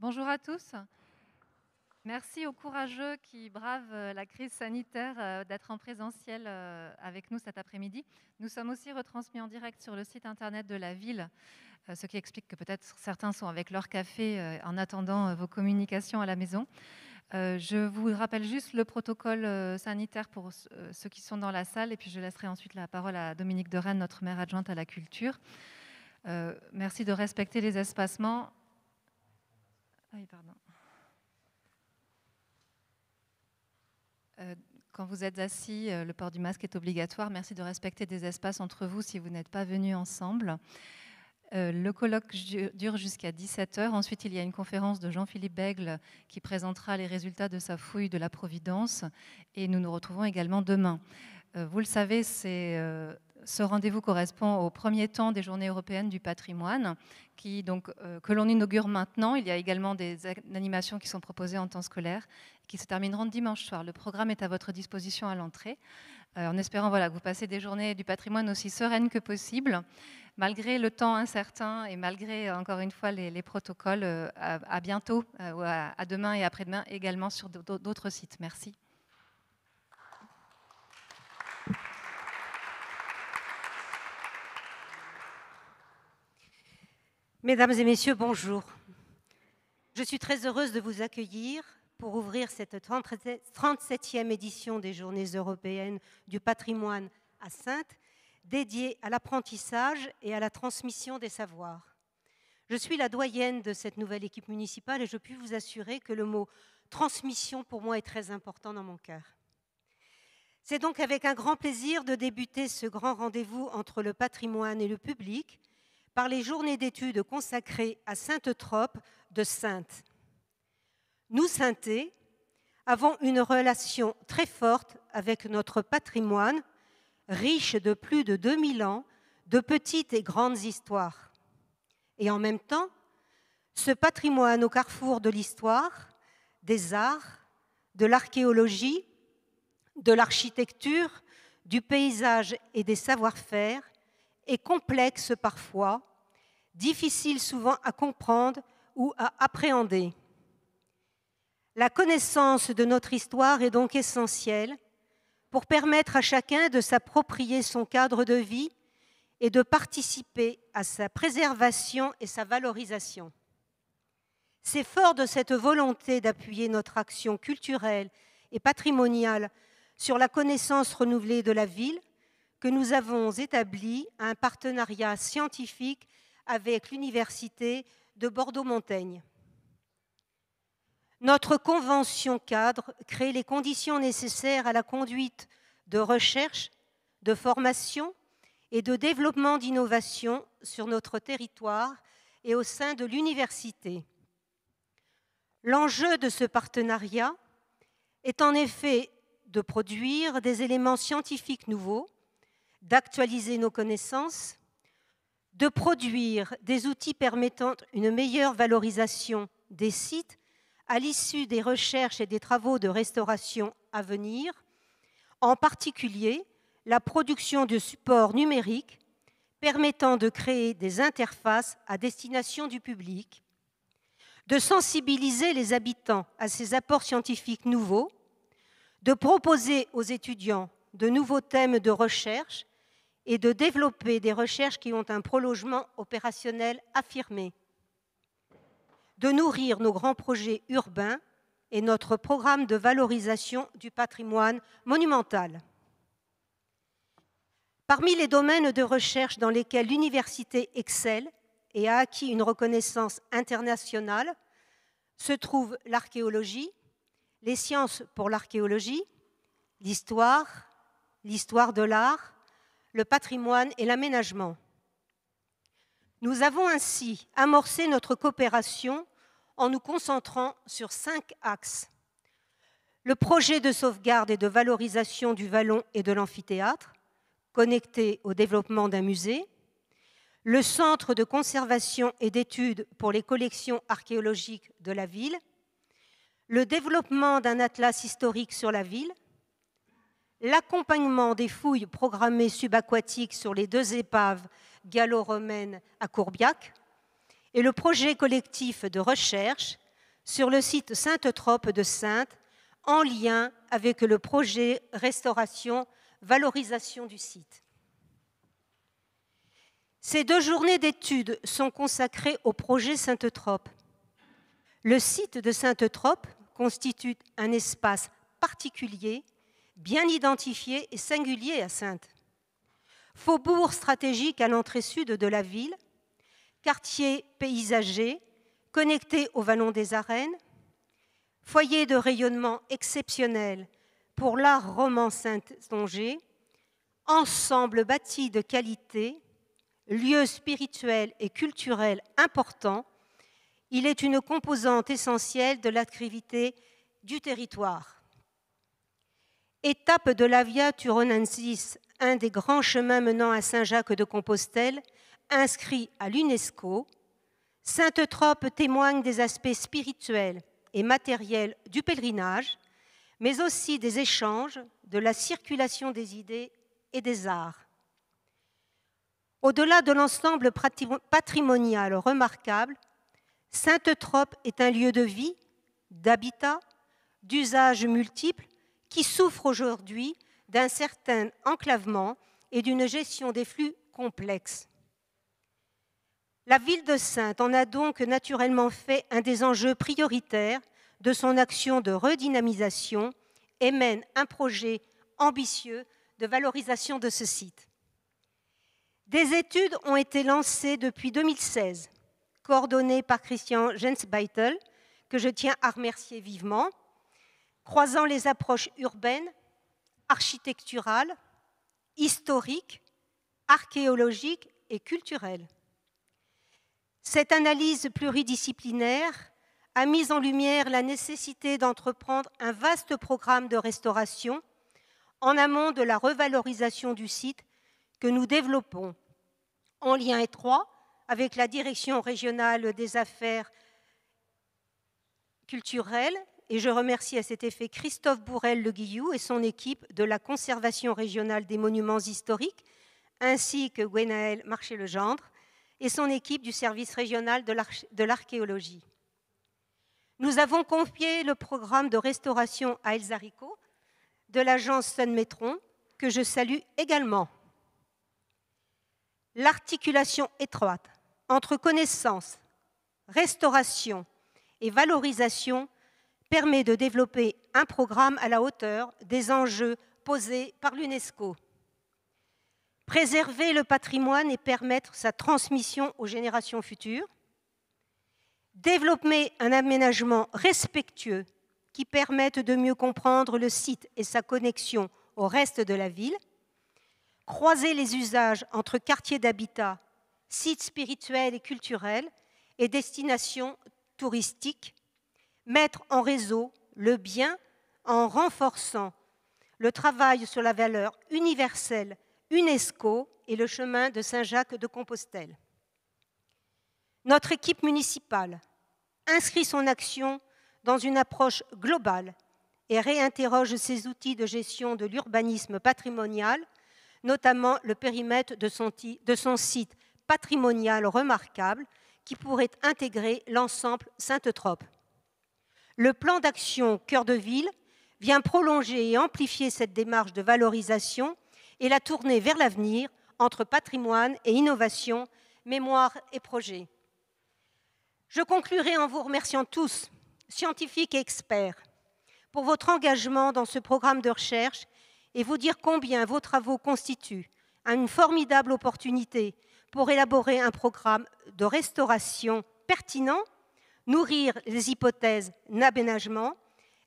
Bonjour à tous. Merci aux courageux qui bravent euh, la crise sanitaire euh, d'être en présentiel euh, avec nous cet après-midi. Nous sommes aussi retransmis en direct sur le site internet de la ville, ce qui explique que peut-être certains sont avec leur café en attendant vos communications à la maison. Je vous rappelle juste le protocole sanitaire pour ceux qui sont dans la salle et puis je laisserai ensuite la parole à Dominique de notre maire adjointe à la culture. merci de respecter les espacements ah euh, quand vous êtes assis, euh, le port du masque est obligatoire. Merci de respecter des espaces entre vous si vous n'êtes pas venus ensemble. Euh, le colloque dure jusqu'à 17h. Ensuite, il y a une conférence de Jean-Philippe Bègle qui présentera les résultats de sa fouille de la Providence. Et nous nous retrouvons également demain. Vous le savez, c'est ce rendez-vous correspond au premier temps des Journées européennes du patrimoine, qui, donc, euh, que l'on inaugure maintenant. Il y a également des animations qui sont proposées en temps scolaire, qui se termineront dimanche soir. Le programme est à votre disposition à l'entrée, euh, en espérant voilà, que vous passez des journées du patrimoine aussi sereines que possible, malgré le temps incertain et malgré, encore une fois, les, protocoles. Euh, à, bientôt, à demain et après-demain également sur d'autres sites. Merci. Mesdames et messieurs, bonjour. Je suis très heureuse de vous accueillir pour ouvrir cette 37e édition des Journées européennes du patrimoine à Sainte, dédiée à l'apprentissage et à la transmission des savoirs. Je suis la doyenne de cette nouvelle équipe municipale et je puis vous assurer que le mot transmission pour moi est très important dans mon cœur. C'est donc avec un grand plaisir de débuter ce grand rendez-vous entre le patrimoine et le public par les journées d'études consacrées à Sainte-Trope de Sainte. Nous, Saintés, avons une relation très forte avec notre patrimoine, riche de plus de 2000 ans de petites et grandes histoires. Et en même temps, ce patrimoine au carrefour de l'histoire, des arts, de l'archéologie, de l'architecture, du paysage et des savoir-faire complexe parfois, difficile souvent à comprendre ou à appréhender. La connaissance de notre histoire est donc essentielle pour permettre à chacun de s'approprier son cadre de vie et de participer à sa préservation et sa valorisation. C'est fort de cette volonté d'appuyer notre action culturelle et patrimoniale sur la connaissance renouvelée de la ville que nous avons établi un partenariat scientifique avec l'Université de Bordeaux-Montaigne. Notre convention cadre crée les conditions nécessaires à la conduite de recherche, de formation et de développement d'innovation sur notre territoire et au sein de l'université. L'enjeu de ce partenariat est en effet de produire des éléments scientifiques nouveaux d'actualiser nos connaissances, de produire des outils permettant une meilleure valorisation des sites à l'issue des recherches et des travaux de restauration à venir, en particulier la production de supports numériques permettant de créer des interfaces à destination du public, de sensibiliser les habitants à ces apports scientifiques nouveaux, de proposer aux étudiants de nouveaux thèmes de recherche et de développer des recherches qui ont un prolongement opérationnel affirmé, de nourrir nos grands projets urbains et notre programme de valorisation du patrimoine monumental. Parmi les domaines de recherche dans lesquels l'université excelle et a acquis une reconnaissance internationale se trouvent l'archéologie, les sciences pour l'archéologie, l'histoire, l'histoire de l'art, le patrimoine et l'aménagement. Nous avons ainsi amorcé notre coopération en nous concentrant sur cinq axes. Le projet de sauvegarde et de valorisation du vallon et de l'amphithéâtre, connecté au développement d'un musée. Le centre de conservation et d'études pour les collections archéologiques de la ville. Le développement d'un atlas historique sur la ville l'accompagnement des fouilles programmées subaquatiques sur les deux épaves gallo-romaines à Courbiac et le projet collectif de recherche sur le site Sainte-Trope de Sainte en lien avec le projet restauration-valorisation du site. Ces deux journées d'études sont consacrées au projet Sainte-Trope. Le site de Sainte-Trope constitue un espace particulier bien identifié et singulier à Sainte. Faubourg stratégique à l'entrée sud de la ville, quartier paysager connecté au vallon des arènes, foyer de rayonnement exceptionnel pour l'art roman saint songer ensemble bâti de qualité, lieu spirituel et culturel important, il est une composante essentielle de l'activité du territoire. Étape de la Via Turonensis, un des grands chemins menant à Saint-Jacques-de-Compostelle, inscrit à l'UNESCO, Sainte Trope témoigne des aspects spirituels et matériels du pèlerinage, mais aussi des échanges, de la circulation des idées et des arts. Au-delà de l'ensemble patrimonial remarquable, Sainte-Trope est un lieu de vie, d'habitat, d'usage multiple, qui souffre aujourd'hui d'un certain enclavement et d'une gestion des flux complexes. La ville de Sainte en a donc naturellement fait un des enjeux prioritaires de son action de redynamisation et mène un projet ambitieux de valorisation de ce site. Des études ont été lancées depuis 2016, coordonnées par Christian Jensbeitel, que je tiens à remercier vivement, croisant les approches urbaines, architecturales, historiques, archéologiques et culturelles. Cette analyse pluridisciplinaire a mis en lumière la nécessité d'entreprendre un vaste programme de restauration en amont de la revalorisation du site que nous développons, en lien étroit avec la Direction régionale des affaires culturelles et je remercie à cet effet Christophe Bourrel Le Guillou et son équipe de la Conservation régionale des monuments historiques, ainsi que Gwenaël Marché-Legendre et son équipe du service régional de l'archéologie. Nous avons confié le programme de restauration à Elzarico de l'agence Sunmetron, que je salue également. L'articulation étroite entre connaissance, restauration et valorisation permet de développer un programme à la hauteur des enjeux posés par l'UNESCO. Préserver le patrimoine et permettre sa transmission aux générations futures. Développer un aménagement respectueux qui permette de mieux comprendre le site et sa connexion au reste de la ville. Croiser les usages entre quartiers d'habitat, sites spirituels et culturels et destinations touristiques mettre en réseau le bien en renforçant le travail sur la valeur universelle UNESCO et le chemin de Saint-Jacques de Compostelle. Notre équipe municipale inscrit son action dans une approche globale et réinterroge ses outils de gestion de l'urbanisme patrimonial, notamment le périmètre de son, site patrimonial remarquable qui pourrait intégrer l'ensemble Sainte-Trope. Le plan d'action Cœur de ville vient prolonger et amplifier cette démarche de valorisation et la tourner vers l'avenir entre patrimoine et innovation, mémoire et projet. Je conclurai en vous remerciant tous, scientifiques et experts, pour votre engagement dans ce programme de recherche et vous dire combien vos travaux constituent une formidable opportunité pour élaborer un programme de restauration pertinent nourrir les hypothèses d'aménagement,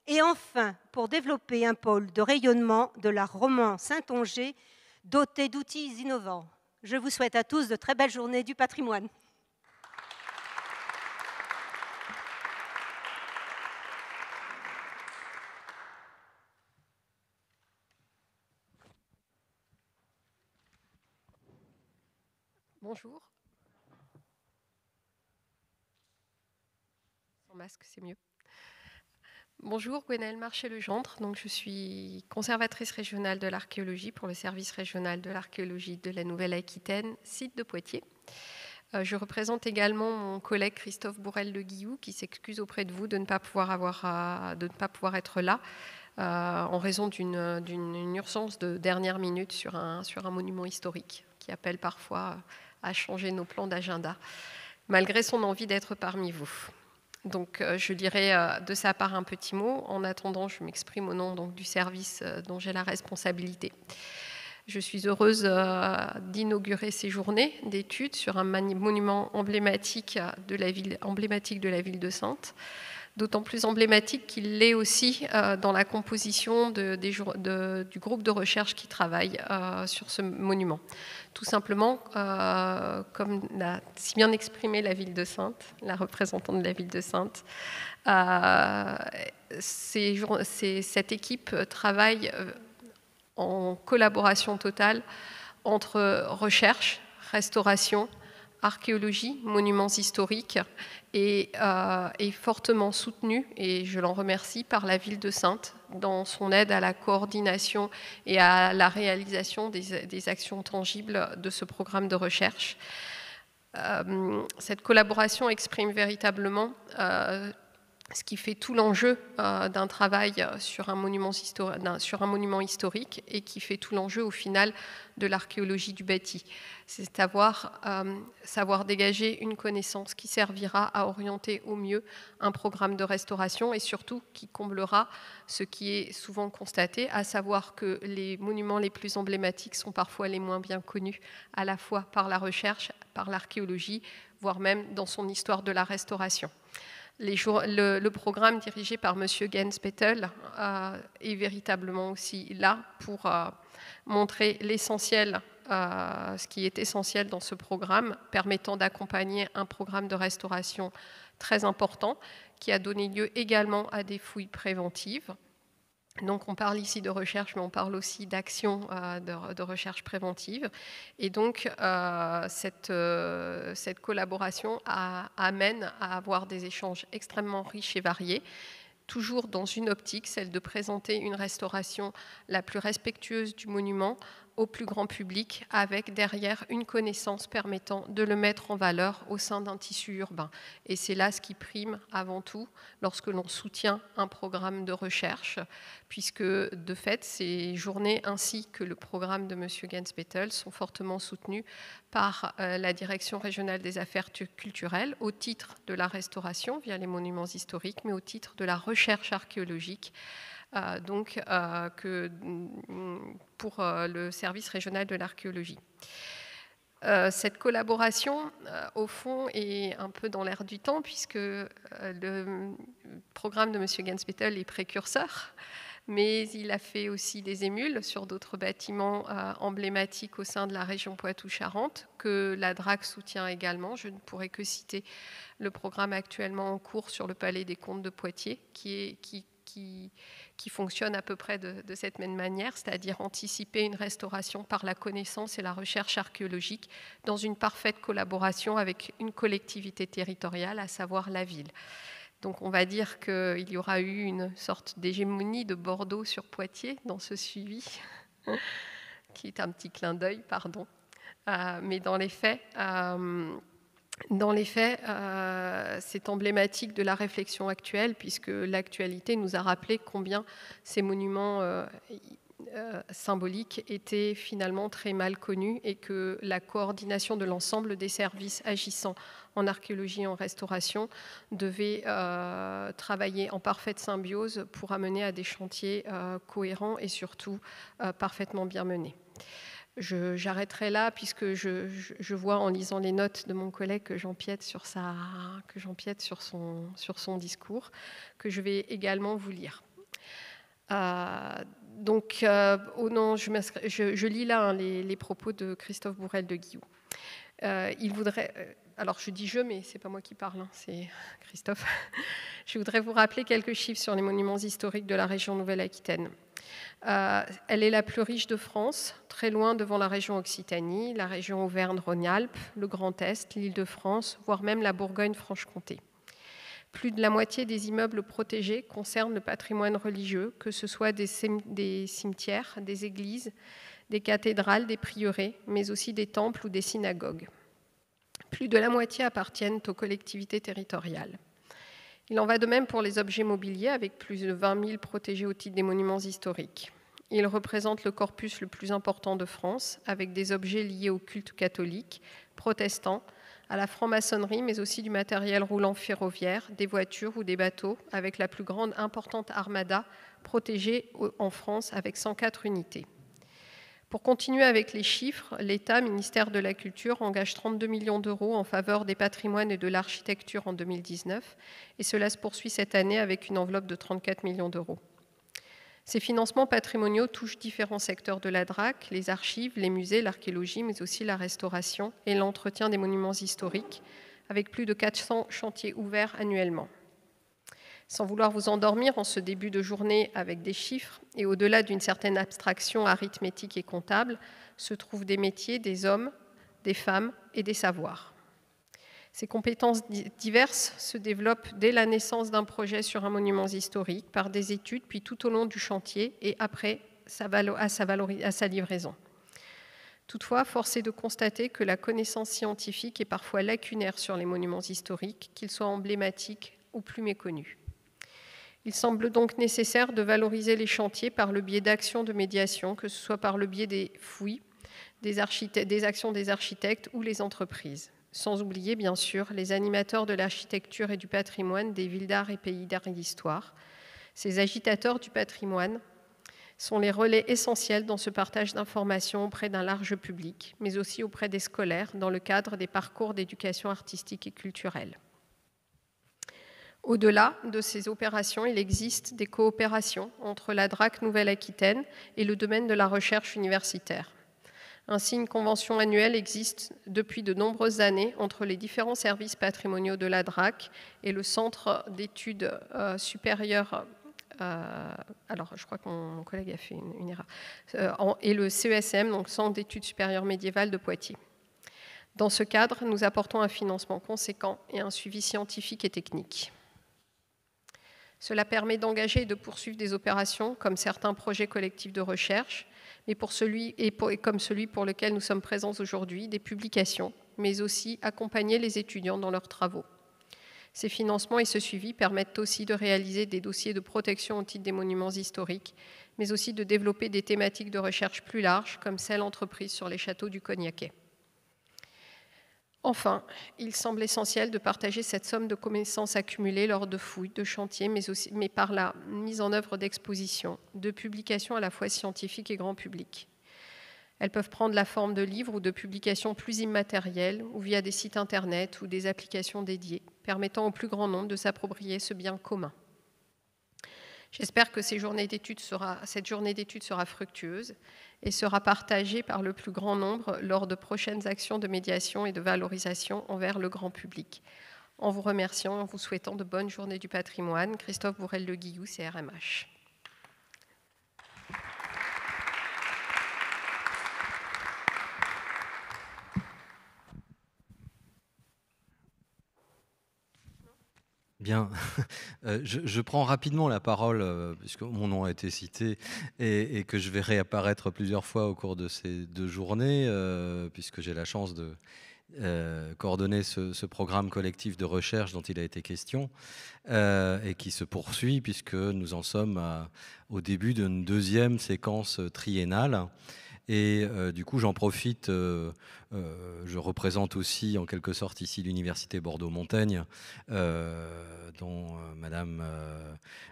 et enfin pour développer un pôle de rayonnement de la romance Saint-Onger doté d'outils innovants. Je vous souhaite à tous de très belles journées du patrimoine. Bonjour. masque, c'est mieux. Bonjour, Gwenaëlle Marché-Legendre. Donc, je suis conservatrice régionale de l'archéologie pour le service régional de l'archéologie de la Nouvelle-Aquitaine, site de Poitiers. Euh, je représente également mon collègue Christophe Bourrel de Guillou qui s'excuse auprès de vous de ne pas pouvoir, être là euh, en raison d'une urgence de dernière minute sur un monument historique qui appelle parfois à changer nos plans d'agenda, malgré son envie d'être parmi vous. Donc euh, je dirai euh, de sa part un petit mot. En attendant, je m'exprime au nom du service euh, dont j'ai la responsabilité. Je suis heureuse d'inaugurer ces journées d'études sur un monument emblématique de la ville, emblématique de la ville de Sainte d'autant plus emblématique qu'il l'est aussi euh, dans la composition de, du groupe de recherche qui travaille euh, sur ce monument. Tout simplement, euh, comme l'a si bien exprimé la ville de Sainte, la représentante de la ville de Sainte, cette équipe travaille en collaboration totale entre recherche, restauration, archéologie, monuments historiques, et euh, est fortement soutenu, et je l'en remercie, par la ville de Sainte dans son aide à la coordination et à la réalisation des, actions tangibles de ce programme de recherche. Euh, cette collaboration exprime véritablement euh, ce qui fait tout l'enjeu euh, d'un travail euh, sur un, monument historique et qui fait tout l'enjeu au final de l'archéologie du bâti. C'est euh, savoir dégager une connaissance qui servira à orienter au mieux un programme de restauration et surtout qui comblera ce qui est souvent constaté, à savoir que les monuments les plus emblématiques sont parfois les moins bien connus, à la fois par la recherche, par l'archéologie, voire même dans son histoire de la restauration le, programme dirigé par M. Gens euh, est véritablement aussi là pour euh, montrer l'essentiel, euh, ce qui est essentiel dans ce programme, permettant d'accompagner un programme de restauration très important qui a donné lieu également à des fouilles préventives donc on parle ici de recherche, mais on parle aussi d'action euh, de, recherche préventive. Et donc euh, euh, cette, collaboration amène à avoir des échanges extrêmement riches et variés, toujours dans une optique, celle de présenter une restauration la plus respectueuse du monument, au plus grand public avec derrière une connaissance permettant de le mettre en valeur au sein d'un tissu urbain. Et c'est là ce qui prime avant tout lorsque l'on soutient un programme de recherche, puisque de fait ces journées ainsi que le programme de M. Gensbettel sont fortement soutenues par euh, la Direction régionale des affaires culturelles au titre de la restauration via les monuments historiques, mais au titre de la recherche archéologique euh, donc, euh, que, mm, pour euh, le service régional de l'archéologie cette collaboration, au fond, est un peu dans l'air du temps, puisque le programme de M. Genspetel est précurseur, mais il a fait aussi des émules sur d'autres bâtiments emblématiques au sein de la région Poitou-Charentes, que la DRAC soutient également. Je ne pourrais que citer le programme actuellement en cours sur le Palais des Comtes de Poitiers, qui, est, qui, fonctionne à peu près de, cette même manière, c'est-à-dire anticiper une restauration par la connaissance et la recherche archéologique dans une parfaite collaboration avec une collectivité territoriale, à savoir la ville. Donc on va dire qu'il y aura eu une sorte d'hégémonie de Bordeaux sur Poitiers dans ce suivi, qui est un petit clin d'œil, pardon. Euh, mais dans les faits, euh, dans les faits, euh, c'est emblématique de la réflexion actuelle, puisque l'actualité nous a rappelé combien ces monuments euh, euh, symboliques étaient finalement très mal connus et que la coordination de l'ensemble des services agissant en archéologie et en restauration devait travailler en parfaite symbiose pour amener à des chantiers cohérents et surtout parfaitement bien menés j'arrêterai là puisque je, vois en lisant les notes de mon collègue que j'empiète sur, sa, que sur, son, sur son discours, que je vais également vous lire. Euh, donc, au euh, oh je, je, lis là hein, les, propos de Christophe Bourrel de Guillou. Euh, il voudrait, alors je dis je, mais c'est pas moi qui parle, hein, c'est Christophe. je voudrais vous rappeler quelques chiffres sur les monuments historiques de la région Nouvelle-Aquitaine. Euh, elle est la plus riche de France, très loin devant la région Occitanie, la région Auvergne-Rhône-Alpes, le Grand Est, l'Île-de-France, voire même la Bourgogne-Franche-Comté. Plus de la moitié des immeubles protégés concernent le patrimoine religieux, que ce soit des, cimetières, des églises, des cathédrales, des prieurés, mais aussi des temples ou des synagogues. Plus de la moitié appartiennent aux collectivités territoriales. Il en va de même pour les objets mobiliers, avec plus de 20 000 protégés au titre des monuments historiques. Il représente le corpus le plus important de France, avec des objets liés au culte catholique, protestant, à la franc-maçonnerie, mais aussi du matériel roulant ferroviaire, des voitures ou des bateaux, avec la plus grande importante armada protégée en France avec 104 unités. Pour continuer avec les chiffres, l'État, ministère de la Culture, engage 32 millions d'euros en faveur des patrimoines et de l'architecture en 2019, et cela se poursuit cette année avec une enveloppe de 34 millions d'euros. Ces financements patrimoniaux touchent différents secteurs de la DRAC, les archives, les musées, l'archéologie, mais aussi la restauration et l'entretien des monuments historiques, avec plus de 400 chantiers ouverts annuellement. Sans vouloir vous endormir en ce début de journée avec des chiffres, et au-delà d'une certaine abstraction arithmétique et comptable, se trouvent des métiers, des hommes, des femmes et des savoirs. Ces compétences diverses se développent dès la naissance d'un projet sur un monument historique, par des études, puis tout au long du chantier et après à sa livraison. Toutefois, force est de constater que la connaissance scientifique est parfois lacunaire sur les monuments historiques, qu'ils soient emblématiques ou plus méconnus. Il semble donc nécessaire de valoriser les chantiers par le biais d'actions de médiation, que ce soit par le biais des fouilles, des, actions des architectes ou les entreprises. Sans oublier, bien sûr, les animateurs de l'architecture et du patrimoine des villes d'art et pays d'art et d'histoire. Ces agitateurs du patrimoine sont les relais essentiels dans ce partage d'informations auprès d'un large public, mais aussi auprès des scolaires dans le cadre des parcours d'éducation artistique et culturelle. Au-delà de ces opérations, il existe des coopérations entre la DRAC Nouvelle-Aquitaine et le domaine de la recherche universitaire. Ainsi, une convention annuelle existe depuis de nombreuses années entre les différents services patrimoniaux de la DRAC et le Centre d'études euh, supérieures. Euh, alors, je crois que mon, collègue a fait une, erreur. Euh, et le CESM, donc Centre d'études supérieures médiévales de Poitiers. Dans ce cadre, nous apportons un financement conséquent et un suivi scientifique et technique. Cela permet d'engager et de poursuivre des opérations comme certains projets collectifs de recherche, mais pour celui et, comme celui pour lequel nous sommes présents aujourd'hui, des publications, mais aussi accompagner les étudiants dans leurs travaux. Ces financements et ce suivi permettent aussi de réaliser des dossiers de protection au titre des monuments historiques, mais aussi de développer des thématiques de recherche plus larges, comme celle entreprise sur les châteaux du Cognaquet. Enfin, il semble essentiel de partager cette somme de connaissances accumulées lors de fouilles, de chantiers, mais, aussi, mais par la mise en œuvre d'expositions, de publications à la fois scientifiques et grand public. Elles peuvent prendre la forme de livres ou de publications plus immatérielles, ou via des sites Internet ou des applications dédiées, permettant au plus grand nombre de s'approprier ce bien commun. J'espère que cette journée d'études sera fructueuse et sera partagée par le plus grand nombre lors de prochaines actions de médiation et de valorisation envers le grand public. En vous remerciant en vous souhaitant de bonnes journées du patrimoine, Christophe Bourrel-Leguillou, CRMH. Bien, euh, je, prends rapidement la parole, euh, puisque mon nom a été cité, et, que je vais réapparaître plusieurs fois au cours de ces deux journées, euh, puisque j'ai la chance de coordonner ce, programme collectif de recherche dont il a été question, et qui se poursuit, puisque nous en sommes au début d'une deuxième séquence triennale. Et euh, du coup, j'en profite, euh, euh, je représente aussi en quelque sorte ici l'Université Bordeaux-Montaigne, dont Madame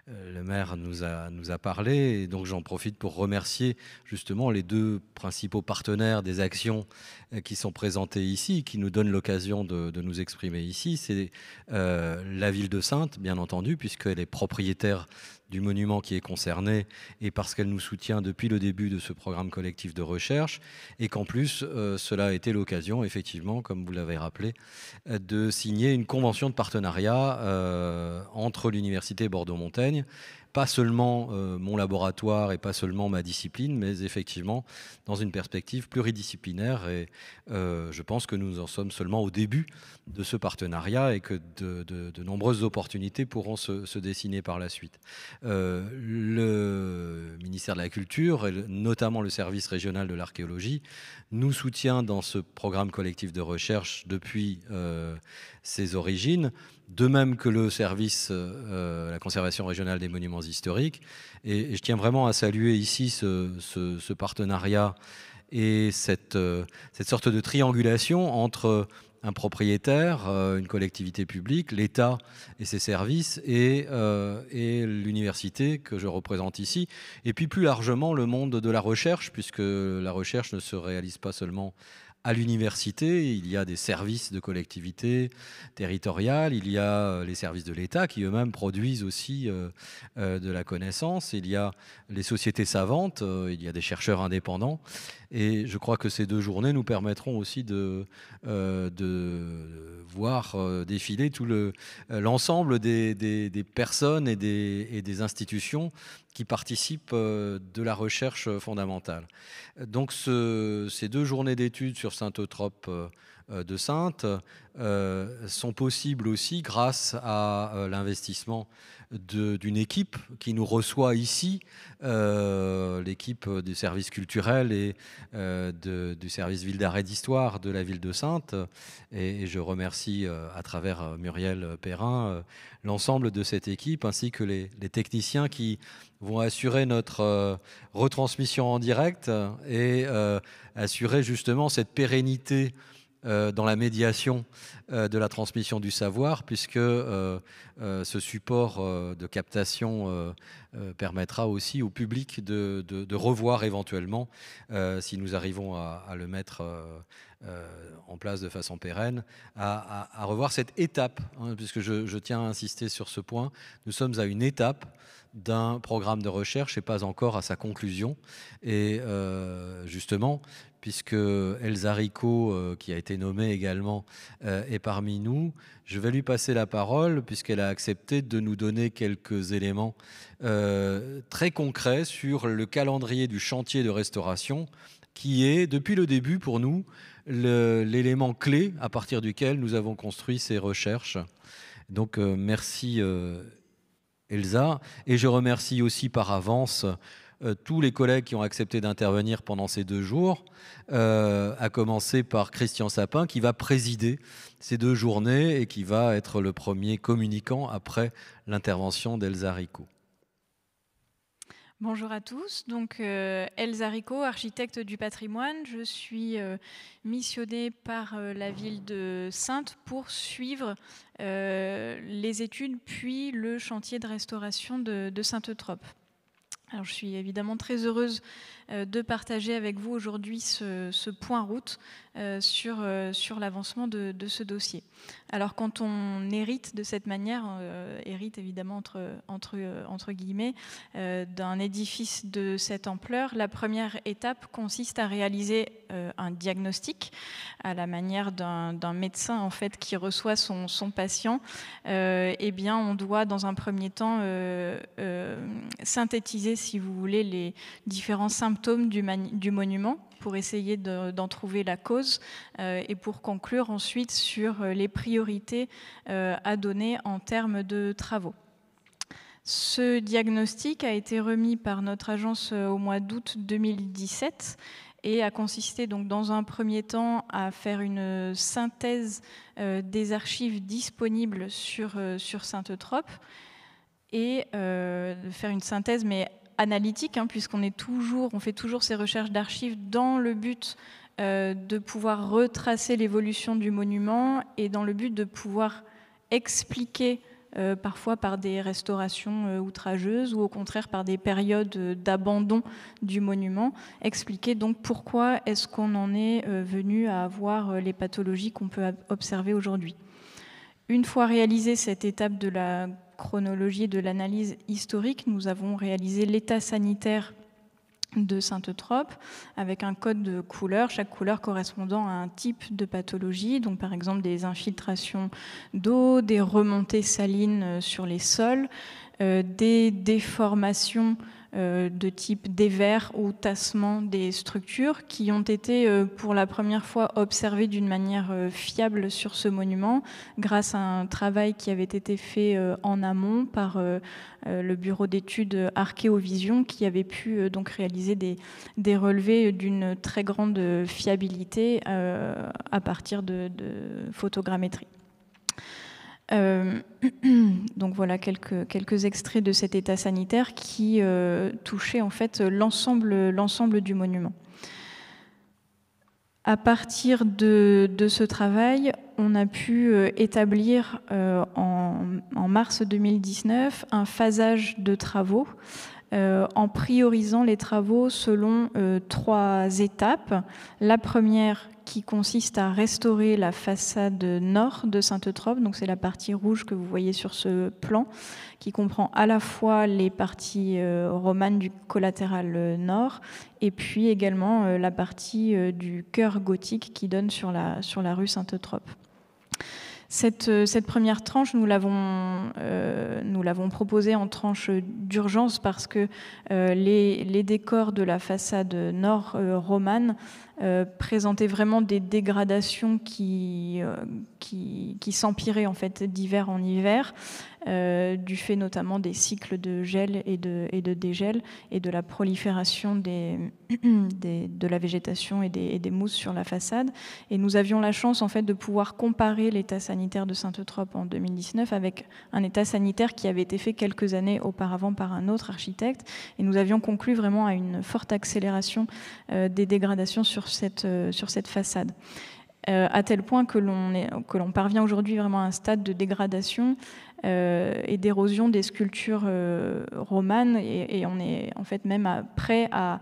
le maire nous a, nous a parlé. Et donc j'en profite pour remercier justement les deux principaux partenaires des actions qui sont présentées ici, qui nous donnent l'occasion de, de, nous exprimer ici. C'est la ville de Sainte, bien entendu, puisqu'elle est propriétaire du monument qui est concerné et parce qu'elle nous soutient depuis le début de ce programme collectif de recherche et qu'en plus euh, cela a été l'occasion, effectivement, comme vous l'avez rappelé, euh, de signer une convention de partenariat euh, entre l'Université Bordeaux-Montaigne pas seulement euh, mon laboratoire et pas seulement ma discipline, mais effectivement dans une perspective pluridisciplinaire. Et euh, je pense que nous en sommes seulement au début de ce partenariat et que de, nombreuses opportunités pourront se, dessiner par la suite. Euh, le ministère de la Culture, et notamment le service régional de l'archéologie, nous soutient dans ce programme collectif de recherche depuis ses origines de même que le service, de euh, euh, la conservation régionale des monuments historiques. Et, je tiens vraiment à saluer ici ce, partenariat et euh, cette, sorte de triangulation entre un propriétaire, une collectivité publique, l'État et ses services, et, et l'université que je représente ici, et puis plus largement le monde de la recherche, puisque la recherche ne se réalise pas seulement à l'université, il y a des services de collectivité territoriale, il y a euh, les services de l'État qui eux-mêmes produisent aussi euh, euh, de la connaissance, il y a les sociétés savantes, il y a des chercheurs indépendants. Et je crois que ces deux journées nous permettront aussi de, voir défiler tout l'ensemble des, personnes et des, et des institutions qui participent euh, de la recherche euh, fondamentale. Donc ces deux journées d'études sur Saint-Eutrope euh, de Sainte sont possibles aussi grâce à l'investissement d'une équipe qui nous reçoit ici, euh, l'équipe du service culturel et euh, du service ville d'arrêt d'histoire de la ville de Sainte. Et, je remercie euh, à travers Muriel Perrin l'ensemble de cette équipe ainsi que les, les techniciens qui vont assurer notre retransmission en direct et assurer justement cette pérennité euh, dans la médiation euh, de la transmission du savoir, puisque euh, ce support de captation permettra aussi au public de, revoir éventuellement, si nous arrivons à, le mettre en place de façon pérenne, à, revoir cette étape, hein, puisque je, tiens à insister sur ce point, nous sommes à une étape d'un programme de recherche et pas encore à sa conclusion. Et justement, puisque Elsa Rico, euh, qui a été nommée également, euh, est parmi nous. Je vais lui passer la parole, puisqu'elle a accepté de nous donner quelques éléments euh, très concrets sur le calendrier du chantier de restauration, qui est, depuis le début pour nous, l'élément clé à partir duquel nous avons construit ces recherches. Donc merci Elsa, et je remercie aussi par avance euh, tous les collègues qui ont accepté d'intervenir pendant ces deux jours, euh, à commencer par Christian Sapin, qui va présider ces deux journées et qui va être le premier communicant après l'intervention d'Elzarico. Bonjour à tous. Donc, euh, Elzarico, architecte du patrimoine. Je suis missionnée par la ville de Sainte pour suivre les études puis le chantier de restauration de, de Sainte-Eutrope. Alors, je suis évidemment très heureuse euh, de partager avec vous aujourd'hui ce, point route euh, sur, euh, sur l'avancement de, ce dossier. Alors quand on hérite de cette manière, hérite évidemment entre, entre, entre guillemets, d'un édifice de cette ampleur, la première étape consiste à réaliser un diagnostic à la manière d'un médecin en fait qui reçoit son, son patient. eh bien, on doit dans un premier temps synthétiser, si vous voulez, les différents symptômes du, monument pour essayer d'en trouver la cause euh, et pour conclure ensuite sur euh, les priorités euh, à donner en termes de travaux. Ce diagnostic a été remis par notre agence au mois d'août 2017 et a consisté donc dans un premier temps à faire une synthèse des archives disponibles sur, sur Saint-Eutrope et euh, faire une synthèse mais analytique, hein, puisqu'on est toujours, on fait toujours ces recherches d'archives dans le but euh, de pouvoir retracer l'évolution du monument et dans le but de pouvoir expliquer euh, parfois par des restaurations euh, outrageuses ou au contraire par des périodes d'abandon du monument, expliquer donc pourquoi est-ce qu'on en est venu à avoir les pathologies qu'on peut observer aujourd'hui. Une fois réalisée cette étape de la chronologie de l'analyse historique, nous avons réalisé l'état sanitaire de Sainte-Trope avec un code de couleurs, chaque couleur correspondant à un type de pathologie, donc par exemple des infiltrations d'eau, des remontées salines sur les sols, euh, des déformations euh, de type dévers ou tassement des structures qui ont été euh, pour la première fois observées d'une manière euh, fiable sur ce monument grâce à un travail qui avait été fait en amont par le bureau d'études Archéovision qui avait pu donc réaliser des, relevés d'une très grande fiabilité à partir de, de photogrammétrie. Euh, donc voilà quelques, quelques extraits de cet état sanitaire qui euh, touchait en fait l'ensemble du monument. À partir de, ce travail, on a pu euh, établir en, mars 2019 un phasage de travaux en priorisant les travaux selon trois étapes. La première qui consiste à restaurer la façade nord de Sainte-Eutrope, donc c'est la partie rouge que vous voyez sur ce plan, qui comprend à la fois les parties euh, romanes du collatéral euh, nord et puis également euh, la partie du cœur gothique qui donne sur la, sur la rue Sainte-Eutrope. Euh, cette, première tranche, euh, nous l'avons, proposée en tranche d'urgence parce que euh, les, décors de la façade nord romane présentaient vraiment des dégradations qui, qui s'empiraient en fait d'hiver en hiver. Euh, du fait notamment des cycles de gel et de, dégel et de la prolifération de la végétation et des, mousses sur la façade. Et nous avions la chance en fait de pouvoir comparer l'état sanitaire de Saint-Eutrope en 2019 avec un état sanitaire qui avait été fait quelques années auparavant par un autre architecte. Et nous avions conclu vraiment à une forte accélération euh, des dégradations sur cette euh, façade. Euh, à tel point que l'on parvient aujourd'hui vraiment à un stade de dégradation euh, et d'érosion des sculptures euh, romanes, et, on est en fait même à, prêt à,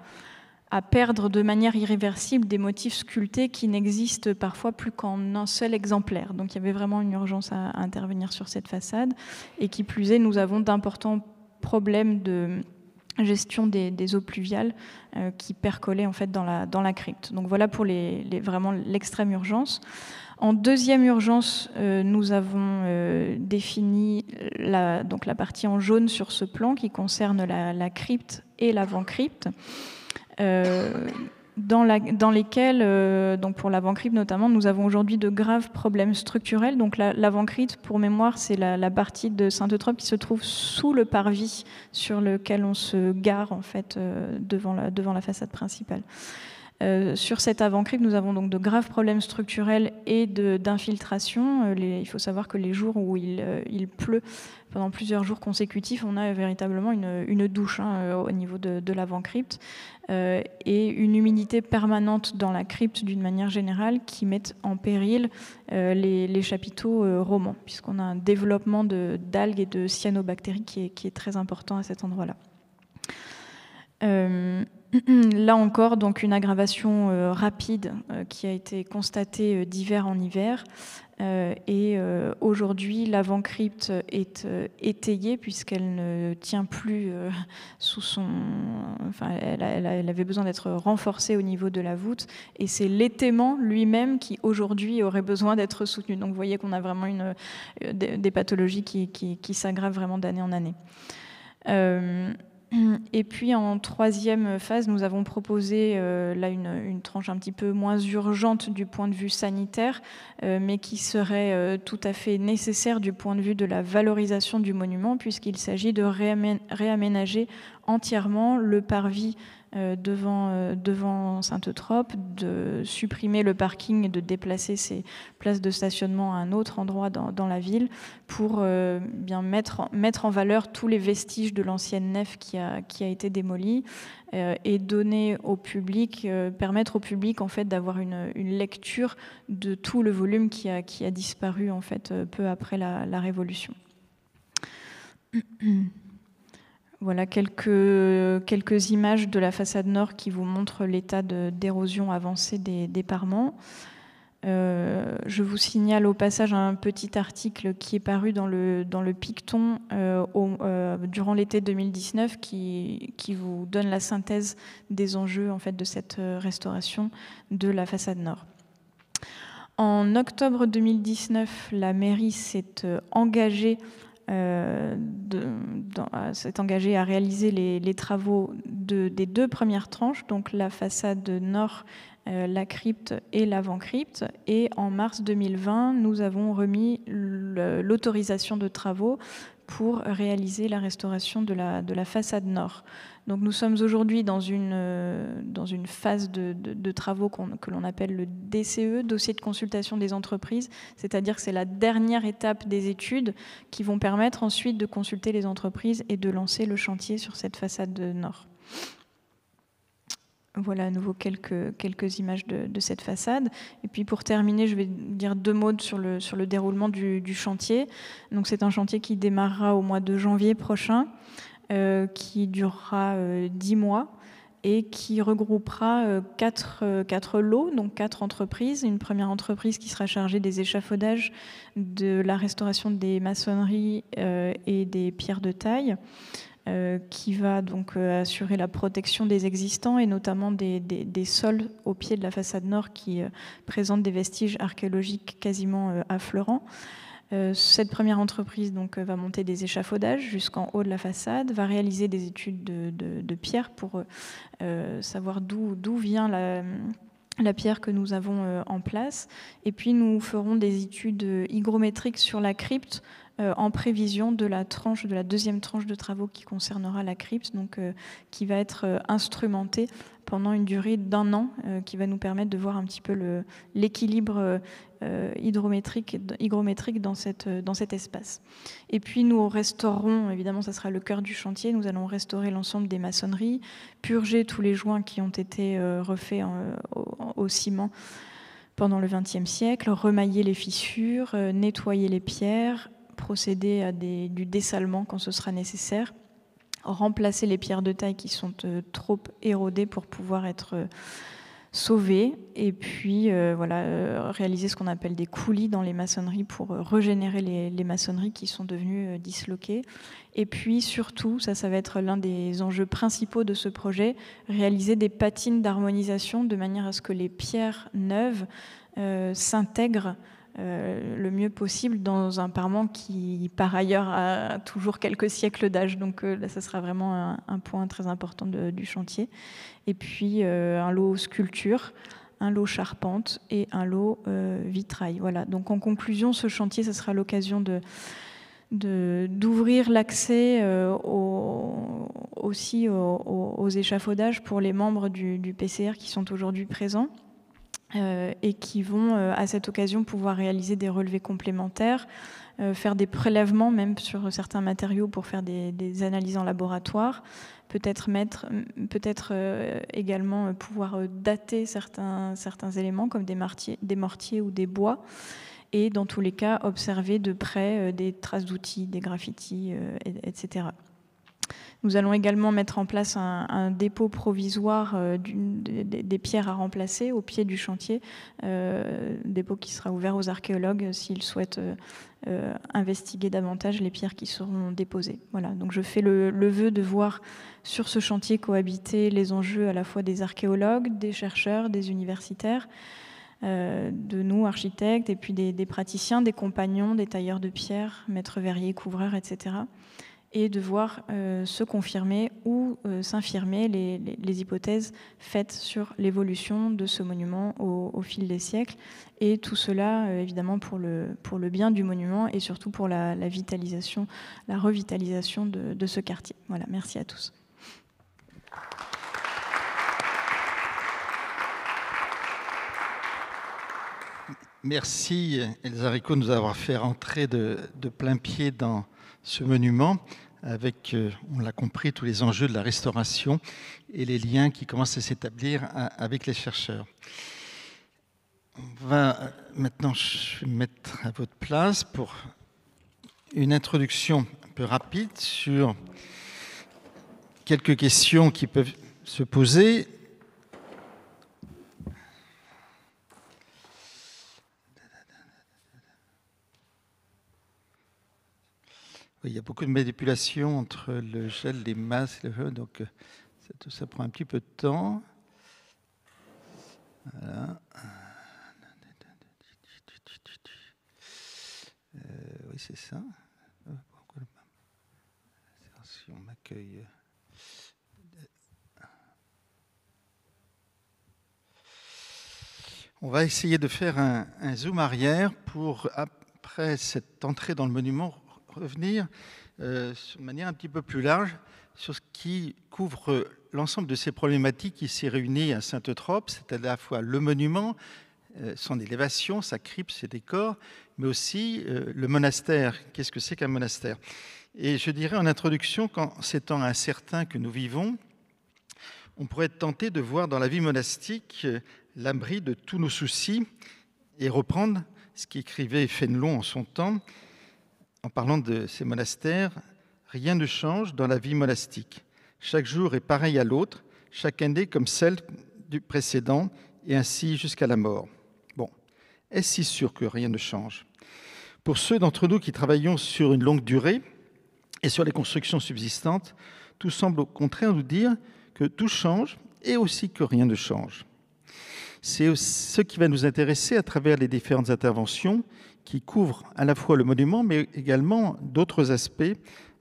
perdre de manière irréversible des motifs sculptés qui n'existent parfois plus qu'en un seul exemplaire. Donc il y avait vraiment une urgence à intervenir sur cette façade, et qui plus est, nous avons d'importants problèmes de gestion des, eaux pluviales euh, qui percolaient en fait dans la, dans la crypte. Donc voilà pour les, vraiment l'extrême urgence. En deuxième urgence, euh, nous avons euh, défini la, donc la partie en jaune sur ce plan qui concerne la, la crypte et l'avant-crypte dans, la, lesquelles, euh, donc pour l'avant-crypte notamment, nous avons aujourd'hui de graves problèmes structurels. Donc lavant pour mémoire, c'est la, partie de Saint-Eutrope qui se trouve sous le parvis sur lequel on se gare en fait euh, devant, la, devant la façade principale. Euh, sur cette avant crypte nous avons donc de graves problèmes structurels et d'infiltration. Euh, il faut savoir que les jours où euh, il, pleut pendant plusieurs jours consécutifs, on a véritablement une, douche hein, au niveau de, l'avant-crypte et une humidité permanente dans la crypte d'une manière générale qui met en péril les, chapiteaux romans, puisqu'on a un développement d'algues et de cyanobactéries qui est, qui est, très important à cet endroit-là. Là encore, donc une aggravation euh, rapide euh, qui a été constatée euh, d'hiver en hiver. et aujourd'hui, l'avant-crypte est étayée puisqu'elle ne tient plus sous son. Enfin, elle, avait besoin d'être renforcée au niveau de la voûte. Et c'est l'étément lui-même qui aujourd'hui aurait besoin d'être soutenu. Donc vous voyez qu'on a vraiment une, des, pathologies qui, qui s'aggravent vraiment d'année en année. Mm. Et puis en troisième phase, nous avons proposé euh, là une, tranche un petit peu moins urgente du point de vue sanitaire, euh, mais qui serait euh, tout à fait nécessaire du point de vue de la valorisation du monument, puisqu'il s'agit de réaménager entièrement le parvis euh, devant, euh, devant Sainte-Eutrope, de supprimer le parking et de déplacer ces places de stationnement à un autre endroit dans, la ville pour euh, bien mettre, mettre en valeur tous les vestiges de l'ancienne nef qui a, qui a été démolie et donner au public, permettre au public en fait d'avoir une, lecture de tout le volume qui a, qui a disparu en fait peu après la Révolution. Voilà quelques, quelques images de la façade nord qui vous montrent l'état d'érosion avancée des, parements. Euh, je vous signale au passage un petit article qui est paru dans le, dans le Picton euh, euh, durant l'été 2019 qui, qui, vous donne la synthèse des enjeux en fait, de cette restauration de la façade nord. En octobre 2019, la mairie s'est engagée euh, euh, s'est engagé à réaliser les, travaux des deux premières tranches, donc la façade nord, euh, la crypte et l'avant-crypte. Et en mars 2020, nous avons remis l'autorisation de travaux pour réaliser la restauration de la, de la façade nord. Donc nous sommes aujourd'hui dans une, euh, dans une phase de, travaux que l'on appelle le DCE, dossier de consultation des entreprises, c'est-à-dire que c'est la dernière étape des études qui vont permettre ensuite de consulter les entreprises et de lancer le chantier sur cette façade nord. Voilà à nouveau quelques, quelques images de, cette façade. Et puis pour terminer, je vais dire deux mots sur le, sur le déroulement du, chantier. Donc c'est un chantier qui démarrera au mois de janvier prochain, euh, qui durera euh, dix mois et qui regroupera euh, quatre, quatre, lots, donc quatre entreprises. Une première entreprise qui sera chargée des échafaudages, de la restauration des maçonneries et des pierres de taille. Euh, qui va donc euh, assurer la protection des existants et notamment des, sols au pied de la façade nord qui euh, présentent des vestiges archéologiques quasiment affleurants. Cette première entreprise donc, va monter des échafaudages jusqu'en haut de la façade, va réaliser des études de, de, pierre pour savoir d'où vient la, la, pierre que nous avons en place. Et puis nous ferons des études hygrométriques sur la crypte euh, en prévision de la tranche, de la deuxième tranche de travaux qui concernera la crypte, donc euh, qui va être euh, instrumentée pendant une durée d'un an, qui va nous permettre de voir un petit peu l'équilibre hydrométrique, hygrométrique dans, cette, dans cet espace. Et puis nous restaurerons, évidemment, ça sera le cœur du chantier, nous allons restaurer l'ensemble des maçonneries, purger tous les joints qui ont été refaits au, ciment pendant le XXe siècle, remailler les fissures, nettoyer les pierres, procéder à du dessalement quand ce sera nécessaire, remplacer les pierres de taille qui sont euh, trop érodées pour pouvoir être euh, sauvées, et puis euh, voilà, réaliser ce qu'on appelle des coulis dans les maçonneries pour régénérer les, maçonneries qui sont devenues disloquées. Et puis surtout, ça, ça va être l'un des enjeux principaux de ce projet, réaliser des patines d'harmonisation de manière à ce que les pierres neuves s'intègrent euh, le mieux possible dans un parement qui, par ailleurs, a toujours quelques siècles d'âge. Donc euh, ça sera vraiment un, point très important du chantier. Et puis euh, un lot sculpture, un lot charpente et un lot vitrail. Voilà. Donc en conclusion, ce chantier, ce sera l'occasion de d'ouvrir l'accès aussi aux, échafaudages pour les membres du PCR qui sont aujourd'hui présents. Euh, et qui vont euh, à cette occasion pouvoir réaliser des relevés complémentaires, euh, faire des prélèvements même sur certains matériaux pour faire des, analyses en laboratoire, peut-être mettre, peut-être également pouvoir dater certains, certains éléments comme des mortiers ou des bois, et dans tous les cas observer de près des traces d'outils, des graffitis, etc. Nous allons également mettre en place un, dépôt provisoire euh, des, pierres à remplacer au pied du chantier, euh, dépôt qui sera ouvert aux archéologues s'ils souhaitent euh, investiguer davantage les pierres qui seront déposées. Voilà, donc je fais le, vœu de voir sur ce chantier cohabiter les enjeux à la fois des archéologues, des chercheurs, des universitaires. de nous, architectes, et puis des, praticiens, des compagnons, des tailleurs de pierres, maîtres verriers, couvreurs, etc et de voir euh, se confirmer ou euh, s'infirmer les, hypothèses faites sur l'évolution de ce monument au, fil des siècles. Et tout cela, euh, évidemment, pour le, pour le bien du monument et surtout pour la, vitalisation, la revitalisation de, ce quartier. Voilà, merci à tous. Merci Elzarico de nous avoir fait rentrer de, de plein pied dans, ce monument avec, euh, on l'a compris, tous les enjeux de la restauration et les liens qui commencent à s'établir euh, avec les chercheurs. On va euh, maintenant mettre à votre place pour une introduction un peu rapide sur quelques questions qui peuvent se poser il y a beaucoup de manipulation entre le gel, les masses, le feu, donc euh, ça, tout ça prend un petit peu de temps. Voilà. Euh, oui, c'est ça. Si on m'accueille. Euh, on va essayer de faire un zoom arrière pour, après cette entrée dans le monument, revenir de euh, manière un petit peu plus large sur ce qui couvre l'ensemble de ces problématiques qui s'est réunie à Sainte-Eutrope, c'est à la fois le monument, euh, son élévation, sa crypte, ses décors, mais aussi euh, le monastère. Qu'est-ce que c'est qu'un monastère Et je dirais en introduction qu'en ces temps incertains que nous vivons, on pourrait être tenté de voir dans la vie monastique l'abri de tous nos soucis et reprendre ce qu'écrivait Fénelon en son temps, en parlant de ces monastères, rien ne change dans la vie monastique. Chaque jour est pareil à l'autre, chaque année comme celle du précédent, et ainsi jusqu'à la mort. Bon, est-ce si sûr que rien ne change Pour ceux d'entre nous qui travaillons sur une longue durée et sur les constructions subsistantes, tout semble au contraire nous dire que tout change et aussi que rien ne change. C'est ce qui va nous intéresser à travers les différentes interventions qui couvre à la fois le monument, mais également d'autres aspects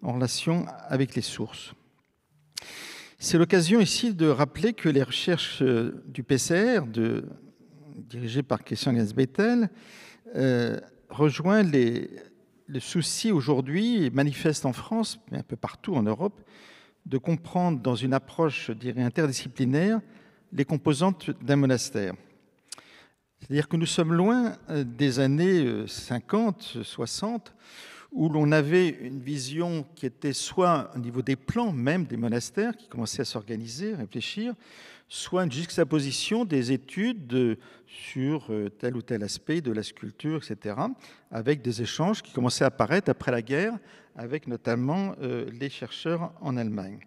en relation avec les sources. C'est l'occasion ici de rappeler que les recherches euh, du PCR, dirigées par Christian Gensbethel, euh, rejoignent les, le souci aujourd'hui, manifeste en France, mais un peu partout en Europe, de comprendre dans une approche, interdisciplinaire, les composantes d'un monastère. C'est-à-dire que nous sommes loin euh, des années 50, euh, 60, où l'on avait une vision qui était soit au niveau des plans même des monastères qui commençaient à s'organiser, à réfléchir, soit une juxtaposition des études euh, sur tel ou tel aspect de la sculpture, etc., avec des échanges qui commençaient à apparaître après la guerre, avec notamment les chercheurs en Allemagne.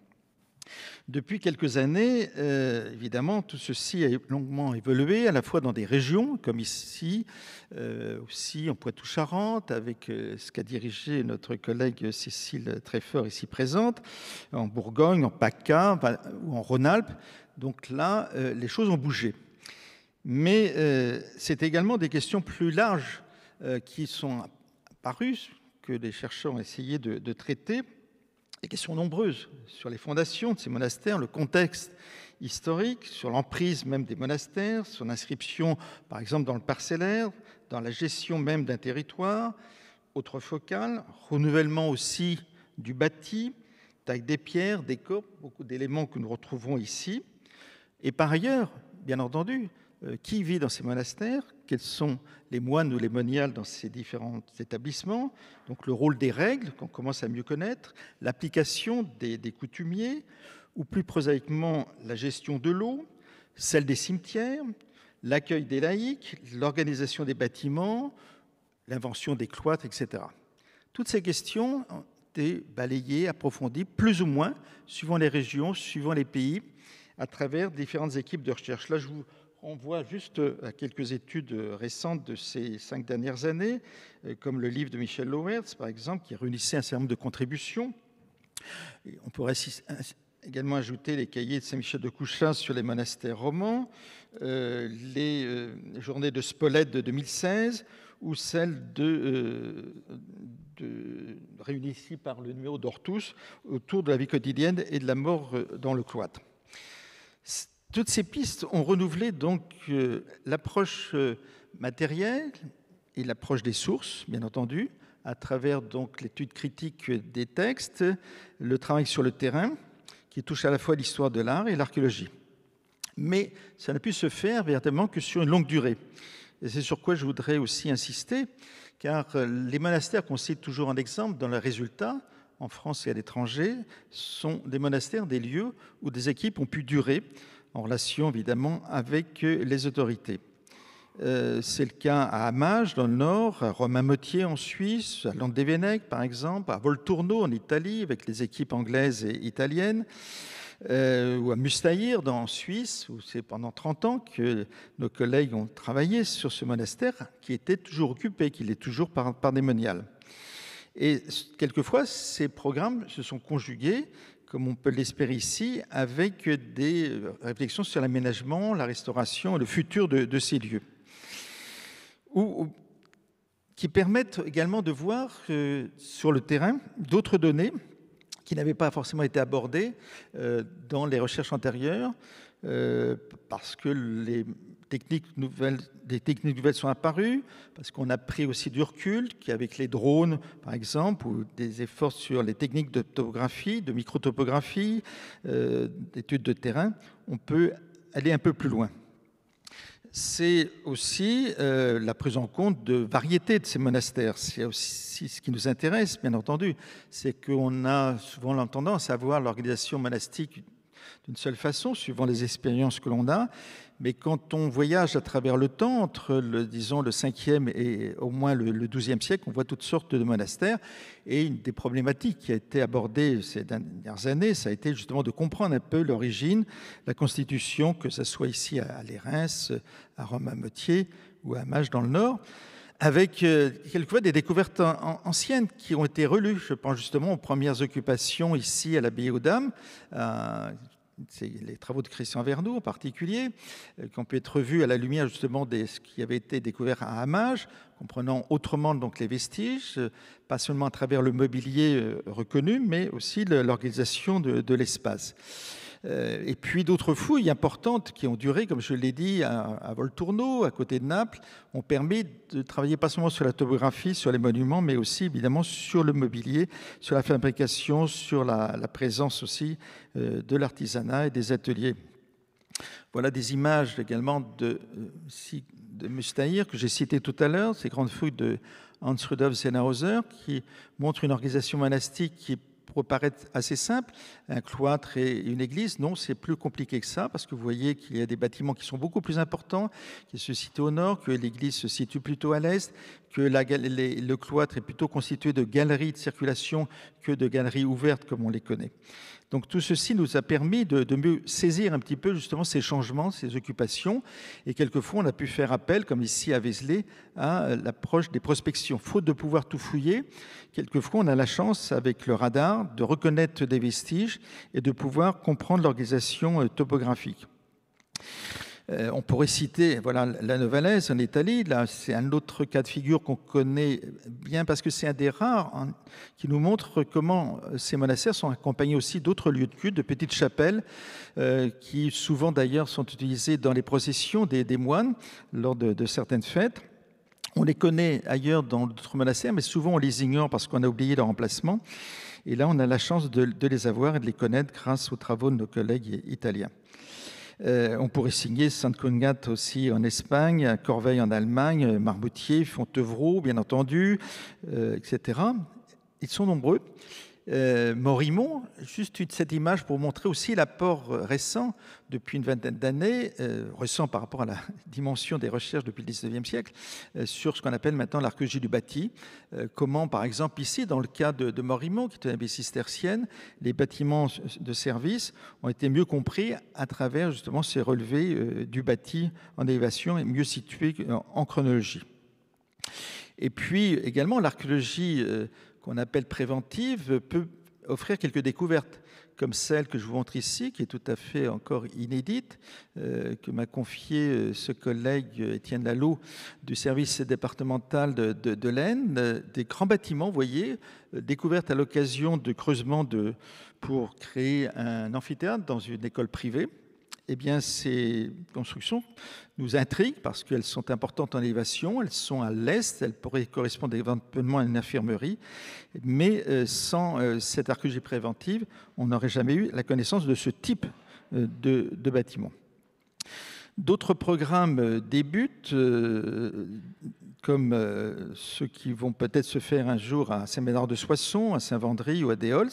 Depuis quelques années, euh, évidemment, tout ceci a longuement évolué, à la fois dans des régions, comme ici, euh, aussi en Poitou-Charentes, avec euh, ce qu'a dirigé notre collègue Cécile Tréfort ici présente, en Bourgogne, en PACA ou en Rhône-Alpes. Donc là, les choses ont bougé. Mais c'est également des questions plus larges qui sont apparues, que les chercheurs ont essayé de traiter des questions nombreuses sur les fondations de ces monastères, le contexte historique, sur l'emprise même des monastères, son inscription par exemple dans le parcellaire, dans la gestion même d'un territoire, autre focale, renouvellement aussi du bâti, taille des pierres, des corps, beaucoup d'éléments que nous retrouvons ici. Et par ailleurs, bien entendu, euh, qui vit dans ces monastères, quels sont les moines ou les moniales dans ces différents établissements, donc le rôle des règles qu'on commence à mieux connaître, l'application des, coutumiers, ou plus prosaïquement la gestion de l'eau, celle des cimetières, l'accueil des laïcs, l'organisation des bâtiments, l'invention des cloîtres, etc. Toutes ces questions ont été balayées, approfondies, plus ou moins, suivant les régions, suivant les pays, à travers différentes équipes de recherche. Là, je vous on voit juste à euh, quelques études euh, récentes de ces cinq dernières années, euh, comme le livre de Michel Lowertz, par exemple, qui réunissait un certain nombre de contributions. on pourrait également ajouter les cahiers de Saint-Michel de Couchin sur les monastères romans, les journées de Spolète de 2016 ou celles de, réunies ici par le numéro d'Ortus autour de la vie quotidienne et de la mort dans le cloître. Toutes ces pistes ont renouvelé donc euh, l'approche euh, matérielle et l'approche des sources, bien entendu, à travers donc l'étude critique des textes, le travail sur le terrain, qui touche à la fois l'histoire de l'art et l'archéologie. Mais ça n'a pu se faire véritablement que sur une longue durée. Et c'est sur quoi je voudrais aussi insister, car euh, les monastères qu'on cite toujours en exemple dans le résultat, en France et à l'étranger, sont des monastères, des lieux où des équipes ont pu durer en relation évidemment avec euh, les autorités. Euh, c'est le cas à Amage dans le nord, à Romain-Mottier en Suisse, à Landévennec par exemple, à Volturno en Italie avec les équipes anglaises et italiennes. Euh, ou à Mustaïr en Suisse, où c'est pendant 30 ans que nos collègues ont travaillé sur ce monastère qui était toujours occupé, qui est toujours par, démonial. Et quelquefois, ces programmes se sont conjugués comme on peut l'espérer ici, avec des réflexions sur l'aménagement, la restauration et le futur de, ces lieux. Ou, qui permettent également de voir euh, sur le terrain d'autres données qui n'avaient pas forcément été abordées euh, dans les recherches antérieures, euh, parce que les techniques nouvelles, des techniques nouvelles sont apparues, parce qu'on a pris aussi du recul, qu'avec les drones, par exemple, ou des efforts sur les techniques de topographie, de microtopographie, topographie euh, d'études de terrain, on peut aller un peu plus loin. C'est aussi euh, la prise en compte de variétés de ces monastères. C'est aussi ce qui nous intéresse, bien entendu. C'est qu'on a souvent la tendance à voir l'organisation monastique d'une seule façon, suivant les expériences que l'on a. Mais quand on voyage à travers le temps, entre le, disons, le 5e et au moins le, 12e siècle, on voit toutes sortes de monastères. Et une des problématiques qui a été abordée ces dernières années, ça a été justement de comprendre un peu l'origine, la constitution, que ce soit ici à Lérins, à Rome à ou à Mage dans le Nord avec euh, quelquefois des découvertes anciennes qui ont été relues. Je pense justement aux premières occupations ici à l'abbaye aux Dames, euh, les travaux de Christian Vernot en particulier, euh, qui ont pu être revus à la lumière justement de ce qui avait été découvert à Hamage, comprenant autrement donc les vestiges, euh, pas seulement à travers le mobilier euh, reconnu, mais aussi l'organisation de l'espace. Euh, et puis d'autres fouilles importantes qui ont duré, comme je l'ai dit, à, à, Volturno, à côté de Naples, ont permis de travailler pas seulement sur la topographie, sur les monuments, mais aussi évidemment sur le mobilier, sur la fabrication, sur la, présence aussi euh, de l'artisanat et des ateliers. Voilà des images également de, euh, de Mustahir que j'ai cité tout à l'heure, ces grandes fouilles de Hans Rudolf Senhauser qui montrent une organisation monastique qui est pour paraître assez simple, un cloître et une église. Non, c'est plus compliqué que ça, parce que vous voyez qu'il y a des bâtiments qui sont beaucoup plus importants, qui se situent au nord, que l'église se situe plutôt à l'est, que le cloître est plutôt constitué de galeries de circulation que de galeries ouvertes comme on les connaît. Donc tout ceci nous a permis de, mieux saisir un petit peu justement ces changements, ces occupations. Et quelquefois, on a pu faire appel, comme ici à Vézelay, à l'approche des prospections. Faute de pouvoir tout fouiller, quelquefois, on a la chance, avec le radar, de reconnaître des vestiges et de pouvoir comprendre l'organisation euh, topographique. Euh, on pourrait citer voilà, la Novalaise en Italie. Là, c'est un autre cas de figure qu'on connaît bien parce que c'est un des rares hein, qui nous montre comment euh, ces monastères sont accompagnés aussi d'autres lieux de culte, de petites chapelles, euh, qui souvent d'ailleurs sont utilisées dans les processions des, moines lors de, certaines fêtes. On les connaît ailleurs dans d'autres monastères, mais souvent on les ignore parce qu'on a oublié leur emplacement. Et là, on a la chance de, les avoir et de les connaître grâce aux travaux de nos collègues italiens. Euh, on pourrait signer Sainte-Congate aussi en Espagne, Corveil en Allemagne, Marboutier, Fontevraud, bien entendu, euh, etc. Ils sont nombreux. Euh, Morimont, juste une, cette image pour montrer aussi l'apport récent, depuis une vingtaine d'années, euh, récent par rapport à la dimension des recherches depuis le 19e siècle, euh, sur ce qu'on appelle maintenant l'archéologie du bâti. comment, par exemple, ici, dans le cas de, de Morimont, qui est une abbaye cistercienne, les bâtiments de service ont été mieux compris à travers justement ces relevés du bâti en élévation et mieux situés en chronologie. Et puis également l'archéologie qu'on appelle préventive peut offrir quelques découvertes, comme celle que je vous montre ici, qui est tout à fait encore inédite, euh, que m'a confié euh, ce collègue euh, Étienne Laloup du service départemental de, l'Aisne. Des grands bâtiments, vous voyez, découvertes à l'occasion de creusement de, pour créer un amphithéâtre dans une école privée. Eh bien, ces constructions nous intriguent parce qu'elles sont importantes en élévation, elles sont à l'est, elles pourraient correspondre éventuellement à une infirmerie, mais euh, sans euh, cette arcugie préventive, on n'aurait jamais eu la connaissance de ce type euh, de, bâtiment. D'autres programmes débutent, comme ceux qui vont peut-être se faire un jour à Saint-Ménard de Soissons, à Saint-Vendry ou à Déols.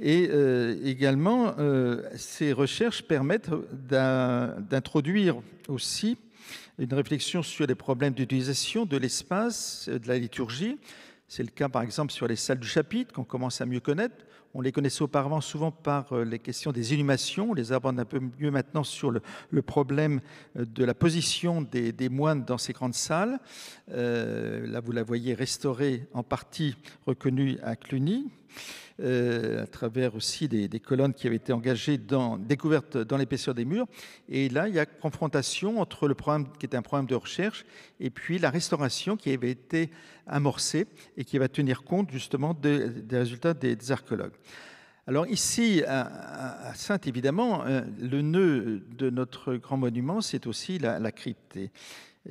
Et euh, également, euh, ces recherches permettent d'introduire aussi une réflexion sur les problèmes d'utilisation de l'espace, euh, de la liturgie. C'est le cas par exemple sur les salles du chapitre qu'on commence à mieux connaître. On les connaissait auparavant souvent par les questions des inhumations. On les aborde un peu mieux maintenant sur le, problème de la position des, moines dans ces grandes salles. là, vous la voyez restaurée en partie, reconnue à Cluny. Euh, à travers aussi des, colonnes qui avaient été engagées dans, découvertes dans l'épaisseur des murs. Et là, il y a confrontation entre le programme qui est un programme de recherche et puis la restauration qui avait été amorcée et qui va tenir compte justement des, résultats des, archéologues. Alors ici, à, Sainte, évidemment, euh, le nœud de notre grand monument, c'est aussi la, crypte. Et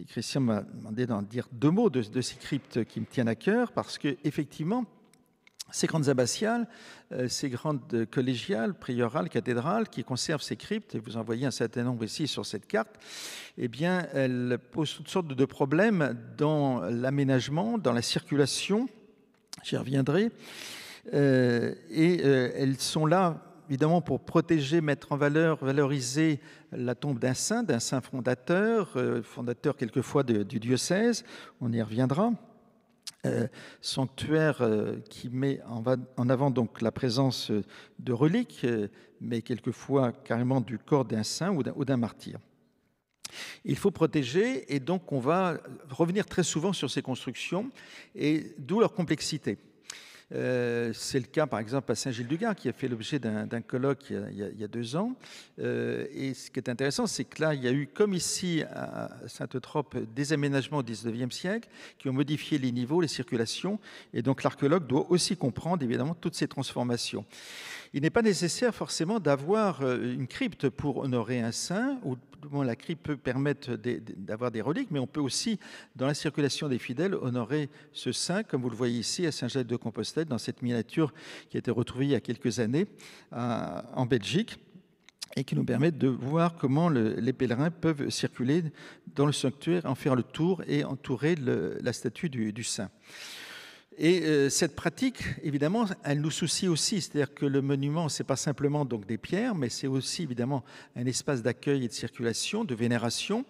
Christian m'a demandé d'en dire deux mots de, de, ces cryptes qui me tiennent à cœur, parce que effectivement, ces grandes abbatiales, euh, ces grandes collégiales, priorales, cathédrales, qui conservent ces cryptes, et vous en voyez un certain nombre ici sur cette carte, eh bien, elles posent toutes sortes de problèmes dans l'aménagement, dans la circulation, j'y reviendrai, euh, et euh, elles sont là évidemment pour protéger, mettre en valeur, valoriser la tombe d'un saint, d'un saint fondateur, fondateur quelquefois du diocèse, on y reviendra. Euh, sanctuaire euh, qui met en, en, avant donc la présence euh, de reliques, mais quelquefois carrément du corps d'un saint ou d'un martyr. Il faut protéger et donc on va revenir très souvent sur ces constructions et d'où leur complexité. Euh, c'est le cas, par exemple, à Saint-Gilles-du-Gard, qui a fait l'objet d'un colloque il y, a, deux ans. Euh, et ce qui est intéressant, c'est que là, il y a eu, comme ici à saint eutrope des aménagements au XIXe siècle qui ont modifié les niveaux, les circulations. Et donc, l'archéologue doit aussi comprendre, évidemment, toutes ces transformations. Il n'est pas nécessaire forcément d'avoir euh, une crypte pour honorer un saint ou la crypte peut permettre d'avoir des reliques, mais on peut aussi, dans la circulation des fidèles, honorer ce saint, comme vous le voyez ici à Saint-Jacques-de-Compostelle, dans cette miniature qui a été retrouvée il y a quelques années en Belgique et qui nous permet de voir comment les pèlerins peuvent circuler dans le sanctuaire, en faire le tour et entourer la statue du saint. Et euh, cette pratique, évidemment, elle nous soucie aussi, c'est-à-dire que le monument, ce n'est pas simplement donc des pierres, mais c'est aussi évidemment un espace d'accueil et de circulation, de vénération,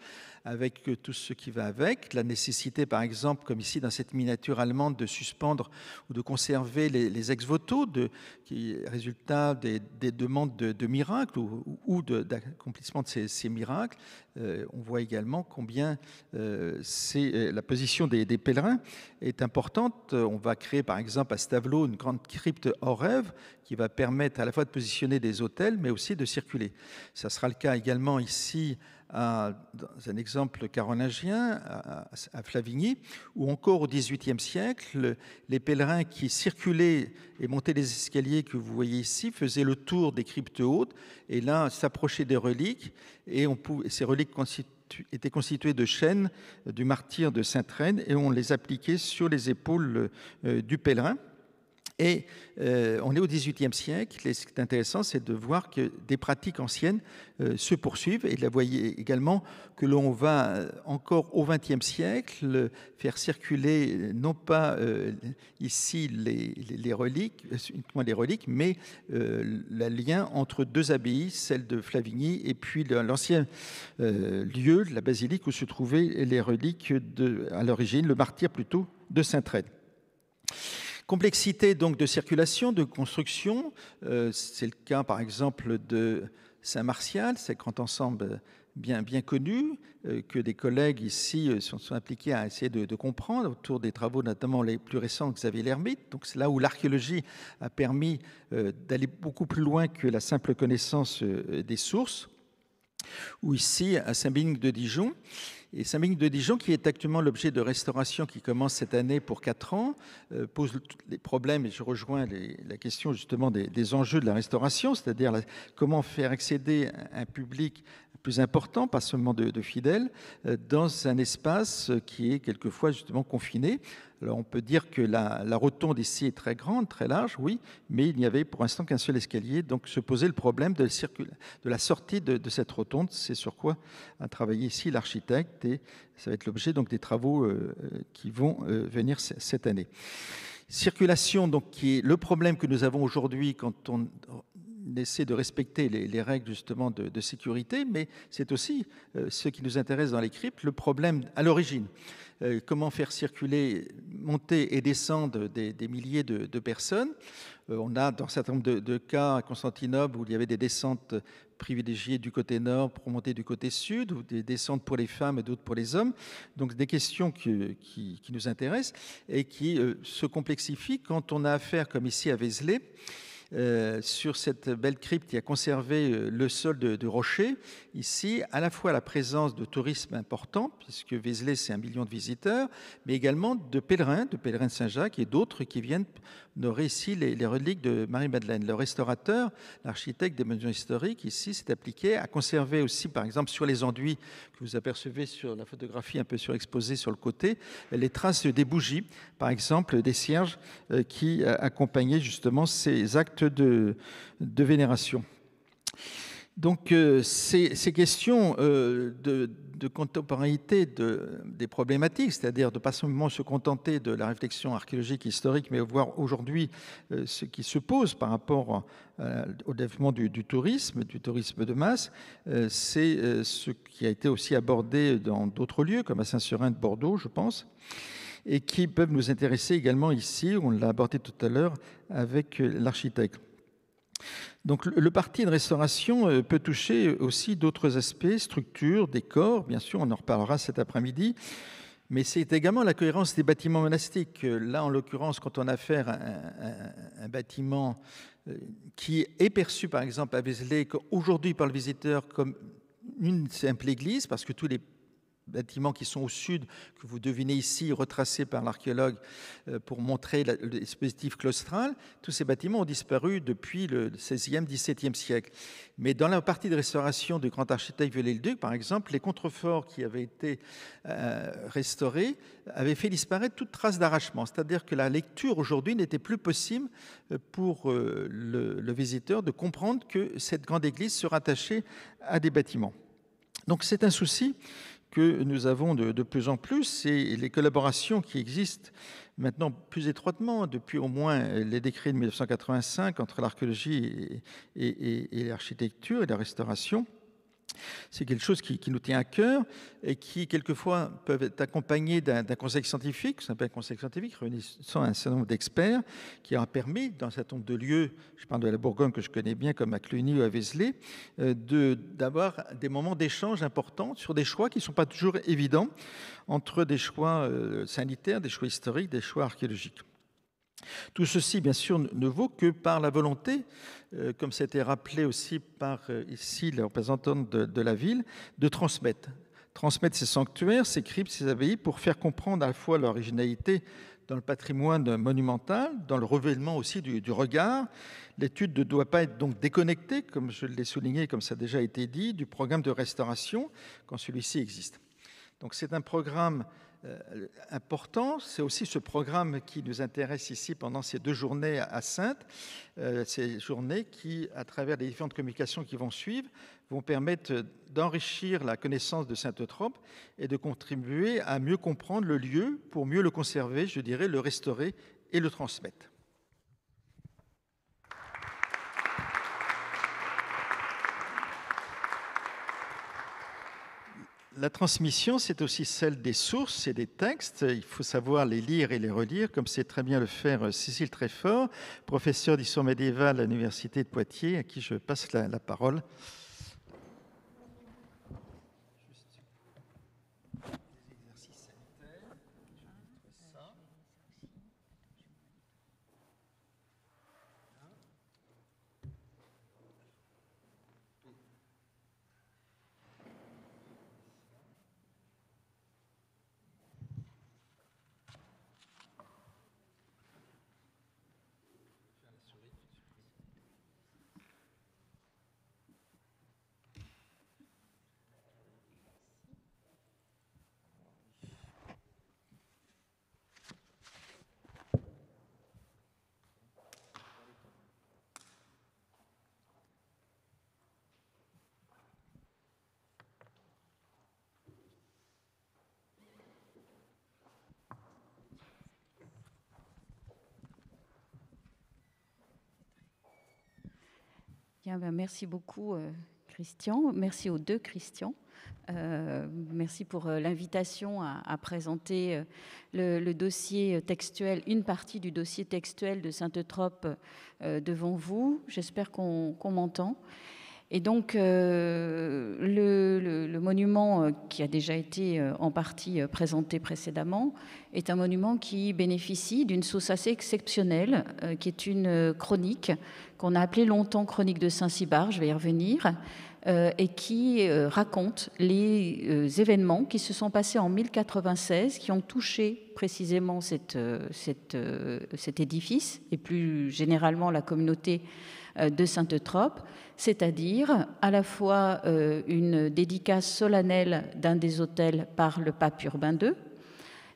avec euh, tout ce qui va avec. La nécessité, par exemple, comme ici dans cette miniature allemande, de suspendre ou de conserver les, ex-voto, de, résultat des, demandes de, miracles ou, d'accomplissement de, ces, miracles. Euh, on voit également combien euh, la position des, des, pèlerins est importante. On va créer, par exemple, à Stavelot, une grande crypte hors rêve qui va permettre à la fois de positionner des hôtels, mais aussi de circuler. Ça sera le cas également ici dans un exemple carolingien à, Flavigny, où encore au XVIIIe siècle, les pèlerins qui circulaient et montaient les escaliers que vous voyez ici faisaient le tour des cryptes hautes et là s'approchaient des reliques et ces reliques étaient constituées de chaînes du martyr de Sainte-Reine et on les appliquait sur les épaules euh, du pèlerin. Et euh, on est au XVIIIe siècle, et ce qui est intéressant, c'est de voir que des pratiques anciennes euh, se poursuivent, et de la voyez également que l'on va euh, encore au XXe siècle faire circuler non pas ici les, reliques, les reliques, mais le lien entre deux abbayes, celle de Flavigny et puis l'ancien lieu, la basilique où se trouvaient les reliques à l'origine, le martyr plutôt de Sainte-Reine. Complexité donc de circulation, de construction, euh, c'est le cas par exemple de Saint-Martial, c'est grand ensemble bien, bien connu, euh, que des collègues ici euh, sont, impliqués à essayer de, comprendre autour des travaux notamment les plus récents de Xavier Lermite. Donc c'est là où l'archéologie a permis d'aller beaucoup plus loin que la simple connaissance des sources, ou ici à Saint-Bénigne de Dijon. Et Saint-Bénigne de Dijon, qui est actuellement l'objet de restauration qui commence cette année pour 4 ans, euh, pose les problèmes, et je rejoins la question justement des, enjeux de la restauration, c'est-à-dire comment faire accéder un public plus important, pas seulement de, fidèles, euh, dans un espace qui est quelquefois justement confiné. Alors on peut dire que la, rotonde ici est très grande, très large, oui, mais il n'y avait pour l'instant qu'un seul escalier, donc se posait le problème de, la sortie de, cette rotonde. C'est sur quoi a travaillé ici l'architecte et ça va être l'objet donc des travaux euh, qui vont euh, venir cette année. Circulation, donc, qui est le problème que nous avons aujourd'hui quand on essaie de respecter les, règles justement de, sécurité, mais c'est aussi euh, ce qui nous intéresse dans les cryptes, le problème à l'origine. Euh, comment faire circuler, monter et descendre des, milliers de, personnes euh, On a dans un certain nombre de, cas à Constantinople où il y avait des descentes privilégiées du côté nord pour monter du côté sud, ou des descentes pour les femmes et d'autres pour les hommes. Donc des questions qui, qui nous intéressent et qui se complexifient quand on a affaire, comme ici à Vézelay, euh, sur cette belle crypte qui a conservé euh, le sol de, rocher. Ici, à la fois la présence de tourisme important, puisque Vézelay, c'est un million de visiteurs, mais également de pèlerins, de pèlerins Saint-Jacques et d'autres qui viennent nos récits, les, reliques de Marie-Madeleine. Le restaurateur, l'architecte des mesures historiques, ici, s'est appliqué à conserver aussi, par exemple, sur les enduits que vous apercevez sur la photographie un peu surexposée sur le côté, les traces des bougies, par exemple, des cierges euh, qui euh, accompagnaient justement ces actes de, de vénération. Donc euh, ces, questions de, de contemporanéité des problématiques, c'est-à-dire de pas seulement se contenter de la réflexion archéologique historique, mais voir aujourd'hui euh, ce qui se pose par rapport euh, au développement du, tourisme, du tourisme de masse, euh, c'est ce qui a été aussi abordé dans d'autres lieux, comme à saint surin de Bordeaux, je pense et qui peuvent nous intéresser également ici, on l'a abordé tout à l'heure avec l'architecte. Donc le parti de restauration euh, peut toucher aussi d'autres aspects, structures, décors, bien sûr, on en reparlera cet après-midi, mais c'est également la cohérence des bâtiments monastiques. Là, en l'occurrence, quand on a affaire à un, bâtiment euh, qui est perçu, par exemple, à Vézelay, aujourd'hui par le visiteur comme une simple église, parce que tous les bâtiments qui sont au sud, que vous devinez ici, retracés par l'archéologue euh, pour montrer le dispositif claustral, tous ces bâtiments ont disparu depuis le XVIe, XVIIe siècle. Mais dans la partie de restauration du grand architecte Viollet-le-Duc, par exemple, les contreforts qui avaient été euh, restaurés avaient fait disparaître toute trace d'arrachement. C'est-à-dire que la lecture aujourd'hui n'était plus possible euh, pour le, le visiteur de comprendre que cette grande église se rattachait à des bâtiments. Donc c'est un souci que nous avons de, plus en plus et les collaborations qui existent maintenant plus étroitement depuis au moins les décrets de 1985 entre l'archéologie et l'architecture et la restauration c'est quelque chose qui, nous tient à cœur et qui, quelquefois, peuvent être accompagnés d'un conseil scientifique, appelle un conseil scientifique, réunissant un certain nombre d'experts, qui a permis, dans un certain nombre de lieux, je parle de la Bourgogne que je connais bien, comme à Cluny ou à Vézelay, euh, d'avoir des moments d'échange importants sur des choix qui ne sont pas toujours évidents, entre des choix euh, sanitaires, des choix historiques, des choix archéologiques. Tout ceci, bien sûr, ne vaut que par la volonté euh, comme c'était rappelé aussi par euh, ici les représentants de, la ville, de transmettre. Transmettre ces sanctuaires, ces cryptes, ces abbayes pour faire comprendre à la fois l'originalité dans le patrimoine monumental, dans le revêtement aussi du, du regard. L'étude ne doit pas être donc déconnectée, comme je l'ai souligné, comme ça a déjà été dit, du programme de restauration quand celui-ci existe. Donc c'est un programme euh, important. C'est aussi ce programme qui nous intéresse ici pendant ces deux journées à Sainte, euh, ces journées qui, à travers les différentes communications qui vont suivre, vont permettre d'enrichir la connaissance de Sainte-Eutrope et de contribuer à mieux comprendre le lieu pour mieux le conserver, je dirais, le restaurer et le transmettre. La transmission, c'est aussi celle des sources et des textes. Il faut savoir les lire et les relire, comme sait très bien le faire euh, Cécile Tréfort, professeur d'histoire médiévale à l'Université de Poitiers, à qui je passe la parole. Ah ben, merci beaucoup, euh, Christian. Merci aux deux Christian. Euh, merci pour euh, l'invitation à, présenter le, dossier textuel, une partie du dossier textuel de Sainte-Eutrope devant vous. J'espère qu'on m'entend. Et donc, euh, le, monument euh, qui a déjà été euh, en partie présenté précédemment est un monument qui bénéficie d'une source assez exceptionnelle, qui est une chronique qu'on a appelée longtemps chronique de Saint-Cybard, je vais y revenir, et qui raconte les événements qui se sont passés en 1096, qui ont touché précisément cette, cette, cet édifice et plus généralement la communauté euh, de Sainte-Eutrope, c'est-à-dire à la fois euh, une dédicace solennelle d'un des hôtels par le pape Urbain II,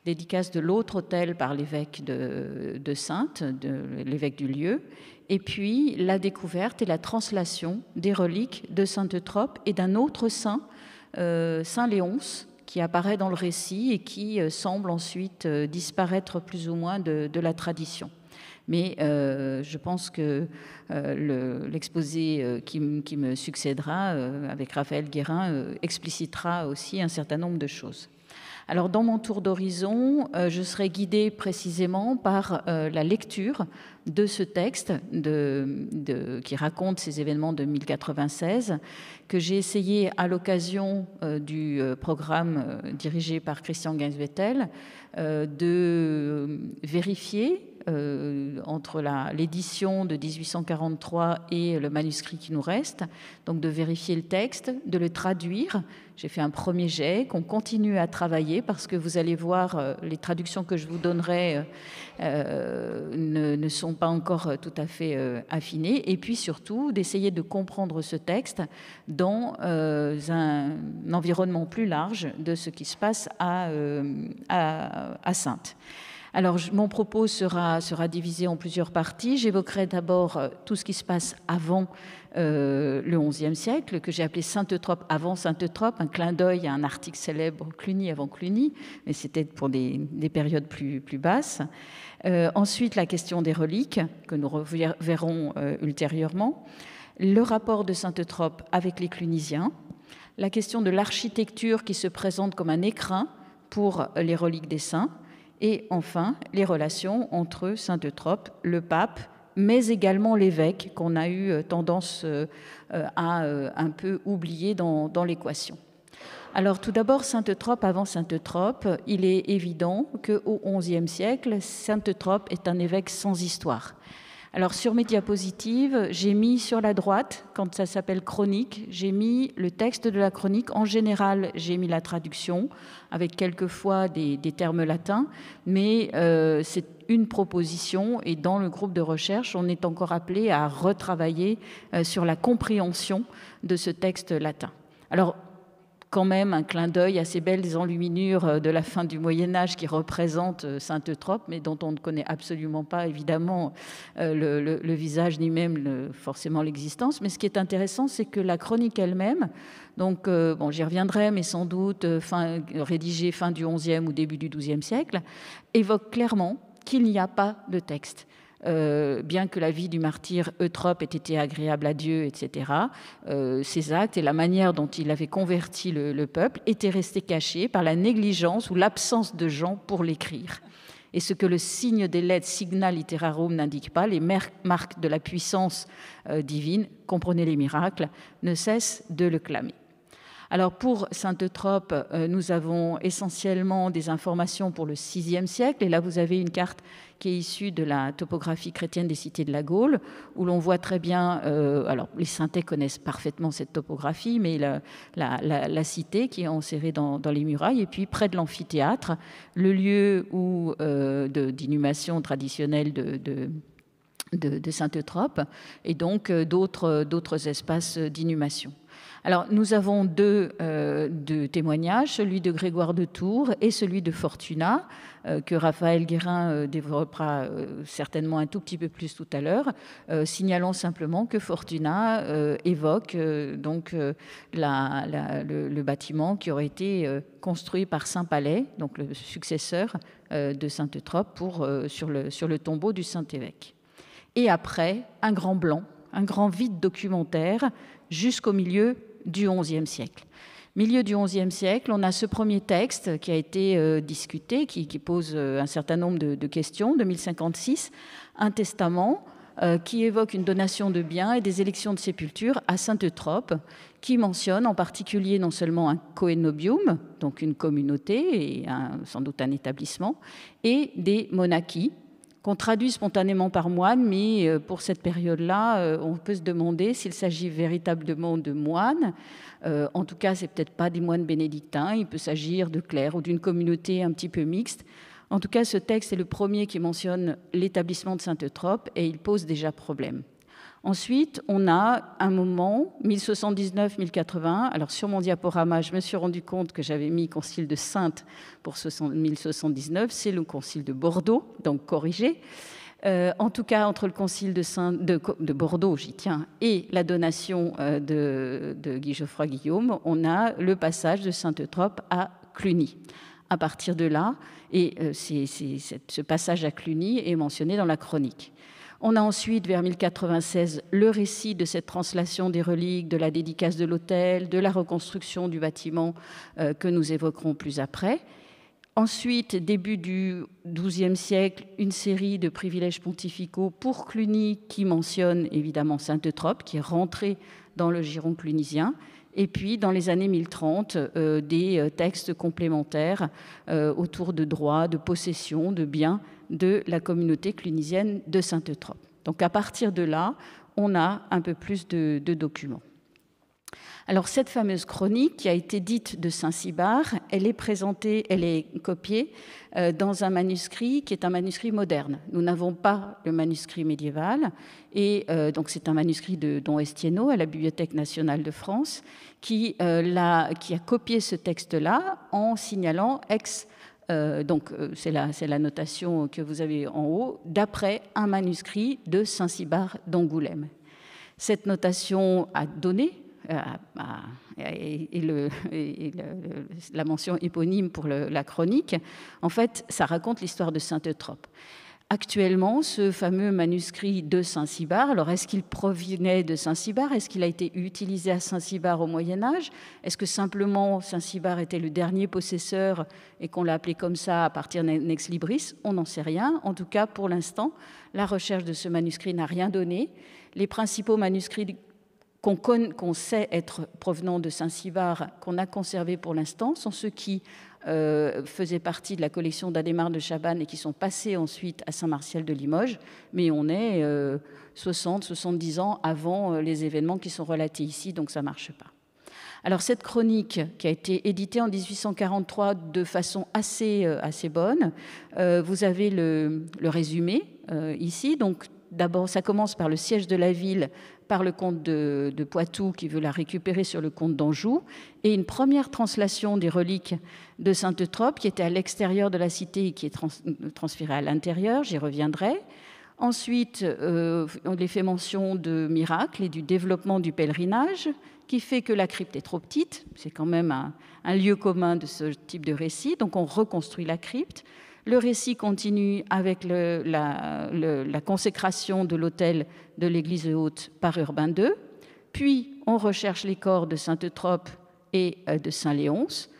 dédicace de l'autre hôtel par l'évêque de, Sainte, de, l'évêque du lieu, et puis la découverte et la translation des reliques de Sainte-Eutrope et d'un autre saint, euh, Saint Léonce, qui apparaît dans le récit et qui semble ensuite disparaître plus ou moins de la tradition. Mais euh, je pense que euh, l'exposé euh, qui, me succédera avec Raphaël Guérin explicitera aussi un certain nombre de choses. Alors dans mon tour d'horizon, je serai guidée précisément par la lecture de ce texte qui raconte ces événements de 1096 que j'ai essayé à l'occasion du programme dirigé par Christian Gainsbettel de vérifier euh, entre l'édition de 1843 et le manuscrit qui nous reste, donc de vérifier le texte, de le traduire. J'ai fait un premier jet qu'on continue à travailler parce que vous allez voir, euh, les traductions que je vous donnerai euh, ne, sont pas encore tout à fait affinées. Et puis surtout, d'essayer de comprendre ce texte dans un, environnement plus large de ce qui se passe à, à, à Sainte. Alors mon propos sera, divisé en plusieurs parties. J'évoquerai d'abord euh, tout ce qui se passe avant euh, le XIe siècle, que j'ai appelé sainte eutrope avant sainte eutrope un clin d'œil à un article célèbre Cluny avant Cluny, mais c'était pour des, périodes plus, basses. Euh, ensuite, la question des reliques, que nous verrons ultérieurement. Le rapport de Saint-Eutrope avec les Clunisiens. La question de l'architecture qui se présente comme un écrin pour les reliques des saints et enfin les relations entre Saint Eutrope, le pape, mais également l'évêque qu'on a eu euh, tendance euh, euh, à un peu oublier dans, l'équation. Alors tout d'abord, Saint Eutrope avant Saint Eutrope, il est évident qu'au XIe siècle, Saint Eutrope est un évêque sans histoire. Alors sur mes diapositives, j'ai mis sur la droite, quand ça s'appelle chronique, j'ai mis le texte de la chronique. En général, j'ai mis la traduction, avec quelquefois des, des termes latins, mais euh, c'est une proposition et dans le groupe de recherche, on est encore appelé à retravailler euh, sur la compréhension de ce texte latin. Alors quand même un clin d'œil à ces belles enluminures euh, de la fin du Moyen Âge qui représentent euh, Sainte Eutrope, mais dont on ne connaît absolument pas évidemment euh, le, visage ni même forcément l'existence. Mais ce qui est intéressant, c'est que la chronique elle-même, donc bon, j'y reviendrai, mais sans doute rédigée fin du XIe ou début du XIIe siècle, évoque clairement qu'il n'y a pas de texte. Euh, bien que la vie du martyr Eutrope ait été agréable à Dieu, etc., euh, ses actes et la manière dont il avait converti le, peuple étaient restés cachés par la négligence ou l'absence de gens pour l'écrire. Et ce que le signe des lettres Signa litterarum n'indique pas, les marques de la puissance euh, divine, comprenez les miracles, ne cessent de le clamer. Alors pour Saint Eutrope, nous avons essentiellement des informations pour le VIe siècle, et là vous avez une carte qui est issu de la topographie chrétienne des cités de la Gaule, où l'on voit très bien, euh, alors les synthés connaissent parfaitement cette topographie, mais la, cité qui est enserrée dans, dans, les murailles, et puis près de l'amphithéâtre, le lieu où euh, d'inhumation traditionnelle de, de de, de Saint-Eutrope et donc euh, d'autres espaces d'inhumation. Alors, nous avons deux, euh, deux, témoignages, celui de Grégoire de Tours et celui de Fortuna, euh, que Raphaël Guérin euh, développera certainement un tout petit peu plus tout à l'heure. signalons simplement que Fortuna évoque donc la, le, bâtiment qui aurait été construit par Saint Palais, donc le successeur de Saint Eutrope, pour, sur, le, sur le tombeau du Saint Évêque. Et après, un grand blanc, un grand vide documentaire jusqu'au milieu du XIe siècle. Milieu du XIe siècle, on a ce premier texte qui a été euh, discuté, qui, pose euh, un certain nombre de, de questions, 2056, un testament euh, qui évoque une donation de biens et des élections de sépulture à Sainte-Eutrope, qui mentionne en particulier non seulement un coenobium, donc une communauté et sans doute un établissement, et des monachies. On traduit spontanément par moine, mais euh, pour cette période-là, euh, on peut se demander s'il s'agit véritablement de moines. Euh, en tout cas, c'est peut-être pas des moines bénédictins, il peut s'agir de clercs ou d'une communauté un petit peu mixte. En tout cas, ce texte est le premier qui mentionne l'établissement de sainte eutrope et il pose déjà problème. Ensuite, on a un moment, 1079-1080. Alors, sur mon diaporama, je me suis rendu compte que j'avais mis Concile de Sainte pour 1079. C'est le Concile de Bordeaux, donc corrigé. Euh, en tout cas, entre le Concile de, Bordeaux, j'y tiens, et la donation euh, de, Guy Geoffroy Guillaume, on a le passage de Sainte-Eutrope à Cluny à partir de là, et euh, ce passage à Cluny est mentionné dans la chronique. On a ensuite, vers 1096, le récit de cette translation des reliques, de la dédicace de l'autel, de la reconstruction du bâtiment euh, que nous évoquerons plus après. Ensuite, début du XIIe siècle, une série de privilèges pontificaux pour Cluny qui mentionne évidemment sainte Eutrope, qui est rentrée dans le giron clunisien. Et puis, dans les années 1030, euh, des euh, textes complémentaires autour de droits, de possessions, de biens de la communauté clunisienne de Saint-Eutrope. Donc à partir de là, on a un peu plus de, documents. Alors cette fameuse chronique qui a été dite de Saint-Cybard, elle est présentée, elle est copiée euh, dans un manuscrit qui est un manuscrit moderne. Nous n'avons pas le manuscrit médiéval et euh, donc c'est un manuscrit de Don Estienneau à la Bibliothèque nationale de France qui, euh, a, qui a copié ce texte-là en signalant ex euh, donc euh, c'est la, notation que vous avez en haut, d'après un manuscrit de Saint-Cybard d'Angoulême. Cette notation a donné, euh, et, la mention éponyme pour la chronique, en fait, ça raconte l'histoire de Saint-Eutrope actuellement ce fameux manuscrit de Saint-Cybar. Alors, est-ce qu'il provenait de Saint-Cybar Est-ce qu'il a été utilisé à Saint-Cybar au Moyen Âge Est-ce que simplement Saint-Cybar était le dernier possesseur et qu'on l'a appelé comme ça à partir ex Libris On n'en sait rien. En tout cas, pour l'instant, la recherche de ce manuscrit n'a rien donné. Les principaux manuscrits qu'on sait être provenant de Saint-Cybar, qu'on a conservés pour l'instant, sont ceux qui euh, faisaient partie de la collection d'Adémar de Chabannes et qui sont passés ensuite à Saint-Martial de Limoges. Mais on est 60, euh, 70 ans avant euh, les événements qui sont relatés ici, donc ça ne marche pas. Alors cette chronique qui a été éditée en 1843 de façon assez, assez bonne, vous avez le, le résumé ici. Donc d'abord, ça commence par le siège de la ville par le comte de, Poitou qui veut la récupérer sur le comte d'Anjou, et une première translation des reliques de Sainte-Eutrope qui était à l'extérieur de la cité et qui est transférée à l'intérieur, j'y reviendrai. Ensuite, on euh, les fait mention de miracles et du développement du pèlerinage, qui fait que la crypte est trop petite. C'est quand même un, lieu commun de ce type de récit. Donc on reconstruit la crypte. Le récit continue avec la, consécration de l'autel de l'église haute par Urbain II. Puis on recherche les corps de sainte Eutrope et euh, de saint Léonce.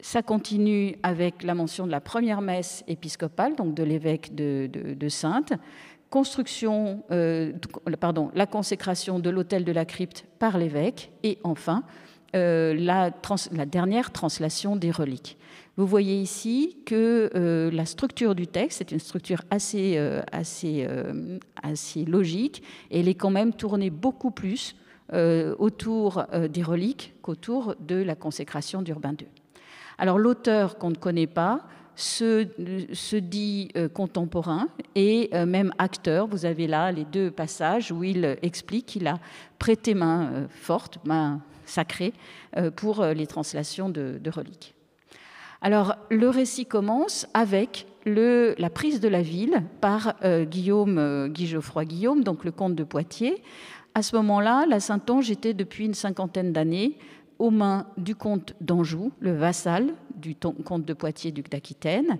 Ça continue avec la mention de la première messe épiscopale, donc de l'évêque de, Sainte, construction, euh, pardon, la consécration de l'autel de la crypte par l'évêque, et enfin euh, la, dernière translation des reliques. Vous voyez ici que euh, la structure du texte est une structure assez, euh, assez, euh, assez logique et elle est quand même tournée beaucoup plus autour des reliques qu'autour de la consécration d'Urbain II. Alors l'auteur qu'on ne connaît pas, se, dit contemporain et même acteur. Vous avez là les deux passages où il explique qu'il a prêté main forte, main sacrée, pour les translations de reliques. Alors le récit commence avec la prise de la ville par euh, Guillaume, euh, Guy Geoffroy Guillaume, donc le comte de Poitiers. À ce moment-là, la Saintonge était depuis une cinquantaine d'années aux mains du comte d'Anjou, le vassal du comte de Poitiers, duc d'Aquitaine.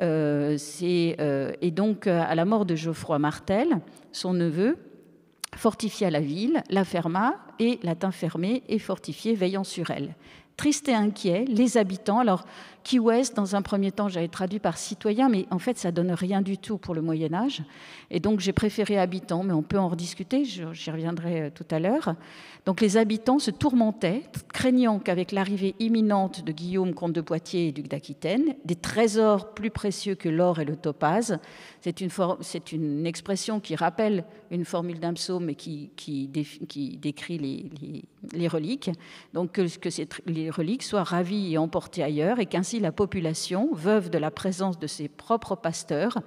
Euh, et donc, à la mort de Geoffroy Martel, son neveu fortifia la ville, la ferma et la tint fermée et fortifiée, veillant sur elle. Triste et inquiet, les habitants, alors Key West, dans un premier temps, j'avais traduit par citoyen, mais en fait, ça donne rien du tout pour le Moyen Âge. Et donc, j'ai préféré habitants, mais on peut en rediscuter, j'y reviendrai euh, tout à l'heure. Donc, les habitants se tourmentaient, craignant qu'avec l'arrivée imminente de Guillaume, comte de Poitiers et duc d'Aquitaine, des trésors plus précieux que l'or et le topaz, c'est une, une, expression qui rappelle une formule d'un psaume et qui, qui décrit les, reliques, donc que, que les reliques soient ravies et emportées ailleurs, et qu'ainsi la population, veuve de la présence de ses propres pasteurs,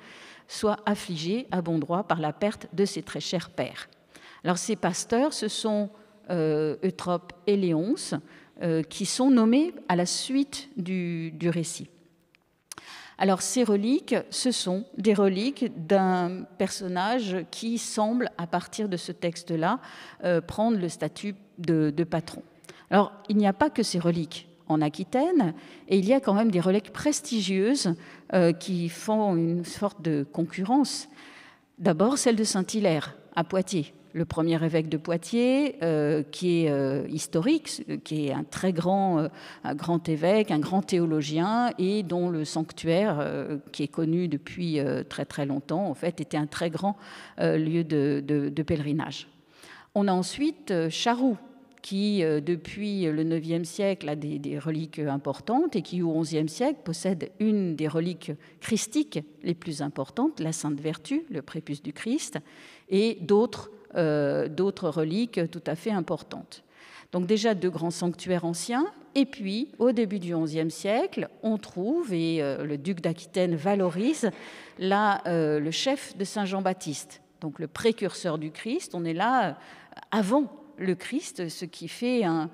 soit affligée à bon droit par la perte de ses très chers pères. Alors ces pasteurs, ce sont euh, Eutrope et Léonce, euh, qui sont nommés à la suite du, récit. Alors ces reliques, ce sont des reliques d'un personnage qui semble, à partir de ce texte-là, euh, prendre le statut de patron. Alors il n'y a pas que ces reliques en Aquitaine, et il y a quand même des reliques prestigieuses euh, qui font une sorte de concurrence. D'abord celle de Saint-Hilaire, à Poitiers, le premier évêque de Poitiers, euh, qui est euh, historique, qui est un très grand, évêque, un grand théologien, et dont le sanctuaire, qui est connu depuis très très longtemps, en fait, était un très grand lieu de, de, pèlerinage. On a ensuite Charroux, qui, euh, depuis le IXe siècle, a des, reliques importantes et qui, au XIe siècle, possède une des reliques christiques les plus importantes, la Sainte Vertu, le prépuce du Christ, et d'autres euh, reliques tout à fait importantes. Donc déjà deux grands sanctuaires anciens. Et puis, au début du XIe siècle, on trouve, et euh, le duc d'Aquitaine valorise, là, le chef de Saint Jean-Baptiste, donc le précurseur du Christ. On est là avant le Christ, ce qui fait un,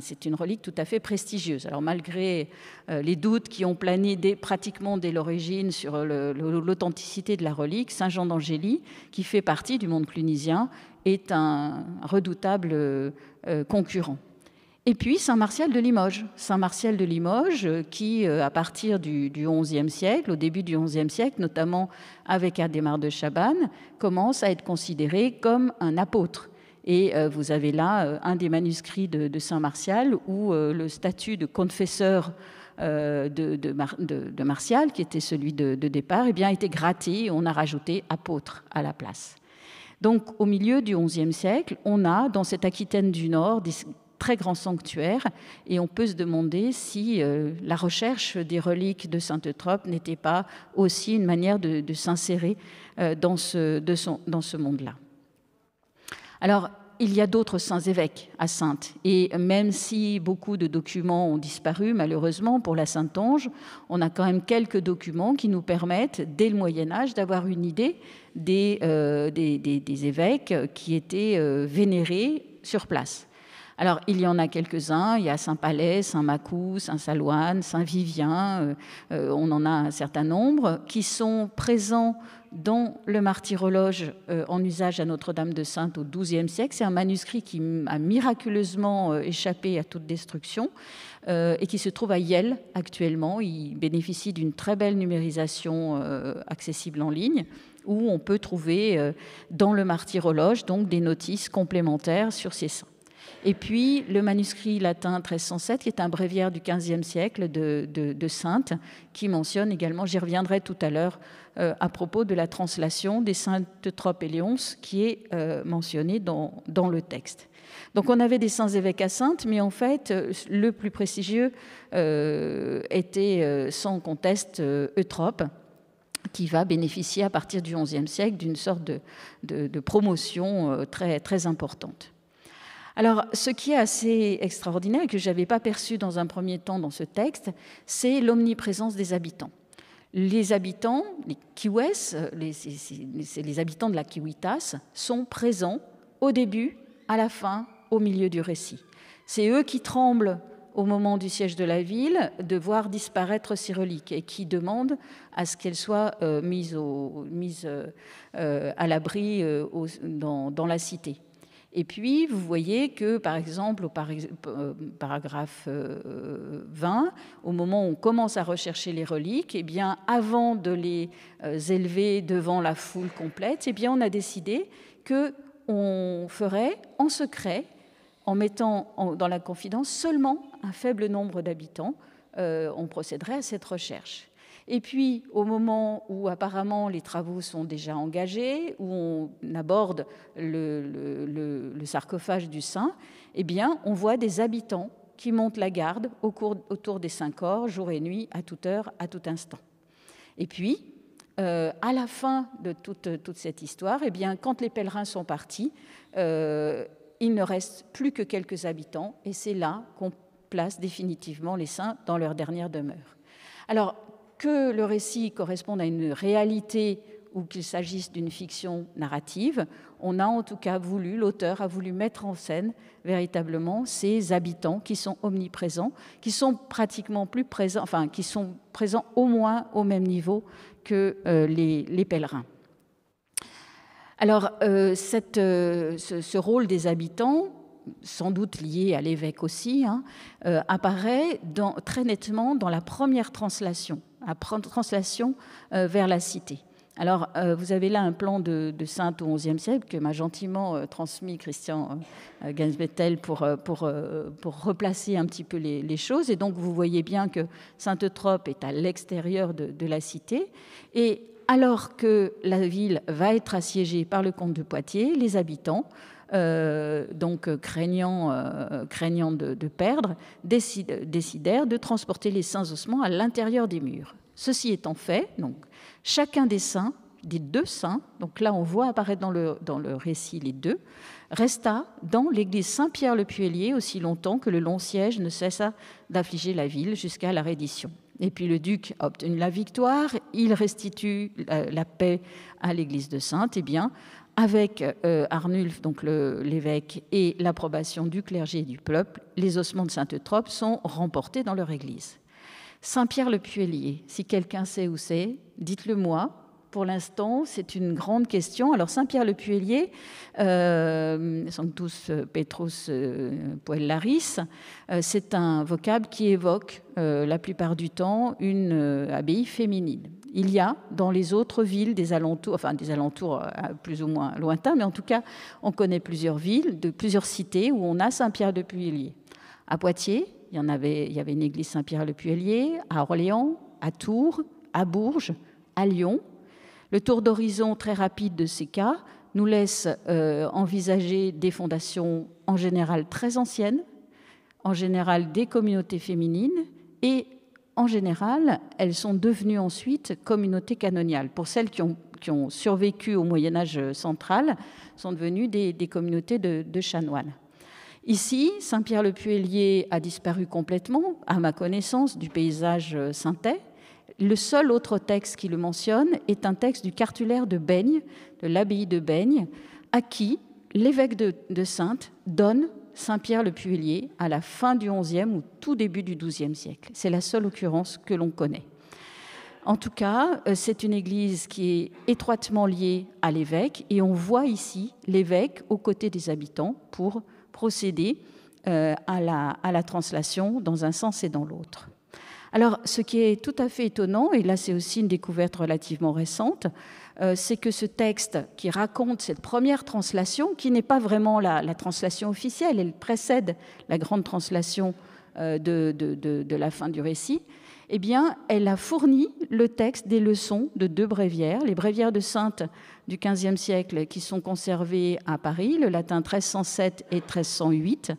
c'est une relique tout à fait prestigieuse. Alors malgré euh, les doutes qui ont plané dès, pratiquement dès l'origine sur l'authenticité de la relique, Saint Jean d'Angély, qui fait partie du monde clunisien, est un redoutable euh, concurrent. Et puis Saint-Martial de Limoges. Saint-Martial de Limoges, euh, qui, euh, à partir du, XIe siècle, au début du XIe siècle, notamment avec Adhémar de Chabannes, commence à être considéré comme un apôtre. Et euh, vous avez là un des manuscrits de, Saint-Martial où le statut de confesseur de, de, Martial, qui était celui de, départ, eh bien, a été gratté et on a rajouté apôtre à la place. Donc, au milieu du XIe siècle, on a dans cette Aquitaine du Nord très grand sanctuaire et on peut se demander si euh, la recherche des reliques de sainte eutrope n'était pas aussi une manière de, s'insérer euh, dans ce, monde-là. Alors, il y a d'autres saints évêques à Sainte. Et même si beaucoup de documents ont disparu, malheureusement, pour la sainte Saint-Onge, on a quand même quelques documents qui nous permettent, dès le Moyen Âge, d'avoir une idée des euh, évêques qui étaient vénérés sur place. Alors, il y en a quelques-uns. Il y a Saint-Palais, Saint-Macou, Saint-Saloine, Saint-Vivien. Euh, euh, on en a un certain nombre qui sont présents dans le martyrologe euh, en usage à Notre-Dame de Sainte au XIIe siècle. C'est un manuscrit qui a miraculeusement échappé à toute destruction et qui se trouve à Yale actuellement. Il bénéficie d'une très belle numérisation accessible en ligne où on peut trouver dans le martyrologe donc des notices complémentaires sur ces saints. Et puis le manuscrit latin 1307, qui est un bréviaire du XVe siècle de, saintes, Sainte, qui mentionne également, j'y reviendrai tout à l'heure, euh, à propos de la translation des saintes Eutrope et Léonce, qui est euh, mentionnée dans, le texte. Donc on avait des saints évêques à Sainte, mais en fait, euh, le plus prestigieux était sans conteste Eutrope, qui va bénéficier à partir du XIe siècle d'une sorte de, de promotion très, très importante. Alors, ce qui est assez extraordinaire et que je n'avais pas perçu dans un premier temps dans ce texte, c'est l'omniprésence des habitants. Les habitants, les Kiwes, les, habitants de la Kiwitas, sont présents au début, à la fin, au milieu du récit. C'est eux qui tremblent au moment du siège de la ville de voir disparaître ces reliques et qui demandent à ce qu'elles soient euh, mises, euh, à l'abri euh, dans, la cité. Et puis, vous voyez que, par exemple, au euh, paragraphe 20, euh, au moment où on commence à rechercher les reliques, et eh bien, avant de les euh, élever devant la foule complète, eh bien, on a décidé que on ferait en secret, en mettant dans la confidence seulement un faible nombre d'habitants, on procéderait à cette recherche. Et puis, au moment où apparemment les travaux sont déjà engagés, où on aborde le, sarcophage du saint, eh bien, on voit des habitants qui montent la garde au cours, autour des cinq corps, jour et nuit, à toute heure, à tout instant. Et puis, euh, à la fin de toute, toute cette histoire, eh bien, quand les pèlerins sont partis, euh, il ne reste plus que quelques habitants, et c'est là qu'on place définitivement les saints dans leur dernière demeure. Alors, que le récit corresponde à une réalité ou qu'il s'agisse d'une fiction narrative, on a en tout cas voulu, l'auteur a voulu mettre en scène véritablement ces habitants qui sont omniprésents, qui sont pratiquement plus présents, enfin qui sont présents au moins au même niveau que euh, les, pèlerins. Alors euh, euh, ce, rôle des habitants, sans doute lié à l'évêque aussi, hein, apparaît très nettement dans la première translation à translation euh, vers la cité. Alors, euh, vous avez là un plan de, sainte au XIe siècle que m'a gentiment euh, transmis Christian Gainsbettel pour, pour, pour, replacer un petit peu les, choses. Et donc, vous voyez bien que sainte trope est à l'extérieur de, de la cité. Et alors que la ville va être assiégée par le comte de Poitiers, les habitants euh, donc euh, craignant, euh, craignant de, perdre, décidèrent de transporter les saints ossements à l'intérieur des murs. Ceci étant fait, donc, chacun des saints, des deux saints, donc là on voit apparaître dans le, dans le récit les deux, resta dans l'église Saint-Pierre-le-Puellier aussi longtemps que le long siège ne cessa d'affliger la ville jusqu'à la reddition. Et puis le duc obtenu la victoire, il restitue la, paix à l'église de Sainte. et eh bien, avec euh, Arnulf, donc l'évêque, et l'approbation du clergé et du peuple, les ossements de sainte eutrope sont remportés dans leur église. Saint-Pierre le Puellier, si quelqu'un sait où c'est, dites-le moi. Pour l'instant, c'est une grande question. Alors Saint-Pierre le Puellier, euh, Sanctus euh, Petrus Puellaris, c'est un vocable qui évoque la plupart du temps une abbaye féminine il y a dans les autres villes des alentours, enfin des alentours euh, plus ou moins lointains, mais en tout cas, on connaît plusieurs villes, de plusieurs cités où on a Saint-Pierre-de-Puyellier. À Poitiers, il y, avait, une église Saint-Pierre-de-Puyellier, à Orléans, à Tours, à Bourges, à Lyon. Le tour d'horizon très rapide de ces cas nous laisse euh, envisager des fondations en général très anciennes, en général des communautés féminines et en général, elles sont devenues ensuite communautés canoniales. Pour celles qui ont, survécu au Moyen Âge central, sont devenues des, communautés de, chanoines. Ici, saint pierre le puellier a disparu complètement, à ma connaissance, du paysage saintais. Le seul autre texte qui le mentionne est un texte du cartulaire de Baigne, de l'abbaye de Baigne, à qui l'évêque de, de Sainte donne Saint-Pierre le Puélier à la fin du XIe ou tout début du XIIe siècle. C'est la seule occurrence que l'on connaît. En tout cas, euh, c'est une église qui est étroitement liée à l'évêque et on voit ici l'évêque aux côtés des habitants pour procéder euh, à à la translation dans un sens et dans l'autre. Alors, ce qui est tout à fait étonnant, et là c'est aussi une découverte relativement récente, euh, c'est que ce texte qui raconte cette première translation, qui n'est pas vraiment la, translation officielle, elle précède la grande translation euh, de, la fin du récit, eh bien, elle a fourni le texte des leçons de deux brévières, les brévières de Sainte du XVe siècle qui sont conservées à Paris, le latin 1307 et 1308,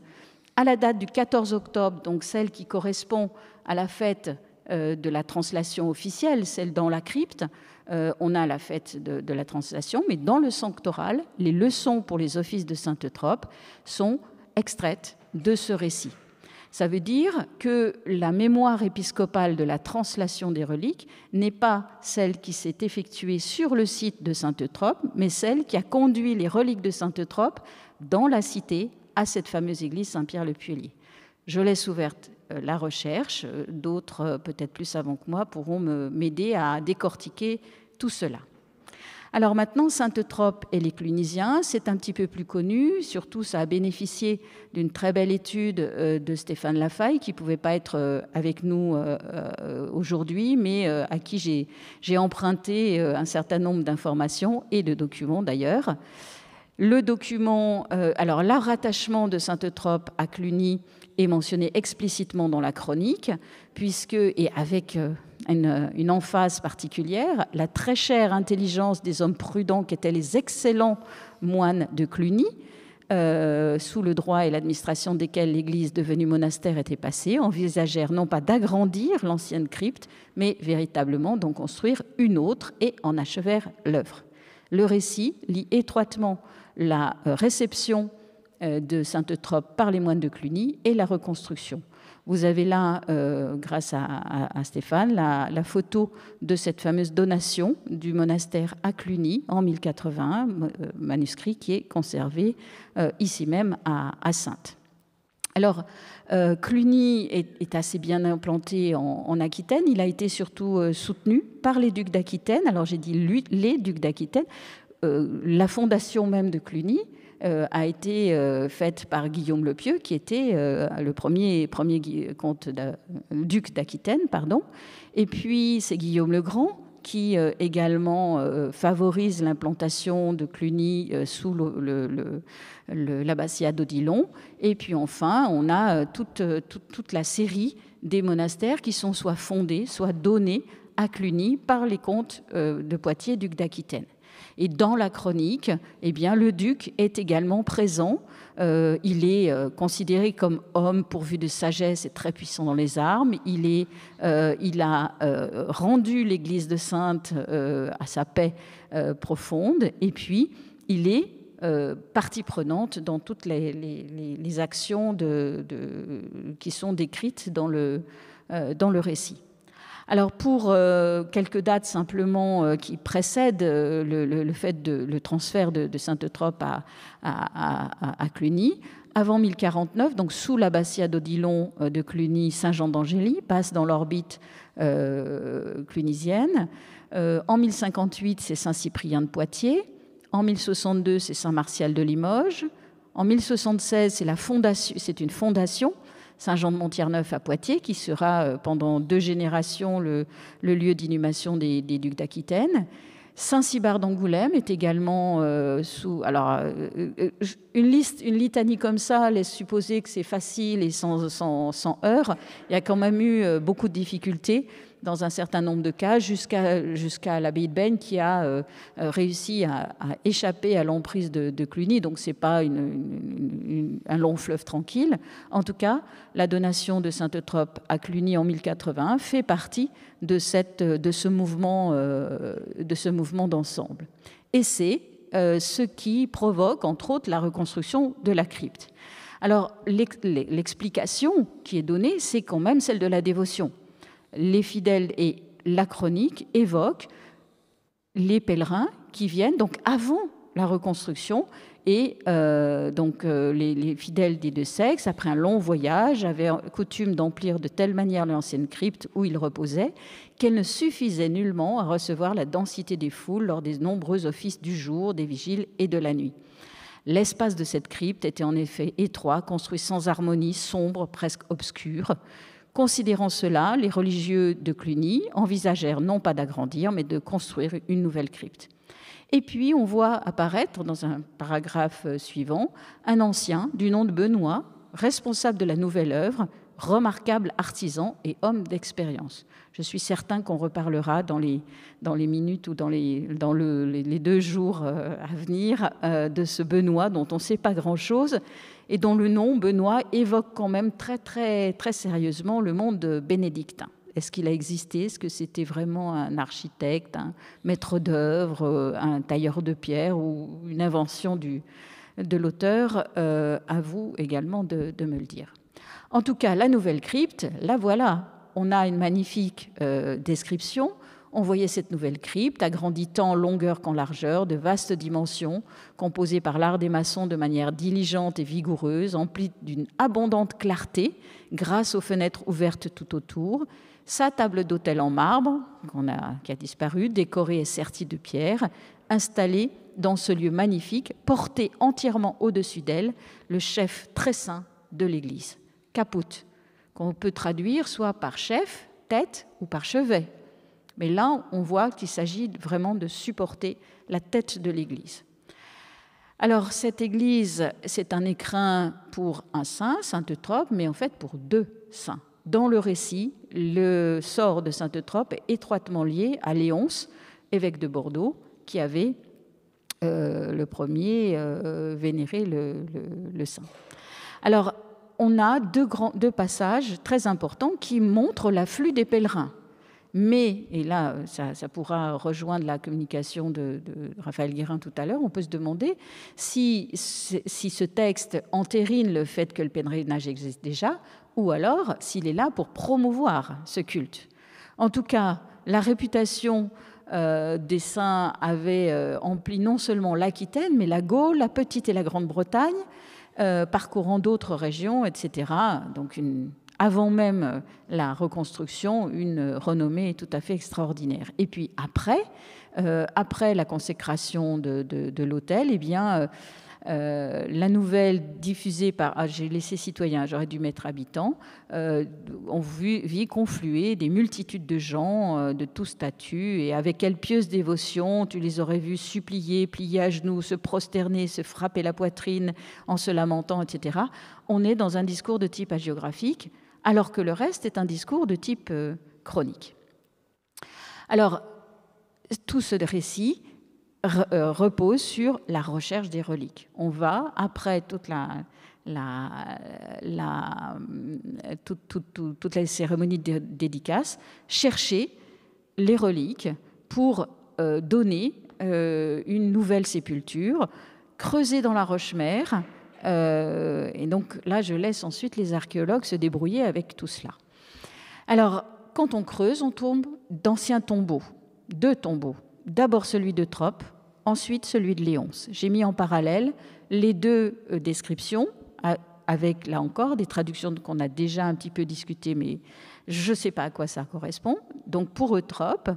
à la date du 14 octobre, donc celle qui correspond à la fête euh, de la translation officielle, celle dans la crypte, euh, on a la fête de, la translation, mais dans le sanctoral, les leçons pour les offices de sainte Eutrope sont extraites de ce récit. Ça veut dire que la mémoire épiscopale de la translation des reliques n'est pas celle qui s'est effectuée sur le site de Sainte-Eutrope, mais celle qui a conduit les reliques de Sainte-Eutrope dans la cité à cette fameuse église Saint-Pierre-le-Puelier. Je laisse ouverte euh, la recherche. Euh, d'autres, euh, peut-être plus avant que moi, pourront m'aider à décortiquer tout cela. Alors maintenant, Sainte-Trope et les Clunisiens, c'est un petit peu plus connu, surtout ça a bénéficié d'une très belle étude de Stéphane Lafaille, qui ne pouvait pas être avec nous aujourd'hui, mais à qui j'ai emprunté un certain nombre d'informations et de documents d'ailleurs. Le document, alors l'attachement de Sainte-Trope à Cluny est mentionné explicitement dans la chronique, puisque, et avec euh, euh, une, emphase particulière, la très chère intelligence des hommes prudents qui étaient les excellents moines de Cluny, euh, sous le droit et l'administration desquels l'église devenue monastère était passée, envisagèrent non pas d'agrandir l'ancienne crypte, mais véritablement d'en construire une autre et en achevèrent l'œuvre. Le récit lie étroitement la réception euh, de Sainte-Eutrope par les moines de Cluny et la reconstruction. Vous avez là, euh, grâce à, Stéphane, la, photo de cette fameuse donation du monastère à Cluny en 1081, euh, manuscrit qui est conservé ici même à, Sainte. Alors, Cluny est, assez bien implanté en, Aquitaine. Il a été surtout soutenu par les ducs d'Aquitaine. Alors, j'ai dit les ducs d'Aquitaine. la fondation même de Cluny euh, a été euh, faite par Guillaume le Pieux, qui était euh, le premier, duc d'Aquitaine. pardon. Et puis c'est Guillaume le Grand qui également favorise l'implantation de Cluny sous l'abbatiat d'Odilon. Et puis enfin, on a toute, toute, la série des monastères qui sont soit fondés, soit donnés à Cluny par les comtes de Poitiers, duc d'Aquitaine. Et dans la chronique, eh bien, le duc est également présent. Euh, il est euh, considéré comme homme pourvu de sagesse et très puissant dans les armes. Il, est, euh, il a rendu l'Église de Sainte à sa paix profonde. Et puis, il est partie prenante dans toutes les, actions de, qui sont décrites dans le, dans le récit. Alors pour euh, quelques dates simplement euh, qui précèdent euh, le, fait de le transfert de, Saint-Eutrope à, Cluny, avant 1049, donc sous l'abbatiat d'Odilon de Cluny, Saint-Jean d'Angély passe dans l'orbite clunisienne. en 1058, c'est Saint-Cyprien de Poitiers. En 1062, c'est Saint-Martial de Limoges. En 1076, c'est une fondation saint jean de montierneuf à Poitiers, qui sera euh, pendant deux générations le, lieu d'inhumation des, ducs d'Aquitaine. Saint-Cybard d'Angoulême est également euh, sous. Alors, euh, une liste, une litanie comme ça laisse supposer que c'est facile et sans, sans, sans, heurts. Il y a quand même eu beaucoup de difficultés, dans un certain nombre de cas, jusqu'à jusqu'à l'abbaye de Baigne qui a euh, euh, réussi à, échapper à l'emprise de, Cluny. Donc c'est pas un long fleuve tranquille. En tout cas, la donation de sainte eutrope à Cluny en 1080 fait partie de, cette, de ce mouvement euh, de ce mouvement d'ensemble. Et c'est ce qui provoque, entre autres, la reconstruction de la crypte. Alors, l'explication qui est donnée, c'est quand même celle de la dévotion les fidèles et la chronique évoquent les pèlerins qui viennent, donc avant la reconstruction, et euh, donc euh, les, les, fidèles des deux sexes, après un long voyage, avaient coutume d'emplir de telle manière l'ancienne crypte où ils reposaient qu'elle ne suffisait nullement à recevoir la densité des foules lors des nombreux offices du jour, des vigiles et de la nuit. L'espace de cette crypte était en effet étroit, construit sans harmonie, sombre, presque obscur. Considérant cela, les religieux de Cluny envisagèrent non pas d'agrandir, mais de construire une nouvelle crypte. Et puis on voit apparaître dans un paragraphe euh, suivant un ancien du nom de Benoît, responsable de la nouvelle œuvre, remarquable artisan et homme d'expérience. Je suis certain qu'on reparlera dans les, minutes ou dans les, deux jours euh, à venir euh, de ce Benoît dont on ne sait pas grand-chose, et dont le nom, Benoît, évoque quand même très, très, très sérieusement le monde bénédictin. Est-ce qu'il a existé Est-ce que c'était vraiment un architecte, un maître d'œuvre, euh, un tailleur de pierre ou une invention du, de l'auteur euh, À vous également de, me le dire. En tout cas, la nouvelle crypte, la voilà. On a une magnifique euh, description on voyait cette nouvelle crypte, agrandie tant en longueur qu'en largeur, de vastes dimensions, composée par l'art des maçons de manière diligente et vigoureuse, emplie d'une abondante clarté grâce aux fenêtres ouvertes tout autour, sa table d'hôtel en marbre, qui a disparu, décorée et sertie de pierre, installée dans ce lieu magnifique, portée entièrement au-dessus d'elle, le chef très saint de l'Église, caput, qu'on peut traduire soit par chef, tête ou par chevet, mais là, on voit qu'il s'agit vraiment de supporter la tête de l'Église. Alors, cette Église, c'est un écrin pour un saint, saint Eutrope, mais en fait pour deux saints. Dans le récit, le sort de saint Eutrope est étroitement lié à Léonce, évêque de Bordeaux, qui avait euh, le premier euh, vénéré le, saint. Alors, on a deux passages très importants qui montrent l'afflux des pèlerins mais, et là, ça, pourra rejoindre la communication de, Raphaël Guérin tout à l'heure, on peut se demander si, si ce texte entérine le fait que le pèlerinage existe déjà, ou alors s'il est là pour promouvoir ce culte. En tout cas, la réputation euh, des saints avait euh, empli non seulement l'Aquitaine, mais la Gaule, la Petite et la Grande-Bretagne, euh, parcourant d'autres régions, etc. Donc une avant même euh, la reconstruction, une euh, renommée tout à fait extraordinaire. Et puis après, euh, après la consécration de, l'hôtel, eh bien, la nouvelle diffusée par, ah, j'ai laissé citoyens, j'aurais dû mettre habitants, on vit, confluer des multitudes de gens de tous statuts et avec quelle pieuse dévotion tu les aurais vus supplier, plier à genoux, se prosterner, se frapper la poitrine en se lamentant, etc. On est dans un discours de type hagiographique alors que le reste est un discours de type euh, chronique. Alors, tout ce récit euh, repose sur la recherche des reliques. On va, après toute la, la, la, cérémonie de dédicace, chercher les reliques pour euh, donner une nouvelle sépulture, creuser dans la roche-mère, euh, et donc là, je laisse ensuite les archéologues se débrouiller avec tout cela. Alors, quand on creuse, on tombe d'anciens tombeaux, deux tombeaux. D'abord celui de Trope, ensuite celui de Léonce. J'ai mis en parallèle les deux euh, descriptions, avec là encore des traductions qu'on a déjà un petit peu discutées, mais je ne sais pas à quoi ça correspond. Donc pour Eutrope,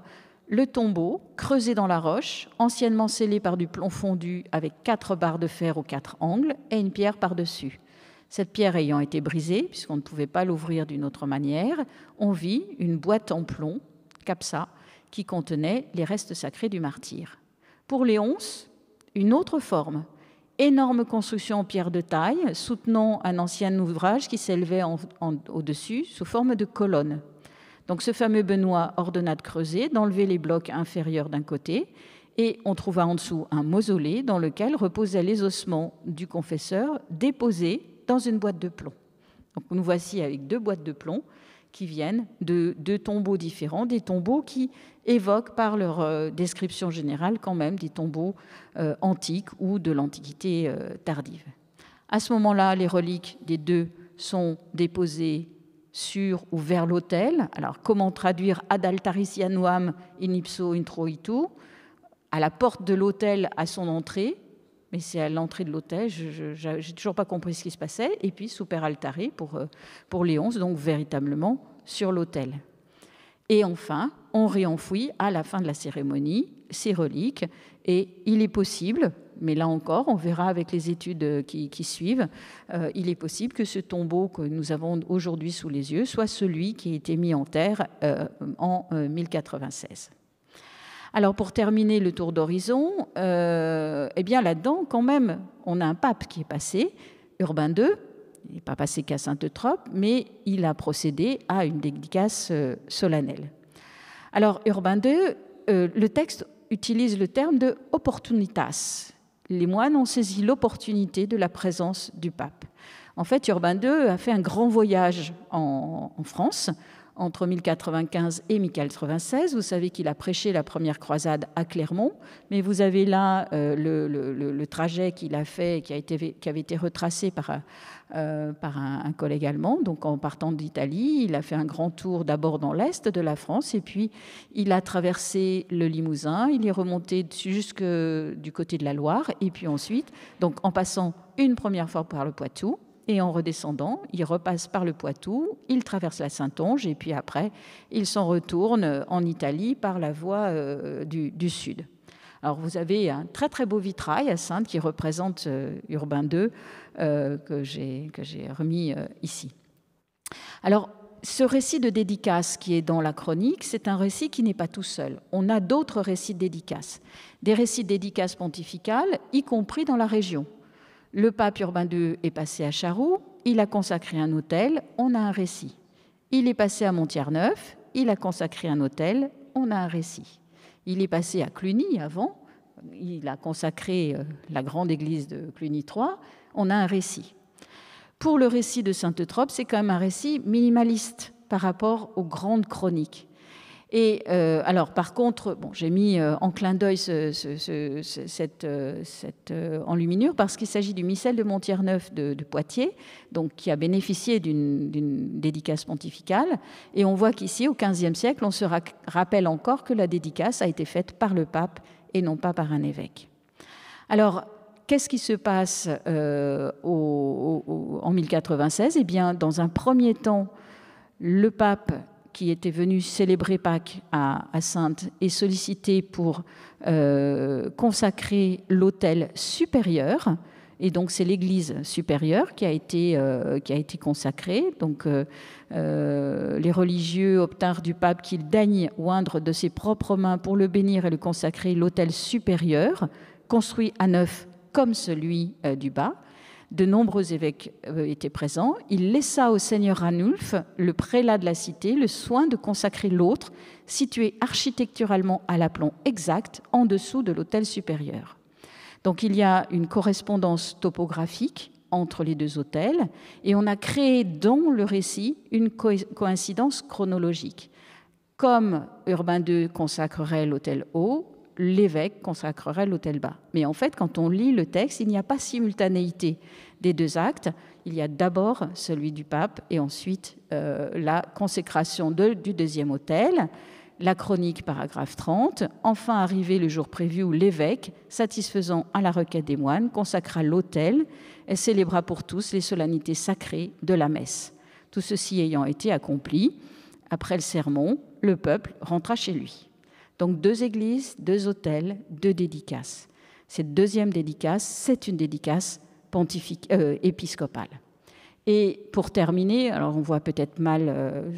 le tombeau, creusé dans la roche, anciennement scellé par du plomb fondu avec quatre barres de fer aux quatre angles et une pierre par-dessus. Cette pierre ayant été brisée, puisqu'on ne pouvait pas l'ouvrir d'une autre manière, on vit une boîte en plomb, capsa, qui contenait les restes sacrés du martyr. Pour Léonce, une autre forme, énorme construction en pierre de taille soutenant un ancien ouvrage qui s'élevait au-dessus sous forme de colonne. Donc ce fameux Benoît ordonna de creuser, d'enlever les blocs inférieurs d'un côté, et on trouva en dessous un mausolée dans lequel reposaient les ossements du confesseur déposés dans une boîte de plomb. Donc nous voici avec deux boîtes de plomb qui viennent de deux tombeaux différents, des tombeaux qui évoquent par leur euh, description générale quand même des tombeaux euh, antiques ou de l'Antiquité euh, tardive. À ce moment-là, les reliques des deux sont déposées sur ou vers l'autel. Alors, comment traduire ad altaris in ipso introitu À la porte de l'autel, à son entrée, mais c'est à l'entrée de l'autel, je n'ai toujours pas compris ce qui se passait. Et puis, super altari pour, euh, pour donc véritablement sur l'autel. Et enfin, on réenfouit à la fin de la cérémonie ces reliques, et il est possible, mais là encore, on verra avec les études euh, qui, suivent, euh, il est possible que ce tombeau que nous avons aujourd'hui sous les yeux soit celui qui a été mis en terre euh, en 1096. Alors pour terminer le tour d'horizon, eh bien là-dedans, quand même, on a un pape qui est passé, Urbain II. Il n'est pas passé qu'à Sainte-Eutrope, mais il a procédé à une dédicace solennelle. Alors Urbain II, le texte utilise le terme de opportunitas, les moines ont saisi l'opportunité de la présence du pape. En fait, Urbain II a fait un grand voyage en, France entre 1095 et 1096. Vous savez qu'il a prêché la première croisade à Clermont, mais vous avez là euh, le, trajet qu'il a fait, qui, a été, qui avait été retracé par, euh, par un, collègue allemand. Donc en partant d'Italie, il a fait un grand tour d'abord dans l'est de la France, et puis il a traversé le Limousin, il est remonté jusque du côté de la Loire, et puis ensuite, donc en passant une première fois par le Poitou, et en redescendant, il repasse par le Poitou, il traverse la Saintonge et puis après, il s'en retourne en Italie par la voie euh, du, sud. Alors vous avez un très très beau vitrail à Sainte qui représente euh, Urbain II euh, que j'ai remis ici. Alors ce récit de dédicace qui est dans la chronique, c'est un récit qui n'est pas tout seul. On a d'autres récits de dédicaces, des récits de dédicaces pontificales, y compris dans la région. Le pape Urbain II est passé à Charroux, il a consacré un hôtel, on a un récit. Il est passé à Montierneuf, neuf il a consacré un hôtel, on a un récit. Il est passé à Cluny avant, il a consacré euh, la grande église de Cluny III, on a un récit. Pour le récit de Sainte-Eutrope, c'est quand même un récit minimaliste par rapport aux grandes chroniques. Et euh, alors, par contre, bon, j'ai mis euh, en clin d'œil ce, cette, euh, cette enluminure parce qu'il s'agit du missel de Montierneuf de, de, Poitiers, donc qui a bénéficié d'une dédicace pontificale. Et on voit qu'ici, au XVe siècle, on se rappelle encore que la dédicace a été faite par le pape et non pas par un évêque. Alors, qu'est-ce qui se passe en 1096 Eh bien, dans un premier temps, le pape qui était venu célébrer Pâques à, à Sainte et sollicité pour euh, consacrer l'autel supérieur. Et donc c'est l'Église supérieure qui a été, euh, qui a été consacrée. Donc euh, les religieux obtinrent du pape qu'il daigne oindre de ses propres mains pour le bénir et le consacrer l'autel supérieur, construit à neuf comme celui du bas de nombreux évêques euh, étaient présents. Il laissa au seigneur Ranulf, le prélat de la cité, le soin de consacrer l'autre, situé architecturalement à l'aplomb exact, en dessous de l'hôtel supérieur. Donc il y a une correspondance topographique entre les deux hôtels et on a créé dans le récit une coïncidence chronologique. Comme Urbain II consacrerait l'hôtel haut, l'évêque consacrerait l'autel bas. Mais en fait, quand on lit le texte, il n'y a pas simultanéité des deux actes. Il y a d'abord celui du pape et ensuite euh, la consécration du deuxième autel, la chronique paragraphe 30, enfin arrivé le jour prévu où l'évêque, satisfaisant à la requête des moines, consacra l'autel et célébra pour tous les solennités sacrées de la messe. Tout ceci ayant été accompli, après le sermon, le peuple rentra chez lui. Donc deux églises, deux hôtels, deux dédicaces. Cette deuxième dédicace, c'est une dédicace pontifique, euh, épiscopale. Et pour terminer, alors on voit peut-être mal, euh,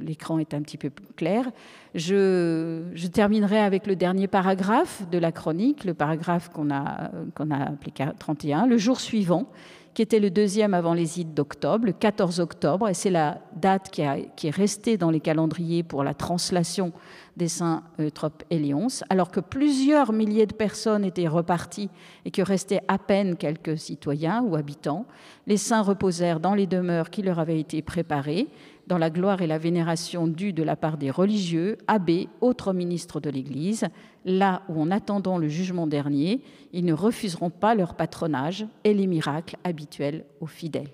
l'écran est un petit peu plus clair, je, terminerai avec le dernier paragraphe de la chronique, le paragraphe qu'on a, euh, qu'on a appelé 31, le jour suivant qui était le deuxième avant les ides d'octobre, le 14 octobre, et c'est la date qui, est restée dans les calendriers pour la translation des saints Eutrope et Léonce, alors que plusieurs milliers de personnes étaient reparties et que restaient à peine quelques citoyens ou habitants. Les saints reposèrent dans les demeures qui leur avaient été préparées dans la gloire et la vénération due de la part des religieux, abbés, autres ministres de l'Église, là où en attendant le jugement dernier, ils ne refuseront pas leur patronage et les miracles habituels aux fidèles.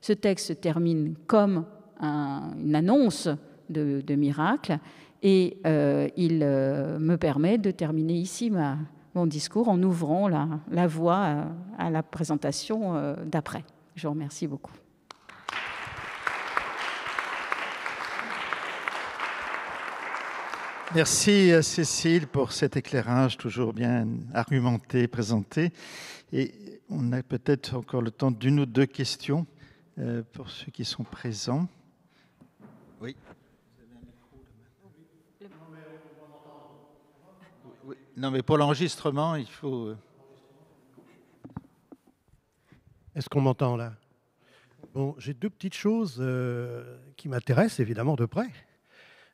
Ce texte termine comme une annonce de, de miracle et euh, il euh, me permet de terminer ici mon discours en ouvrant la, voie euh, à, la présentation d'après. Je vous remercie beaucoup. Merci euh, Cécile pour cet éclairage toujours bien argumenté, présenté. Et on a peut-être encore le temps d'une ou deux questions euh, pour ceux qui sont présents. Oui. Non, mais pour l'enregistrement, il faut. Euh, Est-ce qu'on m'entend là Bon, j'ai deux petites choses qui m'intéressent évidemment de près.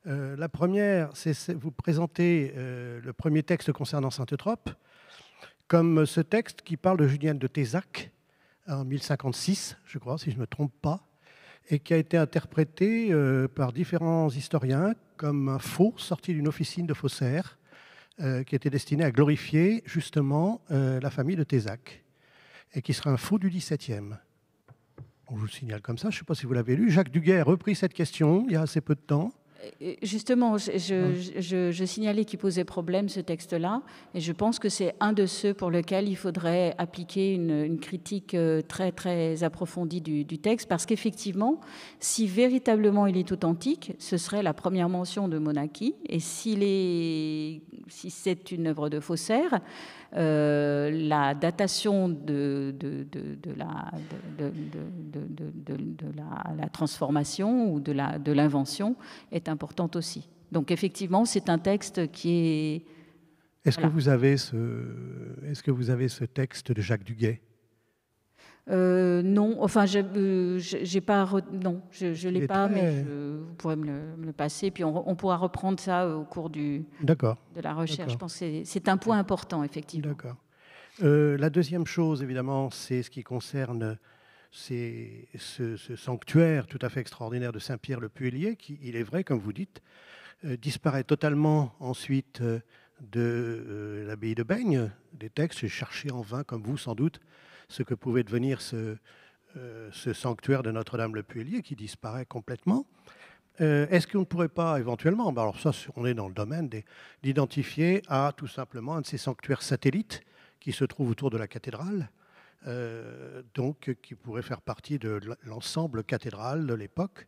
Euh, la première, c'est vous présenter euh, le premier texte concernant saint Eutrope, comme ce texte qui parle de Julien de Tézac en 1056, je crois, si je ne me trompe pas, et qui a été interprété euh, par différents historiens comme un faux sorti d'une officine de faussaires, qui était destiné à glorifier justement la famille de Tézac, et qui sera un faux du XVIIe. On vous signale comme ça, je ne sais pas si vous l'avez lu. Jacques Duguay a repris cette question il y a assez peu de temps justement, hum. je, signalais qu'il posait problème ce texte-là, et je pense que c'est un de ceux pour lequel il faudrait appliquer une, critique euh, très très approfondie du, texte, parce qu'effectivement, si véritablement il est authentique, ce serait la première mention de Monaki, et si c'est une œuvre de faussaire, euh, la datation de, la, transformation ou de l'invention est importante aussi. Donc effectivement, c'est un texte qui est... Est-ce que vous avez ce, est-ce que vous avez ce texte de Jacques Duguay euh, non, enfin, j'ai euh, pas, non, je, je l'ai pas, mais vous pourrez me le, passer, puis on, pourra reprendre ça euh, au cours du, de la recherche. Je pense c'est un point important, effectivement. D'accord. la deuxième chose, évidemment, c'est ce qui concerne ce, sanctuaire tout à fait extraordinaire de saint pierre le Puellier, qui, il est vrai, comme vous dites, disparaît totalement ensuite de l'abbaye de Bagne. Des textes cherchés en vain, comme vous sans doute, ce que pouvait devenir ce, euh, ce sanctuaire de Notre-Dame-le-Puelier qui disparaît complètement. Euh, est-ce qu'on ne pourrait pas éventuellement, ben alors ça on est dans le domaine d'identifier à tout simplement un de ces sanctuaires satellites qui se trouve autour de la cathédrale, euh, donc qui pourrait faire partie de l'ensemble cathédrale de l'époque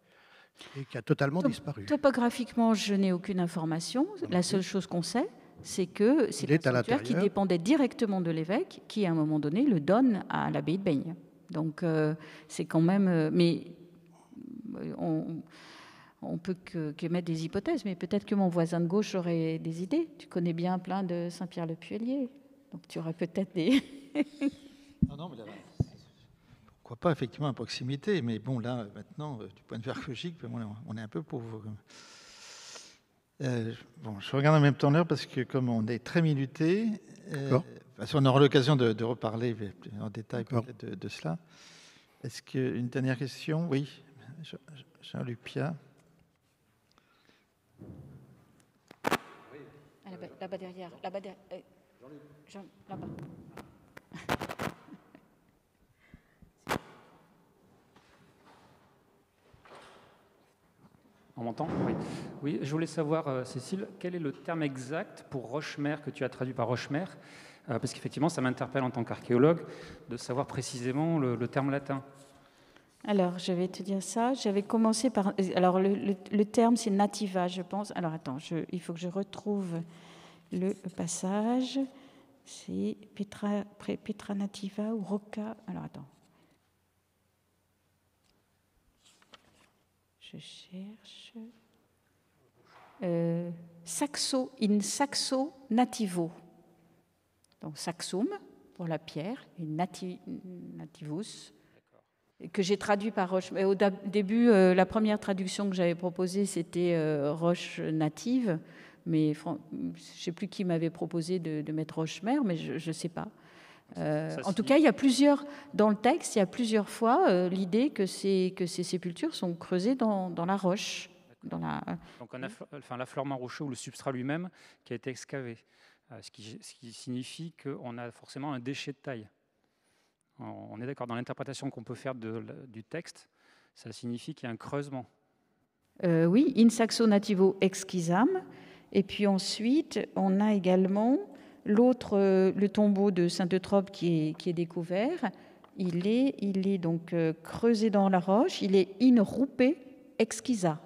et qui a totalement disparu. Topographiquement, je n'ai aucune information. La seule chose qu'on sait, c'est que c'est un sanctuaire qui dépendait directement de l'évêque, qui à un moment donné le donne à l'abbaye de Beigne. Donc euh, c'est quand même. Euh, mais euh, on, on peut qu'émettre des hypothèses, mais peut-être que mon voisin de gauche aurait des idées. Tu connais bien plein de Saint-Pierre-le-Puelier, donc tu aurais peut-être des. non, non, mais là, pourquoi pas effectivement à proximité, mais bon là maintenant, du point de vue archéologique, on est un peu pauvre. Euh, bon, je regarde en même temps l'heure parce que comme on est très minuté, euh, on aura l'occasion de, reparler en détail de, cela. Est-ce qu'une dernière question Oui, Jean-Luc Pia. Ah, là-bas derrière, euh, Jean, là-bas. On oui. je voulais savoir, euh, Cécile, quel est le terme exact pour Rochemer que tu as traduit par Rochemer, euh, Parce qu'effectivement, ça m'interpelle en tant qu'archéologue de savoir précisément le, terme latin. Alors, je vais te dire ça. J'avais commencé par. Euh, alors, le, terme, c'est nativa, je pense. Alors, attends, il faut que je retrouve le passage. C'est Petra, Petra nativa ou Roca. Alors, attends. je cherche. Euh, saxo, in saxo nativo. Donc saxum pour la pierre, et nativus, que j'ai traduit par roche. au début, euh, la première traduction que j'avais proposée, c'était euh, roche native, mais je ne sais plus qui m'avait proposé de, de mettre roche mère, mais je ne sais pas. Euh, en tout cas, il y a plusieurs, dans le texte, il y a plusieurs fois euh, l'idée que ces, que ces sépultures sont creusées dans, la roche. Dans la, euh, Donc on a, l'affleurement rocheux ou le substrat lui-même qui a été excavé, ce qui, signifie qu'on a forcément un déchet de taille. On, est d'accord, dans l'interprétation qu'on peut faire du texte, ça signifie qu'il y a un creusement. oui, in saxo nativo exquisam. Et puis ensuite, on a également L'autre, euh, le tombeau de Saint-Eutrope qui est, découvert, il est, il est donc euh, creusé dans la roche, il est in exquisa.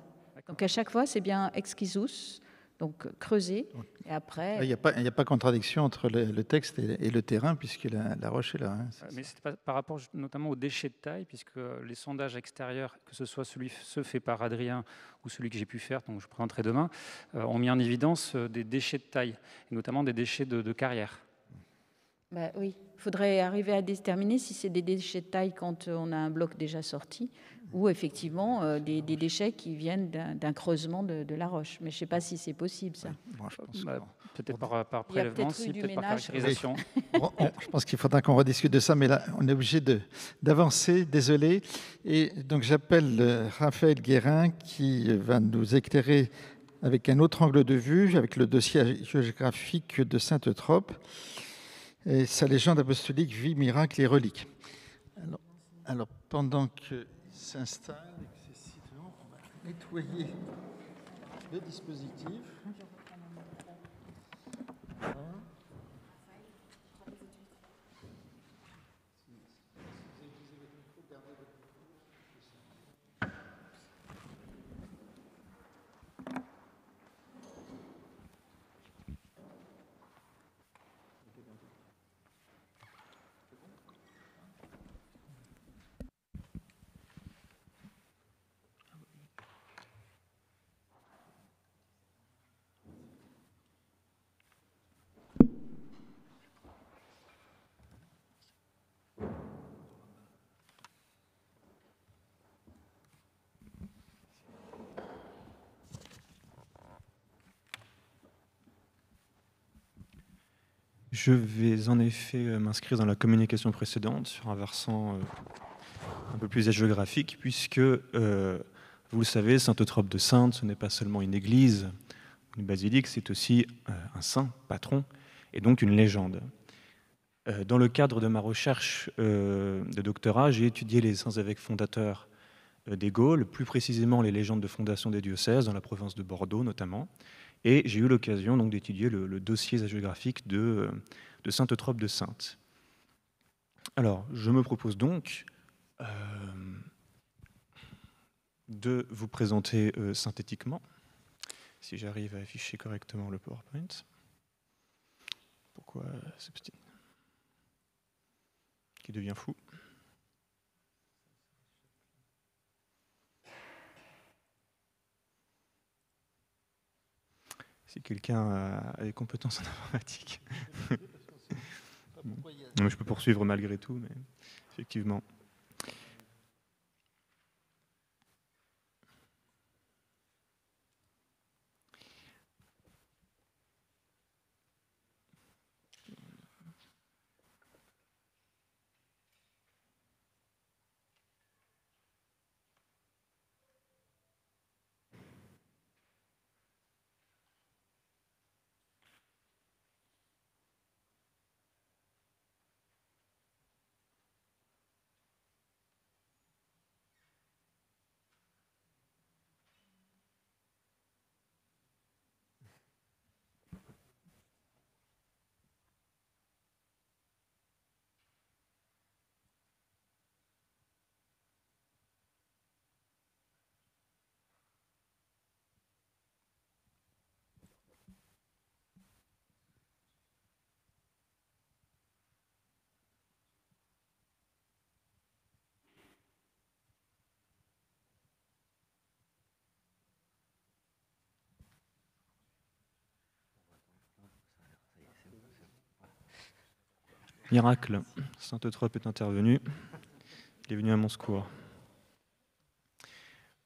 Donc à chaque fois, c'est bien exquisus, donc euh, creusé, il n'y a, a, pas contradiction entre le, texte et, le terrain, puisque la, la roche est là. Hein. Ah, mais c'est par rapport notamment aux déchets de taille, puisque les sondages extérieurs, que ce soit celui, ceux fait par Adrien ou celui que j'ai pu faire, donc je présenterai demain, euh, ont mis en évidence euh, des déchets de taille, et notamment des déchets de, carrière. Bah oui, il faudrait arriver à déterminer si c'est des déchets de taille quand euh, on a un bloc déjà sorti ou effectivement euh, des, déchets qui viennent d'un creusement de, la roche. Mais je ne sais pas si c'est possible, ça. je pense bah, peut-être par, prélèvement, par caractérisation. je pense qu'il faudra qu'on rediscute de ça, mais là, on est obligé d'avancer, désolé. Et donc, j'appelle euh, Raphaël Guérin qui va nous éclairer avec un autre angle de vue, avec le dossier géographique de Sainte-Eutrope et sa légende apostolique, vit miracle et relique. Alors, pendant que s'installe, on va nettoyer le dispositif. Je vais en effet euh, m'inscrire dans la communication précédente sur un versant euh, un peu plus géographique, puisque, euh, vous le savez, Saint-Eutrope de Sainte, ce n'est pas seulement une église, une basilique, c'est aussi un saint, patron, et donc une légende. Dans le cadre de ma recherche de doctorat, j'ai étudié les saints évêques fondateurs des Gaules, plus précisément les légendes de fondation des diocèses, dans la province de Bordeaux notamment, et j'ai eu l'occasion donc d'étudier le, dossier géographique de, euh, de Saint-Eutrope de Sainte. Alors, je me propose donc euh, de vous présenter euh, synthétiquement, si j'arrive à afficher correctement le PowerPoint. Pourquoi petit, Qui devient fou. si quelqu'un euh, a des compétences en informatique. je peux poursuivre malgré tout, mais effectivement. Miracle, saint Eutrope est intervenu, Il est venu à mon secours.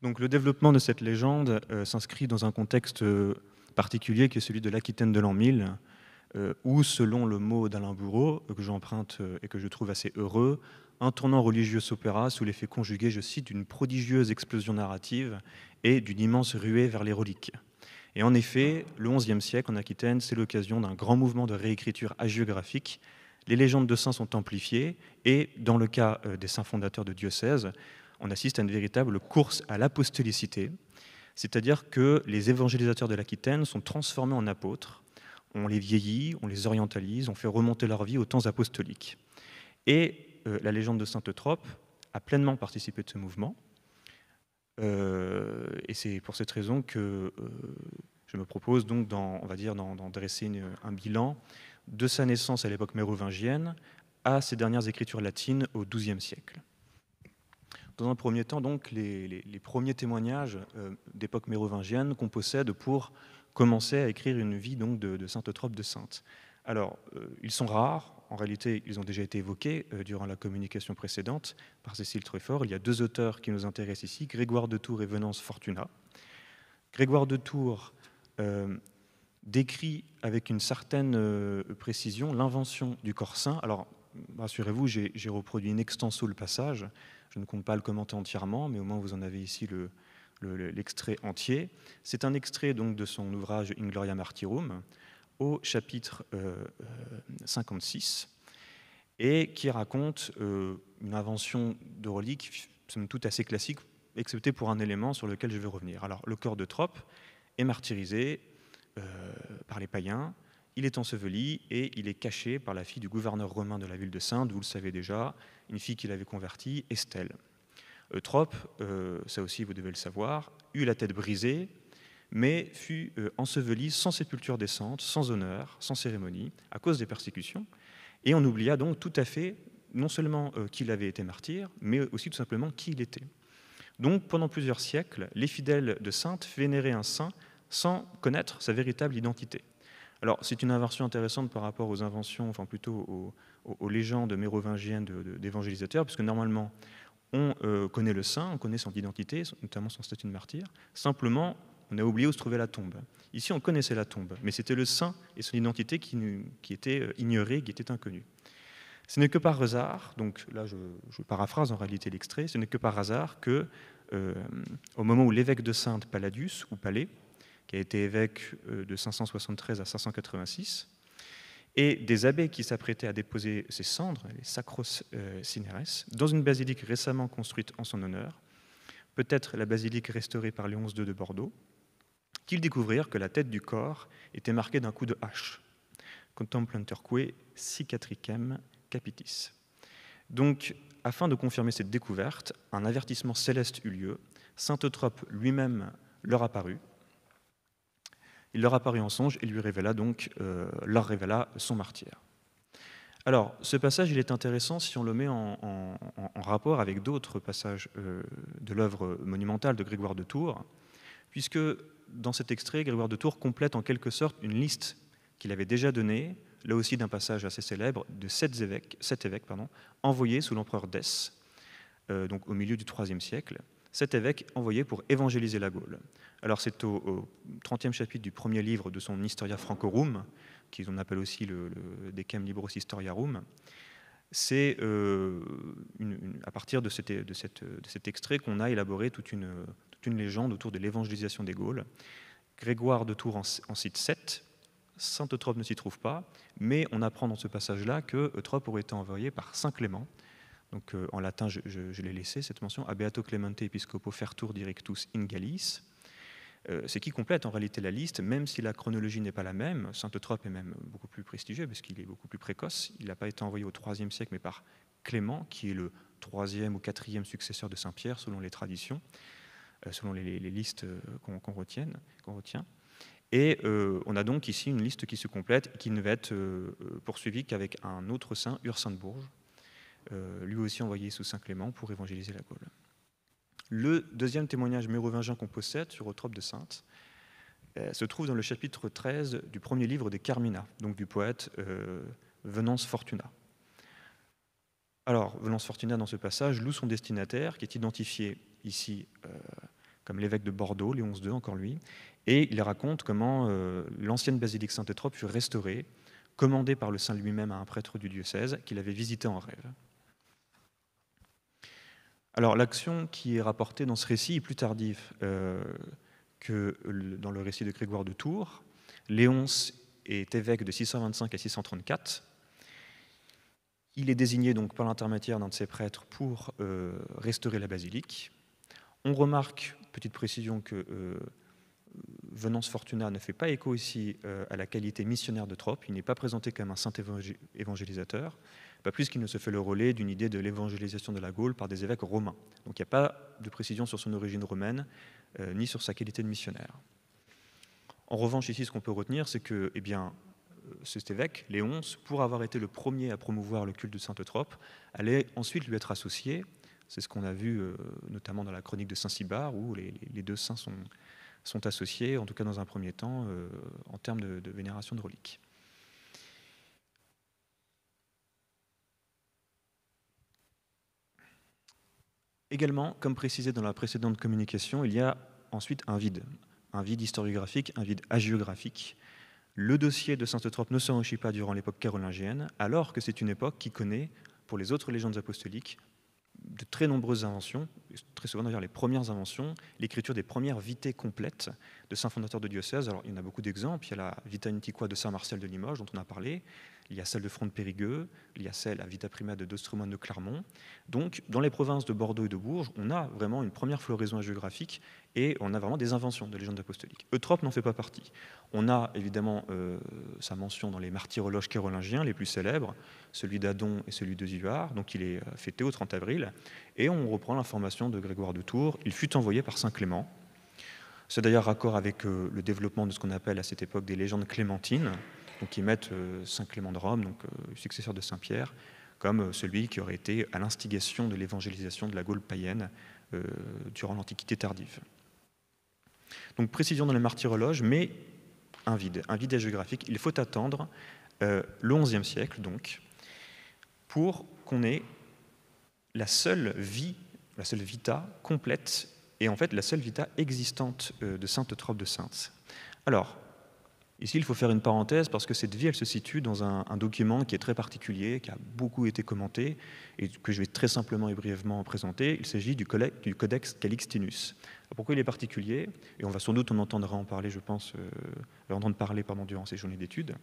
Donc, le développement de cette légende euh, s'inscrit dans un contexte euh, particulier qui est celui de l'Aquitaine de l'an 1000, euh, où, selon le mot d'Alain Bourreau, que j'emprunte et que je trouve assez heureux, un tournant religieux s'opéra sous l'effet conjugué, je cite, d'une prodigieuse explosion narrative et d'une immense ruée vers les reliques. Et en effet, le XIe siècle en Aquitaine, c'est l'occasion d'un grand mouvement de réécriture hagiographique les légendes de saints sont amplifiées et, dans le cas euh, des saints fondateurs de diocèse, on assiste à une véritable course à l'apostolicité, c'est-à-dire que les évangélisateurs de l'Aquitaine sont transformés en apôtres, on les vieillit, on les orientalise, on fait remonter leur vie aux temps apostoliques. Et euh, la légende de Sainte-Eutrope a pleinement participé de ce mouvement, euh, et c'est pour cette raison que je me propose donc, on va dire, d'en dresser un bilan de sa naissance à l'époque mérovingienne à ses dernières écritures latines au XIIe siècle. Dans un premier temps, donc, les, premiers témoignages euh, d'époque mérovingienne qu'on possède pour commencer à écrire une vie donc, de, de saint de Sainte. Alors, euh, ils sont rares, en réalité, ils ont déjà été évoqués euh, durant la communication précédente par Cécile Treffort. Il y a deux auteurs qui nous intéressent ici, Grégoire de Tours et Venance Fortuna. Grégoire de Tours décrit avec une certaine euh, précision l'invention du corps saint Alors, rassurez-vous, j'ai reproduit in extenso le passage. Je ne compte pas le commenter entièrement, mais au moins vous en avez ici l'extrait entier. C'est un extrait donc de son ouvrage In Ingloria Martyrum au chapitre 56 euh, euh, et qui raconte une invention de relique, tout toute assez classique, excepté pour un élément sur lequel je vais revenir. Alors, le corps de Trope est martyrisé euh, par les païens, il est enseveli et il est caché par la fille du gouverneur romain de la ville de Sainte, vous le savez déjà, une fille qu'il avait convertie, Estelle. Eutrope, euh, ça aussi vous devez le savoir, eut la tête brisée, mais fut euh, enseveli sans sépulture décente, sans honneur, sans cérémonie, à cause des persécutions. Et on oublia donc tout à fait, non seulement qu'il avait été martyr, mais aussi tout simplement qui il était. Donc pendant plusieurs siècles, les fidèles de Sainte vénéraient un saint sans connaître sa véritable identité. Alors, c'est une inversion intéressante par rapport aux inventions, enfin plutôt aux, légendes mérovingiennes d'évangélisateurs, puisque normalement, on euh, connaît le saint, on connaît son identité, notamment son statut de martyr. Simplement, on a oublié où se trouvait la tombe. Ici, on connaissait la tombe, mais c'était le saint et son identité qui, qui étaient euh, ignorés, qui était inconnue Ce n'est que par hasard, donc là je, paraphrase en réalité l'extrait, ce n'est que par hasard que, euh, au moment où l'évêque de Sainte, Palladius, ou Palais, était évêque euh, de 573 à 586, et des abbés qui s'apprêtaient à déposer ses cendres, les sacros euh, cineres, dans une basilique récemment construite en son honneur, peut-être la basilique restaurée par Léon II de Bordeaux, qu'ils découvrirent que la tête du corps était marquée d'un coup de hache, contemplanterque cicatricem capitis. Donc, afin de confirmer cette découverte, un avertissement céleste eut lieu. Saint Eutrope lui-même leur apparut il leur apparut en songe et lui révéla donc, euh, leur révéla son martyr. Alors, ce passage, il est intéressant si on le met en, rapport avec d'autres passages euh, de l'œuvre monumentale de Grégoire de Tours, puisque dans cet extrait, Grégoire de Tours complète en quelque sorte une liste qu'il avait déjà donnée, là aussi d'un passage assez célèbre, de sept évêques, envoyés sous l'empereur Dès, euh, donc au milieu du IIIe siècle cet évêque envoyé pour évangéliser la Gaule. Alors c'est au, 30e chapitre du premier livre de son Historia Francorum, qu'on appelle aussi le, Decem Libros Historiarum, c'est euh, à partir de, cet extrait qu'on a élaboré toute une, légende autour de l'évangélisation des Gaules. Grégoire de Tours en, cite 7, Saint Eutrope ne s'y trouve pas, mais on apprend dans ce passage-là que Eutrope aurait été envoyé par Saint Clément, euh, en latin, je, l'ai laissé cette mention, abeato Clemente Episcopo Fertur Directus in Gallis. Euh, c'est qui complète en réalité la liste, même si la chronologie n'est pas la même. Saint Eutrope est même beaucoup plus prestigieux parce qu'il est beaucoup plus précoce. Il n'a pas été envoyé au IIIe siècle, mais par Clément, qui est le troisième ou quatrième successeur de Saint Pierre, selon les traditions, euh, selon les, listes qu'on retient. Et on a donc ici une liste qui se complète qui ne va être poursuivie qu'avec un autre saint, Ursin de Bourges, euh, lui aussi envoyé sous Saint-Clément pour évangéliser la Gaule. Le deuxième témoignage mérovingien qu'on possède sur Eutrope de Sainte euh, se trouve dans le chapitre 13 du premier livre des Carmina, donc du poète euh, Venance Fortuna. Alors, Venance Fortuna, dans ce passage, loue son destinataire, qui est identifié ici comme l'évêque de Bordeaux, Léon II, encore lui, et il raconte comment l'ancienne basilique Saint-Eutrope fut restaurée, commandée par le saint lui-même à un prêtre du diocèse qu'il avait visité en rêve. Alors l'action qui est rapportée dans ce récit est plus tardive euh, que dans le récit de Grégoire de Tours. Léonce est évêque de 625 à 634. Il est désigné donc par l'intermédiaire d'un de ses prêtres pour euh, restaurer la basilique. On remarque, petite précision, que euh, Venance Fortuna ne fait pas écho ici à la qualité missionnaire de Trope. Il n'est pas présenté comme un saint évangélisateur pas plus qu'il ne se fait le relais d'une idée de l'évangélisation de la Gaule par des évêques romains. Donc il n'y a pas de précision sur son origine romaine, euh, ni sur sa qualité de missionnaire. En revanche, ici, ce qu'on peut retenir, c'est que eh bien, euh, cet évêque, Léonce, pour avoir été le premier à promouvoir le culte de sainte eutrope allait ensuite lui être associé. C'est ce qu'on a vu euh, notamment dans la chronique de Saint-Cybar, où les, deux saints sont, associés, en tout cas dans un premier temps, en termes de, de vénération de reliques. Également, comme précisé dans la précédente communication, il y a ensuite un vide, un vide historiographique, un vide hagiographique. Le dossier de Saint-Eutrope ne s'enrichit pas durant l'époque carolingienne, alors que c'est une époque qui connaît, pour les autres légendes apostoliques, de très nombreuses inventions, très souvent d'ailleurs les premières inventions, l'écriture des premières vités complètes de saint fondateurs de diocèse. Alors il y en a beaucoup d'exemples, il y a la Vita Antiqua de Saint Marcel de Limoges dont on a parlé, il y a celle de de Périgueux, il y a celle à Vita Prima de Dostrumon de Clermont. Donc, dans les provinces de Bordeaux et de Bourges, on a vraiment une première floraison géographique et on a vraiment des inventions de légendes apostoliques. Eutrope n'en fait pas partie. On a évidemment euh, sa mention dans les martyrologes carolingiens les plus célèbres, celui d'Adon et celui de Zivard. donc il est euh, fêté au 30 avril, et on reprend l'information de Grégoire de Tours, il fut envoyé par Saint Clément. C'est d'ailleurs raccord avec euh, le développement de ce qu'on appelle à cette époque des légendes clémentines, qui mettent euh, Saint Clément de Rome, donc euh, successeur de Saint Pierre, comme euh, celui qui aurait été à l'instigation de l'évangélisation de la Gaule païenne durant l'Antiquité tardive. Donc précision dans les martyrologes, mais un vide, un vide géographique. Il faut attendre le XIe siècle, donc, pour qu'on ait la seule vie, la seule vita complète, et en fait la seule vita existante de Sainte Eutrope de Sainte. Alors, Ici, il faut faire une parenthèse parce que cette vie, elle se situe dans un, document qui est très particulier, qui a beaucoup été commenté et que je vais très simplement et brièvement présenter. Il s'agit du, Codex Calixtinus. Pourquoi il est particulier Et on va sans doute en entendre en parler, je pense, euh, entendre parler pendant durant ces journées d'études.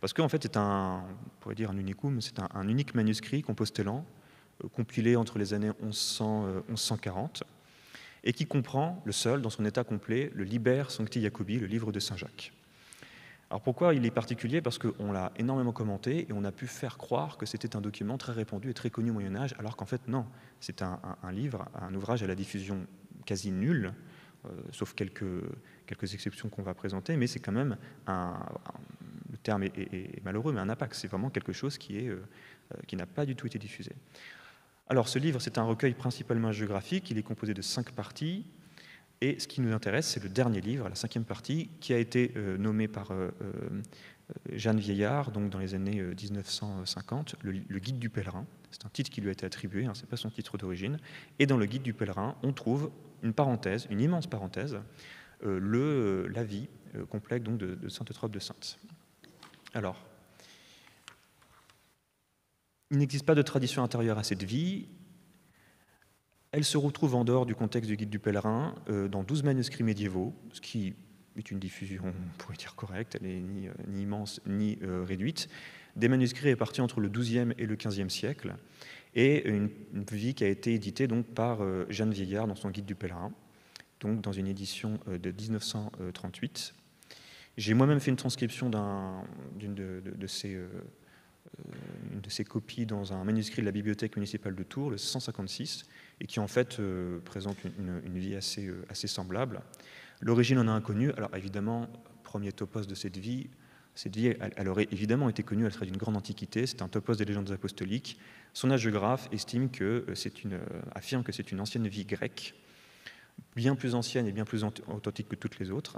Parce qu'en fait, c'est un, on pourrait dire un unicum, c'est un, unique manuscrit compostellant, euh, compilé entre les années 1140 euh, et qui comprend, le seul, dans son état complet, le Liber Sancti Jacobi, le livre de Saint Jacques. Alors pourquoi il est particulier Parce qu'on l'a énormément commenté et on a pu faire croire que c'était un document très répandu et très connu au Moyen Âge, alors qu'en fait non, c'est un, livre, un ouvrage à la diffusion quasi nulle, euh, sauf quelques, exceptions qu'on va présenter, mais c'est quand même un, le terme est, malheureux, mais un impact, c'est vraiment quelque chose qui, euh, euh, qui n'a pas du tout été diffusé. Alors ce livre, c'est un recueil principalement géographique, il est composé de cinq parties, et ce qui nous intéresse, c'est le dernier livre, la cinquième partie, qui a été euh, nommé par euh, euh, Jeanne Vieillard, donc dans les années 1950, le, Guide du pèlerin. C'est un titre qui lui a été attribué, hein, ce n'est pas son titre d'origine. Et dans le Guide du pèlerin, on trouve une parenthèse, une immense parenthèse, le, la vie complète donc, de, de Sainte-Eutrope de Sainte. Alors, il n'existe pas de tradition intérieure à cette vie, elle se retrouve en dehors du contexte du guide du pèlerin euh, dans 12 manuscrits médiévaux, ce qui est une diffusion, on pourrait dire, correcte, elle n'est euh, ni, immense ni euh, réduite. Des manuscrits répartis entre le XIIe et le XVe siècle, et une, musique vie qui a été éditée donc, par Jeanne Vieillard dans son guide du pèlerin, donc dans une édition de 1938. J'ai moi-même fait une transcription d'une de, de ces copies dans un manuscrit de la bibliothèque municipale de Tours, le 156, et qui en fait euh, présente une, vie euh, assez, semblable. L'origine en est inconnue. Alors évidemment, premier topos de cette vie, cette vie, elle, aurait évidemment été connue, elle serait d'une grande antiquité. C'est un topos des légendes apostoliques. Son hagiographe estime que euh, c'est une, affirme que c'est une ancienne vie grecque, bien plus ancienne et bien plus authentique que toutes les autres.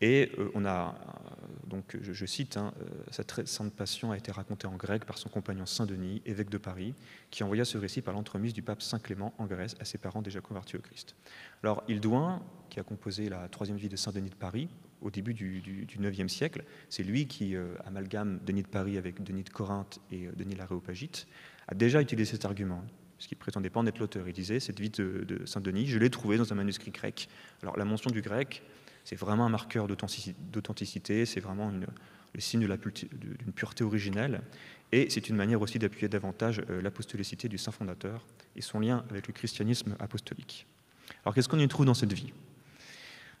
Et euh, on a, euh, donc je, cite, hein, euh, cette sainte passion a été racontée en grec par son compagnon Saint-Denis, évêque de Paris, qui envoya ce récit par l'entremise du pape Saint-Clément en Grèce à ses parents déjà convertis au Christ. Alors, Hildouin, qui a composé la troisième vie de Saint-Denis de Paris, au début du, du, 9e siècle, c'est lui qui amalgame Denis de Paris avec Denis de Corinthe et Denis de l'Aréopagite, a déjà utilisé cet argument Ce qu'il ne prétendait pas en être l'auteur. Il disait, cette vie de, de Saint-Denis, je l'ai trouvée dans un manuscrit grec. Alors la mention du grec, c'est vraiment un marqueur d'authenticité, c'est vraiment le signe d'une pureté originelle, et c'est une manière aussi d'appuyer davantage euh, l'apostolicité du saint fondateur et son lien avec le christianisme apostolique. Alors qu'est-ce qu'on y trouve dans cette vie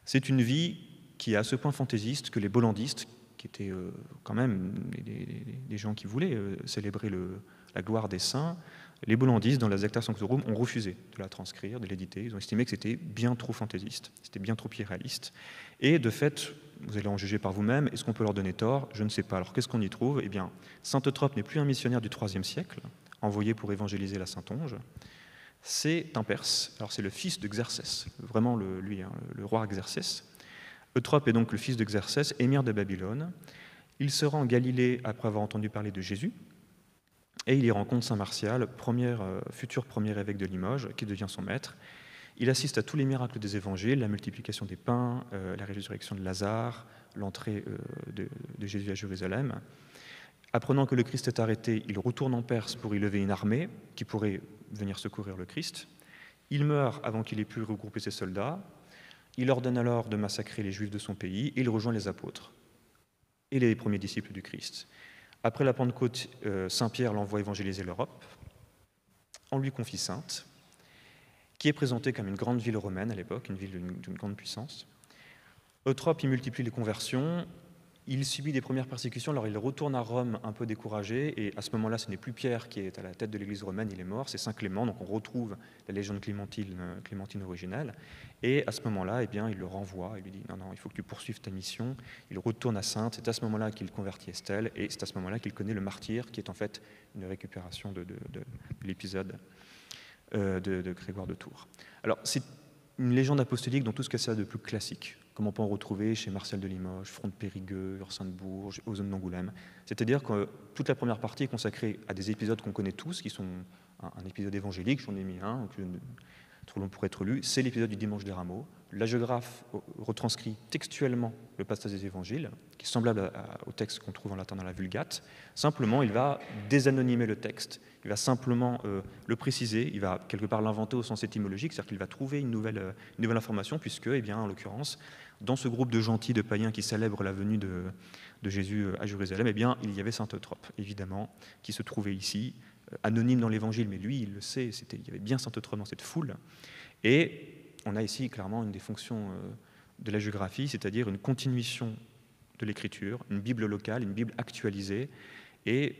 C'est une vie qui est à ce point fantaisiste que les bollandistes, qui étaient euh, quand même des, gens qui voulaient euh, célébrer la gloire des saints, les Bollandistes, dans la Zecta Sanctorum, ont refusé de la transcrire, de l'éditer. Ils ont estimé que c'était bien trop fantaisiste, c'était bien trop irréaliste. Et de fait, vous allez en juger par vous-même, est-ce qu'on peut leur donner tort Je ne sais pas. Alors qu'est-ce qu'on y trouve Eh bien, Saint Eutrope n'est plus un missionnaire du IIIe siècle, envoyé pour évangéliser la Saintonge. C'est un Perse. Alors c'est le fils de vraiment lui, hein, le roi Xerxès. Eutrope est donc le fils de émir de Babylone. Il se rend en Galilée après avoir entendu parler de Jésus, et il y rencontre Saint Martial, euh, futur premier évêque de Limoges, qui devient son maître. Il assiste à tous les miracles des évangiles, la multiplication des pains, euh, la résurrection de Lazare, l'entrée euh, de, de, Jésus à Jérusalem. Apprenant que le Christ est arrêté, il retourne en Perse pour y lever une armée qui pourrait venir secourir le Christ. Il meurt avant qu'il ait pu regrouper ses soldats. Il ordonne alors de massacrer les Juifs de son pays et il rejoint les apôtres et les premiers disciples du Christ. Après la Pentecôte, euh, Saint Pierre l'envoie évangéliser l'Europe. On lui confie Sainte, qui est présentée comme une grande ville romaine à l'époque, une ville d'une grande puissance. Eutrope y multiplie les conversions. Il subit des premières persécutions, alors il retourne à Rome un peu découragé, et à ce moment-là, ce n'est plus Pierre qui est à la tête de l'Église romaine, il est mort, c'est Saint Clément, donc on retrouve la légende clémentine, euh, clémentine originale. Et à ce moment-là, eh bien, il le renvoie, il lui dit non, non, il faut que tu poursuives ta mission. Il retourne à Sainte, c'est à ce moment-là qu'il convertit Estelle, et c'est à ce moment-là qu'il connaît le martyr, qui est en fait une récupération de, l'épisode euh, de, Grégoire de Tours. Alors, c'est une légende apostolique dans tout ce qu'elle a de plus classique, comme on peut en retrouver chez Marcel de Limoges, Front de Périgueux, Ursin de Bourges, aux zones d'Angoulême. C'est-à-dire que toute la première partie est consacrée à des épisodes qu'on connaît tous, qui sont un, épisode évangélique, j'en ai mis un, trop long pour être lu, c'est l'épisode du dimanche des rameaux. La retranscrit textuellement le passage des évangiles, qui est semblable au texte qu'on trouve en latin dans la Vulgate. Simplement, il va désanonymer le texte, il va simplement euh, le préciser, il va quelque part l'inventer au sens étymologique, c'est-à-dire qu'il va trouver euh, une nouvelle, information, puisque, eh bien, en l'occurrence, dans ce groupe de gentils, de païens qui célèbrent la venue de, Jésus euh, à Jérusalem, eh bien, il y avait saint Eutrope, évidemment, qui se trouvait ici, euh, anonyme dans l'évangile, mais lui, il le sait, il y avait bien sans autrement, cette foule. Et on a ici clairement une des fonctions euh, de la géographie, c'est-à-dire une continuation de l'écriture, une Bible locale, une Bible actualisée. Et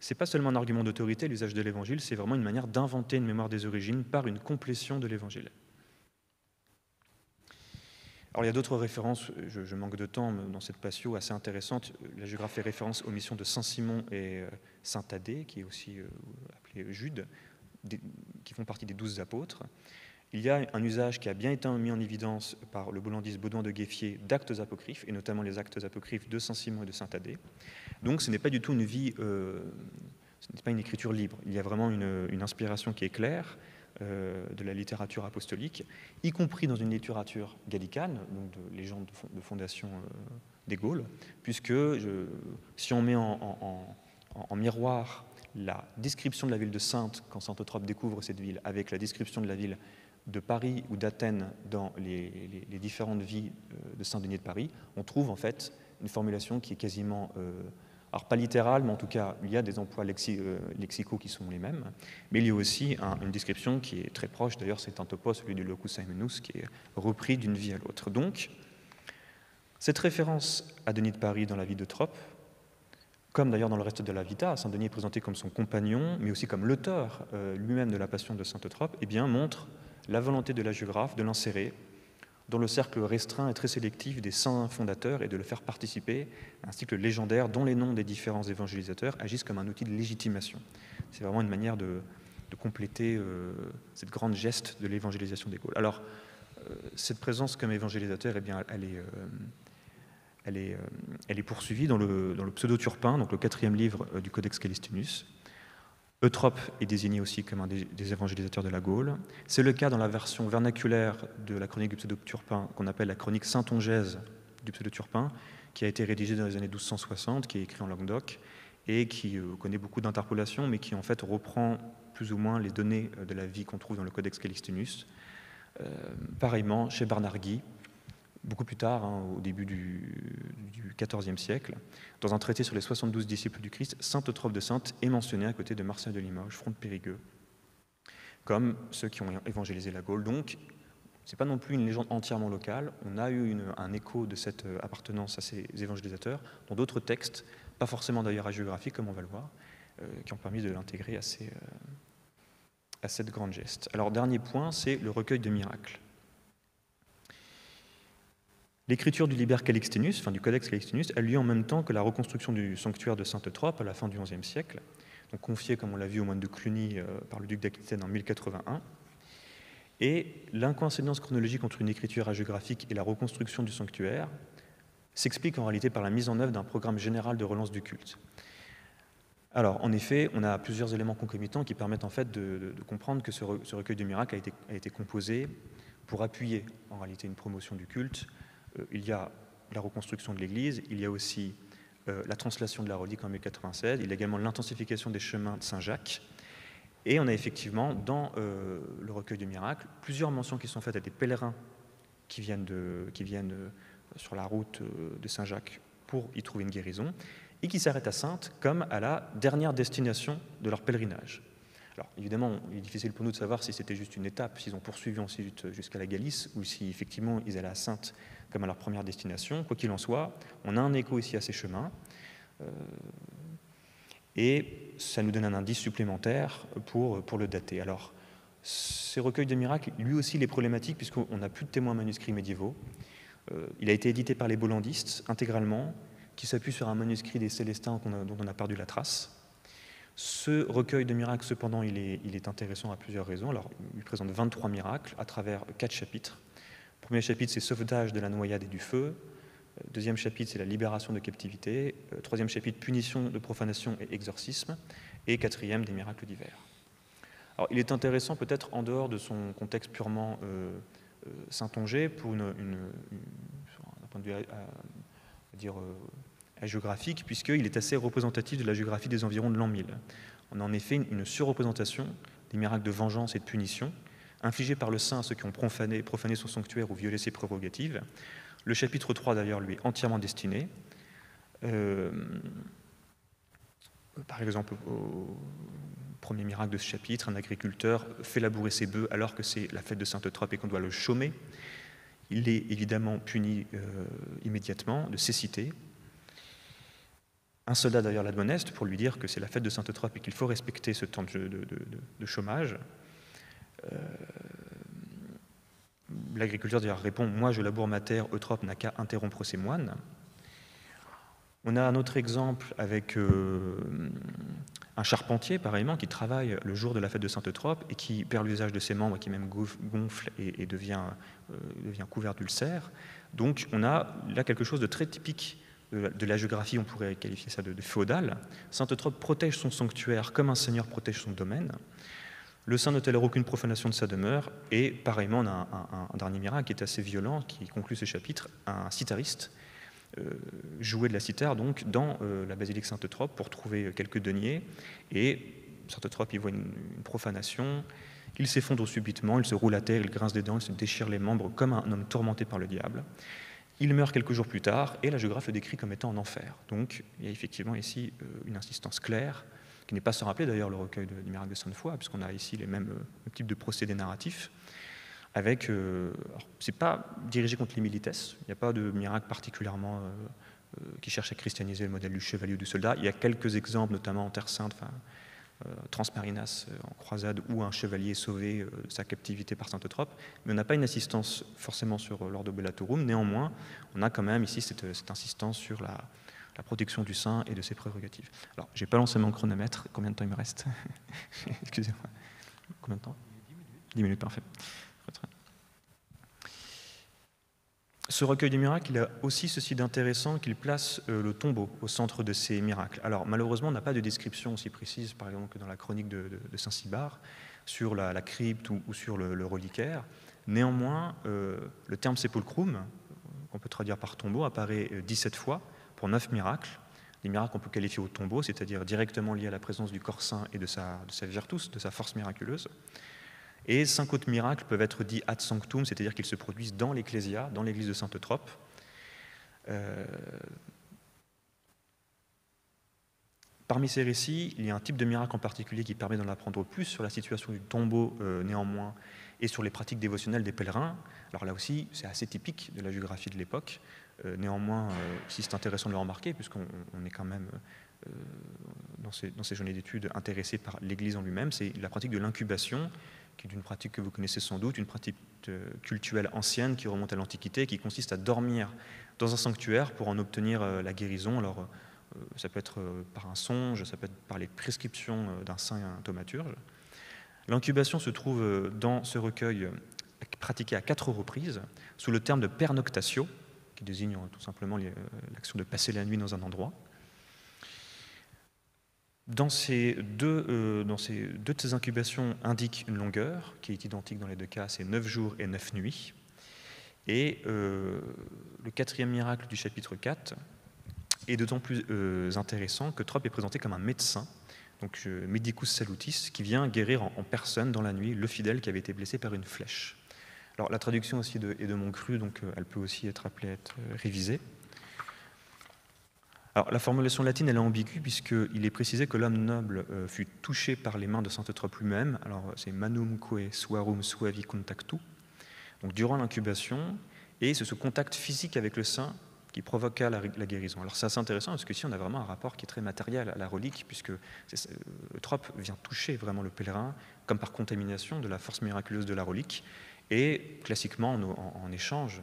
ce n'est pas seulement un argument d'autorité, l'usage de l'évangile, c'est vraiment une manière d'inventer une mémoire des origines par une complétion de l'évangile. Alors, il y a d'autres références, je, manque de temps, dans cette patio assez intéressante. La géographie fait référence aux missions de Saint-Simon et euh, Saint Thaddée, qui est aussi euh, appelé Jude, qui font partie des douze apôtres. Il y a un usage qui a bien été mis en évidence par le bollandiste Baudouin de Gueffier d'actes apocryphes, et notamment les actes apocryphes de Saint-Simon et de Saint-Adé. Donc ce n'est pas du tout une vie, euh, ce n'est pas une écriture libre. Il y a vraiment une, inspiration qui est claire euh, de la littérature apostolique, y compris dans une littérature gallicane, donc de légende de, fondation des Gaules, puisque si on met en en, miroir la description de la ville de Sainte quand Saint-Eutrope découvre cette ville avec la description de la ville de Paris ou d'Athènes dans les, différentes vies euh, de Saint-Denis de Paris, on trouve en fait une formulation qui est quasiment, euh, alors pas littérale, mais en tout cas il y a des emplois euh, lexicaux qui sont les mêmes, mais il y a aussi une description qui est très proche, d'ailleurs c'est un topos, celui du locus aemenus, qui est repris d'une vie à l'autre. Donc, cette référence à Denis de Paris dans la vie de Trope, comme d'ailleurs dans le reste de la Vita, Saint-Denis est présenté comme son compagnon, mais aussi comme l'auteur euh, lui-même de la Passion de Saint-Eutrope, et eh bien, montre la volonté de la géographe de l'insérer dans le cercle restreint et très sélectif des saints fondateurs et de le faire participer à un cycle légendaire dont les noms des différents évangélisateurs agissent comme un outil de légitimation. C'est vraiment une manière de, compléter euh, cette grande geste de l'évangélisation des Gaules. Alors, euh, cette présence comme évangélisateur, et eh bien, elle est euh, elle est, poursuivie dans le, Pseudo-Turpin, donc le quatrième livre euh, du Codex Calistinus. Eutrope est désigné aussi comme un des, évangélisateurs de la Gaule. C'est le cas dans la version vernaculaire de la chronique du Pseudo-Turpin, qu'on appelle la chronique saint-ongèse du Pseudo-Turpin, qui a été rédigée dans les années 1260, qui est écrite en Languedoc, et qui euh, connaît beaucoup d'interpolations, mais qui en fait reprend plus ou moins les données de la vie qu'on trouve dans le Codex Calistinus. pareillement, chez Guy, beaucoup plus tard, hein, au début du XIVe siècle, dans un traité sur les 72 disciples du Christ, sainte Eutrope de Sainte est mentionné à côté de Marcel de Limoges, Front Périgueux, comme ceux qui ont évangélisé la Gaule. Donc, ce n'est pas non plus une légende entièrement locale. On a eu un écho de cette euh, appartenance à ces évangélisateurs dans d'autres textes, pas forcément d'ailleurs à géographie, comme on va le voir, euh, qui ont permis de l'intégrer à, euh, à cette grande geste. Alors, dernier point, c'est le recueil de miracles. L'écriture du Liber Calixtinus, enfin du Codex Calixtinus, a lieu en même temps que la reconstruction du sanctuaire de Sainte-Eutrope à la fin du XIe siècle, donc confié, comme on l'a vu, au moine de Cluny euh, par le duc d'Aquitaine en 1081. Et l'incoïncidence chronologique entre une écriture hagiographique et la reconstruction du sanctuaire s'explique en réalité par la mise en œuvre d'un programme général de relance du culte. Alors, en effet, on a plusieurs éléments concomitants qui permettent en fait de, comprendre que ce, recueil de miracle a été composé pour appuyer en réalité une promotion du culte, euh, il y a la reconstruction de l'église, il y a aussi euh, la translation de la relique en 1096, il y a également l'intensification des chemins de Saint-Jacques, et on a effectivement, dans euh, le recueil du miracle, plusieurs mentions qui sont faites à des pèlerins qui viennent, qui viennent sur la route de Saint-Jacques pour y trouver une guérison, et qui s'arrêtent à Sainte comme à la dernière destination de leur pèlerinage. Alors évidemment, il est difficile pour nous de savoir si c'était juste une étape, s'ils ont poursuivi ensuite jusqu'à la Galice, ou si effectivement ils allaient à Sainte comme à leur première destination. Quoi qu'il en soit, on a un écho ici à ces chemins. Euh, et ça nous donne un indice supplémentaire pour, pour le dater. Alors, ce recueil de miracles, lui aussi, il est problématique puisqu'on n'a plus de témoins manuscrits médiévaux. Euh, il a été édité par les Bollandistes intégralement, qui s'appuie sur un manuscrit des Célestins dont on a perdu la trace. Ce recueil de miracles, cependant, il est, il est intéressant à plusieurs raisons. Alors, il présente 23 miracles à travers quatre chapitres. Premier chapitre, c'est sauvetage de la noyade et du feu. Euh, deuxième chapitre, c'est la libération de captivité. Euh, troisième chapitre, punition de profanation et exorcisme. Et quatrième, des miracles divers. Alors, il est intéressant, peut-être en dehors de son contexte purement euh, euh pour une, un point de vue dire, géographique, puisqu'il est assez représentatif de la géographie des environs de l'an 1000. On a en effet une surreprésentation des miracles de vengeance et de punition, infligé par le saint à ceux qui ont profané, son sanctuaire ou violé ses prérogatives. Le chapitre 3, d'ailleurs, lui est entièrement destiné. Euh, par exemple, au premier miracle de ce chapitre, un agriculteur fait labourer ses bœufs alors que c'est la fête de Sainte-Eutrope et qu'on doit le chômer. Il est évidemment puni euh, immédiatement de cécité. Un soldat d'ailleurs l'admoneste pour lui dire que c'est la fête de Sainte-Eutrope et qu'il faut respecter ce temps de chômage. Euh, l'agriculteur répond Moi, je laboure ma terre, Eutrope n'a qu'à interrompre ses moines. On a un autre exemple avec euh, un charpentier, pareillement, qui travaille le jour de la fête de Sainte-Eutrope et qui perd l'usage de ses membres, qui même gonfle et, devient, euh, devient, couvert d'ulcères. Donc on a là quelque chose de très typique de la, géographie, on pourrait qualifier ça de, féodal. Sainte-Eutrope protège son sanctuaire comme un seigneur protège son domaine. Le saint ne tolère aucune profanation de sa demeure. Et pareillement, on a un, dernier miracle qui est assez violent, qui conclut ce chapitre. Un citariste euh, jouait de la cithare donc, dans euh, la basilique Sainte-Eutrope pour trouver quelques deniers. Et Sainte-Eutrope y voit une, une profanation. Il s'effondre subitement, il se roule à terre, il grince des dents, il se déchire les membres comme un homme tourmenté par le diable. Il meurt quelques jours plus tard et la géographe le décrit comme étant en enfer. Donc il y a effectivement ici euh, une insistance claire qui n'est pas sans rappeler d'ailleurs le recueil du miracle de Sainte-Foy, puisqu'on a ici les mêmes euh, types de procédés narratifs, avec, euh, c'est pas dirigé contre les il n'y a pas de miracle particulièrement euh, qui cherche à christianiser le modèle du chevalier ou du soldat. Il y a quelques exemples, notamment en Terre Sainte, enfin, Transmarinas en croisade, où un chevalier est sauvé de sa captivité par sainte Eutrope, mais on n'a pas une assistance forcément sur l'ordre Bellatorum. Néanmoins, on a quand même ici cette, cette insistance sur la la protection du sein et de ses prérogatives. Alors, j'ai pas lancé mon chronomètre. Combien de temps il me reste Excusez-moi. Combien de temps 10 minutes. 10 minutes, parfait. Ce recueil des miracles, il a aussi ceci d'intéressant qu'il place euh, le tombeau au centre de ces miracles. Alors malheureusement, on n'a pas de description aussi précise, par exemple, que dans la chronique de, Saint-Cybar, sur la, crypte ou, sur le, reliquaire. Néanmoins, euh, le terme sépulcrum, qu'on peut traduire par tombeau, apparaît 17 euh, fois, pour neuf miracles. Des miracles qu'on peut qualifier au tombeau, c'est-à-dire directement liés à la présence du corps saint et de sa, de virtus, de sa force miraculeuse. Et cinq autres miracles peuvent être dits ad sanctum, c'est-à-dire qu'ils se produisent dans l'Ecclésia, dans l'église de Sainte-Eutrope. Euh, parmi ces récits, il y a un type de miracle en particulier qui permet d'en apprendre plus sur la situation du tombeau euh, néanmoins et sur les pratiques dévotionnelles des pèlerins. Alors là aussi, c'est assez typique de la géographie de l'époque. Euh, néanmoins, euh, si c'est intéressant de le remarquer, puisqu'on est quand même euh, dans ces, journées d'études intéressés par l'Église en lui-même, c'est la pratique de l'incubation, qui est une pratique que vous connaissez sans doute, une pratique culturelle ancienne qui remonte à l'Antiquité, qui consiste à dormir dans un sanctuaire pour en obtenir la guérison. Alors, ça peut être par un songe, ça peut être par les prescriptions d'un saint un thaumaturge. L'incubation se trouve dans ce recueil pratiqué à quatre reprises sous le terme de pernoctatio, qui désigne euh, tout simplement euh, l'action de passer la nuit dans un endroit. Dans ces deux, euh, dans ces, deux de ces incubations indiquent une longueur qui est identique dans les deux cas, c'est 9 jours et 9 nuits. Et le quatrième miracle du chapitre 4 est d'autant plus intéressant que Trope est présenté comme un médecin, donc Medicus Salutis, qui vient guérir en personne dans la nuit le fidèle qui avait été blessé par une flèche la traduction aussi de, est de cru, donc euh, elle peut aussi être appelée à être euh, révisée. Alors, la formulation latine, elle est ambiguë, puisqu'il est précisé que l'homme noble euh, fut touché par les mains de Saint-Eutrope lui-même. Alors, c'est manumque suarum suavi contactu. Donc, durant l'incubation, et c'est ce contact physique avec le saint qui provoqua la, guérison. Alors, c'est assez intéressant, parce que ici, on a vraiment un rapport qui est très matériel à la relique, puisque Eutrope vient toucher vraiment le pèlerin, comme par contamination de la force miraculeuse de la relique. Et classiquement, en, échange,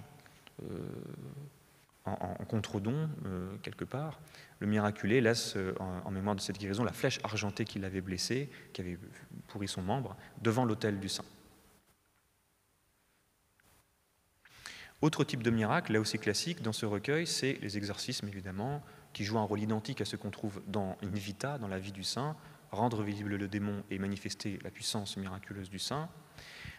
euh, en, contre-don, euh, quelque part, le miraculé laisse euh, en, mémoire de cette guérison la flèche argentée qui l'avait blessé, qui avait pourri son membre, devant l'autel du saint. Autre type de miracle, là aussi classique, dans ce recueil, c'est les exorcismes, évidemment, qui jouent un rôle identique à ce qu'on trouve dans *Invita*, dans la vie du saint, rendre visible le démon et manifester la puissance miraculeuse du saint.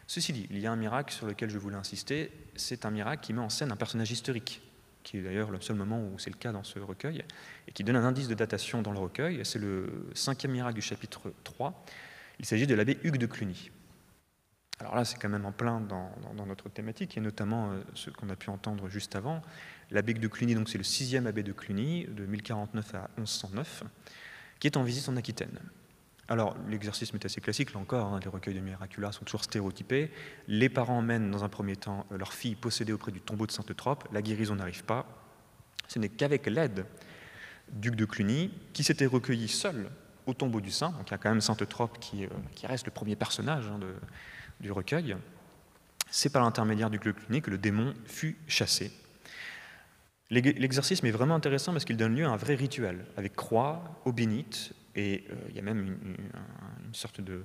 Ceci dit, il y a un miracle sur lequel je voulais insister, c'est un miracle qui met en scène un personnage historique, qui est d'ailleurs le seul moment où c'est le cas dans ce recueil, et qui donne un indice de datation dans le recueil, c'est le cinquième miracle du chapitre 3. Il s'agit de l'abbé Hugues de Cluny. Alors là, c'est quand même en plein dans, notre thématique, et notamment euh, ce qu'on a pu entendre juste avant. L'abbé de Cluny, donc c'est le sixième abbé de Cluny, de 1049 à 1109, qui est en visite en Aquitaine. Alors, l'exercice est assez classique, là encore, hein, les recueils de Miracula sont toujours stéréotypés. Les parents mènent, dans un premier temps, euh, leur fille possédée auprès du tombeau de Sainte-Eutrope. La guérison n'arrive pas. Ce n'est qu'avec l'aide duc de Cluny, qui s'était recueilli seul au tombeau du saint, donc il y a quand même Sainte-Eutrope qui, euh, reste le premier personnage hein, du recueil, c'est par l'intermédiaire du de Cluny que le démon fut chassé. L'exercice est vraiment intéressant parce qu'il donne lieu à un vrai rituel, avec croix, eau bénite, et euh, il y a même une, sorte de,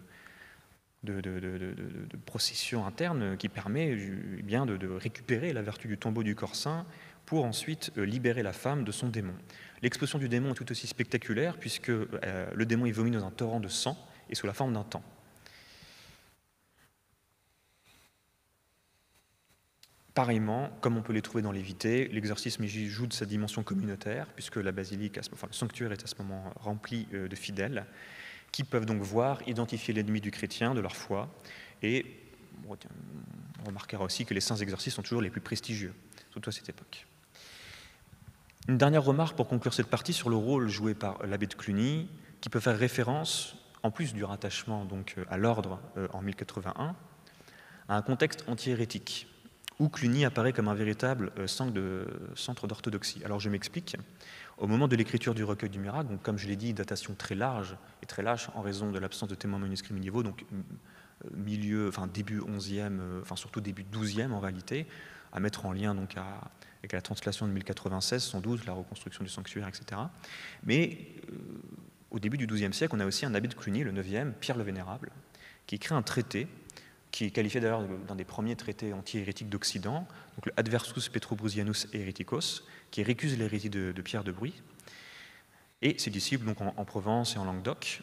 procession interne qui permet eh bien de, récupérer la vertu du tombeau du corps saint pour ensuite euh, libérer la femme de son démon. L'explosion du démon est tout aussi spectaculaire puisque euh, le démon est vomi dans un torrent de sang et sous la forme d'un temps. Pareillement, comme on peut les trouver dans l'Évité, l'exorcisme joue de sa dimension communautaire, puisque la basilique, enfin, le sanctuaire est à ce moment rempli euh, de fidèles, qui peuvent donc voir, identifier l'ennemi du chrétien, de leur foi, et on remarquera aussi que les saints exorcistes sont toujours les plus prestigieux, surtout à cette époque. Une dernière remarque pour conclure cette partie sur le rôle joué par l'abbé de Cluny, qui peut faire référence, en plus du rattachement donc euh, à l'ordre euh, en 1081, à un contexte anti-hérétique où Cluny apparaît comme un véritable euh, centre d'orthodoxie. Alors je m'explique. Au moment de l'écriture du recueil du miracle, donc comme je l'ai dit, datation très large et très lâche en raison de l'absence de témoins manuscrits niveau, donc euh, milieu, enfin début 11e, euh, enfin surtout début 12e en réalité, à mettre en lien donc avec la translation de 1096, doute la reconstruction du sanctuaire, etc. Mais au début du XIIe siècle, on a aussi un abbé de Cluny, le 9e, Pierre le Vénérable, qui écrit un traité qui est qualifié d'ailleurs d'un des premiers traités anti-hérétiques d'Occident, donc le Adversus Petrobrusianus Hereticos, qui récuse l'hérésie de, Pierre de Bruy, et ses disciples donc en, Provence et en Languedoc,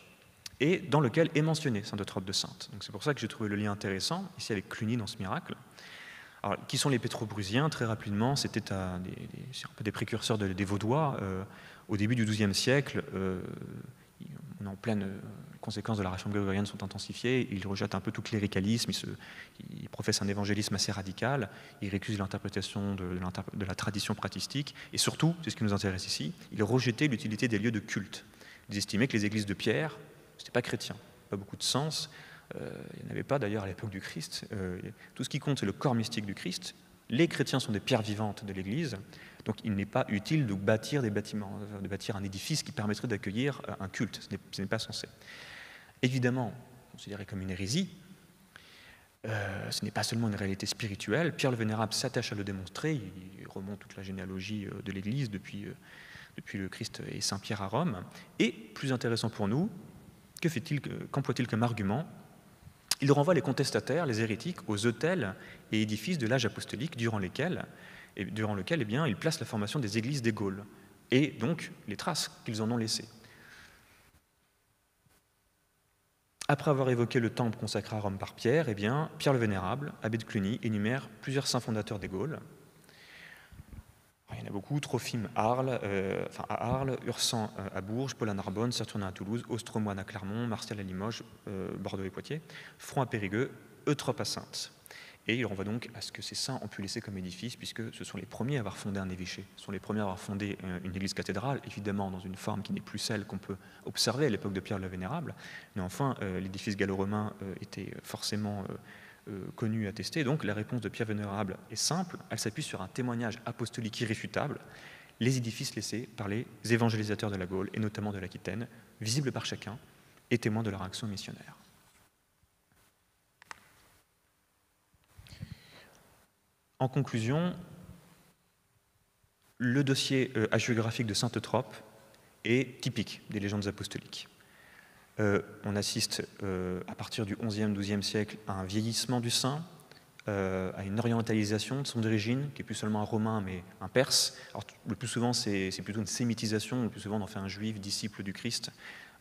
et dans lequel est mentionné saint Eutrope de Sainte. Donc c'est pour ça que j'ai trouvé le lien intéressant ici avec Cluny dans ce miracle. Alors, qui sont les Pétrobrusiens Très rapidement, c'était des, peu des, précurseurs des Vaudois. Euh, au début du XIIe siècle, euh, on est en pleine conséquences de la réforme grégorienne sont intensifiées. Il rejette un peu tout cléricalisme, il, se, professe un évangélisme assez radical, il récuse l'interprétation de, de, la tradition pratistique, et surtout, c'est ce qui nous intéresse ici, il rejetait l'utilité des lieux de culte. Il estimait que les églises de pierre, ce n'était pas chrétien, pas beaucoup de sens. Euh, il n'y en avait pas d'ailleurs à l'époque du Christ. Euh, tout ce qui compte, c'est le corps mystique du Christ. Les chrétiens sont des pierres vivantes de l'Église, donc il n'est pas utile de bâtir des bâtiments, de bâtir un édifice qui permettrait d'accueillir un culte. Ce n'est pas censé évidemment considéré comme une hérésie. Euh, ce n'est pas seulement une réalité spirituelle. Pierre le Vénérable s'attache à le démontrer. Il remonte toute la généalogie euh, de l'Église euh, depuis, le Christ et Saint Pierre à Rome. Et, plus intéressant pour nous, que quemploie qu'emploie-t-il comme argument Il renvoie les contestataires, les hérétiques, aux hôtels et édifices de l'âge apostolique durant lesquels, durant lequel eh bien, il place la formation des églises des Gaules et donc les traces qu'ils en ont laissées. Après avoir évoqué le temple consacré à Rome par Pierre, eh bien, Pierre le Vénérable, abbé de Cluny, énumère plusieurs saints fondateurs des Gaules. Ah, il y en a beaucoup, Trophime Arles, euh, à Arles, Ursan euh, à Bourges, Paul à Narbonne, Saturnin à Toulouse, Ostromoine à Clermont, Martial à Limoges, euh, Bordeaux et Poitiers, Front à Périgueux, Eutrope à Sainte. Et il renvoie donc à ce que ces saints ont pu laisser comme édifice, puisque ce sont les premiers à avoir fondé un évêché, ce sont les premiers à avoir fondé euh, une église cathédrale, évidemment dans une forme qui n'est plus celle qu'on peut observer à l'époque de Pierre le Vénérable. Mais enfin, euh, l'édifice gallo-romain euh, était forcément connu, attesté. Donc la réponse de Pierre Vénérable est simple, elle s'appuie sur un témoignage apostolique irréfutable, les édifices laissés par les évangélisateurs de la Gaule, et notamment de l'Aquitaine, visibles par chacun, et témoins de leur action missionnaire. En conclusion, le dossier euh, hagiographique de sainte Eutrope est typique des légendes apostoliques. Euh, on assiste euh, à partir du XIe, XIIe siècle à un vieillissement du saint, à une orientalisation de son origine, qui est plus seulement un romain mais un perse. Alors, le plus souvent, c'est plutôt une sémitisation, le plus souvent, on en fait un juif disciple du Christ,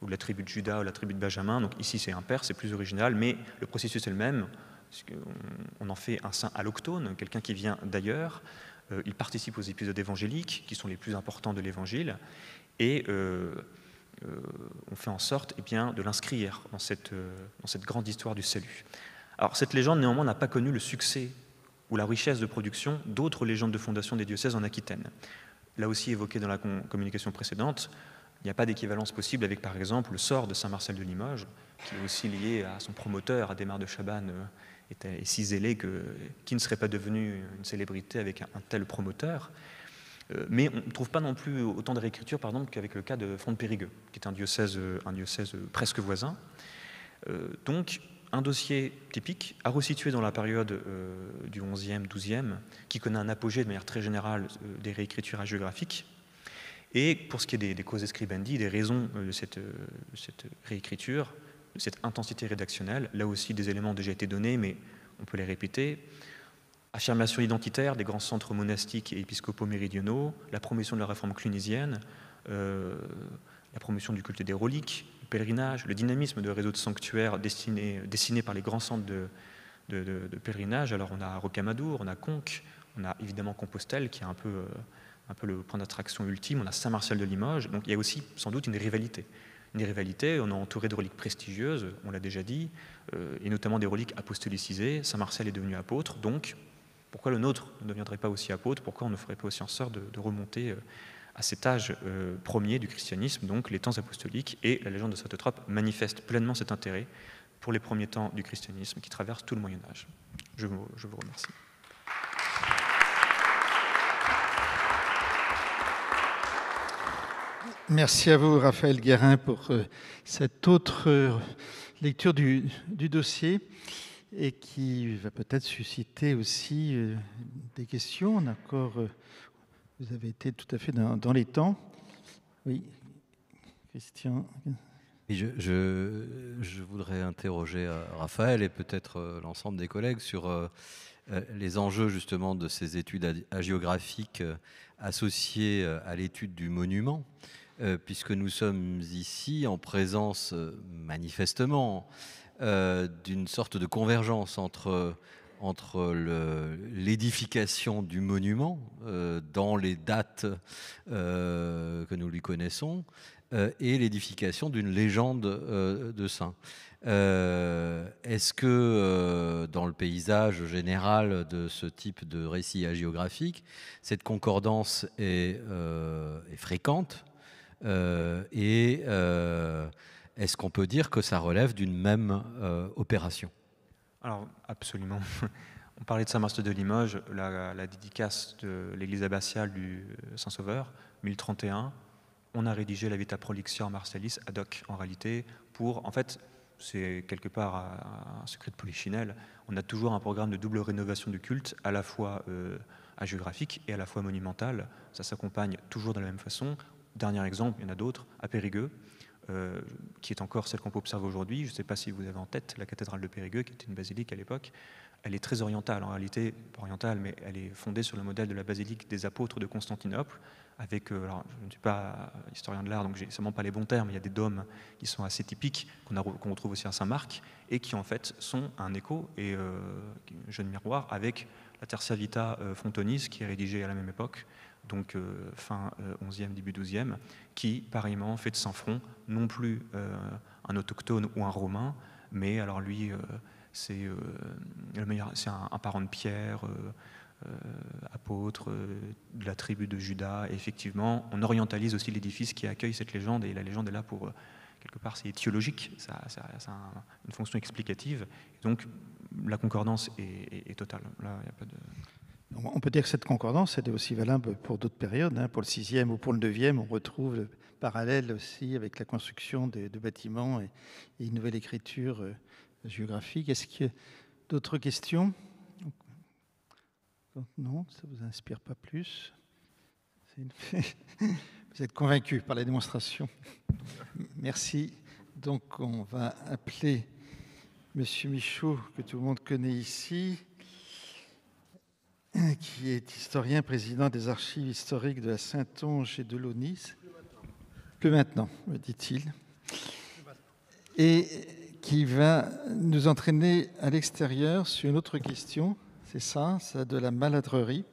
ou de la tribu de Judas, ou de la tribu de Benjamin. Donc ici, c'est un perse, c'est plus original, mais le processus est le même on en fait un saint alloctone, quelqu'un qui vient d'ailleurs. Euh, il participe aux épisodes évangéliques, qui sont les plus importants de l'Évangile, et euh, euh, on fait en sorte eh bien, de l'inscrire dans cette, grande histoire du salut. Alors cette légende, néanmoins, n'a pas connu le succès ou la richesse de production d'autres légendes de fondation des diocèses en Aquitaine. Là aussi évoqué dans la communication précédente, il n'y a pas d'équivalence possible avec, par exemple, le sort de Saint-Marcel de Limoges, qui est aussi lié à son promoteur, Adhémar de Chabannes, et si zélé que qui ne serait pas devenu une célébrité avec un, tel promoteur. Euh, mais on ne trouve pas non plus autant de réécriture, par exemple, qu'avec le cas de Franck Périgueux, qui est un diocèse, un diocèse presque voisin. Euh, donc, un dossier typique à resituer dans la période euh, du 11e, 12e, qui connaît un apogée de manière très générale des réécritures hagiographiques. Et pour ce qui est des, causes scribendi, des raisons de cette, de cette réécriture, cette intensité rédactionnelle, là aussi des éléments ont déjà été donnés, mais on peut les répéter. Affirmation identitaire des grands centres monastiques et épiscopaux méridionaux, la promotion de la réforme clunisienne, euh, la promotion du culte des reliques, le pèlerinage, le dynamisme de réseaux de sanctuaires dessinés, dessinés par les grands centres de, pèlerinage. Alors on a Rocamadour, on a Conques, on a évidemment Compostelle qui est un peu, euh, un peu le point d'attraction ultime, on a saint martial de Limoges, donc il y a aussi sans doute une rivalité des rivalités. On est entouré de reliques prestigieuses, on l'a déjà dit, euh, et notamment des reliques apostolicisées. Saint Marcel est devenu apôtre, donc pourquoi le nôtre ne deviendrait pas aussi apôtre Pourquoi on ne ferait pas aussi en sorte de, remonter euh, à cet âge euh, premier du christianisme, donc les temps apostoliques Et la légende de saint Eutrope manifeste pleinement cet intérêt pour les premiers temps du christianisme qui traverse tout le Moyen Âge. je vous remercie. Merci à vous, Raphaël Guérin, pour euh, cette autre euh, lecture du, dossier et qui va peut-être susciter aussi euh, des questions. D'accord, vous avez été tout à fait dans, les temps. Oui, Christian. Je, voudrais interroger Raphaël et peut-être l'ensemble des collègues sur les enjeux justement de ces études hagiographiques associées à l'étude du monument. Euh, puisque nous sommes ici en présence, euh, manifestement, euh, d'une sorte de convergence entre, l'édification du monument dans les dates que nous lui connaissons et l'édification d'une légende de saint. Est-ce que dans le paysage général de ce type de récit hagiographique, cette concordance est fréquente euh, et euh, est-ce qu'on peut dire que ça relève d'une même euh, opération Alors, absolument. On parlait de saint master de Limoges, la, dédicace de l'église abbatiale du Saint-Sauveur, 1031. On a rédigé la Vita Prolixior Marcellis ad hoc, en réalité, pour, en fait, c'est quelque part un secret de polichinelle, on a toujours un programme de double rénovation du culte, à la fois euh, géographique et à la fois monumentale. Ça s'accompagne toujours de la même façon dernier exemple, il y en a d'autres, à Périgueux, euh, qui est encore celle qu'on peut observer aujourd'hui. Je ne sais pas si vous avez en tête la cathédrale de Périgueux, qui était une basilique à l'époque. Elle est très orientale, en réalité, orientale, mais elle est fondée sur le modèle de la basilique des apôtres de Constantinople, avec, euh, alors, je ne suis pas historien de l'art, donc je n'ai sûrement pas les bons termes, il y a des dômes qui sont assez typiques, qu'on retrouve aussi à Saint-Marc, et qui en fait sont un écho et euh, jeune miroir avec la tercia Vita euh, Fontonis, qui est rédigée à la même époque, donc euh, fin 11e, euh, début 12e, qui, pareillement, fait de Saint-Front non plus euh, un autochtone ou un romain, mais alors lui, c'est un, parent de Pierre, apôtre de la tribu de Judas, effectivement, on orientalise aussi l'édifice qui accueille cette légende, et la légende est là pour quelque part, c'est théologique, ça, une fonction explicative. donc, la concordance est, totale. Là, il n'y a pas de... On peut dire que cette concordance, était est aussi valable pour d'autres périodes. Hein, pour le 6e ou pour le 9 on retrouve le parallèle aussi avec la construction de, bâtiments et, une nouvelle écriture euh, géographique. Est-ce que d'autres questions Non, ça ne vous inspire pas plus Vous êtes convaincu par la démonstration. Merci. Donc on va appeler Monsieur Michaud, que tout le monde connaît ici. qui est historien, président des archives historiques de la Saintonge et de l'ONIS. que maintenant, me dit-il. Et qui va nous entraîner à l'extérieur sur une autre question, c'est ça, c'est de la maladrerie.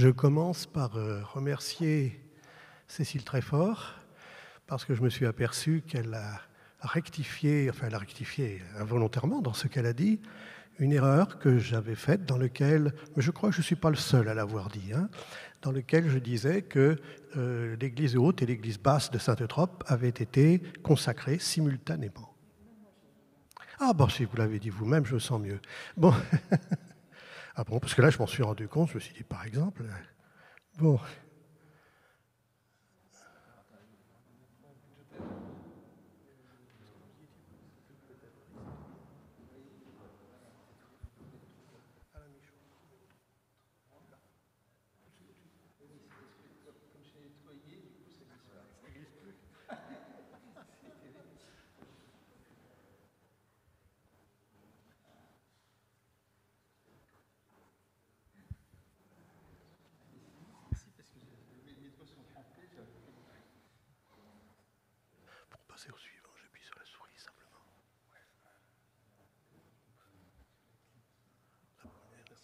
Je commence par euh, remercier Cécile Tréfort parce que je me suis aperçu qu'elle a rectifié, enfin elle a rectifié involontairement dans ce qu'elle a dit, une erreur que j'avais faite dans laquelle, mais je crois que je ne suis pas le seul à l'avoir dit, hein, dans laquelle je disais que euh, l'église haute et l'église basse de Sainte-Eutrope avaient été consacrées simultanément. Ah bon, si vous l'avez dit vous-même, je me sens mieux. Bon. Ah bon Parce que là, je m'en suis rendu compte, je me suis dit, par exemple, bon. C'est au suivant, j'appuie sur la souris simplement. La première.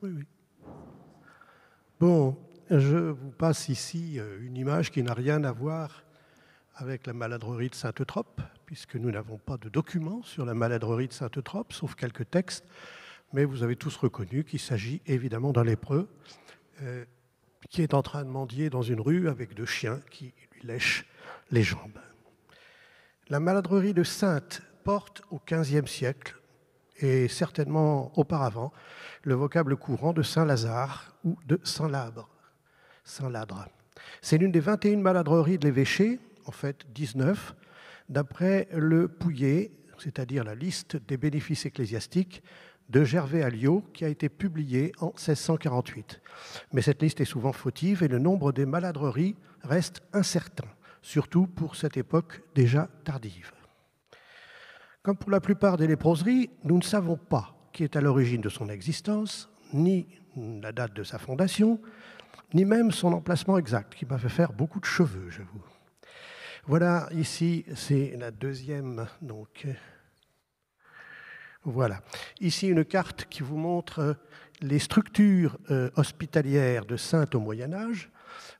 Oui, oui. Bon, je vous passe ici euh, une image qui n'a rien à voir avec la maladrerie de Sainte-Eutrope, puisque nous n'avons pas de documents sur la maladrerie de Sainte-Eutrope, sauf quelques textes, mais vous avez tous reconnu qu'il s'agit évidemment d'un lépreux euh, qui est en train de mendier dans une rue avec deux chiens qui lui lèchent les jambes. La maladrerie de Sainte porte au XVe siècle, et certainement auparavant, le vocable courant de Saint-Lazare ou de Saint-Labre saint Ladre. C'est l'une des 21 maladreries de l'évêché, en fait 19, d'après le Pouillet, c'est-à-dire la liste des bénéfices ecclésiastiques de Gervais Alliot, qui a été publiée en 1648. Mais cette liste est souvent fautive et le nombre des maladreries reste incertain, surtout pour cette époque déjà tardive. Comme pour la plupart des léproseries, nous ne savons pas qui est à l'origine de son existence, ni la date de sa fondation, ni même son emplacement exact, qui m'a fait faire beaucoup de cheveux, j'avoue. Voilà, ici, c'est la deuxième. Donc, euh, voilà. Ici, une carte qui vous montre euh, les structures euh, hospitalières de Sainte au Moyen-Âge.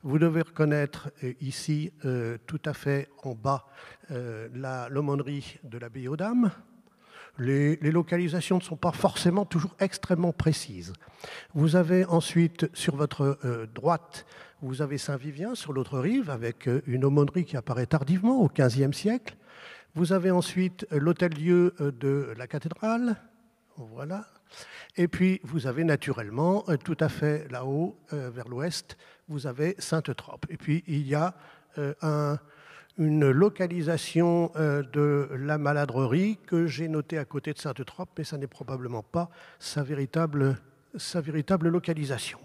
Vous devez reconnaître ici, tout à fait en bas, l'aumônerie de l'abbaye aux Dames. Les, localisations ne sont pas forcément toujours extrêmement précises. Vous avez ensuite sur votre euh, droite, vous avez Saint-Vivien sur l'autre rive avec euh, une aumônerie qui apparaît tardivement au XVe siècle. Vous avez ensuite euh, l'hôtel-lieu de la cathédrale. Voilà. Et puis vous avez naturellement, tout à fait là-haut, vers l'ouest, vous avez Sainte-Trope. Et puis il y a un une localisation euh, de la maladrerie que j'ai notée à côté de Sainte-Trope, mais ça n'est probablement pas sa véritable, sa véritable localisation.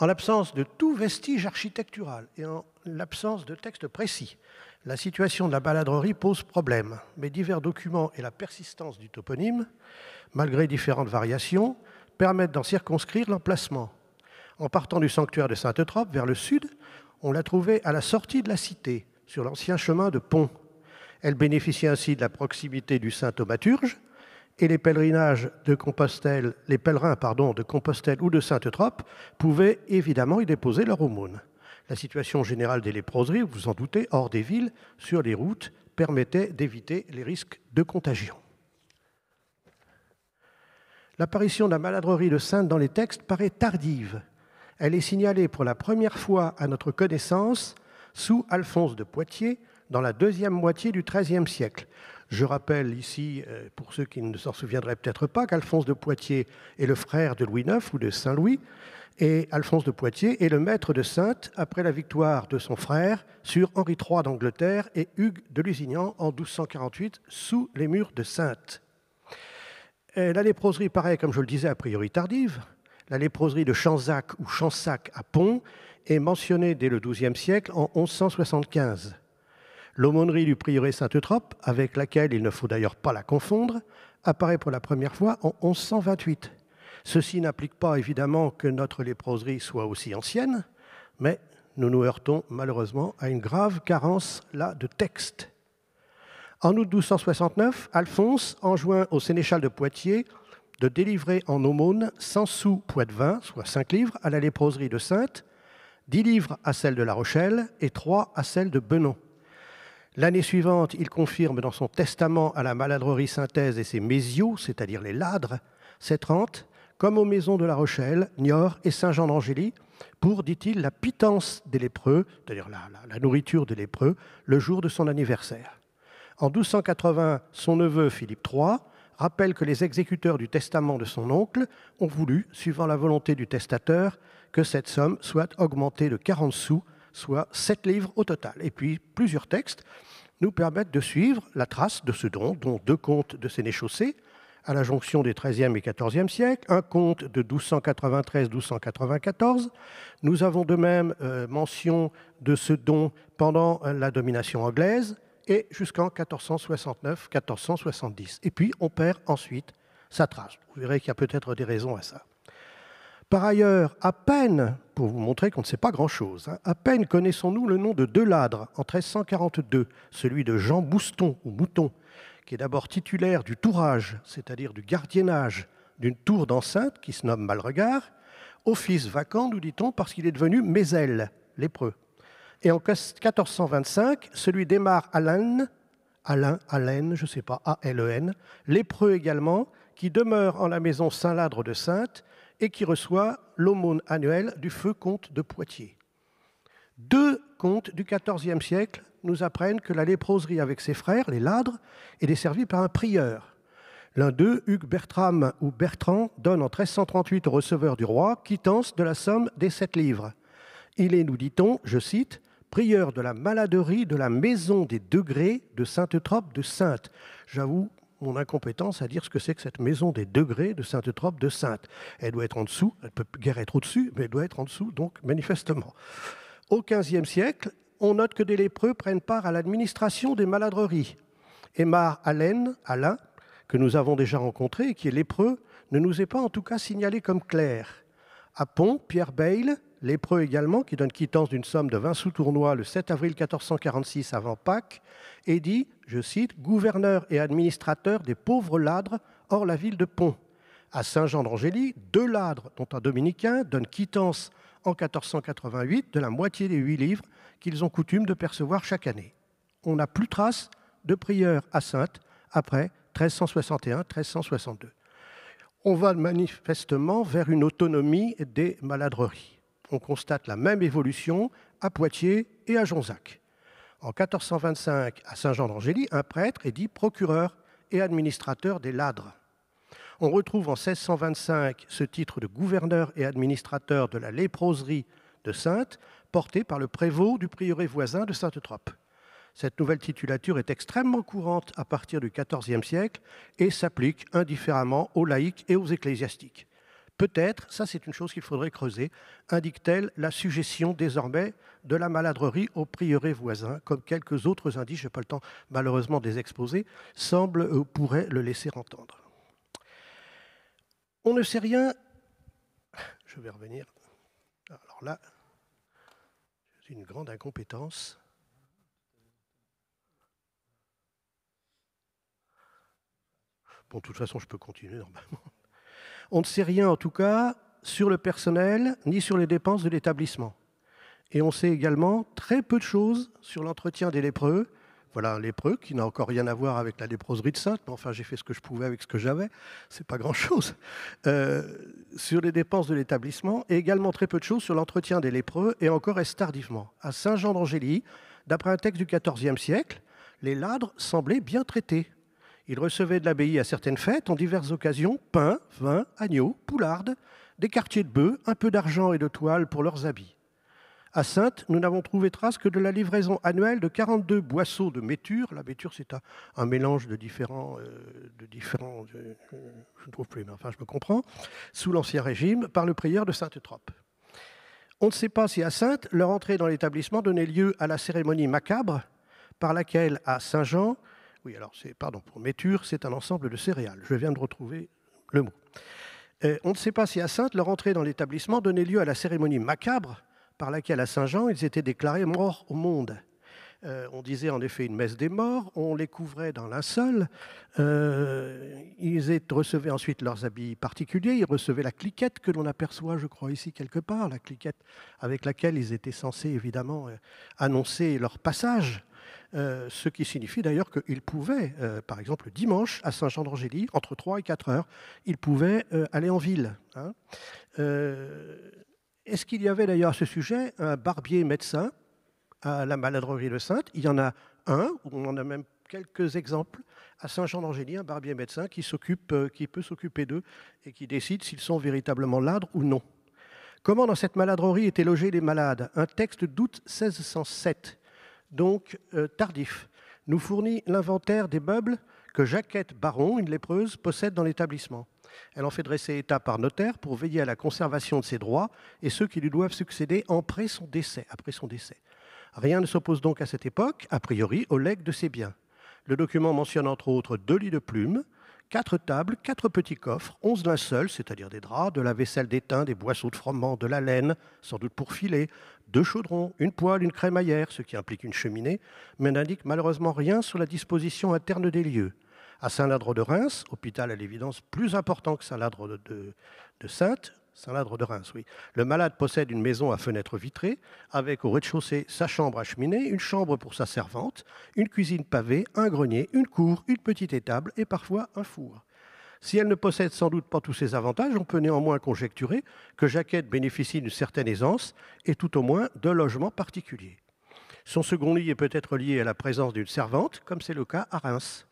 En l'absence de tout vestige architectural et en l'absence de texte précis, la situation de la maladrerie pose problème, mais divers documents et la persistance du toponyme, malgré différentes variations, permettent d'en circonscrire l'emplacement. En partant du sanctuaire de Sainte-Trope vers le sud, on la trouvait à la sortie de la cité, sur l'ancien chemin de pont. Elle bénéficiait ainsi de la proximité du saint thaumaturge et les pèlerinages de Compostelle, les pèlerins pardon, de Compostelle ou de Sainte-Eutrope pouvaient évidemment y déposer leur aumône. La situation générale des léproseries, vous vous en doutez, hors des villes, sur les routes, permettait d'éviter les risques de contagion. L'apparition de la maladrerie de sainte dans les textes paraît tardive elle est signalée pour la première fois à notre connaissance sous Alphonse de Poitiers dans la deuxième moitié du XIIIe siècle. Je rappelle ici, euh, pour ceux qui ne s'en souviendraient peut-être pas, qu'Alphonse de Poitiers est le frère de Louis IX ou de Saint Louis, et Alphonse de Poitiers est le maître de Sainte après la victoire de son frère sur Henri III d'Angleterre et Hugues de Lusignan en 1248 sous les murs de Sainte. Euh, la léproserie paraît, comme je le disais, a priori tardive, la léproserie de Chanzac ou Chansac à Pont est mentionnée dès le XIIe siècle en 1175. L'aumônerie du prieuré Saint-Eutrope, avec laquelle il ne faut d'ailleurs pas la confondre, apparaît pour la première fois en 1128. Ceci n'implique pas évidemment que notre léproserie soit aussi ancienne, mais nous nous heurtons malheureusement à une grave carence là de texte. En août 1269, Alphonse enjoint au sénéchal de Poitiers de délivrer en aumône 100 sous poids de vin, soit 5 livres, à la léproserie de Sainte, 10 livres à celle de La Rochelle et 3 à celle de Benon. L'année suivante, il confirme dans son testament à la maladrerie synthèse et ses méziots, c'est-à-dire les ladres, cette rente, comme aux maisons de La Rochelle, Niort et Saint-Jean d'Angély, pour, dit-il, la pitance des lépreux, c'est-à-dire la, nourriture des lépreux, le jour de son anniversaire. En 1280, son neveu Philippe III rappelle que les exécuteurs du testament de son oncle ont voulu, suivant la volonté du testateur, que cette somme soit augmentée de 40 sous, soit 7 livres au total. Et puis plusieurs textes nous permettent de suivre la trace de ce don, dont deux comptes de Sénéchaussée, à la jonction des XIIIe et XIVe siècles, un compte de 1293-1294. Nous avons de même euh, mention de ce don pendant euh, la domination anglaise, et jusqu'en 1469-1470. Et puis on perd ensuite sa trace. Vous verrez qu'il y a peut-être des raisons à ça. Par ailleurs, à peine, pour vous montrer qu'on ne sait pas grand-chose, hein, à peine connaissons-nous le nom de Deladre en 1342, celui de Jean Bouston ou Mouton, qui est d'abord titulaire du tourage, c'est-à-dire du gardiennage d'une tour d'enceinte qui se nomme Malregard, office vacant, nous dit-on, parce qu'il est devenu Mézel, lépreux. Et en 1425, celui démarre Alain, Alain, Alain, je ne sais pas, A-L-E-N, lépreux également, qui demeure en la maison Saint-Ladre de Sainte et qui reçoit l'aumône annuelle du feu comte de Poitiers. Deux comtes du XIVe siècle nous apprennent que la léproserie avec ses frères, les ladres, est desservie par un prieur. L'un d'eux, Hugues Bertram ou Bertrand, donne en 1338 au receveur du roi quittance de la somme des sept livres. Il est, nous dit-on, je cite, prieur de la maladerie de la maison des degrés de Sainte-Eutrope de Sainte. J'avoue mon incompétence à dire ce que c'est que cette maison des degrés de Sainte-Eutrope de Sainte. Elle doit être en dessous, elle peut guère être au-dessus, mais elle doit être en dessous, donc manifestement. Au XVe siècle, on note que des lépreux prennent part à l'administration des maladreries. Emma Allen, Alain, que nous avons déjà rencontré et qui est lépreux, ne nous est pas en tout cas signalé comme clair. À Pont, Pierre Bayle, lépreux également, qui donne quittance d'une somme de 20 sous tournois le 7 avril 1446 avant Pâques, est dit, je cite, gouverneur et administrateur des pauvres ladres hors la ville de Pont. À Saint-Jean d'Angély, deux ladres, dont un dominicain, donnent quittance en 1488 de la moitié des huit livres qu'ils ont coutume de percevoir chaque année. On n'a plus trace de prieur à Sainte après 1361-1362. On va manifestement vers une autonomie des maladreries on constate la même évolution à Poitiers et à Jonzac. En 1425, à Saint-Jean-d'Angély, un prêtre est dit procureur et administrateur des ladres. On retrouve en 1625 ce titre de gouverneur et administrateur de la léproserie de Sainte, porté par le prévôt du prieuré voisin de Sainte-Trope. Cette nouvelle titulature est extrêmement courante à partir du XIVe siècle et s'applique indifféremment aux laïcs et aux ecclésiastiques. Peut-être, ça c'est une chose qu'il faudrait creuser, indique-t-elle la suggestion désormais de la maladrerie au prieuré voisin, comme quelques autres indices, je n'ai pas le temps malheureusement de les exposer, semble ou pourraient le laisser entendre. On ne sait rien. Je vais revenir. Alors là, j'ai une grande incompétence. Bon, de toute façon, je peux continuer normalement. On ne sait rien en tout cas sur le personnel ni sur les dépenses de l'établissement. Et on sait également très peu de choses sur l'entretien des lépreux. Voilà lépreux qui n'a encore rien à voir avec la léproserie de Sainte, mais enfin j'ai fait ce que je pouvais avec ce que j'avais, c'est pas grand-chose. Euh, sur les dépenses de l'établissement et également très peu de choses sur l'entretien des lépreux et encore est tardivement. À Saint-Jean d'Angély, d'après un texte du XIVe siècle, les ladres semblaient bien traités. Ils recevaient de l'abbaye à certaines fêtes, en diverses occasions, pain, vin, agneaux, poularde, des quartiers de bœufs, un peu d'argent et de toile pour leurs habits. À Sainte, nous n'avons trouvé trace que de la livraison annuelle de 42 boisseaux de méture. La méture, c'est un, mélange de différents. Euh, de différents euh, je ne trouve plus, mais enfin, je me comprends. Sous l'Ancien Régime, par le prieur de Sainte-Eutrope. On ne sait pas si à Sainte, leur entrée dans l'établissement donnait lieu à la cérémonie macabre par laquelle, à Saint-Jean, alors c'est, pardon, pour méture, c'est un ensemble de céréales. Je viens de retrouver le mot. Euh, on ne sait pas si à Sainte, leur entrée dans l'établissement donnait lieu à la cérémonie macabre par laquelle à Saint-Jean, ils étaient déclarés morts au monde. Euh, on disait en effet une messe des morts, on les couvrait dans la seule. Euh, ils recevaient ensuite leurs habits particuliers, ils recevaient la cliquette que l'on aperçoit, je crois, ici quelque part, la cliquette avec laquelle ils étaient censés évidemment annoncer leur passage euh, ce qui signifie d'ailleurs qu'il pouvait, euh, par exemple dimanche, à Saint-Jean-d'Angély, entre 3 et 4 heures, il pouvait euh, aller en ville. Hein. Est-ce qu'il y avait d'ailleurs à ce sujet un barbier médecin à la maladrerie de Sainte Il y en a un, on en a même quelques exemples, à Saint-Jean-d'Angély, un barbier médecin qui, s'occupe, qui peut s'occuper d'eux et qui décide s'ils sont véritablement ladres ou non. Comment dans cette maladrerie étaient logés les malades Un texte d'août 1607 donc euh, tardif, nous fournit l'inventaire des meubles que Jacquette Baron, une lépreuse, possède dans l'établissement. Elle en fait dresser état par notaire pour veiller à la conservation de ses droits et ceux qui lui doivent succéder après son décès. Après son décès. Rien ne s'oppose donc à cette époque, a priori, au legs de ses biens. Le document mentionne entre autres deux lits de plumes, Quatre tables, quatre petits coffres, onze d'un seul, c'est-à-dire des draps, de la vaisselle d'étain, des boisseaux de froment, de la laine, sans doute pour filer, deux chaudrons, une poêle, une crémaillère, ce qui implique une cheminée, mais n'indique malheureusement rien sur la disposition interne des lieux. À Saint-Ladre de Reims, hôpital à l'évidence plus important que Saint-Ladre de, de, de Sainte, Saladre de Reims, oui. Le malade possède une maison à fenêtre vitrée, avec au rez-de-chaussée sa chambre à cheminée, une chambre pour sa servante, une cuisine pavée, un grenier, une cour, une petite étable et parfois un four. Si elle ne possède sans doute pas tous ces avantages, on peut néanmoins conjecturer que Jacquette bénéficie d'une certaine aisance et tout au moins de logement particulier. Son second lit est peut-être lié à la présence d'une servante, comme c'est le cas à Reims.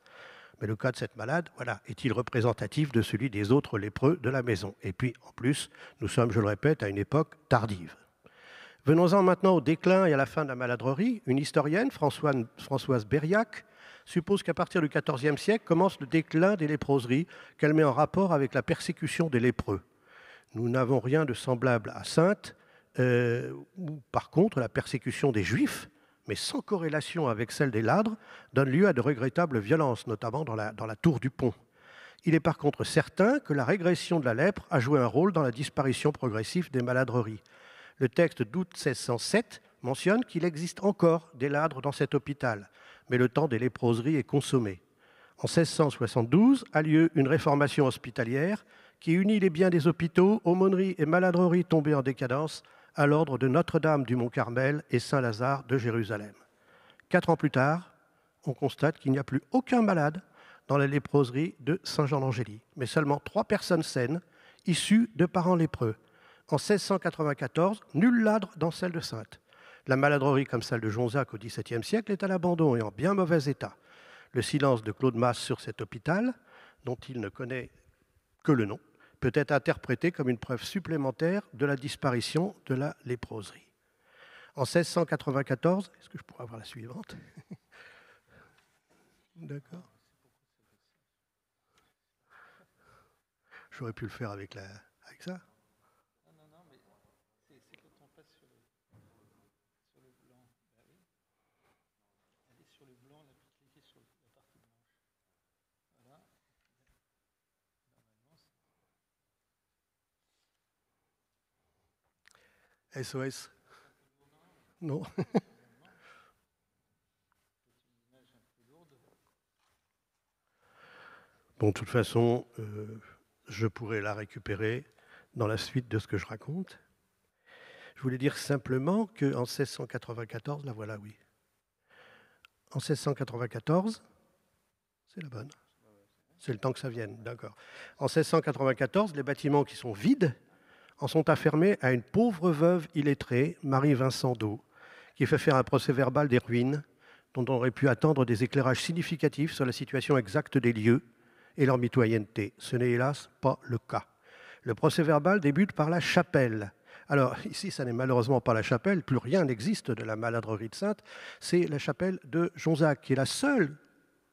Mais le cas de cette malade, voilà, est-il représentatif de celui des autres lépreux de la maison Et puis, en plus, nous sommes, je le répète, à une époque tardive. Venons-en maintenant au déclin et à la fin de la maladrerie. Une historienne, Françoise Berriac, suppose qu'à partir du XIVe siècle commence le déclin des léproseries, qu'elle met en rapport avec la persécution des lépreux. Nous n'avons rien de semblable à Sainte, euh, ou par contre, la persécution des Juifs mais sans corrélation avec celle des ladres, donne lieu à de regrettables violences, notamment dans la, tour du pont. Il est par contre certain que la régression de la lèpre a joué un rôle dans la disparition progressive des maladreries. Le texte d'août 1607 mentionne qu'il existe encore des ladres dans cet hôpital, mais le temps des léproseries est consommé. En 1672 a lieu une réformation hospitalière qui unit les biens des hôpitaux, aumôneries et maladreries tombées en décadence à l'ordre de Notre-Dame du Mont-Carmel et Saint-Lazare de Jérusalem. Quatre ans plus tard, on constate qu'il n'y a plus aucun malade dans la léproserie de saint jean dangély mais seulement trois personnes saines, issues de parents lépreux. En 1694, nul ladre dans celle de Sainte. La maladrerie comme celle de Jonzac au XVIIe siècle est à l'abandon et en bien mauvais état. Le silence de Claude Masse sur cet hôpital, dont il ne connaît que le nom, peut être interprétée comme une preuve supplémentaire de la disparition de la léproserie. En 1694, est-ce que je pourrais avoir la suivante D'accord. J'aurais pu le faire avec, la, avec ça. SOS Non Bon, de toute façon, euh, je pourrais la récupérer dans la suite de ce que je raconte. Je voulais dire simplement qu'en 1694, la voilà, oui. En 1694, c'est la bonne. C'est le temps que ça vienne, d'accord. En 1694, les bâtiments qui sont vides en sont affirmés à une pauvre veuve illettrée, Marie-Vincent qui fait faire un procès verbal des ruines dont on aurait pu attendre des éclairages significatifs sur la situation exacte des lieux et leur mitoyenneté. Ce n'est hélas pas le cas. Le procès verbal débute par la chapelle. Alors ici, ça n'est malheureusement pas la chapelle, plus rien n'existe de la maladrerie de Sainte, c'est la chapelle de Jonzac, qui est la seule,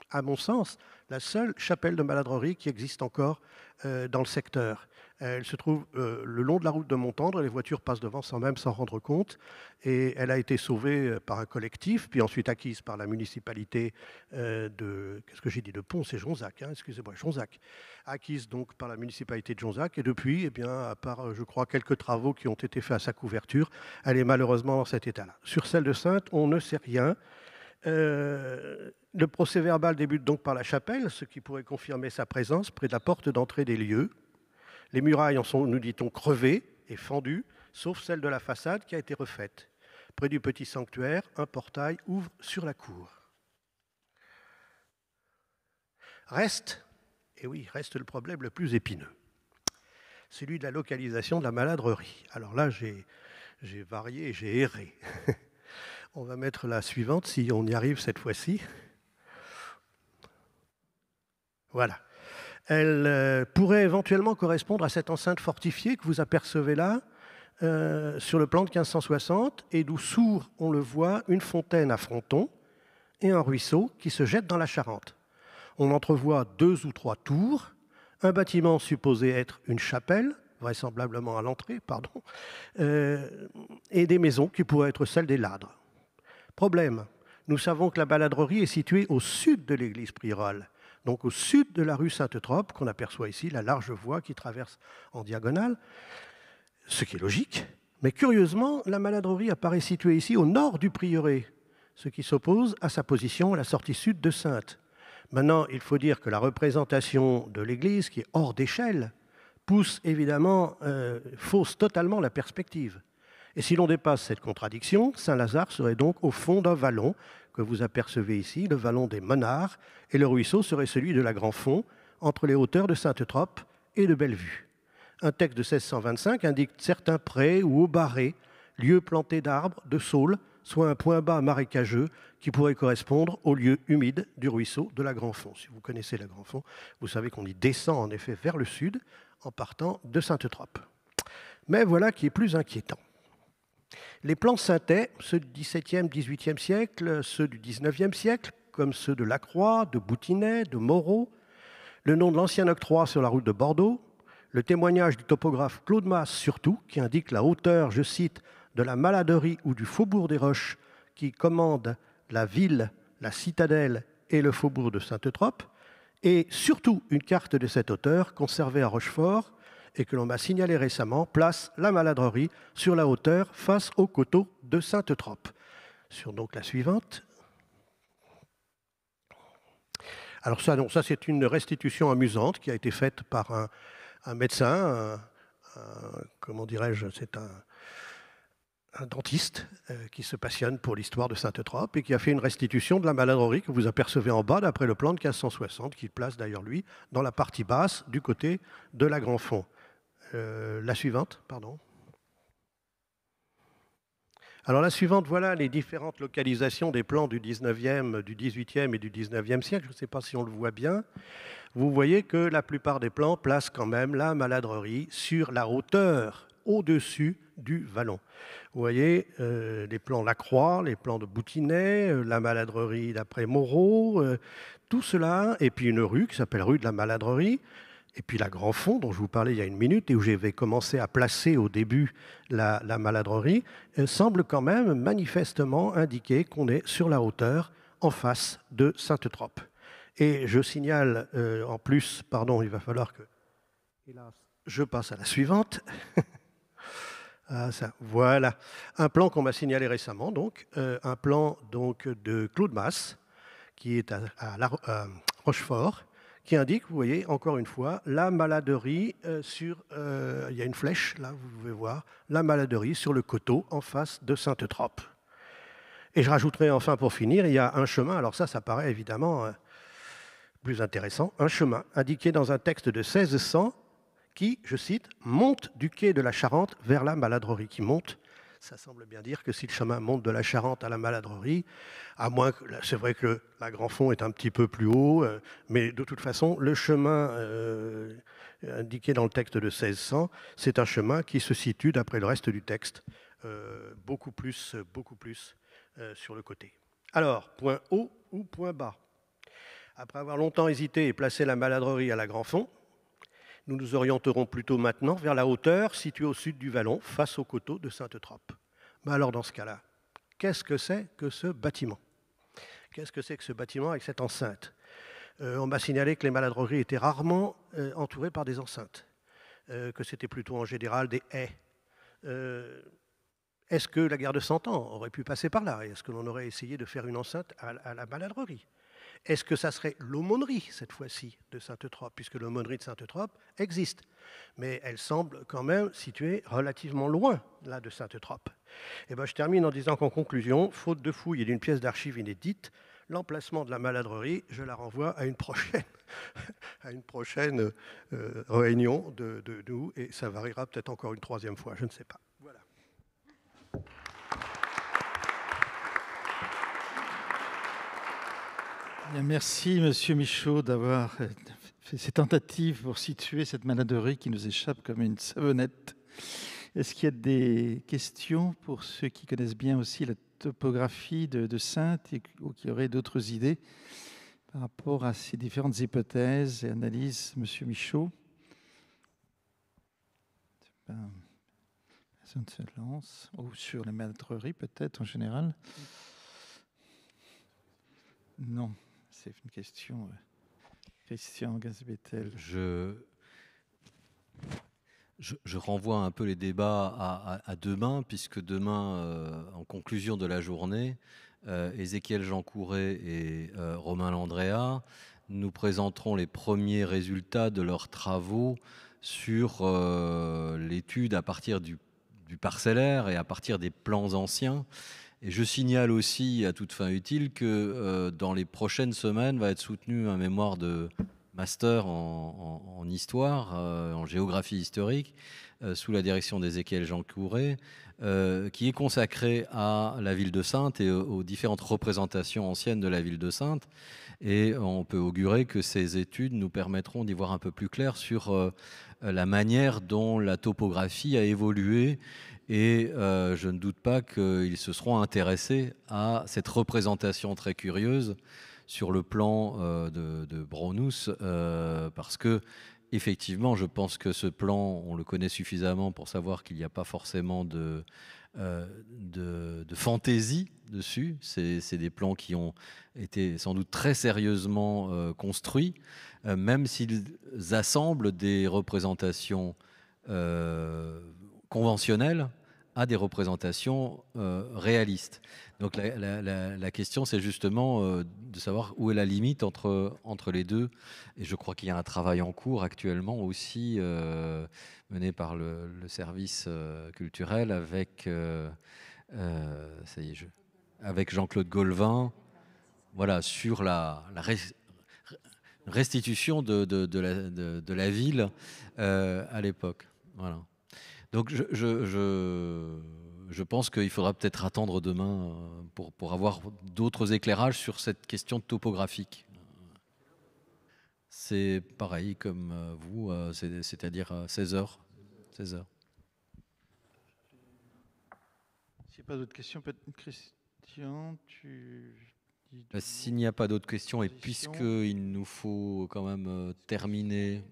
à mon sens, la seule chapelle de maladrerie qui existe encore euh, dans le secteur. Elle se trouve euh, le long de la route de Montendre. Les voitures passent devant sans même s'en rendre compte. Et elle a été sauvée euh, par un collectif, puis ensuite acquise par la municipalité euh, de. Qu'est-ce que j'ai dit De Pont, c'est Jonzac, hein, excusez-moi, Jonzac. Acquise donc par la municipalité de Jonzac. Et depuis, eh bien, à part, je crois, quelques travaux qui ont été faits à sa couverture, elle est malheureusement dans cet état-là. Sur celle de Sainte, on ne sait rien. le procès verbal débute donc par la chapelle, ce qui pourrait confirmer sa présence près de la porte d'entrée des lieux. Les murailles en sont, nous dit-on, crevées et fendues, sauf celle de la façade qui a été refaite. Près du petit sanctuaire, un portail ouvre sur la cour. Reste, et oui, reste le problème le plus épineux, celui de la localisation de la maladrerie. Alors là, j'ai varié, j'ai erré. On va mettre la suivante si on y arrive cette fois-ci. Voilà. Elle euh, pourrait éventuellement correspondre à cette enceinte fortifiée que vous apercevez là, euh, sur le plan de 1560, et d'où sourd on le voit, une fontaine à fronton et un ruisseau qui se jette dans la Charente. On entrevoit deux ou trois tours, un bâtiment supposé être une chapelle, vraisemblablement à l'entrée, pardon, euh, et des maisons qui pourraient être celles des ladres. Problème, nous savons que la baladrerie est située au sud de l'église Prirole donc au sud de la rue Sainte-Trope, qu'on aperçoit ici, la large voie qui traverse en diagonale, ce qui est logique. Mais curieusement, la maladrerie apparaît située ici au nord du prieuré, ce qui s'oppose à sa position à la sortie sud de Sainte. Maintenant, il faut dire que la représentation de l'Église, qui est hors d'échelle, pousse évidemment, euh, fausse totalement la perspective. Et si l'on dépasse cette contradiction, Saint-Lazare serait donc au fond d'un vallon que vous apercevez ici, le vallon des Monards, et le ruisseau serait celui de la Grand Fond, entre les hauteurs de Sainte-Trope et de Bellevue. Un texte de 1625 indique certains prés ou hauts barrés, lieux plantés d'arbres, de saules, soit un point bas marécageux qui pourrait correspondre au lieu humide du ruisseau de la Grand Fond. Si vous connaissez la Grand Fond, vous savez qu'on y descend en effet vers le sud en partant de Sainte-Trope. Mais voilà qui est plus inquiétant. Les plans synthés, ceux du XVIIe, XVIIIe siècle, ceux du XIXe siècle, comme ceux de Lacroix, de Boutinet, de Moreau, le nom de l'ancien octroi sur la route de Bordeaux, le témoignage du topographe Claude Masse surtout, qui indique la hauteur, je cite, de la Maladerie ou du faubourg des Roches, qui commande la ville, la citadelle et le faubourg de Saint-Eutrope, et surtout une carte de cette auteur conservée à Rochefort, et que l'on m'a signalé récemment place la maladrerie sur la hauteur face au coteau de Sainte-Trope. Sur donc la suivante. Alors ça, ça c'est une restitution amusante qui a été faite par un, médecin, comment dirais-je, c'est un, dentiste euh, qui se passionne pour l'histoire de Sainte-Trope et qui a fait une restitution de la maladrerie que vous apercevez en bas d'après le plan de 1560, qu'il place d'ailleurs lui dans la partie basse du côté de la Grand Fond. Euh, la suivante, pardon. Alors la suivante, voilà les différentes localisations des plans du 19e, du 18e et du 19e siècle. Je ne sais pas si on le voit bien. Vous voyez que la plupart des plans placent quand même la maladrerie sur la hauteur au-dessus du vallon. Vous voyez euh, les plans Lacroix, les plans de Boutinet, euh, la maladrerie d'après Moreau, tout cela, et puis une rue qui s'appelle rue de la maladrerie, et puis la Grand Fond, dont je vous parlais il y a une minute, et où j'avais commencé à placer au début la, maladrerie, euh, semble quand même manifestement indiquer qu'on est sur la hauteur en face de Sainte-Trope. Et je signale euh, en plus, pardon, il va falloir que... je passe à la suivante. Ah, voilà. Un plan qu'on m'a signalé récemment, donc, euh, un plan donc, de Claude Masse, qui est à Rochefort, qui indique, vous voyez, encore une fois, la maladerie euh, sur, euh, il y a une flèche là, vous pouvez voir, la maladerie sur le coteau en face de Sainte-Trope. Et je rajouterai enfin pour finir, il y a un chemin, alors ça, ça paraît évidemment euh, plus intéressant, un chemin indiqué dans un texte de 1600 qui, je cite, monte du quai de la Charente vers la maladrerie, qui monte ça semble bien dire que si le chemin monte de la Charente à la Maladrerie, à moins que c'est vrai que la Grand Fond est un petit peu plus haut, euh, mais de toute façon, le chemin euh, indiqué dans le texte de 1600, c'est un chemin qui se situe, d'après le reste du texte, euh, beaucoup plus, beaucoup plus sur le côté. Alors, point haut ou point bas Après avoir longtemps hésité et placé la Maladrerie à la Grand Fond, nous nous orienterons plutôt maintenant vers la hauteur située au sud du vallon, face au coteau de sainte eutrope Mais bah alors, dans ce cas-là, qu'est-ce que c'est que ce bâtiment Qu'est-ce que c'est que ce bâtiment avec cette enceinte euh, On m'a signalé que les maladreries étaient rarement euh, entourées par des enceintes, euh, que c'était plutôt en général des haies. Est-ce que la guerre de Cent Ans aurait pu passer par là Est-ce que l'on aurait essayé de faire une enceinte à la maladrerie est-ce que ça serait l'aumônerie, cette fois-ci, de Sainte-Eutrope, puisque l'aumônerie de Sainte-Eutrope existe Mais elle semble quand même située relativement loin, là, de Sainte-Eutrope. Et eh ben, je termine en disant qu'en conclusion, faute de fouilles et d'une pièce d'archive inédite, l'emplacement de la maladrerie, je la renvoie à une prochaine, à une prochaine euh, réunion de, de nous, et ça variera peut-être encore une troisième fois, je ne sais pas. Merci, Monsieur Michaud, d'avoir fait ces tentatives pour situer cette maladrerie qui nous échappe comme une savonnette. Est-ce qu'il y a des questions pour ceux qui connaissent bien aussi la topographie de, Sainte ou qui auraient d'autres idées par rapport à ces différentes hypothèses et analyses, Monsieur Michaud ben, ou sur les maladrerie peut-être en général Non c'est une question. Euh, Christian Gazbetel. Je, je, renvoie un peu les débats à, demain, puisque demain, euh, en conclusion de la journée, euh, Ézéchiel Jean-Couret et euh, Romain Landréa nous présenteront les premiers résultats de leurs travaux sur l'étude à partir du, du parcellaire et à partir des plans anciens et je signale aussi, à toute fin utile, que euh, dans les prochaines semaines va être soutenu un mémoire de master en, histoire, euh, en géographie historique, euh, sous la direction d'Ézéchiel Jean couré qui est consacré à la ville de Sainte et aux différentes représentations anciennes de la ville de Sainte. Et on peut augurer que ces études nous permettront d'y voir un peu plus clair sur la manière dont la topographie a évolué et euh, je ne doute pas qu'ils se seront intéressés à cette représentation très curieuse sur le plan euh, de, de Bronus, euh, parce que effectivement, je pense que ce plan, on le connaît suffisamment pour savoir qu'il n'y a pas forcément de, de, fantaisie dessus. C'est des plans qui ont été sans doute très sérieusement construits, même s'ils assemblent des représentations Conventionnel à des représentations euh, réalistes. Donc la, question, c'est justement euh, de savoir où est la limite entre, entre les deux. Et je crois qu'il y a un travail en cours actuellement aussi euh, mené par le, service culturel avec, ça avec Jean-Claude Golvin, voilà, sur la, restitution de, de, de la, ville à l'époque. Voilà. Donc je, je, je, pense qu'il faudra peut-être attendre demain euh, pour, pour avoir d'autres éclairages sur cette question topographique. C'est pareil comme euh, vous, euh, c'est-à-dire 16 heures. 16 h S'il n'y a pas d'autres questions, peut-être Christian, tu... Bah, s'il n'y a pas d'autres questions, et puisqu'il nous faut quand même terminer...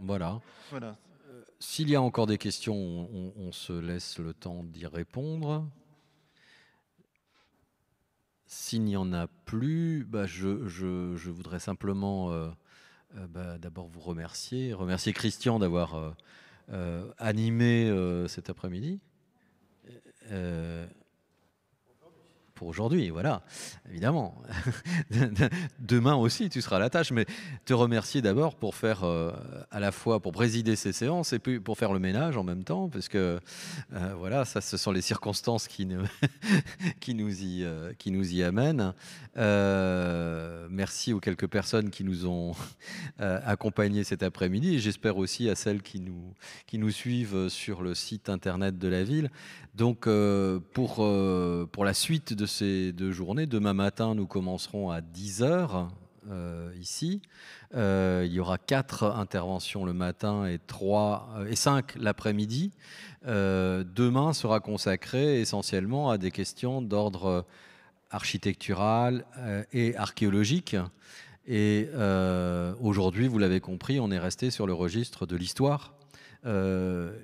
Voilà. Voilà. S'il y a encore des questions, on, se laisse le temps d'y répondre. S'il n'y en a plus, bah, je, voudrais simplement euh, euh, bah, d'abord vous remercier, remercier Christian d'avoir euh, animé cet après-midi pour aujourd'hui, voilà, évidemment. Demain aussi, tu seras à la tâche, mais te remercier d'abord pour faire euh, à la fois pour présider ces séances et puis pour faire le ménage en même temps, parce que euh, voilà, ça, ce sont les circonstances qui, qui, nous, y, euh, qui nous y amènent. merci aux quelques personnes qui nous ont accompagnés cet après-midi, et j'espère aussi à celles qui nous, qui nous suivent sur le site internet de la ville. Donc, pour, pour la suite de ces deux journées. Demain matin, nous commencerons à 10h euh, ici. Euh, il y aura quatre interventions le matin et trois euh, et cinq l'après-midi. demain sera consacré essentiellement à des questions d'ordre architectural et archéologique. Et aujourd'hui, vous l'avez compris, on est resté sur le registre de l'histoire.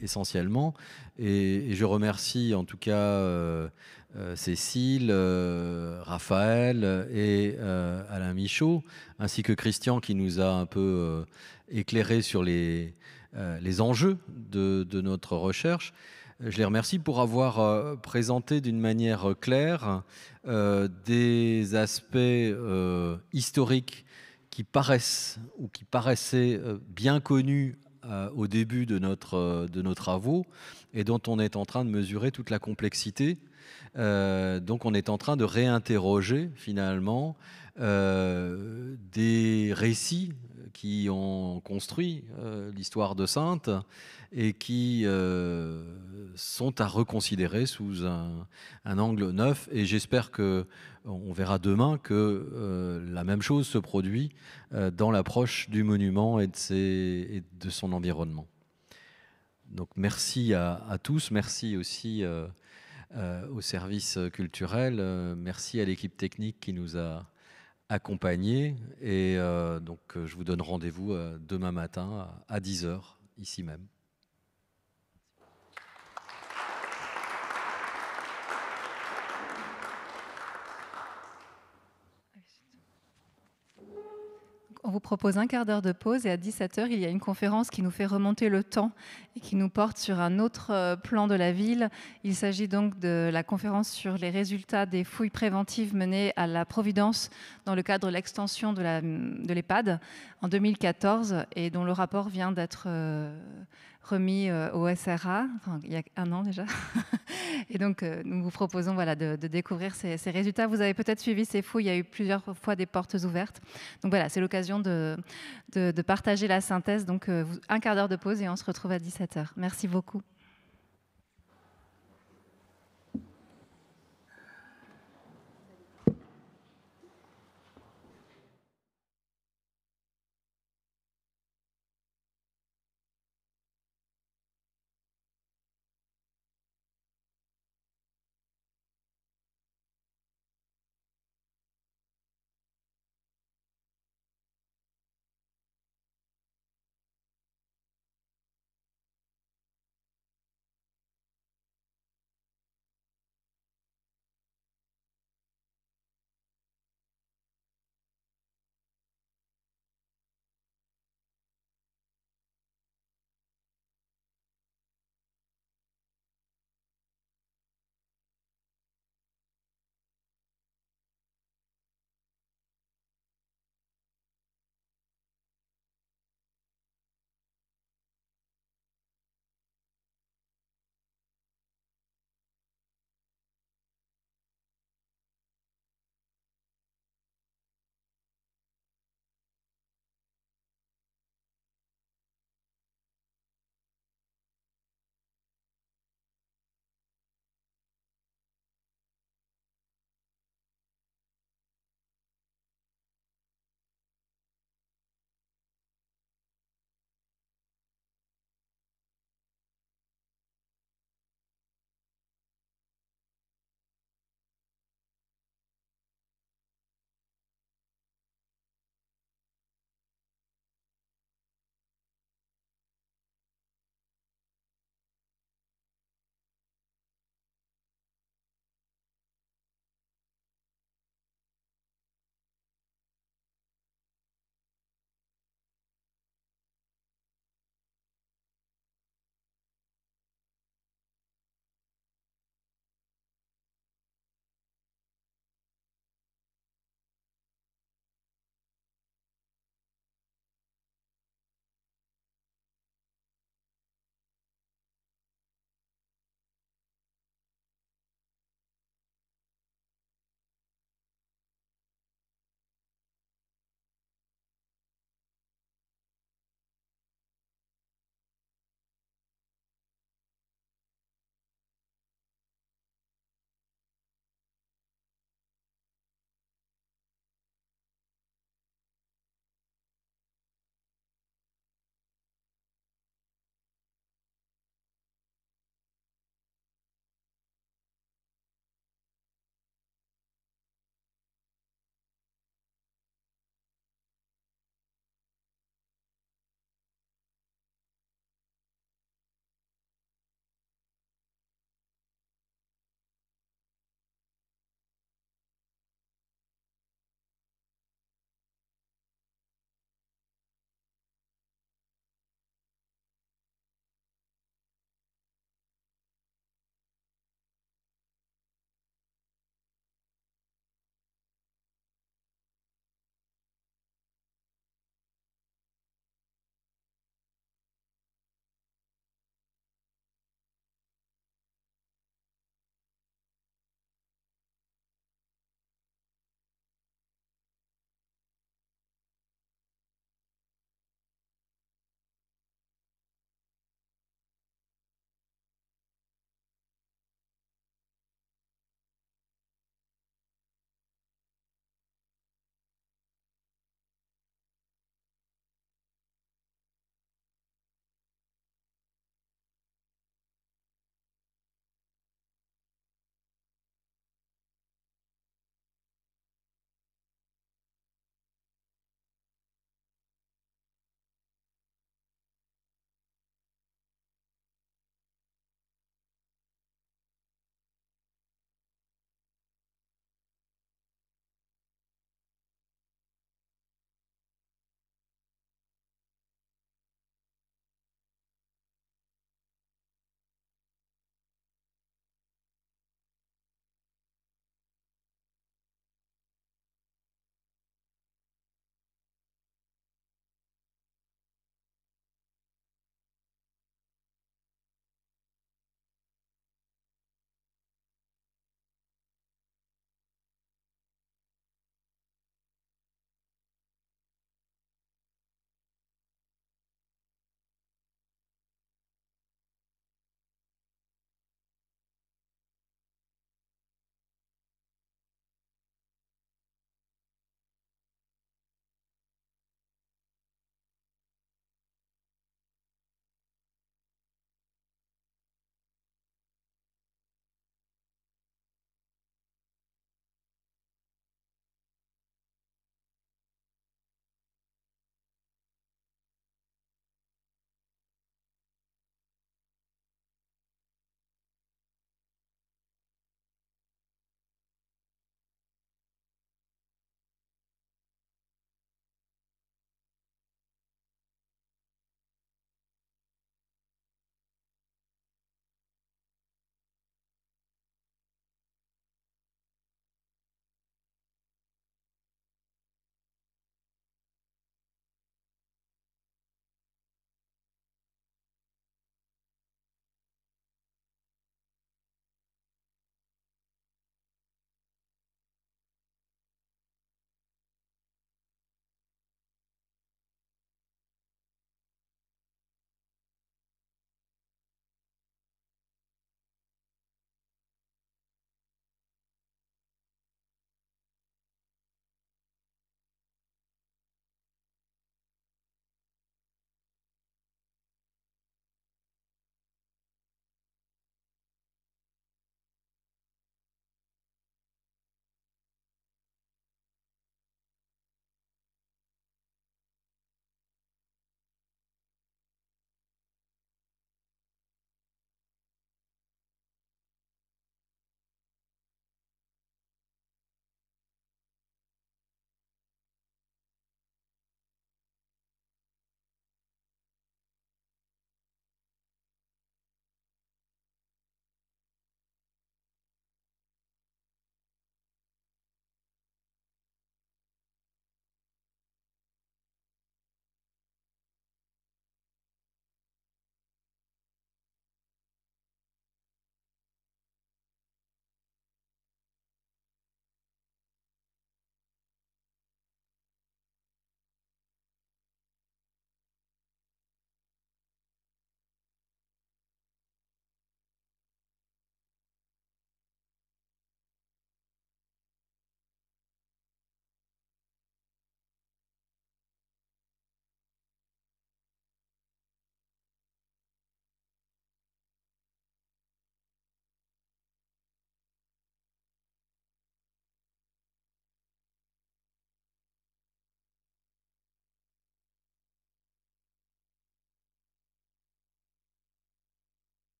essentiellement et, je remercie en tout cas euh, Cécile, euh, Raphaël et euh, Alain Michaud, ainsi que Christian qui nous a un peu éclairé sur les, enjeux de, de, notre recherche. Je les remercie pour avoir présenté d'une manière claire des aspects historiques qui paraissent ou qui paraissaient bien connus au début de, notre, de nos travaux et dont on est en train de mesurer toute la complexité euh, donc on est en train de réinterroger finalement euh, des récits qui ont construit euh, l'histoire de Sainte et qui sont à reconsidérer sous un, angle neuf. Et j'espère que on verra demain que la même chose se produit dans l'approche du monument et de, de, son environnement. Donc merci à, à tous, merci aussi. Euh, au service culturel. Euh, merci à l'équipe technique qui nous a accompagnés. Et euh, donc, je vous donne rendez-vous demain matin à 10h, ici même. on vous propose un quart d'heure de pause et à 17h, il y a une conférence qui nous fait remonter le temps et qui nous porte sur un autre euh, plan de la ville. Il s'agit donc de la conférence sur les résultats des fouilles préventives menées à la Providence dans le cadre de l'extension de l'EHPAD de en 2014 et dont le rapport vient d'être... Euh, remis euh, au SRA, il y a un an déjà. Et donc, euh, nous vous proposons voilà, de, découvrir ces, résultats. Vous avez peut-être suivi ces fouilles, il y a eu plusieurs fois des portes ouvertes. Donc voilà, c'est l'occasion de, de, de, partager la synthèse. Donc, euh, un quart d'heure de pause et on se retrouve à 17h. Merci beaucoup.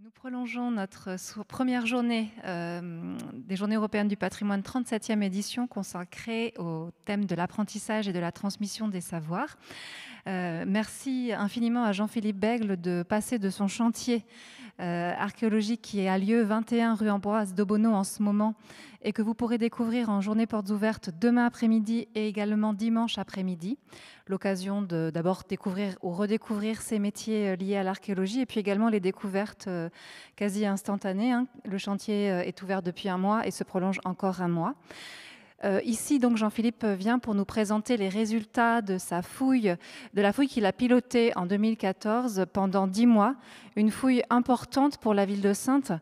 Nous prolongeons notre première journée euh, des Journées européennes du patrimoine, 37e édition, consacrée au thème de l'apprentissage et de la transmission des savoirs. Euh, merci infiniment à Jean-Philippe Bègle de passer de son chantier euh, archéologique qui a lieu 21 rue Ambroise d'Obono en ce moment et que vous pourrez découvrir en journée portes ouvertes demain après-midi et également dimanche après-midi. L'occasion de d'abord découvrir ou redécouvrir ces métiers euh, liés à l'archéologie et puis également les découvertes quasi instantanées. Hein. Le chantier est ouvert depuis un mois et se prolonge encore un mois. Euh, ici, donc, Jean-Philippe vient pour nous présenter les résultats de sa fouille, de la fouille qu'il a pilotée en 2014 pendant dix mois, une fouille importante pour la ville de Sainte.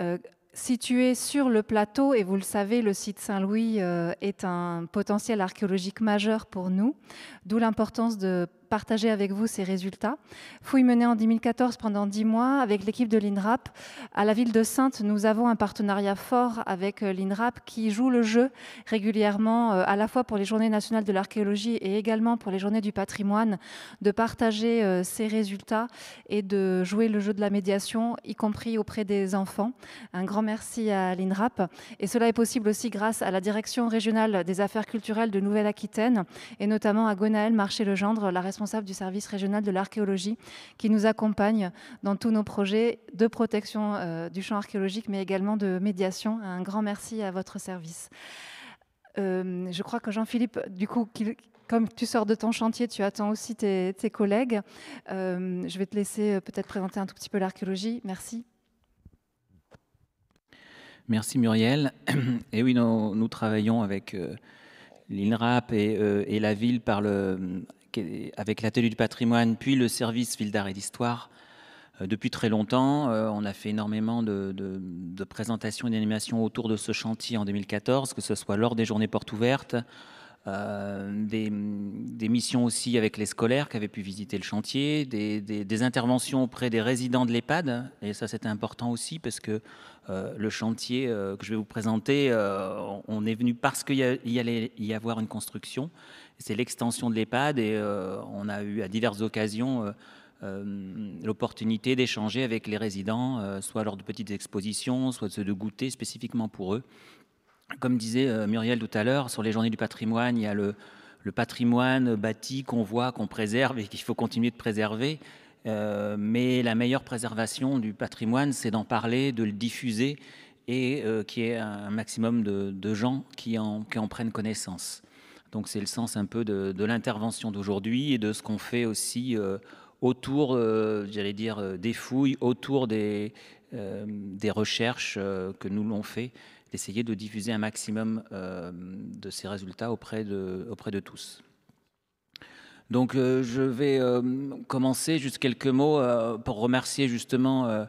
Euh, située sur le plateau, et vous le savez, le site Saint-Louis euh, est un potentiel archéologique majeur pour nous, d'où l'importance de partager avec vous ces résultats. Fouille menée en 2014 pendant 10 mois avec l'équipe de l'INRAP. À la ville de Sainte, nous avons un partenariat fort avec euh, l'INRAP qui joue le jeu régulièrement, euh, à la fois pour les journées nationales de l'archéologie et également pour les journées du patrimoine, de partager euh, ces résultats et de jouer le jeu de la médiation, y compris auprès des enfants. Un grand merci à l'INRAP. Et cela est possible aussi grâce à la direction régionale des affaires culturelles de Nouvelle-Aquitaine et notamment à Gonaël Marché-Legendre, la responsable responsable du service régional de l'archéologie qui nous accompagne dans tous nos projets de protection euh, du champ archéologique, mais également de médiation. Un grand merci à votre service. Euh, je crois que Jean-Philippe, du coup, comme tu sors de ton chantier, tu attends aussi tes, collègues. Euh, je vais te laisser peut-être présenter un tout petit peu l'archéologie. Merci. Merci Muriel. Et oui, nous, travaillons avec l'INRAP et, et, la ville par le, avec l'Atelier du patrimoine, puis le service Ville d'art et d'histoire. Euh, depuis très longtemps, euh, on a fait énormément de, présentations et d'animations autour de ce chantier en 2014, que ce soit lors des journées portes ouvertes, euh, des, missions aussi avec les scolaires qui avaient pu visiter le chantier, des, interventions auprès des résidents de l'EHPAD, et ça c'était important aussi parce que le chantier que je vais vous présenter, on est venu parce qu'il y, y, allait y avoir une construction, c'est l'extension de l'EHPAD et euh, on a eu à diverses occasions euh, euh, l'opportunité d'échanger avec les résidents, soit lors de petites expositions, soit de goûter spécifiquement pour eux. Comme disait Muriel tout à l'heure, sur les journées du patrimoine, il y a le, patrimoine bâti qu'on voit, qu'on préserve et qu'il faut continuer de préserver. mais la meilleure préservation du patrimoine, c'est d'en parler, de le diffuser et qu'il y ait un maximum de, gens qui en, prennent connaissance. Donc c'est le sens un peu de, l'intervention d'aujourd'hui et de ce qu'on fait aussi euh, autour, euh, j'allais dire, euh, des fouilles, autour des, des recherches que nous l'on fait, d'essayer de diffuser un maximum de ces résultats auprès de, auprès de tous. Donc je vais commencer juste quelques mots pour remercier justement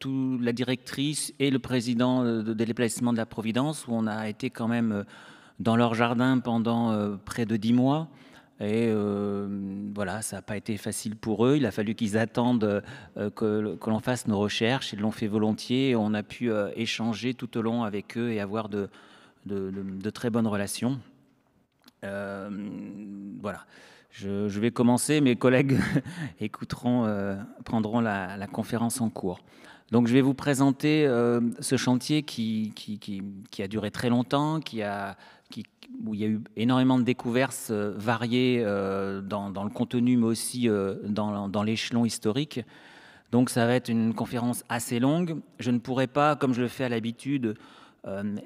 toute la directrice et le président de, de de la Providence, où on a été quand même dans leur jardin pendant euh, près de dix mois. Et euh, voilà, ça n'a pas été facile pour eux. Il a fallu qu'ils attendent euh, que, que l'on fasse nos recherches. Ils l'ont fait volontiers. on a pu échanger tout au long avec eux et avoir de, de, très bonnes relations. voilà. Je, vais commencer. Mes collègues écouteront, prendront la, conférence en cours. Donc, je vais vous présenter ce chantier qui, qui, qui, qui a duré très longtemps, qui a où il y a eu énormément de découvertes euh, variées euh, dans, le contenu, mais aussi euh, dans, l'échelon historique. Donc ça va être une conférence assez longue. Je ne pourrai pas, comme je le fais à l'habitude,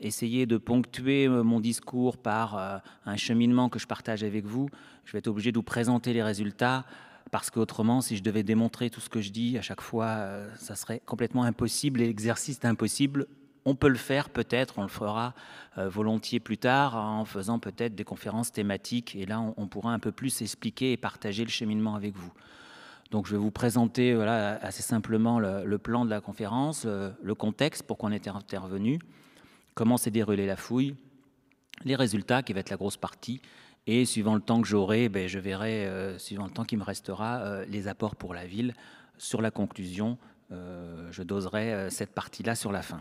essayer de ponctuer mon discours par un cheminement que je partage avec vous. Je vais être obligé de vous présenter les résultats parce qu'autrement, si je devais démontrer tout ce que je dis à chaque fois, ça serait complètement impossible et l'exercice impossible on peut le faire peut-être, on le fera euh, volontiers plus tard en faisant peut-être des conférences thématiques et là on, pourra un peu plus expliquer et partager le cheminement avec vous. Donc je vais vous présenter voilà, assez simplement le, plan de la conférence, euh, le, contexte, pour qu'on ait intervenu, comment s'est déroulée la fouille, les résultats qui va être la grosse partie, et suivant le temps que j'aurai, eh ben, je verrai, euh, suivant le temps qui me restera, les apports pour la ville. Sur la conclusion, je doserai cette partie-là sur la fin.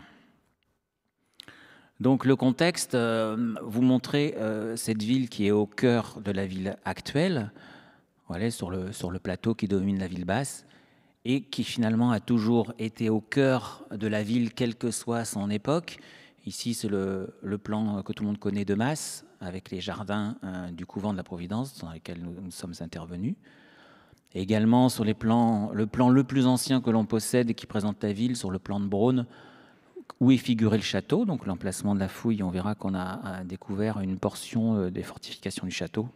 Donc le contexte, euh, vous montrez euh, cette ville qui est au cœur de la ville actuelle, sur, le, plateau qui domine la ville basse, et qui finalement a toujours été au cœur de la ville, quelle que soit son époque. Ici, c'est le, plan que tout le monde connaît de masse, avec les jardins euh, du couvent de la Providence dans lesquels nous, sommes intervenus. également sur les plans, le plan le plus ancien que l'on possède et qui présente la ville, sur le plan de Braun, où est figuré le château, donc l'emplacement de la fouille. On verra qu'on a, découvert une portion euh, des fortifications du château.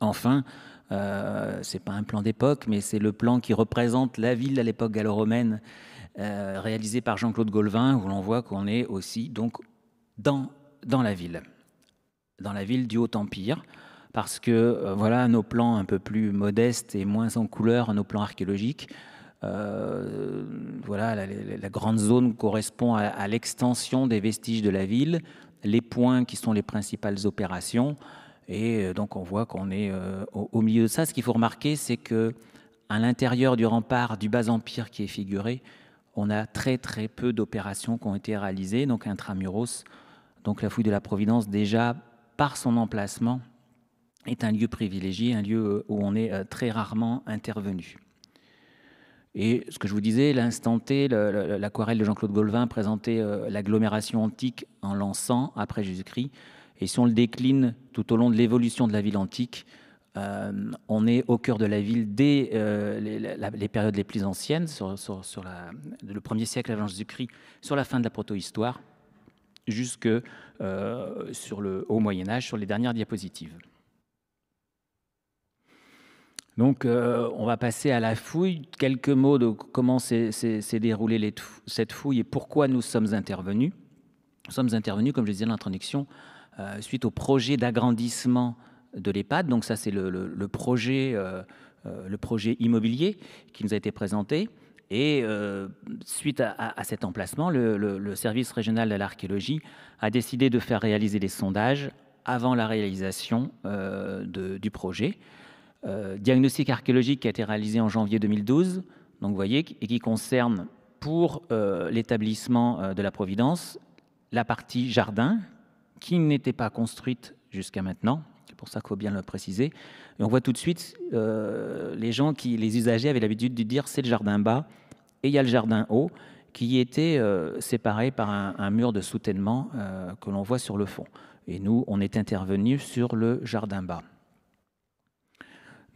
Enfin, euh, ce n'est pas un plan d'époque, mais c'est le plan qui représente la ville à l'époque gallo-romaine, euh, réalisé par Jean-Claude Golvin, où l'on voit qu'on est aussi donc dans, dans la ville, dans la ville du Haut-Empire, parce que voilà nos plans un peu plus modestes et moins en couleur, nos plans archéologiques, euh, voilà, la, grande zone correspond à, l'extension des vestiges de la ville, les points qui sont les principales opérations. Et euh, donc on voit qu'on est euh, au, milieu de ça. Ce qu'il faut remarquer, c'est que à l'intérieur du rempart du bas empire qui est figuré, on a très très peu d'opérations qui ont été réalisées. Donc intramuros, donc la fouille de la Providence déjà par son emplacement est un lieu privilégié, un lieu où on est très rarement intervenu. Et ce que je vous disais, l'instant T, l'aquarelle de Jean-Claude Golvin présentait euh, l'agglomération antique en lançant après Jésus-Christ. Et si on le décline tout au long de l'évolution de la ville antique, euh, on est au cœur de la ville dès euh, les, périodes les plus anciennes, sur, le premier siècle avant Jésus-Christ, sur la fin de la protohistoire, jusque sur le, haut Moyen Âge, sur les dernières diapositives. Donc, euh, on va passer à la fouille. Quelques mots de comment s'est déroulée cette fouille et pourquoi nous sommes intervenus. Nous sommes intervenus, comme je disais dans l'introduction, euh, suite au projet d'agrandissement de l'EHPAD. Donc, ça, c'est le, euh, projet, immobilier qui nous a été présenté. Et suite à, cet emplacement, le, service régional de l'archéologie a décidé de faire réaliser des sondages avant la réalisation du projet. Euh, diagnostic archéologique qui a été réalisé en janvier 2012, donc vous voyez, et qui concerne pour euh, l'établissement euh, de la Providence la partie jardin qui n'était pas construite jusqu'à maintenant. C'est pour ça qu'il faut bien le préciser. Et on voit tout de suite les gens qui, les usagers avaient l'habitude de dire c'est le jardin bas et il y a le jardin haut qui était séparé par un, mur de soutènement que l'on voit sur le fond. Et nous, on est intervenu sur le jardin bas.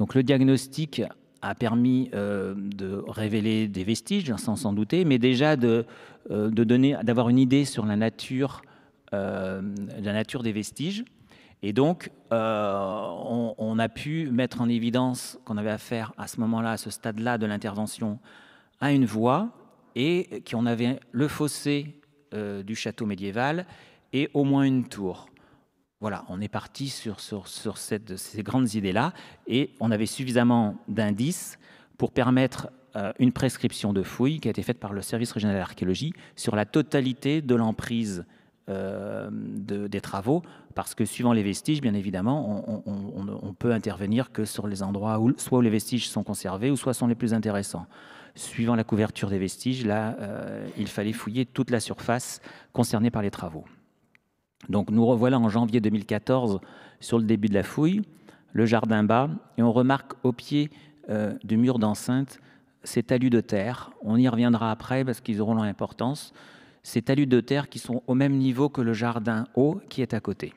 Donc le diagnostic a permis euh, de révéler des vestiges, sans s'en douter, mais déjà de, euh, d'avoir une idée sur la nature, euh, la nature des vestiges. Et donc, on, on, a pu mettre en évidence qu'on avait affaire à ce moment-là, à ce stade-là de l'intervention, à une voie et qu'on avait le fossé du château médiéval et au moins une tour. Voilà, on est parti sur, ces grandes idées-là et on avait suffisamment d'indices pour permettre euh, une prescription de fouilles qui a été faite par le service régional d'archéologie sur la totalité de l'emprise euh, des travaux, parce que suivant les vestiges, bien évidemment, on, ne peut intervenir que sur les endroits où soit où les vestiges sont conservés ou soit sont les plus intéressants. Suivant la couverture des vestiges, là, euh, il fallait fouiller toute la surface concernée par les travaux. Donc nous revoilà en janvier 2014 sur le début de la fouille, le jardin bas, et on remarque au pied euh, du mur d'enceinte ces talus de terre. On y reviendra après parce qu'ils auront leur importance. Ces talus de terre qui sont au même niveau que le jardin haut qui est à côté.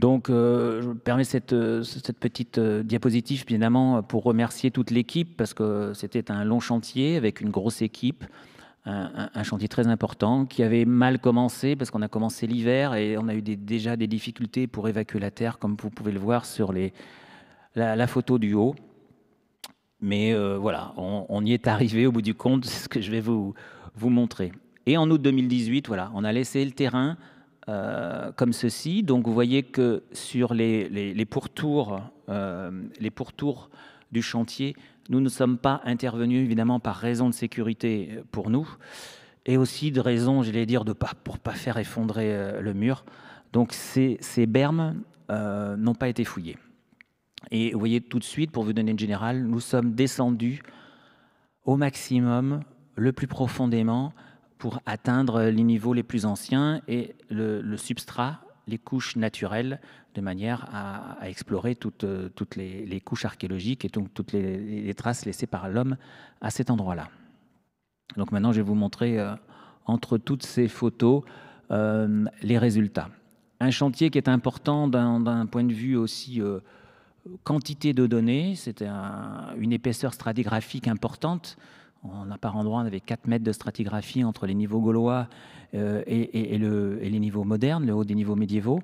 Donc, euh, je permets cette, euh, petite diapositive, évidemment, pour remercier toute l'équipe, parce que c'était un long chantier avec une grosse équipe un, chantier très important qui avait mal commencé parce qu'on a commencé l'hiver et on a eu déjà des difficultés pour évacuer la terre, comme vous pouvez le voir sur les, la, photo du haut. Mais euh, voilà, on, y est arrivé au bout du compte, c'est ce que je vais vous, montrer. Et en août 2018, voilà, on a laissé le terrain euh, comme ceci. Donc vous voyez que sur les, pourtours, euh, les pourtours du chantier, nous ne sommes pas intervenus évidemment par raison de sécurité euh, pour nous et aussi de raison, j'allais dire, de pas, pour ne pas faire effondrer euh, le mur. Donc ces, bermes euh, n'ont pas été fouillées. Et vous voyez tout de suite, pour vous donner une général, nous sommes descendus au maximum, le plus profondément, pour atteindre les niveaux les plus anciens et le substrat les couches naturelles de manière à, explorer toutes, euh, les, couches archéologiques et donc toutes les, traces laissées par l'homme à cet endroit-là. Donc maintenant, je vais vous montrer euh, entre toutes ces photos euh, les résultats. Un chantier qui est important d'un point de vue aussi quantité de données, c'était une épaisseur stratigraphique importante. On a par endroits, on avait 4 mètres de stratigraphie entre les niveaux gaulois euh, et, les niveaux modernes, le haut des niveaux médiévaux.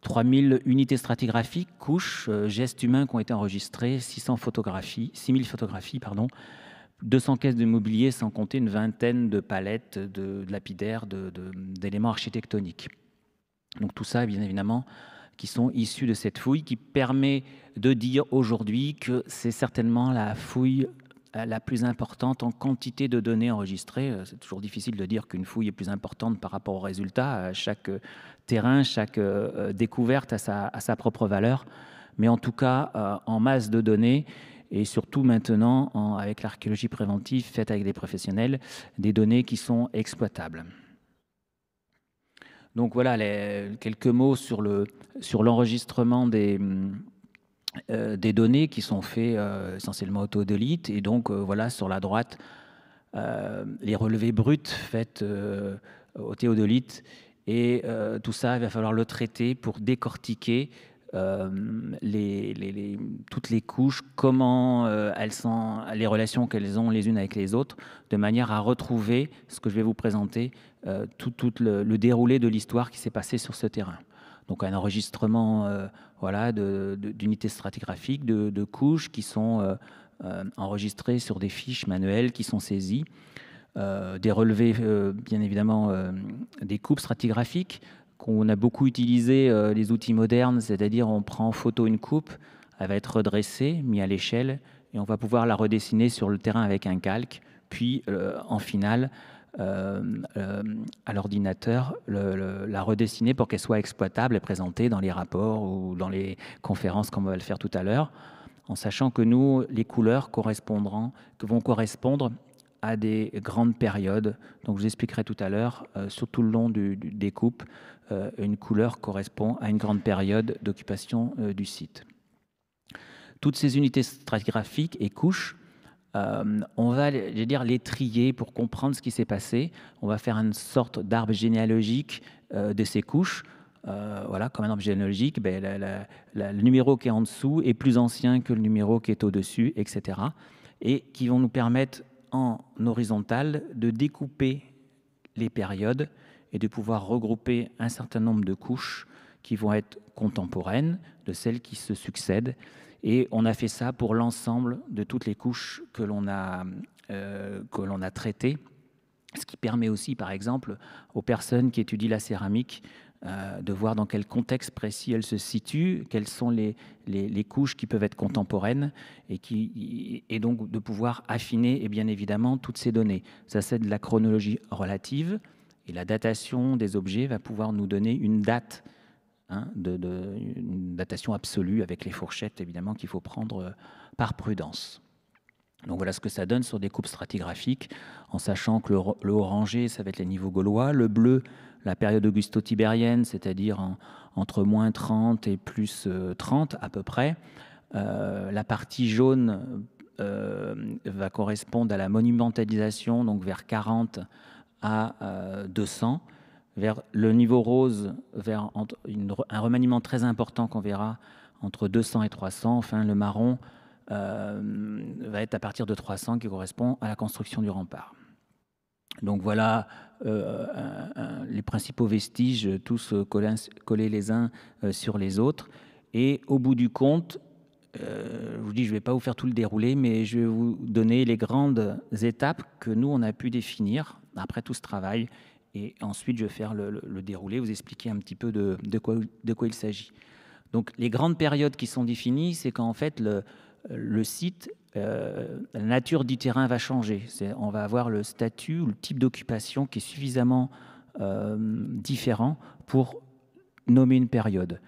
3000 unités stratigraphiques, couches, euh, gestes humains qui ont été enregistrés, 600 photographies, 6000 photographies, pardon, 200 caisses de mobilier, sans compter une vingtaine de palettes de, de lapidaires, d'éléments architectoniques. Donc tout ça, bien évidemment, qui sont issus de cette fouille, qui permet de dire aujourd'hui que c'est certainement la fouille euh, la plus importante en quantité de données enregistrées. Euh, c'est toujours difficile de dire qu'une fouille est plus importante par rapport au résultat. Euh, chaque terrain, chaque découverte a sa, propre valeur. Mais en tout cas, en masse de données, et surtout maintenant, avec l'archéologie préventive faite avec des professionnels, des données qui sont exploitables. Donc voilà les, quelques mots sur l'enregistrement des, euh, des données qui sont faites euh, essentiellement au théodolite Et donc, euh, voilà, sur la droite, les relevés bruts faits au théodolite. Et tout ça, il va falloir le traiter pour décortiquer les, toutes les couches, comment elles sont, les relations qu'elles ont les unes avec les autres, de manière à retrouver ce que je vais vous présenter, tout, le, le, déroulé de l'histoire qui s'est passée sur ce terrain. Donc un enregistrement voilà, d'unités stratigraphiques, de, couches qui sont euh, euh, enregistrées sur des fiches manuelles qui sont saisies. Euh, des relevés, bien évidemment, des coupes stratigraphiques qu'on a beaucoup utilisé les outils modernes, c'est-à-dire on prend en photo une coupe, elle va être redressée, mise à l'échelle, et on va pouvoir la redessiner sur le terrain avec un calque, puis en finale, euh, euh, à l'ordinateur la redessiner pour qu'elle soit exploitable et présentée dans les rapports ou dans les conférences comme on va le faire tout à l'heure, en sachant que nous, les couleurs correspondront, que vont correspondre à des grandes périodes. Donc, je vous expliquerai tout à l'heure, surtout euh, sur tout le long du, du découpe, une couleur correspond à une grande période d'occupation du site. Toutes ces unités stratigraphiques et couches euh, on va dire, les trier pour comprendre ce qui s'est passé. On va faire une sorte d'arbre généalogique euh, de ces couches. Euh, voilà, comme un arbre généalogique, ben, le numéro qui est en dessous est plus ancien que le numéro qui est au-dessus, etc. Et qui vont nous permettre, en horizontal, de découper les périodes et de pouvoir regrouper un certain nombre de couches qui vont être contemporaines de celles qui se succèdent et on a fait ça pour l'ensemble de toutes les couches que l'on a, euh, que l'on a traitées, ce qui permet aussi, par exemple, aux personnes qui étudient la céramique euh, de voir dans quel contexte précis elle se situe, quelles sont les, les, couches qui peuvent être contemporaines et, qui, et donc de pouvoir affiner, et bien évidemment, toutes ces données. Ça, c'est de la chronologie relative et la datation des objets va pouvoir nous donner une date Hein, datation absolue avec les fourchettes évidemment qu'il faut prendre euh, par prudence. Donc voilà ce que ça donne sur des coupes stratigraphiques, en sachant que le, orangé, ça va être les niveaux gaulois, le bleu, la période augusto-tibérienne, c'est-à-dire entre moins 30 et plus 30 euh, à peu près. Euh, la partie jaune va correspondre à la monumentalisation, donc vers 40 à 200 vers le niveau rose, vers un remaniement très important qu'on verra entre 200 et 300. Enfin, le marron euh, va être à partir de 300 qui correspond à la construction du rempart. Donc voilà euh, les principaux vestiges, tous euh, collés, les uns sur les autres. Et au bout du compte, je vous dis, je ne vais pas vous faire tout le déroulé, mais je vais vous donner les grandes étapes que nous, on a pu définir après tout ce travail et ensuite, je vais faire le, déroulé, vous expliquer un petit peu de, quoi, de quoi il s'agit. Donc, les grandes périodes qui sont définies, c'est qu'en fait, le, site, euh, la nature du terrain va changer. On va avoir le statut ou le type d'occupation qui est suffisamment euh, différent pour nommer une période.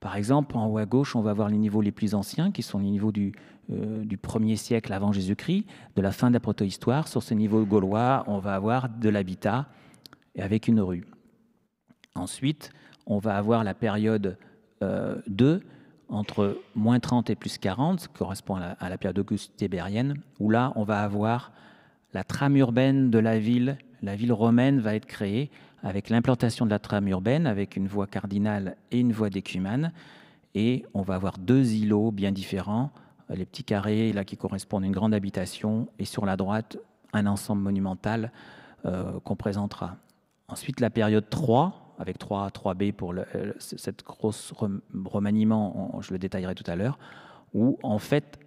Par exemple, en haut à gauche, on va avoir les niveaux les plus anciens, qui sont les niveaux du, euh, du 1er siècle avant Jésus-Christ, de la fin de la protohistoire. Sur ce niveau gaulois, on va avoir de l'habitat, et avec une rue. Ensuite, on va avoir la période 2, euh, entre moins 30 et plus 40, qui correspond à la, période auguste où là, on va avoir la trame urbaine de la ville, la ville romaine va être créée avec l'implantation de la trame urbaine, avec une voie cardinale et une voie d'écumane, et on va avoir deux îlots bien différents, les petits carrés là qui correspondent à une grande habitation, et sur la droite, un ensemble monumental euh, qu'on présentera. Ensuite, la période 3, avec 3A, 3B pour le, euh, cette grosse remaniement, je le détaillerai tout à l'heure, où en fait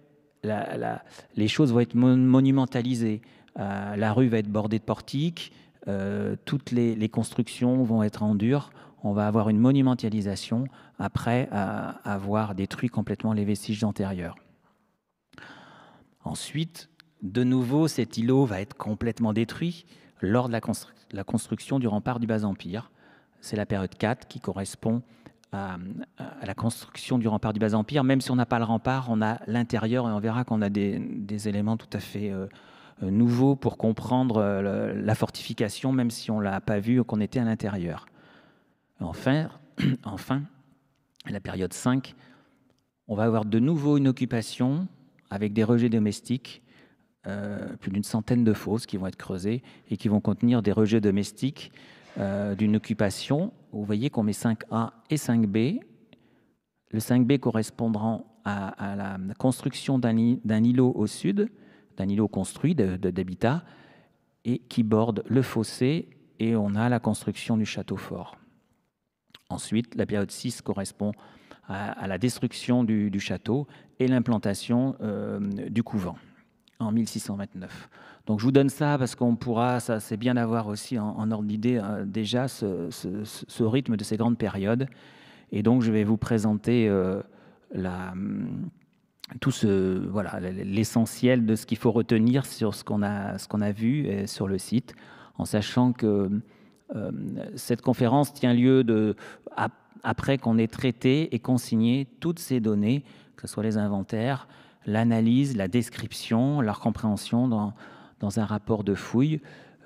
les choses vont être monumentalisées. Euh, la rue va être bordée de portiques, euh, toutes les, constructions vont être en dur. On va avoir une monumentalisation après avoir détruit complètement les vestiges antérieurs. Ensuite, de nouveau, cet îlot va être complètement détruit lors de la, construction la construction du rempart du Bas-Empire. C'est la période 4 qui correspond à, la construction du rempart du Bas-Empire. Même si on n'a pas le rempart, on a l'intérieur et on verra qu'on a des, éléments tout à fait euh, euh, nouveaux pour comprendre euh, la fortification, même si on ne l'a pas vu qu'on était à l'intérieur. Enfin, enfin, la période 5, on va avoir de nouveau une occupation avec des rejets domestiques euh, plus d'une centaine de fosses qui vont être creusées et qui vont contenir des rejets domestiques euh, d'une occupation. Vous voyez qu'on met 5A et 5B. Le 5B correspondra à, la construction d'un îlot au sud, d'un îlot construit d'habitat, et qui borde le fossé, et on a la construction du château fort. Ensuite, la période 6 correspond à, la destruction du, château et l'implantation euh, du couvent en 1629. Donc je vous donne ça parce qu'on pourra, ça c'est bien d'avoir aussi en, ordre d'idée euh, déjà ce, rythme de ces grandes périodes. Et donc je vais vous présenter euh, la, mm, tout ce voilà l'essentiel de ce qu'il faut retenir sur ce qu'on a ce qu'on a vu euh, sur le site, en sachant que cette conférence tient lieu de après qu'on ait traité et consigné toutes ces données, que ce soit les inventaires l'analyse, la description, leur compréhension dans, un rapport de fouille.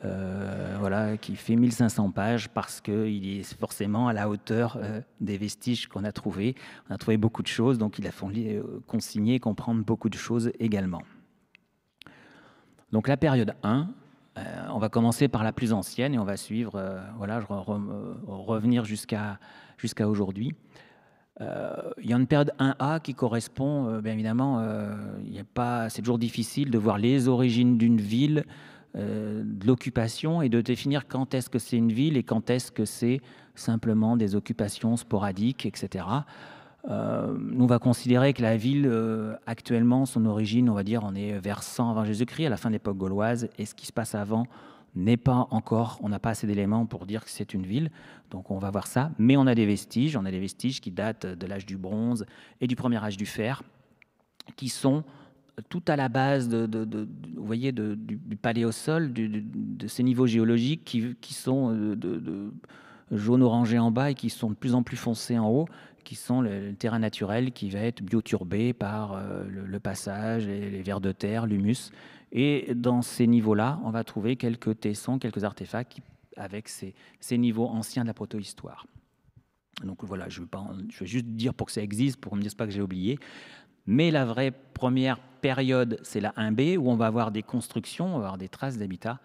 Euh, voilà, qui fait 1500 pages parce qu'il est forcément à la hauteur euh, des vestiges qu'on a trouvés. On a trouvé beaucoup de choses, donc il a fallu euh, consigner comprendre beaucoup de choses également. Donc la période 1, on va commencer par la plus ancienne et on va suivre, voilà, je revenir jusqu'à jusqu'à aujourd'hui. Euh, il y a une période 1A qui correspond, euh, bien évidemment, euh, il a pas, c'est toujours difficile de voir les origines d'une ville, de l'occupation et de définir quand est-ce que c'est une ville et quand est-ce que c'est simplement des occupations sporadiques, etc. on va considérer que la ville, actuellement, son origine, on va dire, on est vers 100 avant Jésus-Christ, à la fin de l'époque gauloise, et ce qui se passe avant, n'est pas encore, on n'a pas assez d'éléments pour dire que c'est une ville, donc on va voir ça, mais on a des vestiges, on a des vestiges qui datent de l'âge du bronze et du premier âge du fer, qui sont tout à la base de, vous voyez, du, paléosol, de ces niveaux géologiques qui, sont euh, jaune-orangé en bas et qui sont de plus en plus foncés en haut, qui sont le, terrain naturel qui va être bioturbé par euh, le, passage, et les vers de terre, l'humus, et dans ces niveaux-là, on va trouver quelques tessons, quelques artefacts avec ces, ces niveaux anciens de la protohistoire. Donc voilà, je, vais je juste dire pour que ça existe, pour ne dise pas que j'ai oublié. Mais la vraie première période, c'est la 1B, où on va avoir des constructions, on va avoir des traces d'habitat.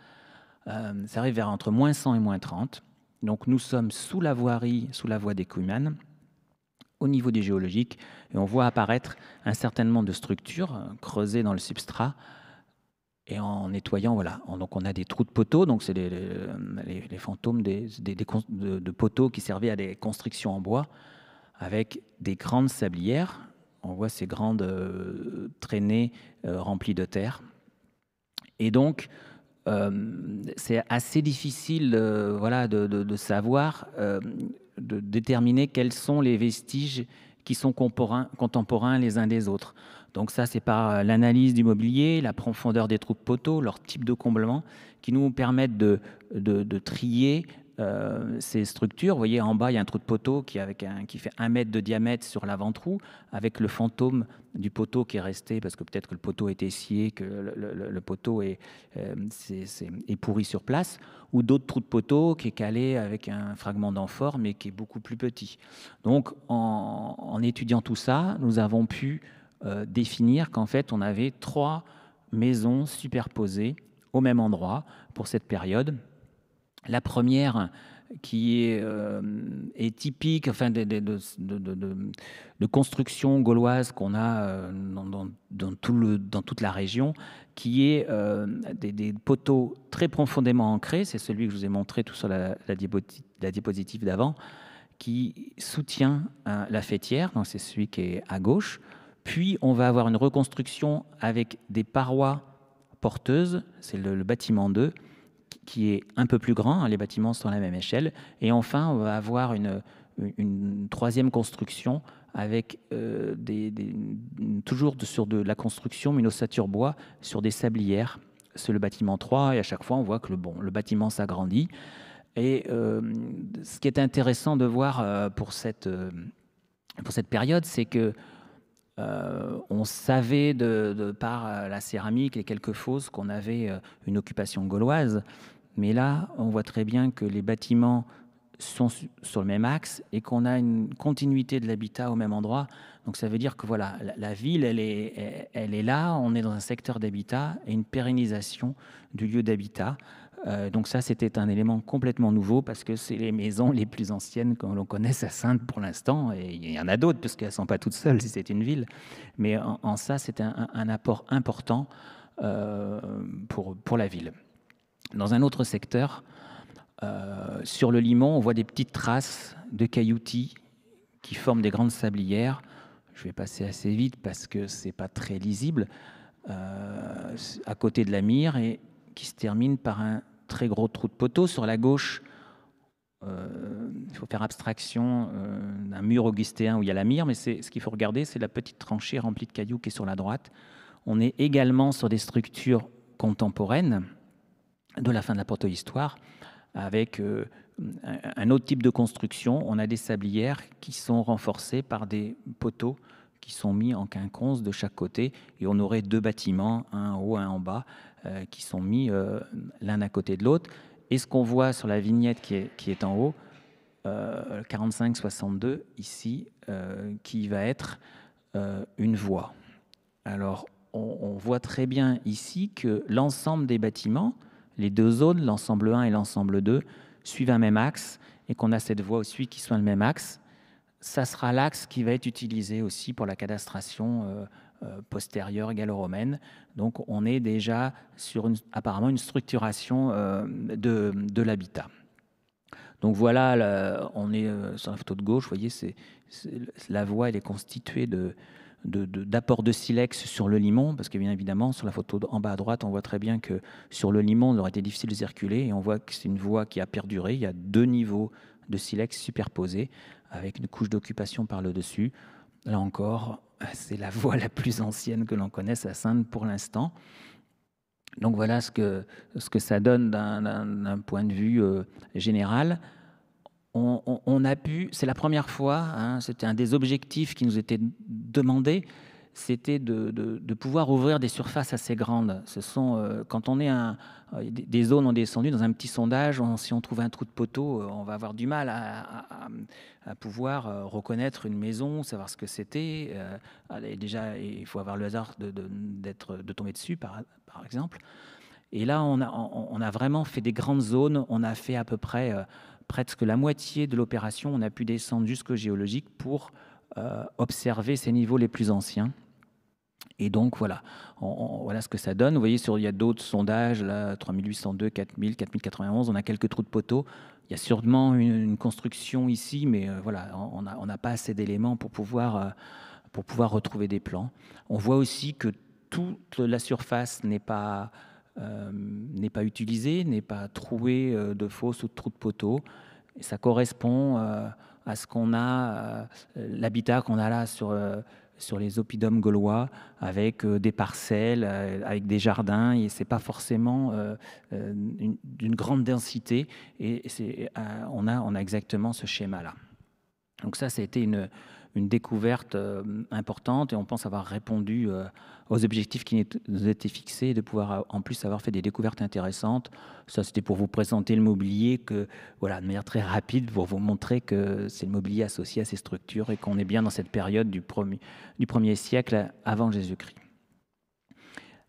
Euh, ça arrive vers entre moins 100 et moins 30. Donc nous sommes sous la voirie, sous la voie des Kouimans, au niveau des géologiques, et on voit apparaître un certain nombre de structures euh, creusées dans le substrat et en nettoyant, voilà. donc on a des trous de poteaux, donc c'est les, fantômes des, des, de, poteaux qui servaient à des constructions en bois, avec des grandes sablières. On voit ces grandes euh, traînées euh, remplies de terre. Et donc, euh, c'est assez difficile voilà, de savoir, de déterminer quels sont les vestiges qui sont contemporains les uns des autres. Donc ça, c'est par euh, l'analyse du mobilier, la profondeur des trous de poteaux, leur type de comblement, qui nous permettent de, trier euh, ces structures. Vous voyez, en bas, il y a un trou de poteau qui, avec un, qui fait un mètre de diamètre sur l'avant-trou, avec le fantôme du poteau qui est resté, parce que peut-être que le poteau est scié, que le, poteau est, euh, est, pourri sur place, ou d'autres trous de poteau qui est calé avec un fragment d'amphore, mais qui est beaucoup plus petit. Donc, en étudiant tout ça, nous avons pu euh, définir qu'en fait, on avait trois maisons superposées au même endroit pour cette période. La première qui est, euh, typique enfin, de, construction gauloise qu'on a euh, dans, toute la région, qui est des, poteaux très profondément ancrés, c'est celui que je vous ai montré tout sur la, diapositive d'avant, qui soutient la fêtière, donc c'est celui qui est à gauche, puis on va avoir une reconstruction avec des parois porteuses, c'est le, bâtiment 2, qui est un peu plus grand, hein, les bâtiments sont à la même échelle. Et enfin, on va avoir une, troisième construction avec euh, toujours sur de la construction, mais une ossature bois, sur des sablières. C'est le bâtiment 3, et à chaque fois, on voit que le, bâtiment s'agrandit. Et euh, ce qui est intéressant de voir euh, pour, cette, pour cette période, c'est que euh, on savait de, par euh, la céramique et quelques fosses qu'on avait euh, une occupation gauloise, mais là, on voit très bien que les bâtiments sont sur le même axe et qu'on a une continuité de l'habitat au même endroit. Donc ça veut dire que voilà, la, ville, elle est là, on est dans un secteur d'habitat et une pérennisation du lieu d'habitat. Euh, donc ça, c'était un élément complètement nouveau parce que c'est les maisons les plus anciennes que l'on connaisse à Sainte pour l'instant, et il y en a d'autres parce qu'elles ne sont pas toutes seules si c'est une ville. Mais en, ça, c'était un, apport important euh, pour, pour la ville. Dans un autre secteur, euh, sur le Limon, on voit des petites traces de cailloutis qui forment des grandes sablières. Je vais passer assez vite parce que c'est pas très lisible. à côté de la mire et qui se termine par un très gros trou de poteau. Sur la gauche, euh, il faut faire abstraction euh, d'un mur augustéen où il y a la mire, mais ce qu'il faut regarder, c'est la petite tranchée remplie de cailloux qui est sur la droite. On est également sur des structures contemporaines de la fin de la protohistoire, avec euh, un autre type de construction. On a des sablières qui sont renforcées par des poteaux qui sont mis en quinconce de chaque côté et on aurait deux bâtiments, un en haut, un en bas, euh, qui sont mis euh, l'un à côté de l'autre. Et ce qu'on voit sur la vignette qui est, en haut, 45-62 euh, ici, qui va être une voie. Alors on, on, voit très bien ici que l'ensemble des bâtiments, les deux zones, l'ensemble 1 et l'ensemble 2, suivent un même axe et qu'on a cette voie aussi qui soit le même axe ça sera l'axe qui va être utilisé aussi pour la cadastration euh, euh, postérieure gallo-romaine. Donc on est déjà sur apparemment une structuration euh, de, l'habitat. Donc voilà, on est sur la photo de gauche, vous voyez, la voie elle est constituée d'apports de, silex sur le limon, parce que bien évidemment, sur la photo en bas à droite, on voit très bien que sur le limon, il aurait été difficile de circuler, et on voit que c'est une voie qui a perduré, il y a deux niveaux de silex superposés, avec une couche d'occupation par le dessus. Là encore, c'est la voie la plus ancienne que l'on connaisse à Sainte pour l'instant. Donc voilà ce que, ce que ça donne d'un point de vue euh, général. On, a pu, c'est la première fois, hein, c'était un des objectifs qui nous était demandé, c'était de, pouvoir ouvrir des surfaces assez grandes. Ce sont, euh, quand on est un, euh, des zones ont descendu dans un petit sondage, si on trouve un trou de poteau, euh, on va avoir du mal à, pouvoir reconnaître une maison, savoir ce que c'était. déjà, il faut avoir le hasard de, de tomber dessus, par, exemple. Et là, on a, vraiment fait des grandes zones. On a fait à peu près presque la moitié de l'opération. On a pu descendre jusqu'au géologique pour observer ces niveaux les plus anciens. Et donc voilà, voilà ce que ça donne. Vous voyez, sur, il y a d'autres sondages, là, 3802, 4000, 4091, on a quelques trous de poteaux. Il y a sûrement une, construction ici, mais euh, voilà, on n'a pas assez d'éléments pour pouvoir, euh, pour pouvoir retrouver des plans. On voit aussi que toute la surface n'est pas, euh, n'est pas utilisée, n'est pas trouée de fosses ou de trous de poteaux. Et ça correspond à ce qu'on a, l'habitat qu'on a là sur sur les oppidums gaulois avec euh, des parcelles, euh, avec des jardins, et c'est pas forcément euh, d'une grande densité. Et on, a, on a exactement ce schéma-là. Donc ça, ça a été une, une découverte importante et on pense avoir répondu aux objectifs qui nous étaient fixés et de pouvoir en plus avoir fait des découvertes intéressantes. Ça, c'était pour vous présenter le mobilier que, voilà, de manière très rapide pour vous montrer que c'est le mobilier associé à ces structures et qu'on est bien dans cette période du, premier, du premier siècle avant Jésus-Christ.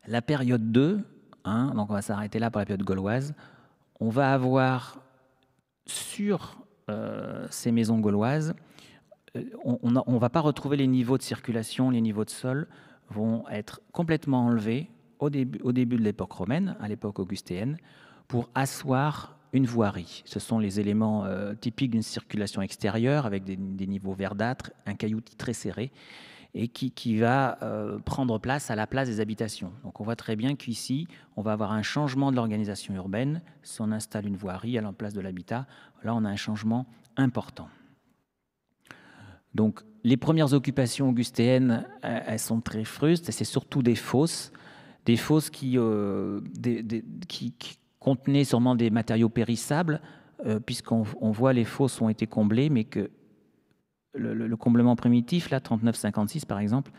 La période 2, hein, donc on va s'arrêter là pour la période gauloise, on va avoir sur euh, ces maisons gauloises, euh, on ne va pas retrouver les niveaux de circulation, les niveaux de sol vont être complètement enlevés au début, de l'époque romaine, à l'époque augustéenne, pour asseoir une voirie. Ce sont les éléments euh, typiques d'une circulation extérieure avec des, niveaux verdâtres, un caillou très serré et qui, va euh, prendre place à la place des habitations. Donc on voit très bien qu'ici, on va avoir un changement de l'organisation urbaine. Si on installe une voirie à la place de l'habitat, là on a un changement important. Donc les premières occupations augustéennes, euh, elles sont très frustes, c'est surtout des fosses, des fosses qui, euh, contenaient sûrement des matériaux périssables, euh, puisqu'on voit les fosses ont été comblées, mais que le, comblement primitif, là, 39-56 par exemple,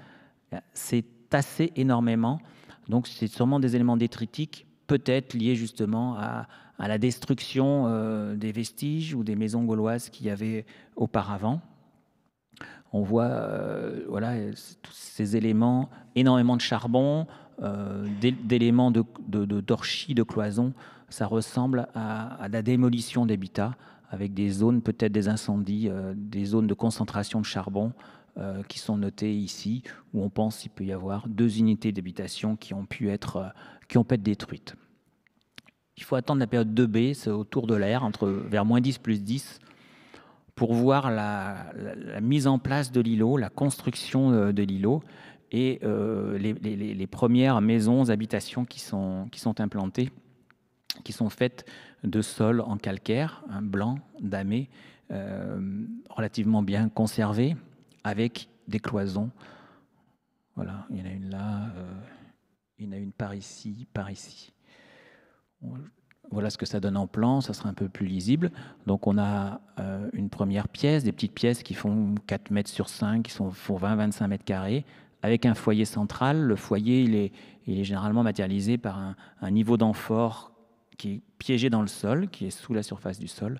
c'est tassé énormément. Donc c'est sûrement des éléments détritiques, peut-être liés justement à, la destruction des vestiges ou des maisons gauloises qu'il y avait auparavant on voit euh, voilà, tous ces éléments, énormément de charbon, euh, d'éléments d'orchis, de, de, de, cloisons. Ça ressemble à, la démolition d'habitats avec des zones, peut-être des incendies, euh, des zones de concentration de charbon qui sont notées ici, où on pense qu'il peut y avoir deux unités d'habitation qui ont pu être, qui ont être détruites. Il faut attendre la période 2B, c'est autour de l'air, entre vers moins 10 plus 10, pour voir la, mise en place de l'îlot, la construction euh, de l'îlot et euh, les, premières maisons, habitations qui sont, implantées, qui sont faites de sol en calcaire, hein, blanc, damé, euh, relativement bien conservé, avec des cloisons. Voilà, il y en a une là, il y en a une par ici, par ici voilà ce que ça donne en plan, ça sera un peu plus lisible. Donc on a euh, une première pièce, des petites pièces qui font 4 mètres sur 5, qui font 20-25 mètres carrés, avec un foyer central. Le foyer, il est, généralement matérialisé par un, niveau d'amphore qui est piégé dans le sol, qui est sous la surface du sol,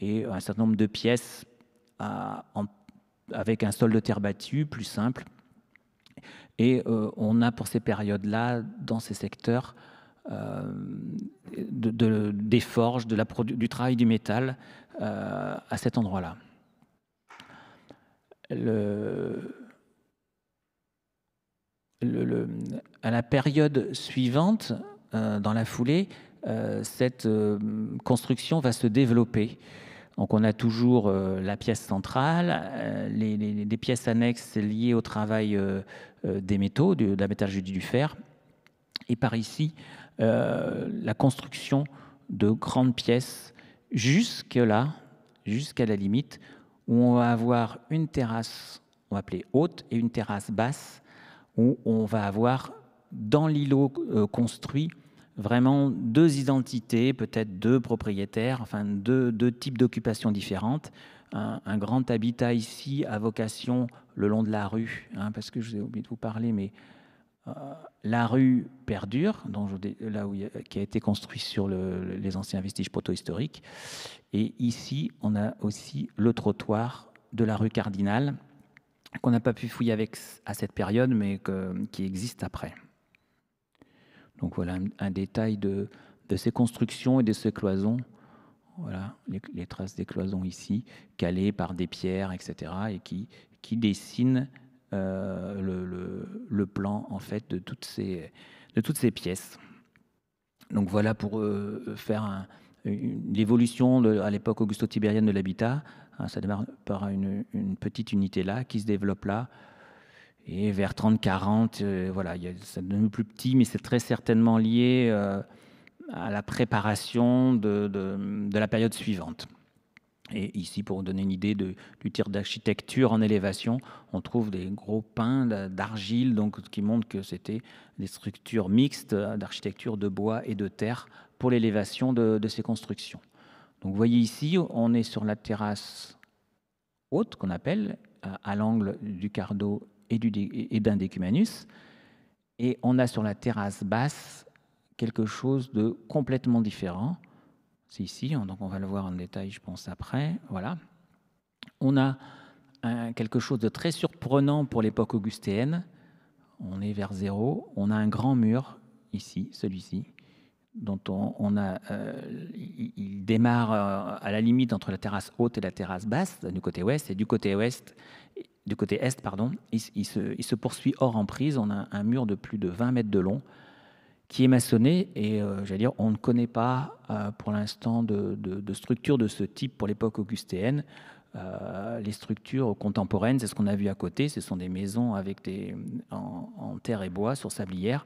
et un certain nombre de pièces avec un sol de terre battue, plus simple. Et euh, on a pour ces périodes-là, dans ces secteurs, euh, des forges, du travail du métal euh, à cet endroit-là. Le, le, à la période suivante, euh, dans la foulée, cette construction va se développer. Donc on a toujours la pièce centrale, les, pièces annexes liées au travail des métaux, de, de la métallurgie du fer. Et par ici, euh, la construction de grandes pièces jusque là, jusqu'à la limite, où on va avoir une terrasse, on va appeler haute, et une terrasse basse, où on va avoir dans l'îlot euh, construit vraiment deux identités, peut-être deux propriétaires, enfin deux, types d'occupations différentes. Un, grand habitat ici à vocation le long de la rue, hein, parce que je oublié de vous parler, mais euh, la rue perdure, dont là qui a été construite sur les anciens vestiges proto-historiques. Et ici, on a aussi le trottoir de la rue Cardinal, qu'on n'a pas pu fouiller avec à cette période, mais qui existe après. Donc voilà un, détail de, ces constructions et de ces cloisons. Voilà les, traces des cloisons ici, calées par des pierres, etc., et qui dessinent euh, le, plan en fait de toutes ces, de toutes ces pièces. Donc voilà pour euh, faire l'évolution à l'époque augusto-tibérienne de l'habitat. Hein, ça démarre par une, petite unité là qui se développe là. Et vers 30-40, euh, voilà, ça devient plus petit, mais c'est très certainement lié à la préparation de, de la période suivante. Et ici, pour vous donner une idée de, du tir d'architecture en élévation, on trouve des gros pains d'argile, donc qui montrent que c'était des structures mixtes euh, d'architecture de bois et de terre pour l'élévation de, ces constructions. Donc, vous voyez ici, on est sur la terrasse haute qu'on appelle euh, à l'angle du Cardo et d'un du, et on a sur la terrasse basse quelque chose de complètement différent c'est ici, hein, donc on va le voir en détail, je pense, après. Voilà. On a euh, quelque chose de très surprenant pour l'époque augustéenne. On est vers zéro. On a un grand mur, ici, celui-ci, dont on, a, euh, il, démarre euh, à la limite entre la terrasse haute et la terrasse basse du côté ouest, et du côté ouest, du côté est, pardon, il, se, il se, poursuit hors emprise. On a un mur de plus de 20 mètres de long qui est maçonné. Et euh, dire, on ne connaît pas euh, pour l'instant de, structures de, structure de ce type pour l'époque augustéenne. Euh, les structures contemporaines, c'est ce qu'on a vu à côté, ce sont des maisons avec des, en, terre et bois sur sablière.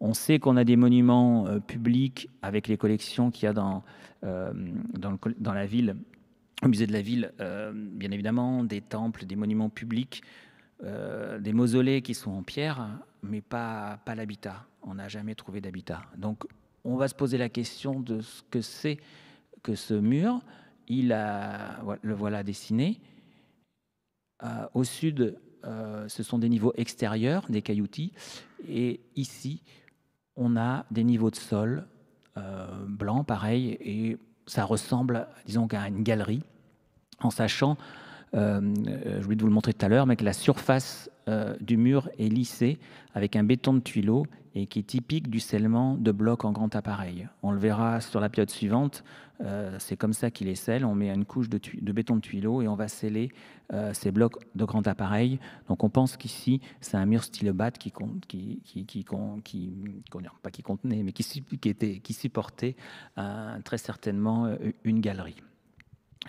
On sait qu'on a des monuments publics avec les collections qu'il y a dans, dans, la ville, au musée de la ville, bien évidemment, des temples, des monuments publics, des mausolées qui sont en pierre mais pas, pas l'habitat. On n'a jamais trouvé d'habitat. Donc, on va se poser la question de ce que c'est que ce mur. Il a, le voilà dessiné. Euh, au sud, euh, ce sont des niveaux extérieurs, des cailloutis. Et ici, on a des niveaux de sol euh, blancs, pareil. Et ça ressemble, disons, à une galerie, en sachant euh, euh, je voulais vous le montrer tout à l'heure, mais que la surface euh, du mur est lissée avec un béton de tuileau et qui est typique du scellement de blocs en grand appareil. On le verra sur la période suivante, c'est comme ça qu'il est scellé on met une couche de, béton de tuileau et on va sceller ces blocs de grand appareil. Donc on pense qu'ici, c'est un mur style qui, qui, qui, qui, pas qui contenait, mais qui, qui, était, qui supportait très certainement une galerie.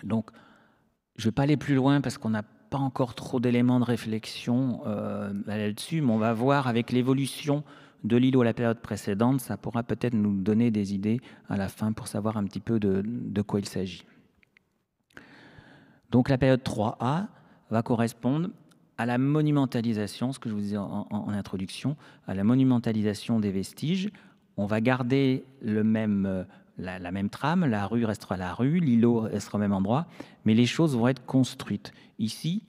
Donc je ne vais pas aller plus loin parce qu'on n'a pas encore trop d'éléments de réflexion euh, là-dessus, mais on va voir avec l'évolution de l'île ou la période précédente, ça pourra peut-être nous donner des idées à la fin pour savoir un petit peu de, quoi il s'agit. Donc la période 3A va correspondre à la monumentalisation, ce que je vous disais en introduction, à la monumentalisation des vestiges. On va garder le même euh, la, même trame, la rue restera la rue, l'îlot restera au même endroit, mais les choses vont être construites. Ici,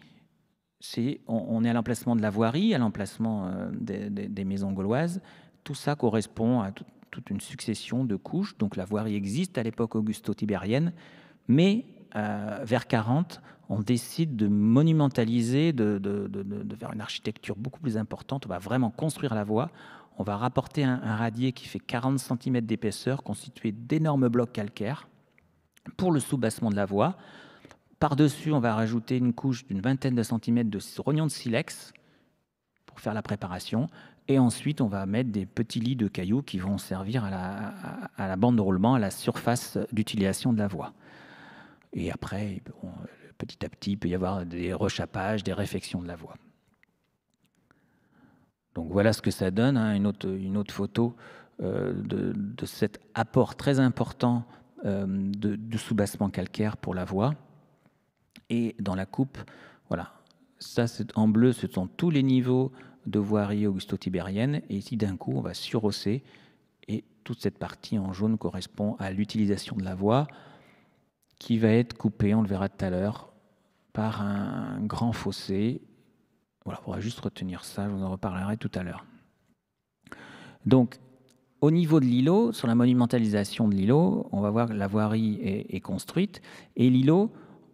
c'est on, est à l'emplacement de la voirie, à l'emplacement euh, des, maisons gauloises. Tout ça correspond à toute une succession de couches. Donc la voirie existe à l'époque augusto-tibérienne, mais euh, vers 40, on décide de monumentaliser, de, de, faire une architecture beaucoup plus importante. On va vraiment construire la voie on va rapporter un, radier qui fait 40 cm d'épaisseur, constitué d'énormes blocs calcaires, pour le soubassement de la voie. Par-dessus, on va rajouter une couche d'une vingtaine de centimètres de rognon de silex pour faire la préparation. Et ensuite, on va mettre des petits lits de cailloux qui vont servir à la, bande de roulement, à la surface d'utilisation de la voie. Et après, petit à petit, il peut y avoir des rechappages, des réfections de la voie. Donc voilà ce que ça donne, hein, une, autre, une autre photo euh, de, cet apport très important euh, de, soubassement calcaire pour la voie. Et dans la coupe, voilà, ça c'est en bleu, ce sont tous les niveaux de voirie augusto-tibérienne. Et ici d'un coup, on va surhausser et toute cette partie en jaune correspond à l'utilisation de la voie qui va être coupée, on le verra tout à l'heure, par un grand fossé voilà, il faudra juste retenir ça, je vous en reparlerai tout à l'heure. Donc, au niveau de l'îlot, sur la monumentalisation de l'îlot, on va voir que la voirie est, construite et l'îlot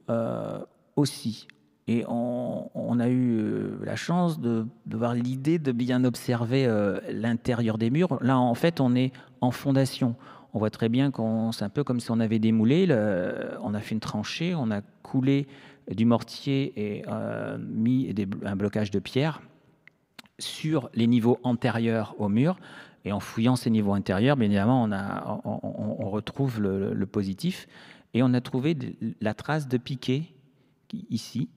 euh, aussi. Et on, a eu euh, la chance de, voir l'idée de bien observer euh, l'intérieur des murs. Là, en fait, on est en fondation. On voit très bien qu'on c'est un peu comme si on avait démoulé. on a fait une tranchée, on a coulé du mortier et euh, mis un blocage de pierre sur les niveaux antérieurs au mur. Et en fouillant ces niveaux intérieurs, bien évidemment, on, retrouve le, positif. Et on a trouvé la trace de piquets ici,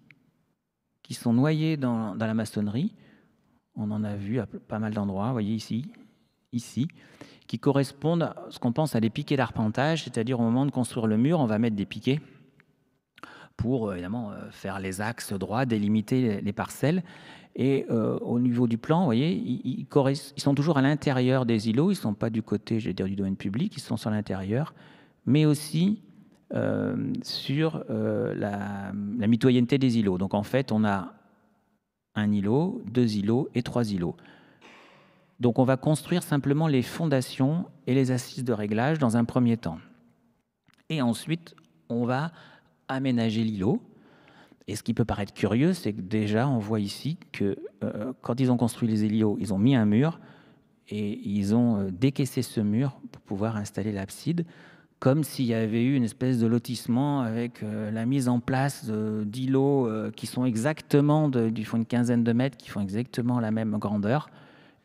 qui sont noyés dans, la maçonnerie. On en a vu à pas mal d'endroits, vous voyez ici, ici, qui correspondent à ce qu'on pense à des piquets d'arpentage, c'est-à-dire au moment de construire le mur, on va mettre des piquets pour euh, évidemment euh, faire les axes droits, délimiter les parcelles. Et euh, au niveau du plan, vous voyez, ils, ils sont toujours à l'intérieur des îlots, ils ne sont pas du côté, je vais dire, du domaine public, ils sont sur l'intérieur, mais aussi sur la, la, mitoyenneté des îlots. Donc en fait, on a un îlot, deux îlots et trois îlots. Donc on va construire simplement les fondations et les assises de réglage dans un premier temps. Et ensuite, on va aménager l'îlot. Et ce qui peut paraître curieux, c'est que déjà, on voit ici que euh, quand ils ont construit les îlots, ils ont mis un mur et ils ont euh, décaissé ce mur pour pouvoir installer l'abside, comme s'il y avait eu une espèce de lotissement avec euh, la mise en place d'îlots qui sont exactement, du qui font une quinzaine de mètres, qui font exactement la même grandeur,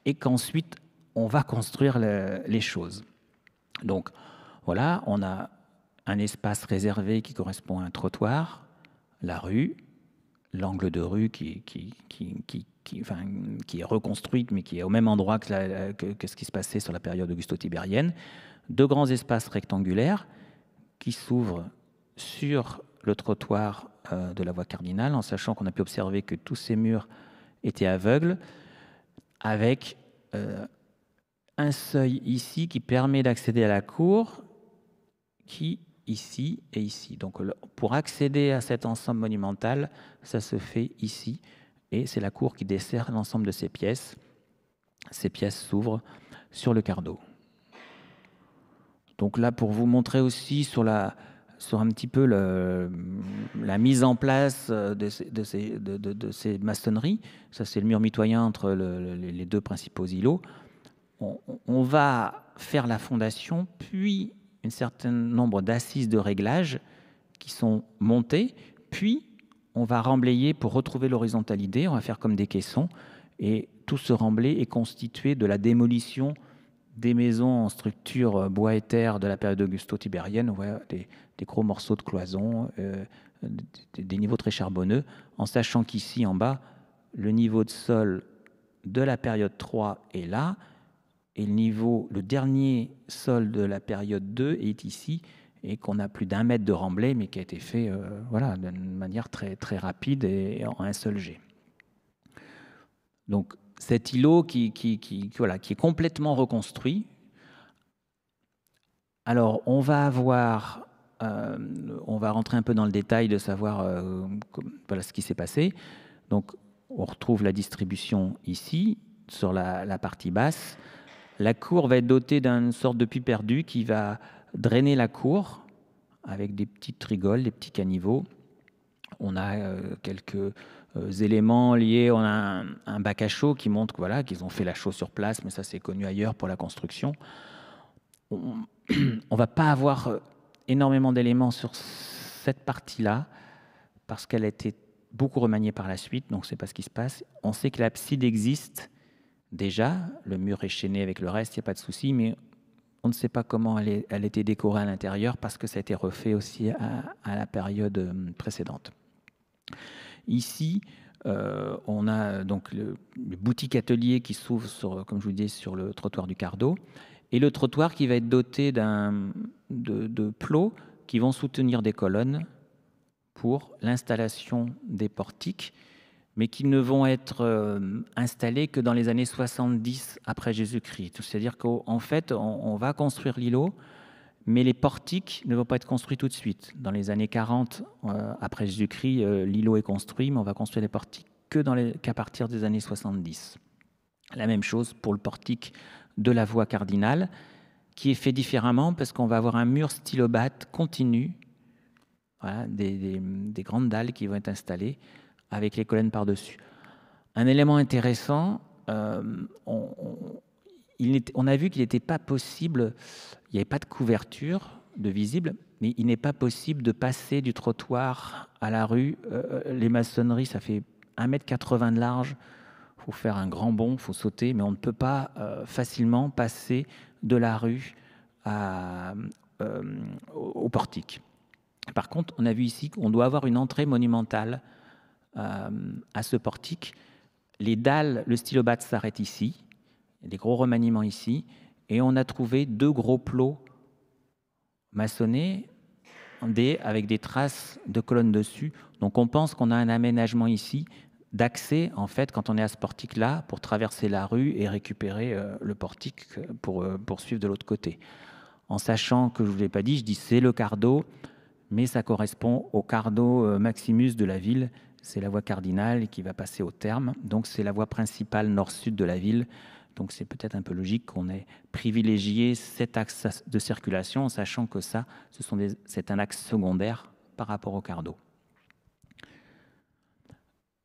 et qu'ensuite, on va construire les choses. Donc, voilà, on a un espace réservé qui correspond à un trottoir, la rue, l'angle de rue qui, est reconstruite, mais qui est au même endroit que, ce qui se passait sur la période augusto-tibérienne. Deux grands espaces rectangulaires qui s'ouvrent sur le trottoir euh, de la voie cardinale, en sachant qu'on a pu observer que tous ces murs étaient aveugles, avec euh, un seuil ici qui permet d'accéder à la cour qui ici et ici. Donc pour accéder à cet ensemble monumental, ça se fait ici, et c'est la cour qui dessert l'ensemble de ces pièces. Ces pièces s'ouvrent sur le cardo. Donc là, pour vous montrer aussi sur, la, sur un petit peu le, la mise en place de ces, de maçonneries, ça c'est le mur mitoyen entre les deux principaux îlots, on, on va faire la fondation, puis un certain nombre d'assises de réglage qui sont montées, puis on va remblayer pour retrouver l'horizontalité, on va faire comme des caissons, et tout ce remblay est constitué de la démolition des maisons en structure bois et terre de la période augusto-tibérienne, on voit des, gros morceaux de cloison, euh, des, niveaux très charbonneux, en sachant qu'ici en bas, le niveau de sol de la période 3 est là, et le niveau, le dernier sol de la période 2 est ici et qu'on a plus d'un mètre de remblai, mais qui a été fait euh, voilà, d'une manière très, très rapide et en un seul jet. Donc cet îlot qui, qui, voilà, qui est complètement reconstruit. Alors on va avoir, euh, on va rentrer un peu dans le détail de savoir euh, voilà, ce qui s'est passé. Donc on retrouve la distribution ici, sur la partie basse. La cour va être dotée d'une sorte de puits perdu qui va drainer la cour avec des petites rigoles, des petits caniveaux. On a euh, quelques euh, éléments liés. On a un, bac à chaud qui montre voilà, qu'ils ont fait la chaux sur place, mais ça c'est connu ailleurs pour la construction. On ne va pas avoir euh, énormément d'éléments sur cette partie-là parce qu'elle a été beaucoup remaniée par la suite, donc c'est pas ce qui se passe. On sait que l'abside existe, déjà, le mur est chaîné avec le reste, il n'y a pas de souci, mais on ne sait pas comment elle, est, elle était décorée à l'intérieur parce que ça a été refait aussi à, la période euh, précédente. Ici, euh, on a euh, donc le, boutique atelier qui s'ouvre, comme je vous dis, sur le trottoir du Cardo, et le trottoir qui va être doté de plots qui vont soutenir des colonnes pour l'installation des portiques mais qui ne vont être euh, installés que dans les années 70 après Jésus-Christ. C'est-à-dire qu'en fait, on, va construire l'îlot, mais les portiques ne vont pas être construits tout de suite. Dans les années 40 euh, après Jésus-Christ, euh, l'îlot est construit, mais on va construire les portiques qu'à partir des années 70. La même chose pour le portique de la voie cardinale, qui est fait différemment parce qu'on va avoir un mur stylobate continu, des grandes dalles qui vont être installées avec les colonnes par-dessus. Un élément intéressant, euh, on, a vu qu'il n'était pas possible, il n'y avait pas de couverture de visible, mais il n'est pas possible de passer du trottoir à la rue. Euh, euh, les maçonneries, ça fait 1,80 m de large, il faut faire un grand bond, il faut sauter, mais on ne peut pas facilement passer de la rue à, au portique. Par contre, on a vu ici qu'on doit avoir une entrée monumentale euh, à ce portique. Les dalles, le stylobate s'arrête ici, des gros remaniements ici, et on a trouvé deux gros plots maçonnés avec des traces de colonnes dessus. Donc on pense qu'on a un aménagement ici d'accès, en fait, quand on est à ce portique-là, pour traverser la rue et récupérer euh, le portique euh, pour poursuivre de l'autre côté. En sachant que je ne vous l'ai pas dit, je dis c'est le cardo, mais ça correspond au cardo maximus de la ville, c'est la voie cardinale qui va passer au terme. Donc c'est la voie principale nord-sud de la ville. Donc c'est peut-être un peu logique qu'on ait privilégié cet axe de circulation en sachant que ça, c'est un axe secondaire par rapport au cardo.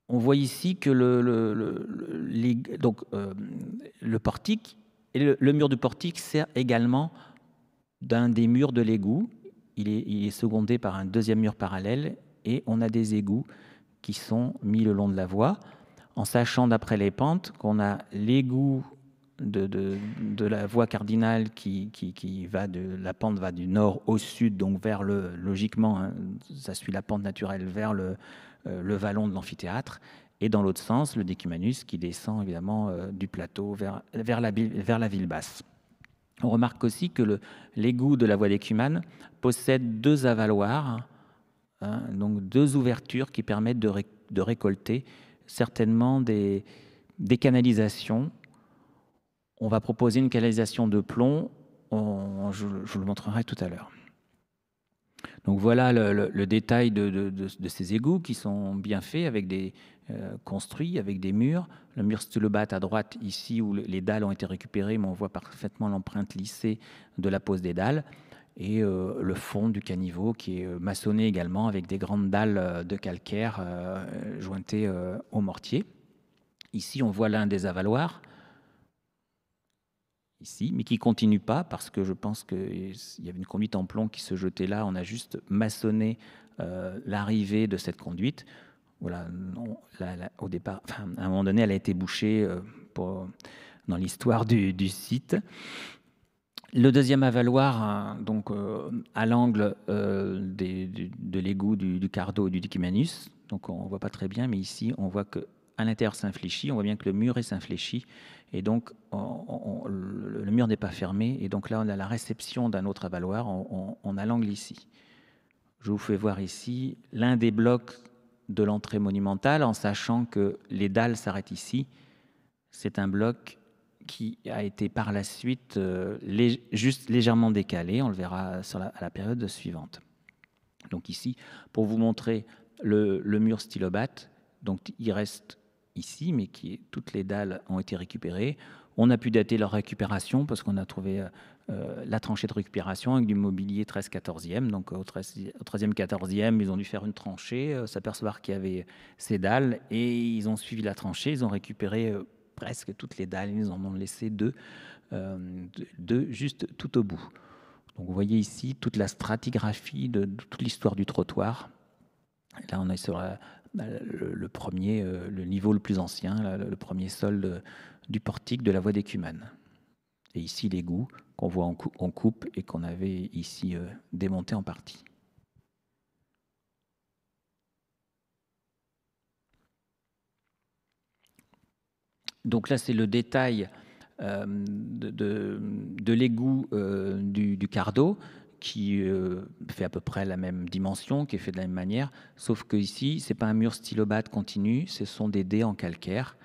On voit ici que le, euh, portique, et le, mur du portique sert également d'un des murs de l'égout. il est secondé par un deuxième mur parallèle et on a des égouts qui sont mis le long de la voie, en sachant d'après les pentes qu'on a l'égout de, la voie cardinale qui, va de la pente va du nord au sud, donc vers le logiquement, hein, ça suit la pente naturelle vers euh, le, vallon de l'amphithéâtre, et dans l'autre sens, le décumanus qui descend évidemment euh, du plateau vers, vers, la, vers la ville basse. On remarque aussi que l'égout de la voie d'Écumane possède deux avaloirs Hein, donc deux ouvertures qui permettent de, de récolter certainement des, des, canalisations. On va proposer une canalisation de plomb, je, vous le montrerai tout à l'heure. Donc voilà le, le, détail de, de, de, ces égouts qui sont bien faits, avec des euh, construits, avec des murs. Le mur Stulobat à droite ici où les dalles ont été récupérées, mais on voit parfaitement l'empreinte lissée de la pose des dalles et euh, le fond du caniveau qui est euh, maçonné également avec des grandes dalles euh, de calcaire jointées au mortier. Ici, on voit l'un des avaloirs, ici, mais qui continue pas parce que je pense qu'il y avait une conduite en plomb qui se jetait là. On a juste maçonné l'arrivée de cette conduite. Voilà, au départ, à un moment donné, elle a été bouchée pour, dans l'histoire du, du, site. Le deuxième avaloir, hein, donc euh, à l'angle euh, de l'égout du, Cardo et du Dicumanus, Donc on voit pas très bien, mais ici on voit que à l'intérieur s'infléchit. On voit bien que le mur est s'infléchit et donc le, mur n'est pas fermé. Et donc là on a la réception d'un autre avaloir. on a l'angle ici. Je vous fais voir ici l'un des blocs de l'entrée monumentale, en sachant que les dalles s'arrêtent ici. C'est un bloc qui a été par la suite euh, juste légèrement décalé. On le verra à la période suivante. Donc ici, pour vous montrer le, mur stylobate, donc il reste ici, mais qui toutes les dalles ont été récupérées. On a pu dater leur récupération parce qu'on a trouvé euh, euh, la tranchée de récupération avec du mobilier 13-14e. Donc au 13e, 14e, ils ont dû faire une tranchée, s'apercevoir qu'il y avait ces dalles et ils ont suivi la tranchée, ils ont récupéré presque toutes les dalles, ils en ont laissé euh, deux, juste tout au bout. Donc vous voyez ici toute la stratigraphie de, toute l'histoire du trottoir. Là, on est sur euh, bah, le, premier, euh, le niveau le plus ancien, le premier sol du portique de la voie d'Écumène. Et ici, l'égout qu'on voit en, coupe et qu'on avait ici démonté en partie. Donc là, c'est le détail euh, de, l'égout euh, du, du, cardo qui euh, fait à peu près la même dimension, qui est fait de la même manière, sauf que ici, c'est pas un mur stylobate continu, ce sont des dés en calcaire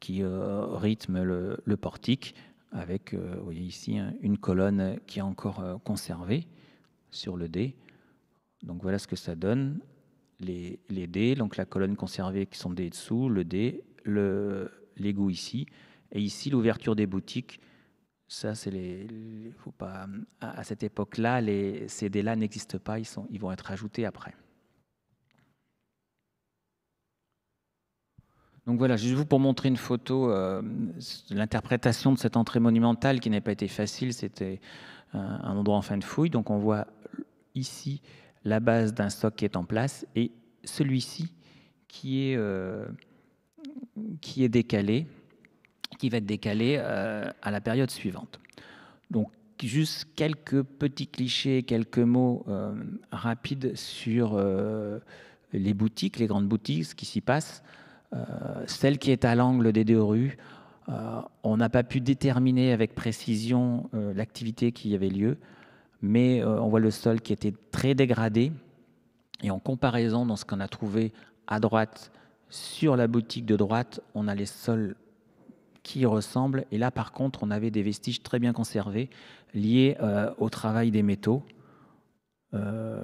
qui rythment le, portique, avec, vous voyez ici, hein, une colonne qui est encore conservée sur le dé. Donc voilà ce que ça donne, les, les dés, donc la colonne conservée qui sont des dessous, le dé, le, l'égout ici. Et ici, l'ouverture des boutiques, ça, c'est les, faut pas. À, cette époque-là, les CD-là n'existent pas. Ils, sont, ils vont être ajoutés après. Donc voilà, juste vous pour montrer une photo, euh, l'interprétation de cette entrée monumentale qui n'a pas été facile, c'était euh, un endroit en fin de fouille. Donc on voit ici la base d'un stock qui est en place et celui-ci qui est euh, qui est décalé, qui va être décalé euh, à la période suivante. Donc, juste quelques petits clichés, quelques mots euh, rapides sur euh, les boutiques, les grandes boutiques, ce qui s'y passe. celle qui est à l'angle des deux rues, on n'a pas pu déterminer avec précision l'activité qui y avait lieu, mais on voit le sol qui était très dégradé. Et en comparaison dans ce qu'on a trouvé à droite sur la boutique de droite, on a les sols qui ressemblent. Et là, par contre, on avait des vestiges très bien conservés liés euh, au travail des métaux, euh,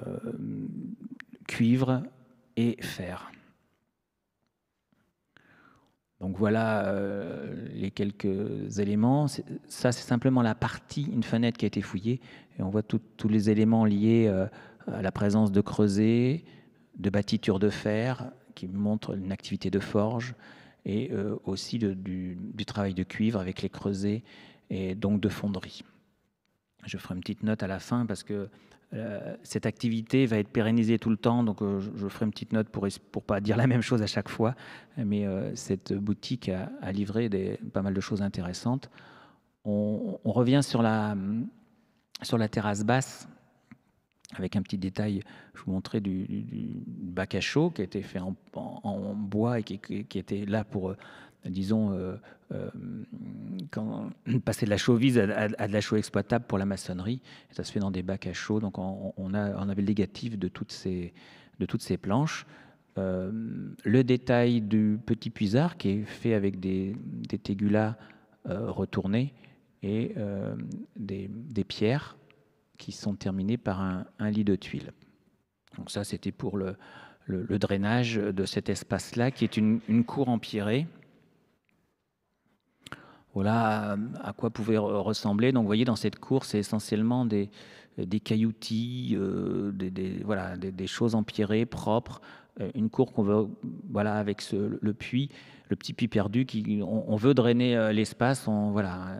cuivre et fer. Donc voilà euh, les quelques éléments. Ça, c'est simplement la partie, une fenêtre qui a été fouillée. Et on voit tous les éléments liés à la présence de creusets, de bâtitures de fer, qui montre une activité de forge et euh, aussi du, travail de cuivre avec les creusets et donc de fonderie. Je ferai une petite note à la fin parce que euh, cette activité va être pérennisée tout le temps, donc euh, je ferai une petite note pour ne pas dire la même chose à chaque fois, mais cette boutique a, livré des, pas mal de choses intéressantes. On, on revient sur la, sur la terrasse basse avec un petit détail, je vous montrais du, bac à chaud qui a été fait en, bois et qui, était là pour, euh, disons, euh, euh, quand, passer de la chauvise à, à, de la chaux exploitable pour la maçonnerie. ça se fait dans des bacs à chaud. Donc on, a, on avait le négatif de toutes ces, de toutes ces planches. le détail du petit puisard qui est fait avec des, tégulas retournés et des, des pierres qui sont terminés par un, lit de tuiles. Donc ça, c'était pour le, drainage de cet espace-là, qui est une, cour empirée Voilà à quoi pouvait ressembler. Donc, vous voyez, dans cette cour, c'est essentiellement des, des cailloutis, euh, des, voilà, des, choses empirées propres. Euh, une cour qu'on veut, voilà, avec le puits, le petit puits perdu, qui, on, veut drainer euh, l'espace. en... voilà,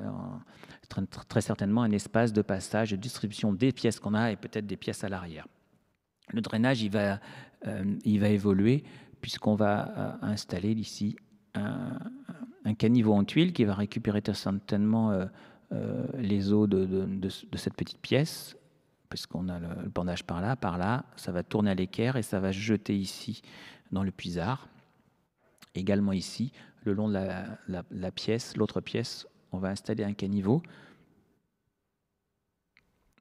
très, très certainement un espace de passage, de distribution des pièces qu'on a et peut-être des pièces à l'arrière. Le drainage, il va, euh, il va évoluer puisqu'on va euh, installer ici un, caniveau en tuile qui va récupérer très certainement euh, les eaux de, cette petite pièce, puisqu'on a le, bandage par là, par là, ça va tourner à l'équerre et ça va jeter ici dans le puisard. Également ici, le long de la pièce, l'autre pièce, on va installer un caniveau.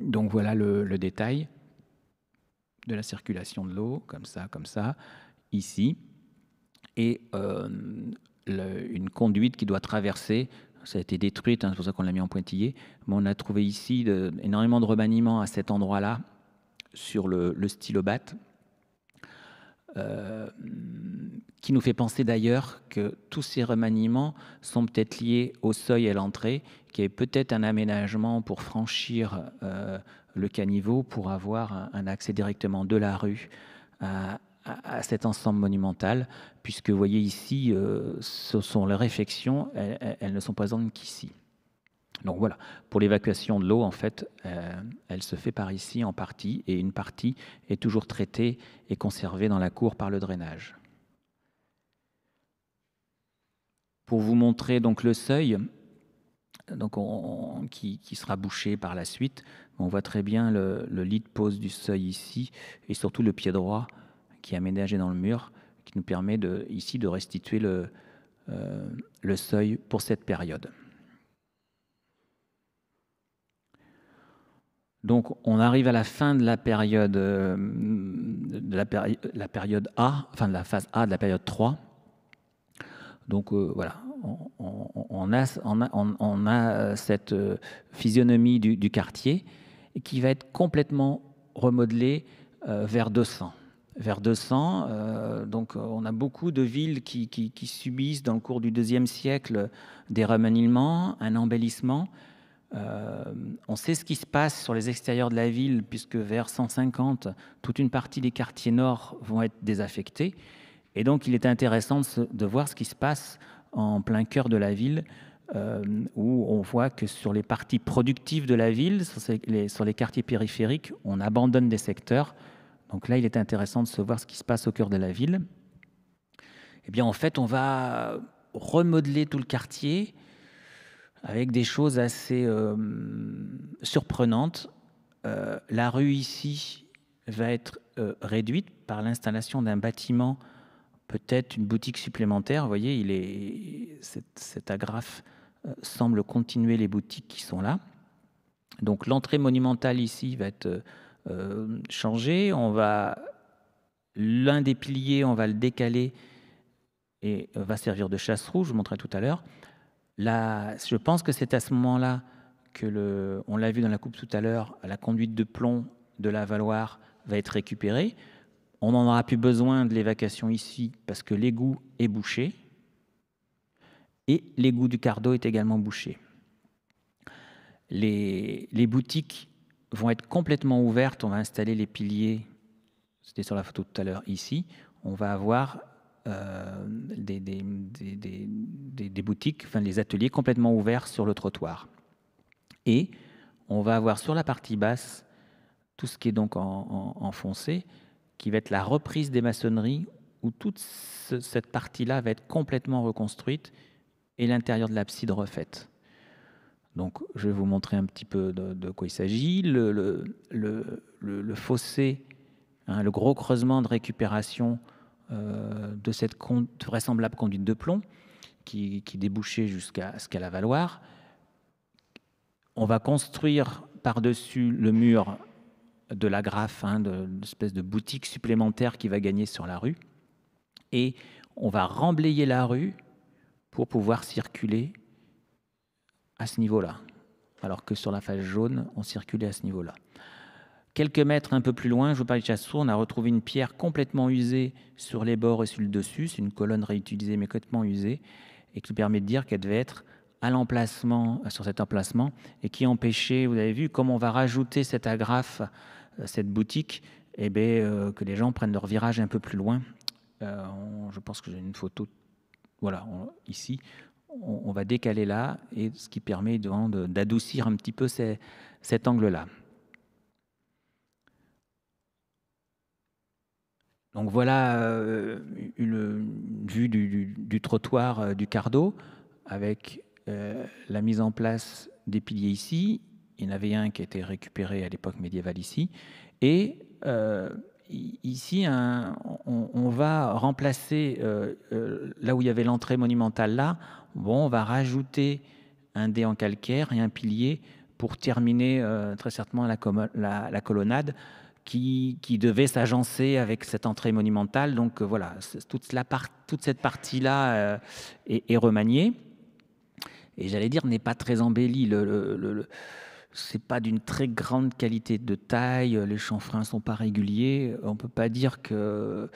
Donc voilà le, détail de la circulation de l'eau, comme ça, comme ça, ici. Et euh, une conduite qui doit traverser, ça a été détruite, hein, c'est pour ça qu'on l'a mis en pointillé, mais on a trouvé ici énormément de remaniements à cet endroit-là, sur le, le stylobate. Euh, qui nous fait penser d'ailleurs que tous ces remaniements sont peut-être liés au seuil à l'entrée, qui est peut-être un aménagement pour franchir euh, le caniveau, pour avoir un, accès directement de la rue à, cet ensemble monumental, puisque vous voyez ici, euh, ce sont les réflexions, elles, elles ne sont présentes qu'ici. Donc voilà, pour l'évacuation de l'eau, en fait, euh, elle se fait par ici en partie, et une partie est toujours traitée et conservée dans la cour par le drainage. Pour vous montrer donc le seuil, donc qui, sera bouché par la suite, on voit très bien le, lit de pose du seuil ici, et surtout le pied droit qui est aménagé dans le mur, qui nous permet de, ici de restituer le euh, seuil pour cette période. Donc on arrive à la fin de la période, euh, de la, période A, enfin de la phase A de la période 3. Donc euh, voilà, on, a, cette physionomie du, quartier qui va être complètement remodelée euh, vers 200. Vers 200, donc on a beaucoup de villes qui, qui, subissent dans le cours du deuxième siècle des remaniements, un embellissement euh, on sait ce qui se passe sur les extérieurs de la ville, puisque vers 150, toute une partie des quartiers nord vont être désaffectés. Et donc, il est intéressant de, voir ce qui se passe en plein cœur de la ville, euh, où on voit que sur les parties productives de la ville, sur, les, sur les quartiers périphériques, on abandonne des secteurs. Donc là, il est intéressant de se voir ce qui se passe au cœur de la ville. Eh bien, en fait, on va remodeler tout le quartier avec des choses assez euh, surprenantes. Euh, la rue ici va être euh, réduite par l'installation d'un bâtiment, peut-être une boutique supplémentaire. Vous voyez, il est, cet, agrafe semble continuer les boutiques qui sont là. Donc l'entrée monumentale ici va être changée. On va l'un des piliers, on va le décaler et va servir de chasse rouge. Je vous montrerai tout à l'heure je pense que c'est à ce moment-là que le, on l'a vu dans la coupe tout à l'heure, la conduite de plomb de la Valoire va être récupérée. On n'en aura plus besoin de l'évacuation ici parce que l'égout est bouché et l'égout du Cardo est également bouché. Les, les boutiques vont être complètement ouvertes. On va installer les piliers, c'était sur la photo tout à l'heure ici. On va avoir euh, des, des, des, boutiques, enfin les ateliers complètement ouverts sur le trottoir. Et on va avoir sur la partie basse tout ce qui est donc en, qui va être la reprise des maçonneries, où toute cette partie-là va être complètement reconstruite et l'intérieur de l'abside refaite. Donc je vais vous montrer un petit peu de, quoi il s'agit. Le, fossé, hein, le gros creusement de récupération euh, de cette vraisemblable conduite de plomb qui, débouchait jusqu'à ce qu'elle a valoir. On va construire par-dessus le mur de la graffe, hein, de l'espèce de boutique supplémentaire qui va gagner sur la rue. Et on va remblayer la rue pour pouvoir circuler à ce niveau-là. Alors que sur la face jaune, on circulait à ce niveau-là. Quelques mètres un peu plus loin, je vous parle de Chassour, on a retrouvé une pierre complètement usée sur les bords et sur le dessus. C'est une colonne réutilisée mais complètement usée et qui permet de dire qu'elle devait être à l'emplacement, euh, sur cet emplacement, et qui empêchait, vous avez vu, comme on va rajouter cette agrafe, euh, cette boutique, et eh ben, euh, que les gens prennent leur virage un peu plus loin. je pense que j'ai une photo, voilà, ici. On, va décaler là, et ce qui permet d'adoucir un petit peu cet angle-là. Donc voilà euh, une, vue du, trottoir euh, du Cardo avec euh, la mise en place des piliers ici. Il y en avait un qui a été récupéré à l'époque médiévale ici. Et ici, on, va remplacer là où il y avait l'entrée monumentale là. Bon, on va rajouter un dé en calcaire et un pilier pour terminer très certainement la colonnade qui, devait s'agencer avec cette entrée monumentale. Donc euh, voilà, toute, cette partie-là euh, est, remaniée. Et j'allais dire, n'est pas très embellie. le, n'est c'est pas d'une très grande qualité de taille, les chanfreins sont pas réguliers, on peut pas dire que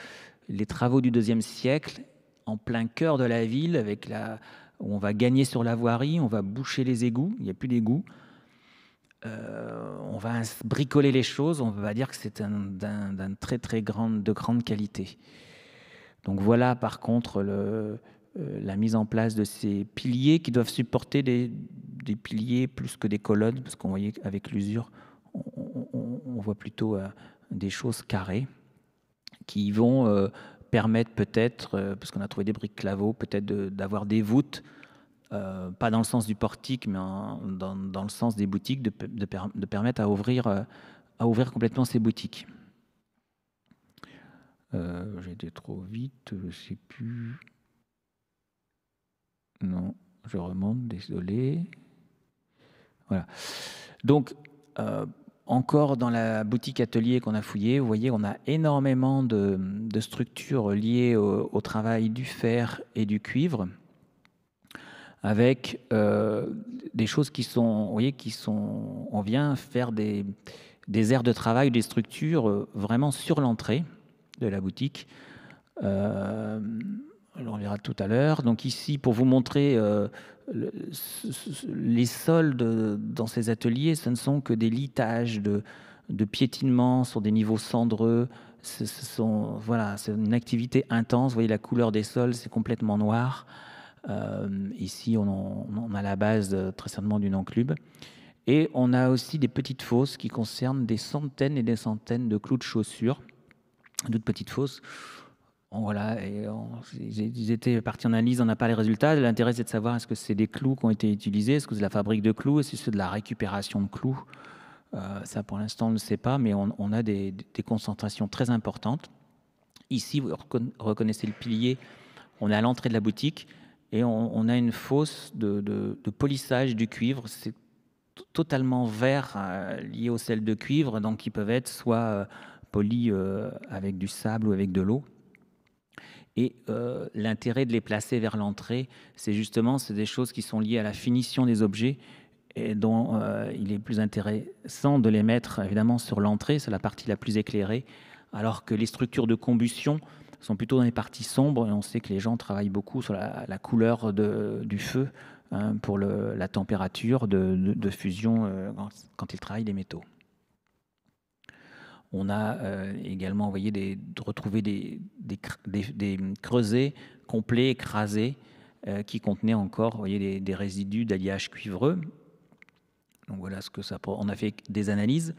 les travaux du deuxième siècle, en plein cœur de la ville, avec la, on va gagner sur la voirie, on va boucher les égouts, il n'y a plus d'égouts, euh, on va bricoler les choses, on va dire que c'est d'un très très grande, de grande qualité. Donc voilà par contre euh, la mise en place de ces piliers qui doivent supporter des, piliers plus que des colonnes, parce qu'on voyait avec l'usure, on, voit plutôt euh, des choses carrées qui vont permettre peut-être, parce qu'on a trouvé des briques claveaux, peut-être d'avoir des voûtes euh, pas dans le sens du portique, mais dans, dans, le sens des boutiques, de, de, permettre à ouvrir, euh, à ouvrir complètement ces boutiques. Euh, J'ai été trop vite, je ne sais plus. Non, je remonte, désolé. Voilà. Donc, euh, encore dans la boutique atelier qu'on a fouillée, vous voyez, on a énormément de, de structures liées au, travail du fer et du cuivre avec euh, des choses qui sont, vous voyez, qui sont, on vient faire des, des aires de travail, des structures euh, vraiment sur l'entrée de la boutique. Euh, on verra tout à l'heure. Donc ici, pour vous montrer les sols dans ces ateliers, ce ne sont que des litages de, de piétinement sur des niveaux cendreux. voilà, c'est une activité intense. Vous voyez la couleur des sols, c'est complètement noir. Euh, ici, on, a la base euh, très certainement d'une enclube Et on a aussi des petites fosses qui concernent des centaines et des centaines de clous de chaussures, D'autres petites fosses. voilà, et ils étaient partis en analyse, on n'a pas les résultats. L'intérêt, c'est de savoir est-ce que c'est des clous qui ont été utilisés, est-ce que c'est de la fabrique de clous, est-ce que c'est de la récupération de clous. Euh, ça, pour l'instant, on ne sait pas, mais on, a des, des, concentrations très importantes. Ici, vous reconnaissez le pilier, on est à l'entrée de la boutique et on, a une fosse de, polissage du cuivre. C'est totalement vert euh, lié au sel de cuivre, donc qui peuvent être soit euh, polis euh, avec du sable ou avec de l'eau. Et l'intérêt de les placer vers l'entrée, c'est justement c'est des choses qui sont liées à la finition des objets et dont il est plus intéressant de les mettre évidemment sur l'entrée, c'est la partie la plus éclairée, alors que les structures de combustion sont plutôt dans les parties sombres. Et on sait que les gens travaillent beaucoup sur la, couleur du feu hein, pour la température de, fusion euh, quand, ils travaillent les métaux. On a euh, également retrouvé des, creusets complets, écrasés, euh, qui contenaient encore des, résidus d'alliage cuivreux. Donc voilà ce que ça. On a fait des analyses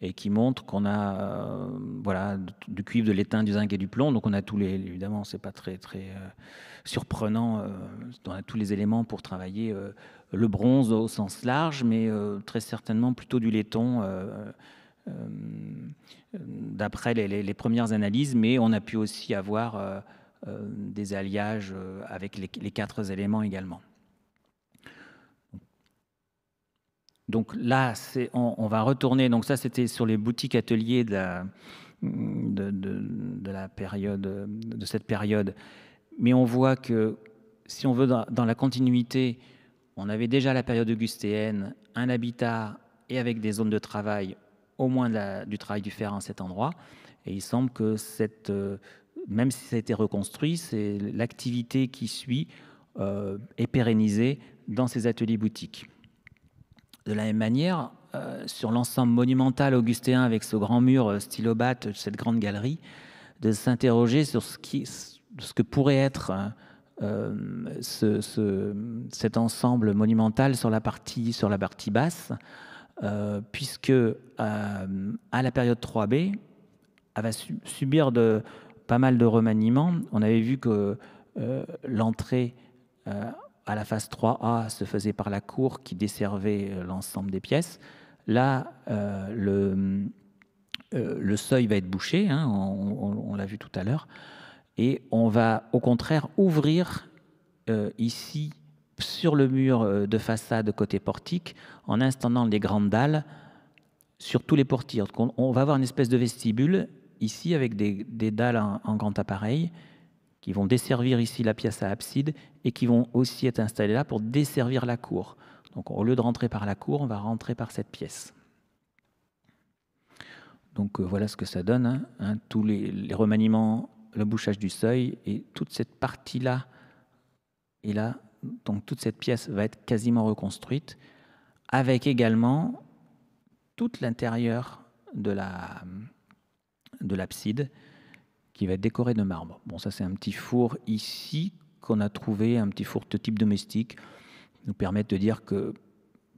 et qui montre qu'on a euh, voilà du cuivre, de l'étain, du zinc et du plomb. Donc on a tous les évidemment c'est pas très très euh, surprenant. Euh, on a tous les éléments pour travailler le bronze au sens large, mais très certainement plutôt du laiton. d'après les, premières analyses, mais on a pu aussi avoir des alliages avec les, quatre éléments également. Donc là, on, va retourner. Donc ça, c'était sur les boutiques ateliers de cette période. Mais on voit que si on veut dans, la continuité, on avait déjà la période augustéenne, un habitat et avec des zones de travail, au moins du travail du fer en cet endroit. Et il semble que euh, même si ça a été reconstruit, c'est l'activité qui suit euh, est pérennisée dans ces ateliers boutiques. De la même manière, euh, sur l'ensemble monumental augustéen avec ce grand mur euh, stylobate, cette grande galerie, de s'interroger sur ce, qui, que pourrait être euh, cet ensemble monumental sur la partie, sur la partie basse, puisque à la période 3B, elle va subir de, pas mal de remaniements. On avait vu que l'entrée à la phase 3A se faisait par la cour qui desservait euh, l'ensemble des pièces. Là, euh, le, euh, le, seuil va être bouché, hein, on, l'a vu tout à l'heure, et on va au contraire ouvrir ici sur le mur de façade côté portique en installant les grandes dalles sur tous les portiers. on, va avoir une espèce de vestibule ici avec des, dalles en grand appareil qui vont desservir ici la pièce à abside et qui vont aussi être installés là pour desservir la cour. Donc au lieu de rentrer par la cour, on va rentrer par cette pièce. Donc euh, voilà ce que ça donne, hein. Hein, tous les, remaniements, le bouchage du seuil et toute cette partie-là et là, donc toute cette pièce va être quasiment reconstruite avec également tout l'intérieur de l'abside qui va être décoré de marbre. Bon, ça c'est un petit four ici qu'on a trouvé, un petit four de type domestique, nous permettent de dire que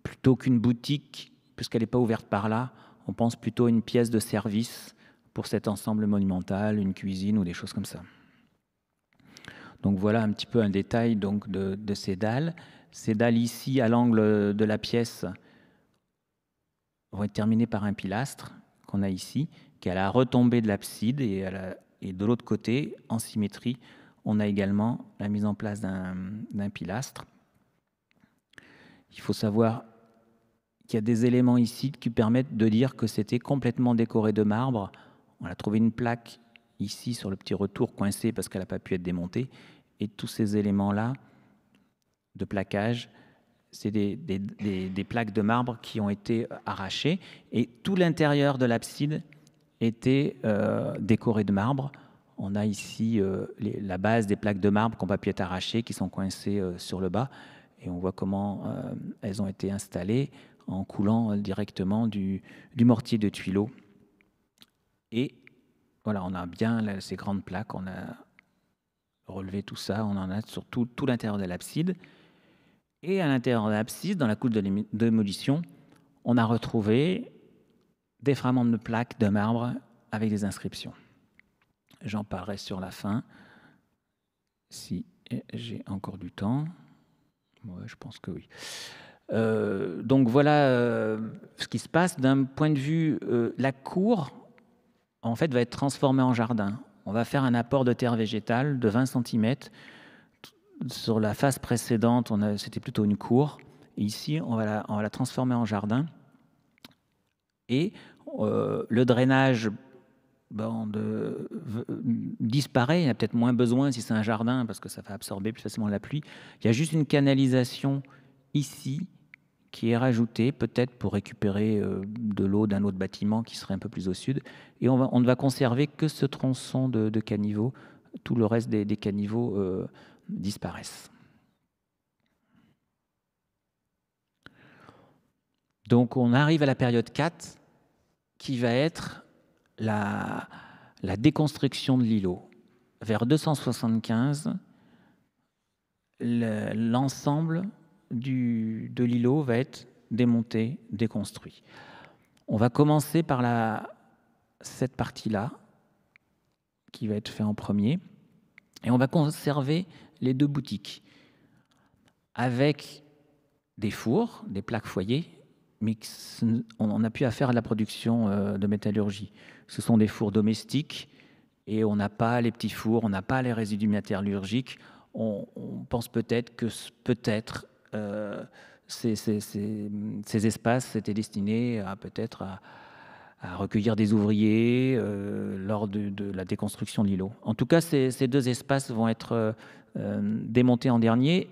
plutôt qu'une boutique, puisqu'elle n'est pas ouverte par là, on pense plutôt à une pièce de service pour cet ensemble monumental, une cuisine ou des choses comme ça. Donc voilà un petit peu un détail donc de, ces dalles. Ces dalles ici, à l'angle de la pièce, vont être terminées par un pilastre qu'on a ici, qui est à la retombée de l'abside et à la, et de l'autre côté, en symétrie, on a également la mise en place d'un pilastre. Il faut savoir qu'il y a des éléments ici qui permettent de dire que c'était complètement décoré de marbre. On a trouvé une plaque ici sur le petit retour coincé parce qu'elle n'a pas pu être démontée. Et tous ces éléments-là de plaquage, c'est des, des, plaques de marbre qui ont été arrachées. Et tout l'intérieur de l'abside étaient euh, de marbre. On a ici euh, la base des plaques de marbre qui n'ont pas pu être arrachées, qui sont coincées euh, sur le bas. Et on voit comment euh, elles ont été installées en coulant directement du, du, mortier de tuileau. Et voilà, on a bien ces grandes plaques, on a relevé tout ça, on en a sur tout, l'intérieur de l'abside. Et à l'intérieur de l'abside, dans la coupe de démolition, on a retrouvé des fragments de plaques de marbre avec des inscriptions. J'en parlerai sur la fin, si j'ai encore du temps. Ouais, je pense que oui. Euh, donc voilà euh, ce qui se passe. D'un point de vue, euh, la cour, en fait, va être transformée en jardin. On va faire un apport de terre végétale de 20 cm. Sur la phase précédente, c'était plutôt une cour. ici, on va, on va la transformer en jardin et euh, le drainage ben, disparaît. Il y a peut-être moins besoin si c'est un jardin parce que ça va absorber plus facilement la pluie. Il y a juste une canalisation ici qui est rajoutée, peut-être pour récupérer euh, de l'eau d'un autre bâtiment qui serait un peu plus au sud. Et on, ne va conserver que ce tronçon de, de caniveau. Tout le reste des, caniveaux euh, disparaissent. Donc on arrive à la période 4 qui va être la, déconstruction de l'îlot. Vers 275, l'ensemble de l'îlot va être démonté, déconstruit. On va commencer par la, cette partie-là, qui va être fait en premier, et on va conserver les deux boutiques, avec des fours, des plaques foyers, mix, on n'a plus affaire à la production euh, de métallurgie. Ce sont des fours domestiques et on n'a pas les petits fours, on n'a pas les résidus métallurgiques. On, pense peut-être que peut-être euh, ces, espaces étaient destinés à peut-être à, recueillir des ouvriers euh, lors de, la déconstruction de l'îlot. En tout cas, ces, deux espaces vont être démontés en dernier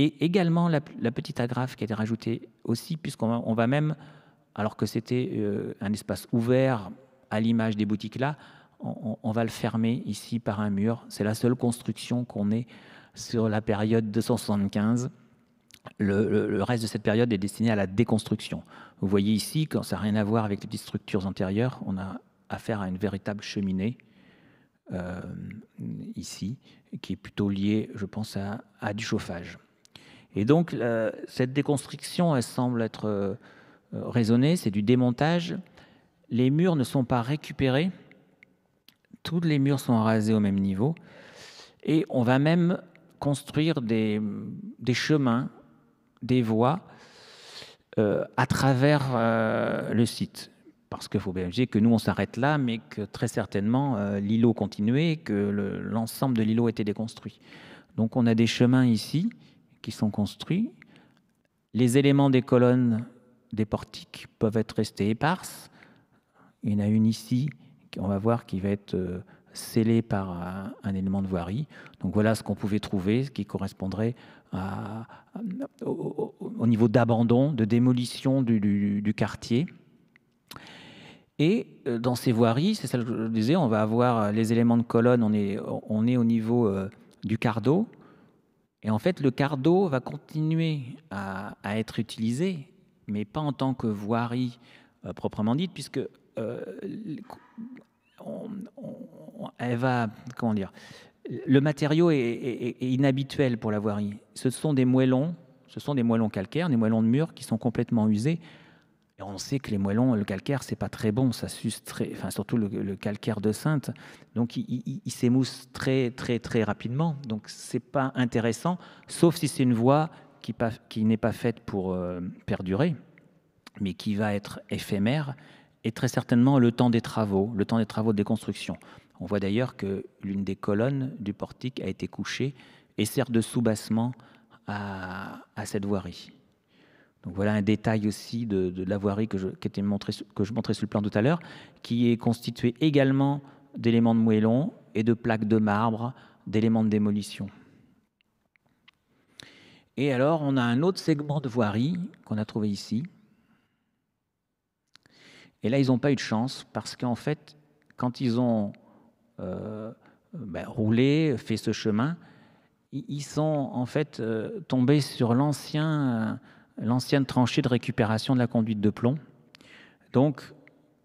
et également la, petite agrafe qui a été rajoutée aussi, puisqu'on on va même, alors que c'était euh, un espace ouvert à l'image des boutiques là, on, va le fermer ici par un mur. C'est la seule construction qu'on ait sur la période 275. Le, reste de cette période est destiné à la déconstruction. Vous voyez ici, quand ça n'a rien à voir avec les petites structures antérieures, on a affaire à une véritable cheminée euh, ici, qui est plutôt liée, je pense, à du chauffage. Et donc, cette déconstruction, elle semble être euh, euh, raisonnée, c'est du démontage. Les murs ne sont pas récupérés, tous les murs sont rasés au même niveau, et on va même construire des, chemins, des voies euh, à travers le site. Parce qu'il faut bien dire que nous, on s'arrête là, mais que très certainement, l'îlot continuait, que l'ensemble de l'îlot était déconstruit. Donc on a des chemins ici qui sont construits. Les éléments des colonnes des portiques peuvent être restés éparses. Il y en a une ici, on va voir, qui va être euh, scellée par un, élément de voirie. Donc voilà ce qu'on pouvait trouver, ce qui correspondrait à, au, niveau d'abandon, de démolition du, quartier. Et euh, dans ces voiries, c'est celle que je disais, on va avoir euh, les éléments de colonne, on est, on est au niveau du cardo. Et en fait, le cardo va continuer à, être utilisé, mais pas en tant que voirie euh, proprement dite, puisque euh, elle va, comment dire, le matériau est, inhabituel pour la voirie. Ce sont des moellons, ce sont des moellons calcaires, des moellons de mur qui sont complètement usés on sait que les moellons, le calcaire, c'est pas très bon, ça enfin surtout le, calcaire de Sainte, donc il, s'émousse très très très rapidement, donc c'est pas intéressant, sauf si c'est une voie qui, n'est pas faite pour euh, perdurer, mais qui va être éphémère et très certainement le temps des travaux, le temps des travaux de déconstruction. On voit d'ailleurs que l'une des colonnes du portique a été couchée et sert de soubassement à cette voirie voilà un détail aussi de, la voirie que je, que je montrais sur le plan tout à l'heure, qui est constitué également d'éléments de moellons et de plaques de marbre, d'éléments de démolition. Et alors, on a un autre segment de voirie qu'on a trouvé ici. Et là, ils n'ont pas eu de chance parce qu'en fait, quand ils ont euh, ben, roulé, fait ce chemin, ils sont en fait euh, tombés sur l'ancien l'ancienne tranchée de récupération de la conduite de plomb. Donc,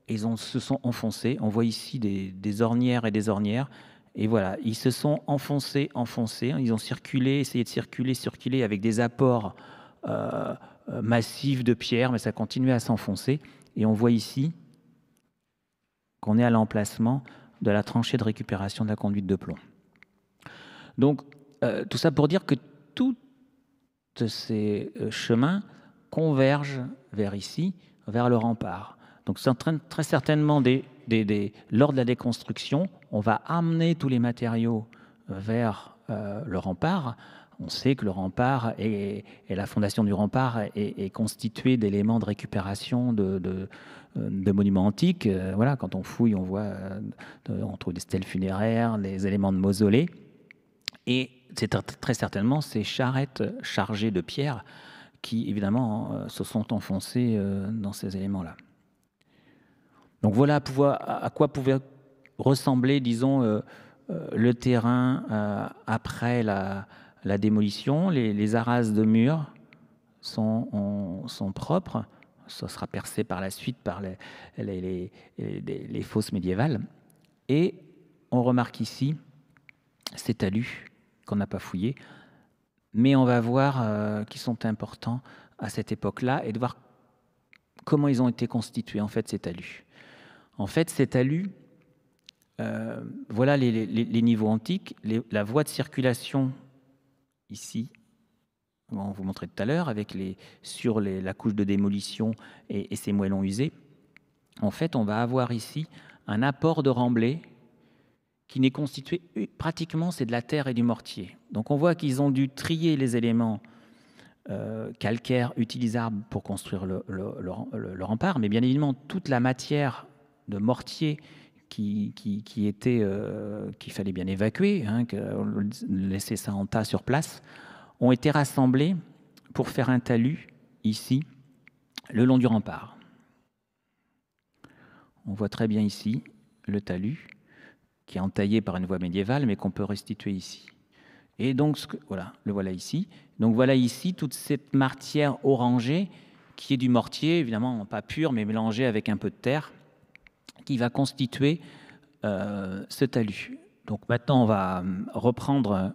ils se sont enfoncés. On voit ici des, ornières et des ornières. Et voilà, ils se sont enfoncés, enfoncés. Ils ont circulé, essayé de circuler, circuler avec des apports euh, euh, massifs de pierre, mais ça continuait à s'enfoncer. Et on voit ici qu'on est à l'emplacement de la tranchée de récupération de la conduite de plomb. Donc, euh, tout ça pour dire que tout ces euh, chemins convergent vers ici, vers le rempart. Donc c'est très certainement lors de la déconstruction, on va amener tous les matériaux vers euh, le rempart. On sait que le rempart et la fondation du rempart est, constituée d'éléments de récupération de, euh, monuments antiques. voilà, quand on fouille, on voit, on trouve des stèles funéraires, des éléments de mausolées. Et c'est très certainement ces charrettes chargées de pierres qui, évidemment, euh, se sont enfoncées euh, dans ces éléments-là. Donc voilà à quoi pouvait ressembler, disons, euh, le terrain après la, démolition. Les, les, de murs sont, propres. Ce sera percé par la suite par les, les fosses médiévales. Et on remarque ici ces talus qu'on n'a pas fouillé, mais on va voir qu'ils euh, qui sont importants à cette époque-là et de voir comment ils ont été constitués, en fait, ces talus. En fait, ces talus, euh, voilà les, niveaux antiques, la voie de circulation ici, on vous montrer tout à l'heure, avec les, sur la couche de démolition et, et ces moellons usés. En fait, on va avoir ici un apport de remblai qui n'est constitué pratiquement, c'est de la terre et du mortier. Donc on voit qu'ils ont dû trier les éléments euh, calcaires utilisables pour construire le, rempart, mais bien évidemment toute la matière de mortier qui, était euh, qu'il fallait bien évacuer, hein, que, laisser ça en tas sur place, ont été rassemblés pour faire un talus ici, le long du rempart. On voit très bien ici le talus qui est entaillé par une voie médiévale, mais qu'on peut restituer ici. Et donc, voilà, le voilà ici. Donc voilà ici toute cette martière orangée qui est du mortier, évidemment pas pur, mais mélangé avec un peu de terre, qui va constituer euh, ce talus. Donc maintenant, on va euh, reprendre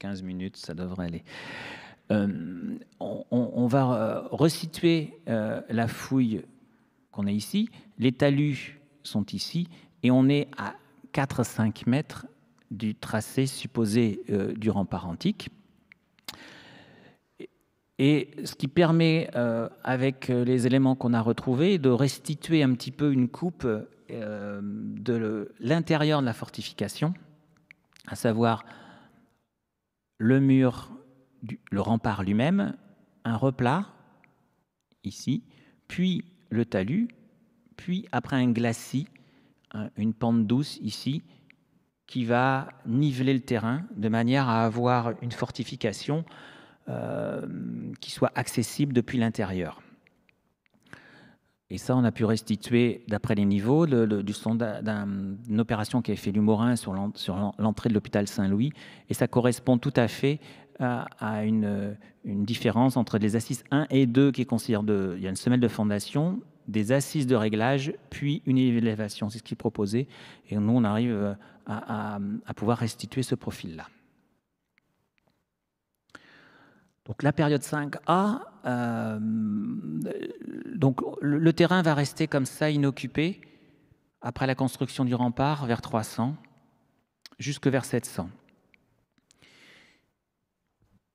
15 euh, minutes, ça devrait aller. on, va resituer la fouille qu'on a ici, les talus sont ici, et on est à 4-5 mètres du tracé supposé euh, du rempart antique. Et ce qui permet, euh, avec euh, les éléments qu'on a retrouvés, de restituer un petit peu une coupe de l'intérieur de la fortification, à savoir le mur, le rempart lui-même, un replat, ici, puis le talus, puis après un glacis, une pente douce ici, qui va niveler le terrain de manière à avoir une fortification euh, qui soit accessible depuis l'intérieur. Et ça, on a pu restituer, d'après les niveaux, du d'une opération qui a fait l'Humorin sur l'entrée de l'hôpital Saint-Louis. Et ça correspond tout à fait à, une, différence entre les assises 1 et 2 qui considérée de, il y a une semelle de fondation des assises de réglage, puis une élévation. C'est ce qui est proposé. Et nous, on arrive euh, à, pouvoir restituer ce profil-là. Donc la période 5A, euh, donc le, le, terrain va rester comme ça inoccupé après la construction du rempart vers 300 jusque vers 700.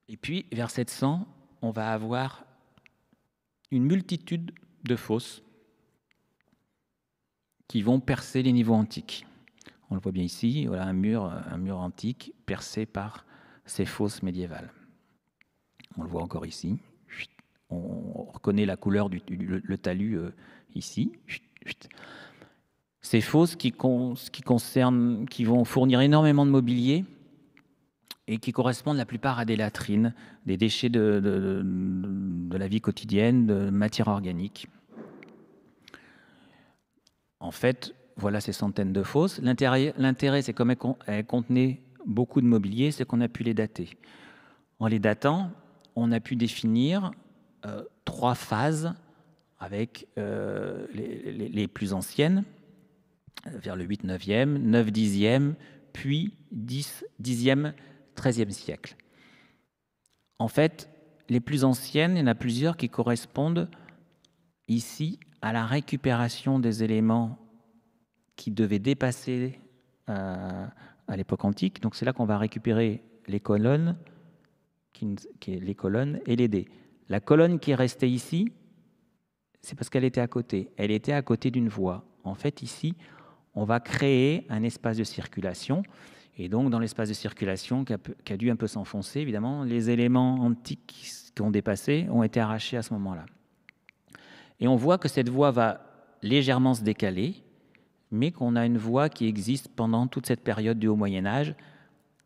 Et puis vers 700, on va avoir une multitude de fosses qui vont percer les niveaux antiques. On le voit bien ici, voilà un mur, un mur antique percé par ces fosses médiévales. On le voit encore ici. On reconnaît la couleur du talus euh, ici. Ces fosses qui, concernent, qui vont fournir énormément de mobilier et qui correspondent la plupart à des latrines, des déchets de, la vie quotidienne, de matière organique. En fait, voilà ces centaines de fosses. L'intérêt, c'est comme elles contenaient beaucoup de mobilier, c'est qu'on a pu les dater. En les datant, on a pu définir euh, trois phases avec euh, les, les, plus anciennes, euh, vers le 8-9e, 9-10e, puis 10-10e 13e siècle. En fait, les plus anciennes, il y en a plusieurs qui correspondent ici à la récupération des éléments qui devaient dépasser euh, à l'époque antique. Donc c'est là qu'on va récupérer les colonnes, les colonnes et les dés. La colonne qui est restée ici, c'est parce qu'elle était à côté. Elle était à côté d'une voie. En fait, ici, on va créer un espace de circulation. Et donc, dans l'espace de circulation, qui a, dû un peu s'enfoncer, évidemment, les éléments antiques qui ont dépassé ont été arrachés à ce moment-là. Et on voit que cette voie va légèrement se décaler, mais qu'on a une voie qui existe pendant toute cette période du Haut Moyen Âge,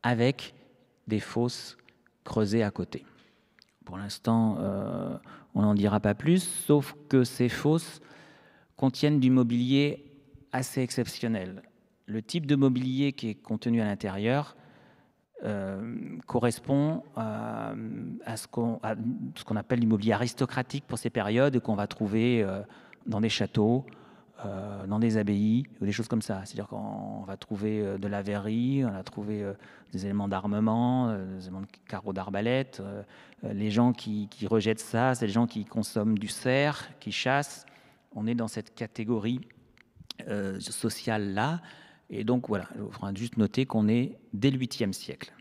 avec des fosses creusées à côté. Pour l'instant, euh, on n'en dira pas plus, sauf que ces fosses contiennent du mobilier assez exceptionnel le type de mobilier qui est contenu à l'intérieur euh, correspond à, ce qu'on appelle l'immobilier aristocratique pour ces périodes qu'on va trouver euh, dans des châteaux, euh, dans des abbayes ou des choses comme ça. C'est-à-dire qu'on va trouver de la verrerie, on va trouver des éléments d'armement, des éléments de carreaux d'arbalète. les gens qui, qui rejettent ça, c'est les gens qui consomment du cerf, qui chassent. On est dans cette catégorie sociale-là. Et donc voilà, il faudra juste noter qu'on est dès le 8e siècle.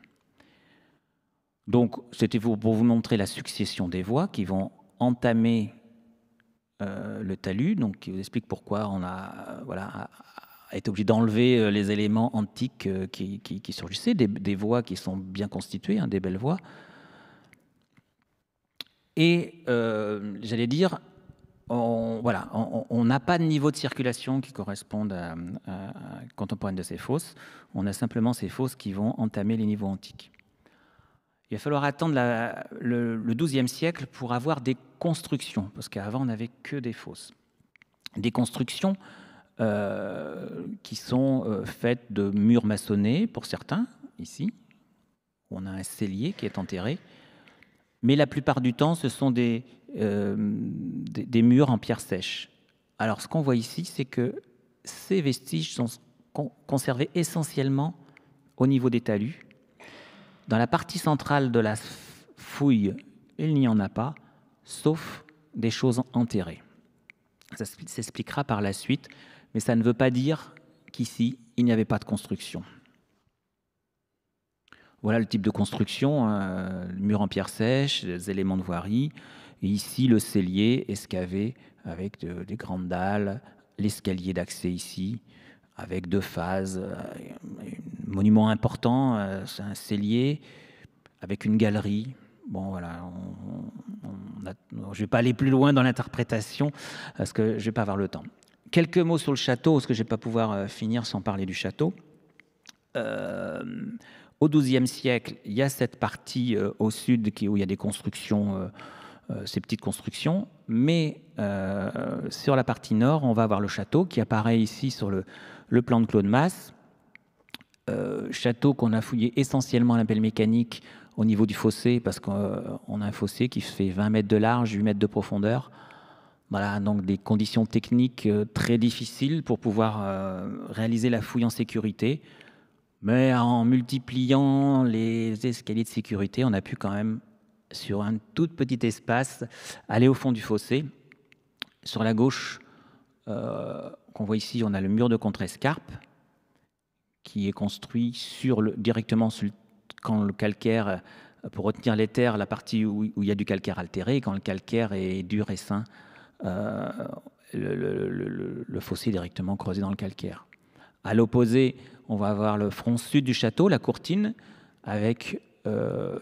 Donc c'était pour vous montrer la succession des voies qui vont entamer euh, le talus, donc qui vous explique pourquoi on a voilà, été obligé d'enlever euh, les éléments antiques euh, qui, surgissaient, des, voies qui sont bien constituées, hein, des belles voies. Et j'allais dire, on n'a pas de niveau de circulation qui corresponde à, à, contemporaine de ces fosses. On a simplement ces fosses qui vont entamer les niveaux antiques. Il va falloir attendre le, XIIe siècle pour avoir des constructions, parce qu'avant on n'avait que des fosses. Des constructions euh, qui sont euh, faites de murs maçonnés pour certains, ici. On a un cellier qui est enterré. Mais la plupart du temps, ce sont des, euh, des, murs en pierre sèche. Alors ce qu'on voit ici, c'est que ces vestiges sont conservés essentiellement au niveau des talus. Dans la partie centrale de la fouille, il n'y en a pas, sauf des choses enterrées. Ça s'expliquera par la suite, mais ça ne veut pas dire qu'ici, il n'y avait pas de construction. Voilà le type de construction, murs hein, mur en pierre sèche, des éléments de voirie. Et ici, le cellier escavé avec euh, des grandes dalles, l'escalier d'accès ici, avec deux phases. Euh, un monument important, euh, c'est un cellier avec une galerie. Bon, voilà, je ne vais pas aller plus loin dans l'interprétation parce que je ne vais pas avoir le temps. Quelques mots sur le château, parce que je ne vais pas pouvoir finir sans parler du château. au XIIe siècle, il y a cette partie au sud qui, où il y a des constructions. Euh, ces petites constructions. Mais euh, sur la partie nord, on va avoir le château qui apparaît ici sur le, plan de Claude Masse. Euh, château qu'on a fouillé essentiellement à l'appel mécanique au niveau du fossé, parce qu'on a un fossé qui fait 20 mètres de large, 8 mètres de profondeur. Voilà, donc des conditions techniques très difficiles pour pouvoir réaliser la fouille en sécurité. Mais en multipliant les escaliers de sécurité, on a pu quand même sur un tout petit espace, aller au fond du fossé. Sur la gauche, euh, qu'on voit ici, on a le mur de contrescarpe qui est construit sur le, directement sur le, quand le calcaire, pour retenir les terres, la partie où, il y a du calcaire altéré, quand le calcaire est dur et sain, euh, le, fossé est directement creusé dans le calcaire. À l'opposé, on va avoir le front sud du château, la courtine, avec euh,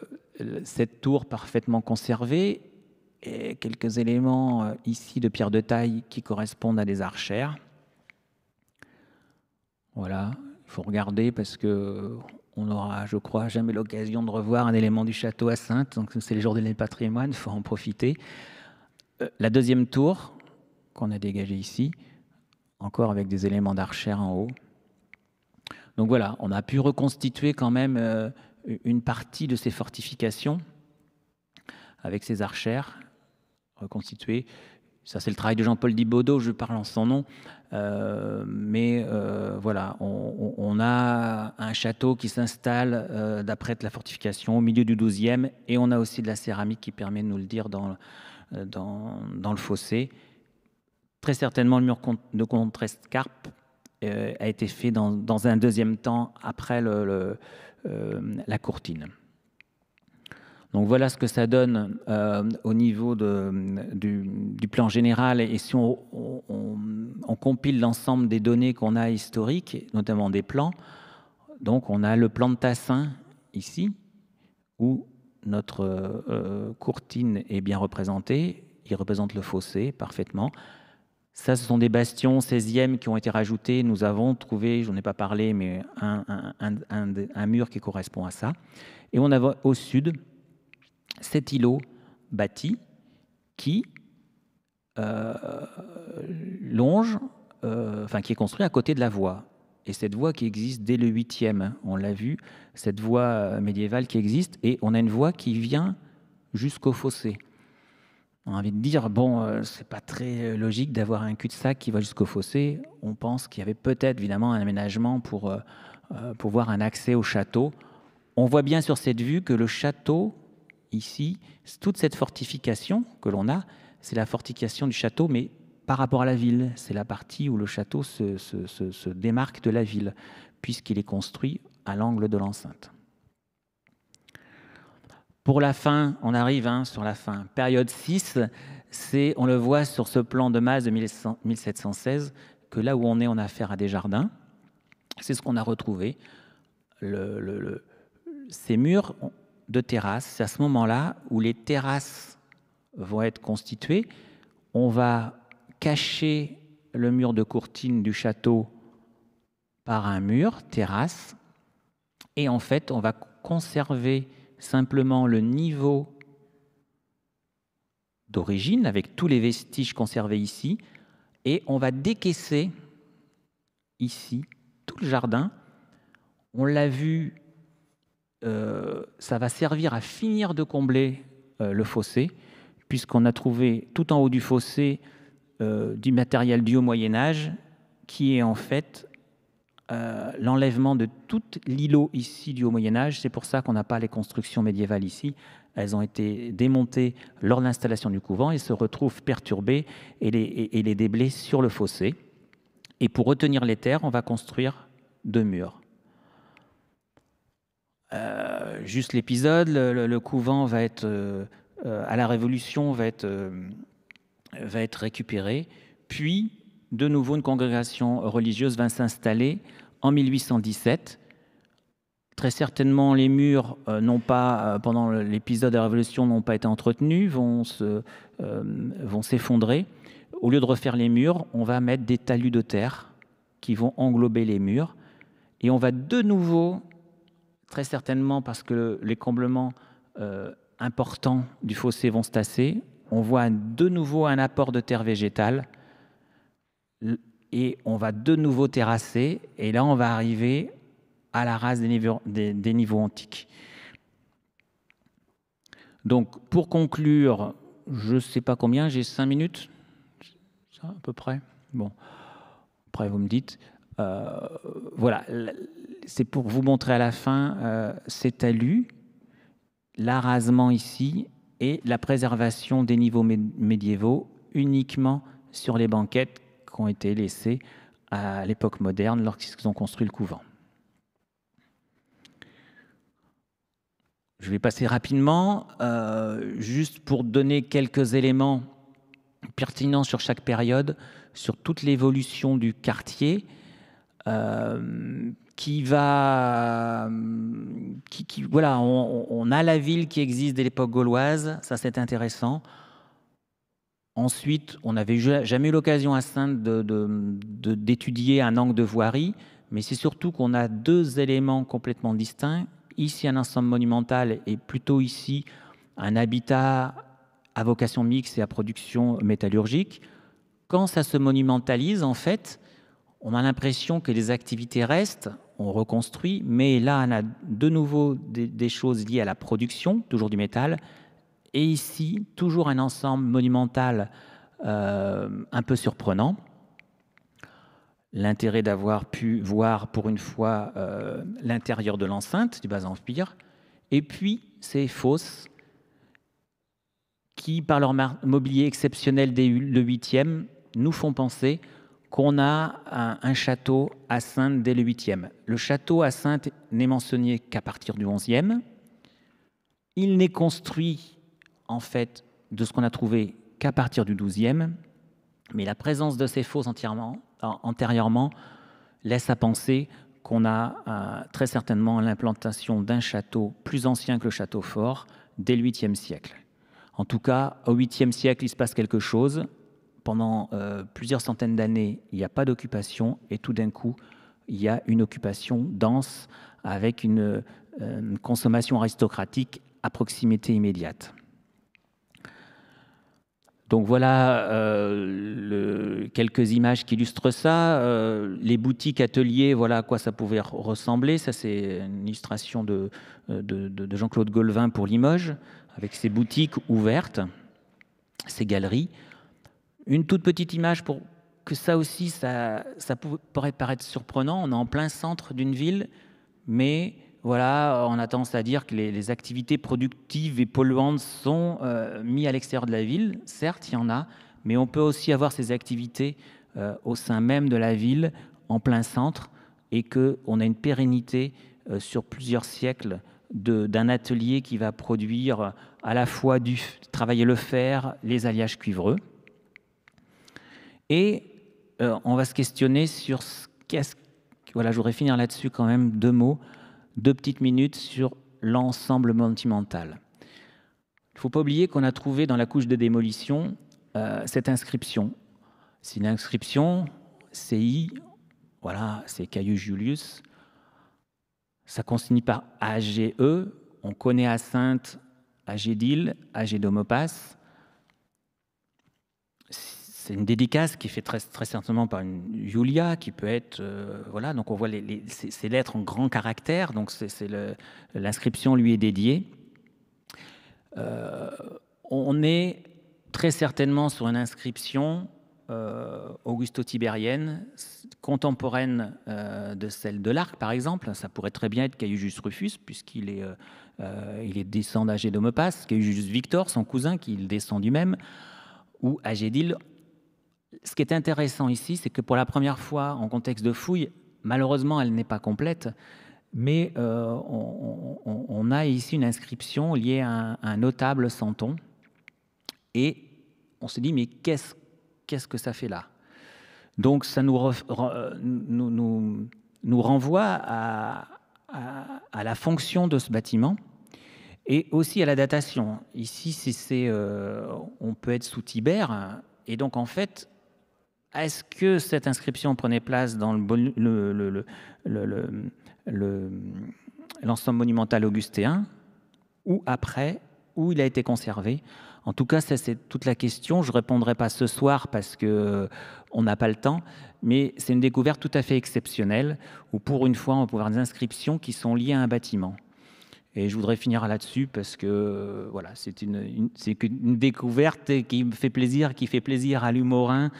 cette tour parfaitement conservée et quelques éléments euh, ici de pierre de taille qui correspondent à des archères. Voilà, il faut regarder parce que on n'aura, je crois, jamais l'occasion de revoir un élément du château à Sainte. Donc c'est les journées des patrimoine, il faut en profiter. Euh, la deuxième tour qu'on a dégagée ici, encore avec des éléments d'archères en haut. Donc voilà, on a pu reconstituer quand même euh, une partie de ces fortifications avec ses archères reconstituées. Ça, c'est le travail de Jean-Paul Dibaudot je parle en son nom. Euh, mais euh, voilà, on, a un château qui s'installe euh, d'après la fortification au milieu du 12e, et on a aussi de la céramique qui permet de nous le dire dans, dans, dans le fossé. Très certainement, le mur de Contrescarpe a été fait dans, dans, un deuxième temps après le euh, la courtine. Donc voilà ce que ça donne euh, au niveau du, plan général. Et si on, compile l'ensemble des données qu'on a historiques, notamment des plans, donc on a le plan de Tassin ici, où notre euh, courtine est bien représentée. Il représente le fossé parfaitement. Ça, ce sont des bastions 16e qui ont été rajoutés. Nous avons trouvé, n'en ai pas parlé, mais un, mur qui correspond à ça. Et on a au sud cet îlot bâti qui euh, longe, euh, enfin qui est construit à côté de la voie. Et cette voie qui existe dès le 8e, on l'a vu, cette voie médiévale qui existe, et on a une voie qui vient jusqu'au fossé on a envie de dire, bon, euh, c'est pas très euh, logique d'avoir un cul-de-sac qui va jusqu'au fossé. On pense qu'il y avait peut-être évidemment un aménagement pour, euh, euh un accès au château. On voit bien sur cette vue que le château, ici, toute cette fortification que l'on a, c'est la fortification du château, mais par rapport à la ville. C'est la partie où le château se démarque de la ville, puisqu'il est construit à l'angle de l'enceinte. Pour la fin, on arrive hein, sur la fin. Période 6, c'est, on le voit sur ce plan de masse de 1716, que là où on est, on a affaire à des jardins. C'est ce qu'on a retrouvé. Le, ces murs de terrasses, c'est à ce moment-là où les terrasses vont être constituées. On va cacher le mur de courtine du château par un mur, terrasse, et en fait, on va conserver simplement le niveau d'origine, avec tous les vestiges conservés ici, et on va décaisser ici tout le jardin. On l'a vu, euh, ça va servir à finir de combler euh, le fossé, puisqu'on a trouvé tout en haut du fossé euh, du matériel du Haut Moyen Âge, qui est en fait euh, l'enlèvement de tout l'îlot ici du Haut Moyen Âge. C'est pour ça qu'on n'a pas les constructions médiévales ici. Elles ont été démontées lors de l'installation du couvent et se retrouvent perturbées et les, et, sur le fossé. Et pour retenir les terres, on va construire deux murs. Euh, juste l'épisode, le, couvent va être, euh, à la Révolution, va être, va être récupéré. Puis, de nouveau une congrégation religieuse va s'installer en 1817. Très certainement, les murs, euh, n'ont pas, euh, pendant l'épisode de la Révolution, n'ont pas été entretenus, euh, vont s'effondrer. Au lieu de refaire les murs, on va mettre des talus de terre qui vont englober les murs. Et on va de nouveau, très certainement parce que les comblements importants du fossé vont se tasser, on voit de nouveau un apport de terre végétale et on va de nouveau terrasser, et là on va arriver à la race des niveaux, des, niveaux antiques. Donc pour conclure, je ne sais pas combien, j'ai 5 minutes, ça à peu près. Bon, après vous me dites. Euh, voilà, c'est pour vous montrer à la fin euh, ces talus, l'arasement ici et la préservation des niveaux médiévaux uniquement sur les banquettes qui ont été laissés à l'époque moderne lorsqu'ils ont construit le couvent. Je vais passer rapidement, euh, juste pour donner quelques éléments pertinents sur chaque période, sur toute l'évolution du quartier, euh, qui va... Qui, voilà, on, a la ville qui existe dès l'époque gauloise, ça c'est intéressant. Ensuite, on n'avait jamais eu l'occasion à Sainte d'étudier un angle de voirie, mais c'est surtout qu'on a deux éléments complètement distincts. Ici, un ensemble monumental et plutôt ici, un habitat à vocation mixte et à production métallurgique. Quand ça se monumentalise, en fait, on a l'impression que les activités restent, on reconstruit, mais là, on a de nouveau des choses liées à la production, toujours du métal, et ici, toujours un ensemble monumental euh, un peu surprenant. L'intérêt d'avoir pu voir pour une fois euh, l'intérieur de l'enceinte du Bas-Empire, et puis ces fosses qui, par leur mobilier exceptionnel dès le 8e, nous font penser qu'on a un, château à Sainte dès le 8e. Le château à Sainte n'est mentionné qu'à partir du 11e. Il n'est construit en fait de ce qu'on a trouvé qu'à partir du 12e, mais la présence de ces fosses entièrement, antérieurement laisse à penser qu'on a euh, très certainement l'implantation d'un château plus ancien que le château fort dès le 8e siècle. En tout cas, au 8 siècle, il se passe quelque chose. Pendant euh, plusieurs centaines d'années, il n'y a pas d'occupation et tout d'un coup, il y a une occupation dense avec une euh, consommation aristocratique à proximité immédiate. Donc voilà euh, quelques images qui illustrent ça. Euh, les boutiques, ateliers, voilà à quoi ça pouvait ressembler. Ça, c'est une illustration de, euh, Jean-Claude Golvin pour Limoges, avec ses boutiques ouvertes, ses galeries. Une toute petite image pour que ça aussi, ça pourrait paraître surprenant. On est en plein centre d'une ville, mais voilà, on a tendance à dire que les, activités productives et polluantes sont euh, mises à l'extérieur de la ville. Certes, il y en a, mais on peut aussi avoir ces activités euh, au sein même de la ville, en plein centre, et qu'on a une pérennité euh, sur plusieurs siècles d'un atelier qui va produire à la fois du travailler le fer, les alliages cuivreux. Et on va se questionner sur ce qu'est-ce... Voilà, je voudrais finir là-dessus quand même deux mots deux petites minutes sur l'ensemble mentimental. Il ne faut pas oublier qu'on a trouvé dans la couche de démolition euh, cette inscription. C'est une inscription CI, voilà, c'est Caius Julius. Ça consigne par AGE, on connaît à Sainte AG d'Île, c'est une dédicace qui est faite très, très, certainement par une Julia, qui peut être. Euh, voilà, donc on voit les, ces, lettres en grand caractère, donc l'inscription lui est dédiée. Euh, on est très certainement sur une inscription euh, augusto-tibérienne, contemporaine de celle de l'Arc, par exemple. Ça pourrait très bien être Caius Rufus, puisqu'il est, il est descendant d'Agédomopas, Caius Victor, son cousin, qui descend du même ou Agédile ce qui est intéressant ici, c'est que pour la première fois, en contexte de fouille, malheureusement, elle n'est pas complète, mais euh, on, a ici une inscription liée à un, notable santon, et on se dit, mais qu'est-ce qu'est-ce que ça fait là Donc ça euh, nous, nous, nous, renvoie à, la fonction de ce bâtiment et aussi à la datation. Ici, c'est, euh, on peut être sous Tibère, et donc en fait, est-ce que cette inscription prenait place dans l'ensemble le, le, monumental augustéen ou après, où il a été conservé En tout cas, ça c'est toute la question. Je ne répondrai pas ce soir parce qu'on euh, n'a pas le temps, mais c'est une découverte tout à fait exceptionnelle où pour une fois on peut avoir des inscriptions qui sont liées à un bâtiment. Et je voudrais finir là-dessus parce que euh, voilà, c'est une, découverte qui me fait plaisir, qui fait plaisir à l'humorin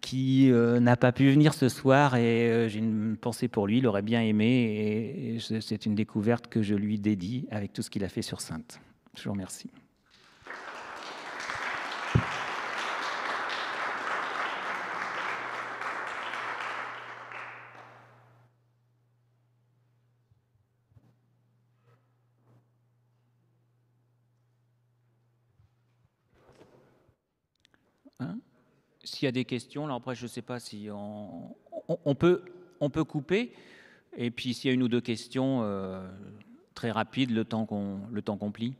qui euh, n'a pas pu venir ce soir et euh, j'ai une pensée pour lui, il aurait bien aimé et, c'est une découverte que je lui dédie avec tout ce qu'il a fait sur Sainte. Je vous remercie. s'il y a des questions, là après, je ne sais pas si on, peut, on peut couper. Et puis s'il y a une ou deux questions, euh, très rapide, le temps qu'on plie.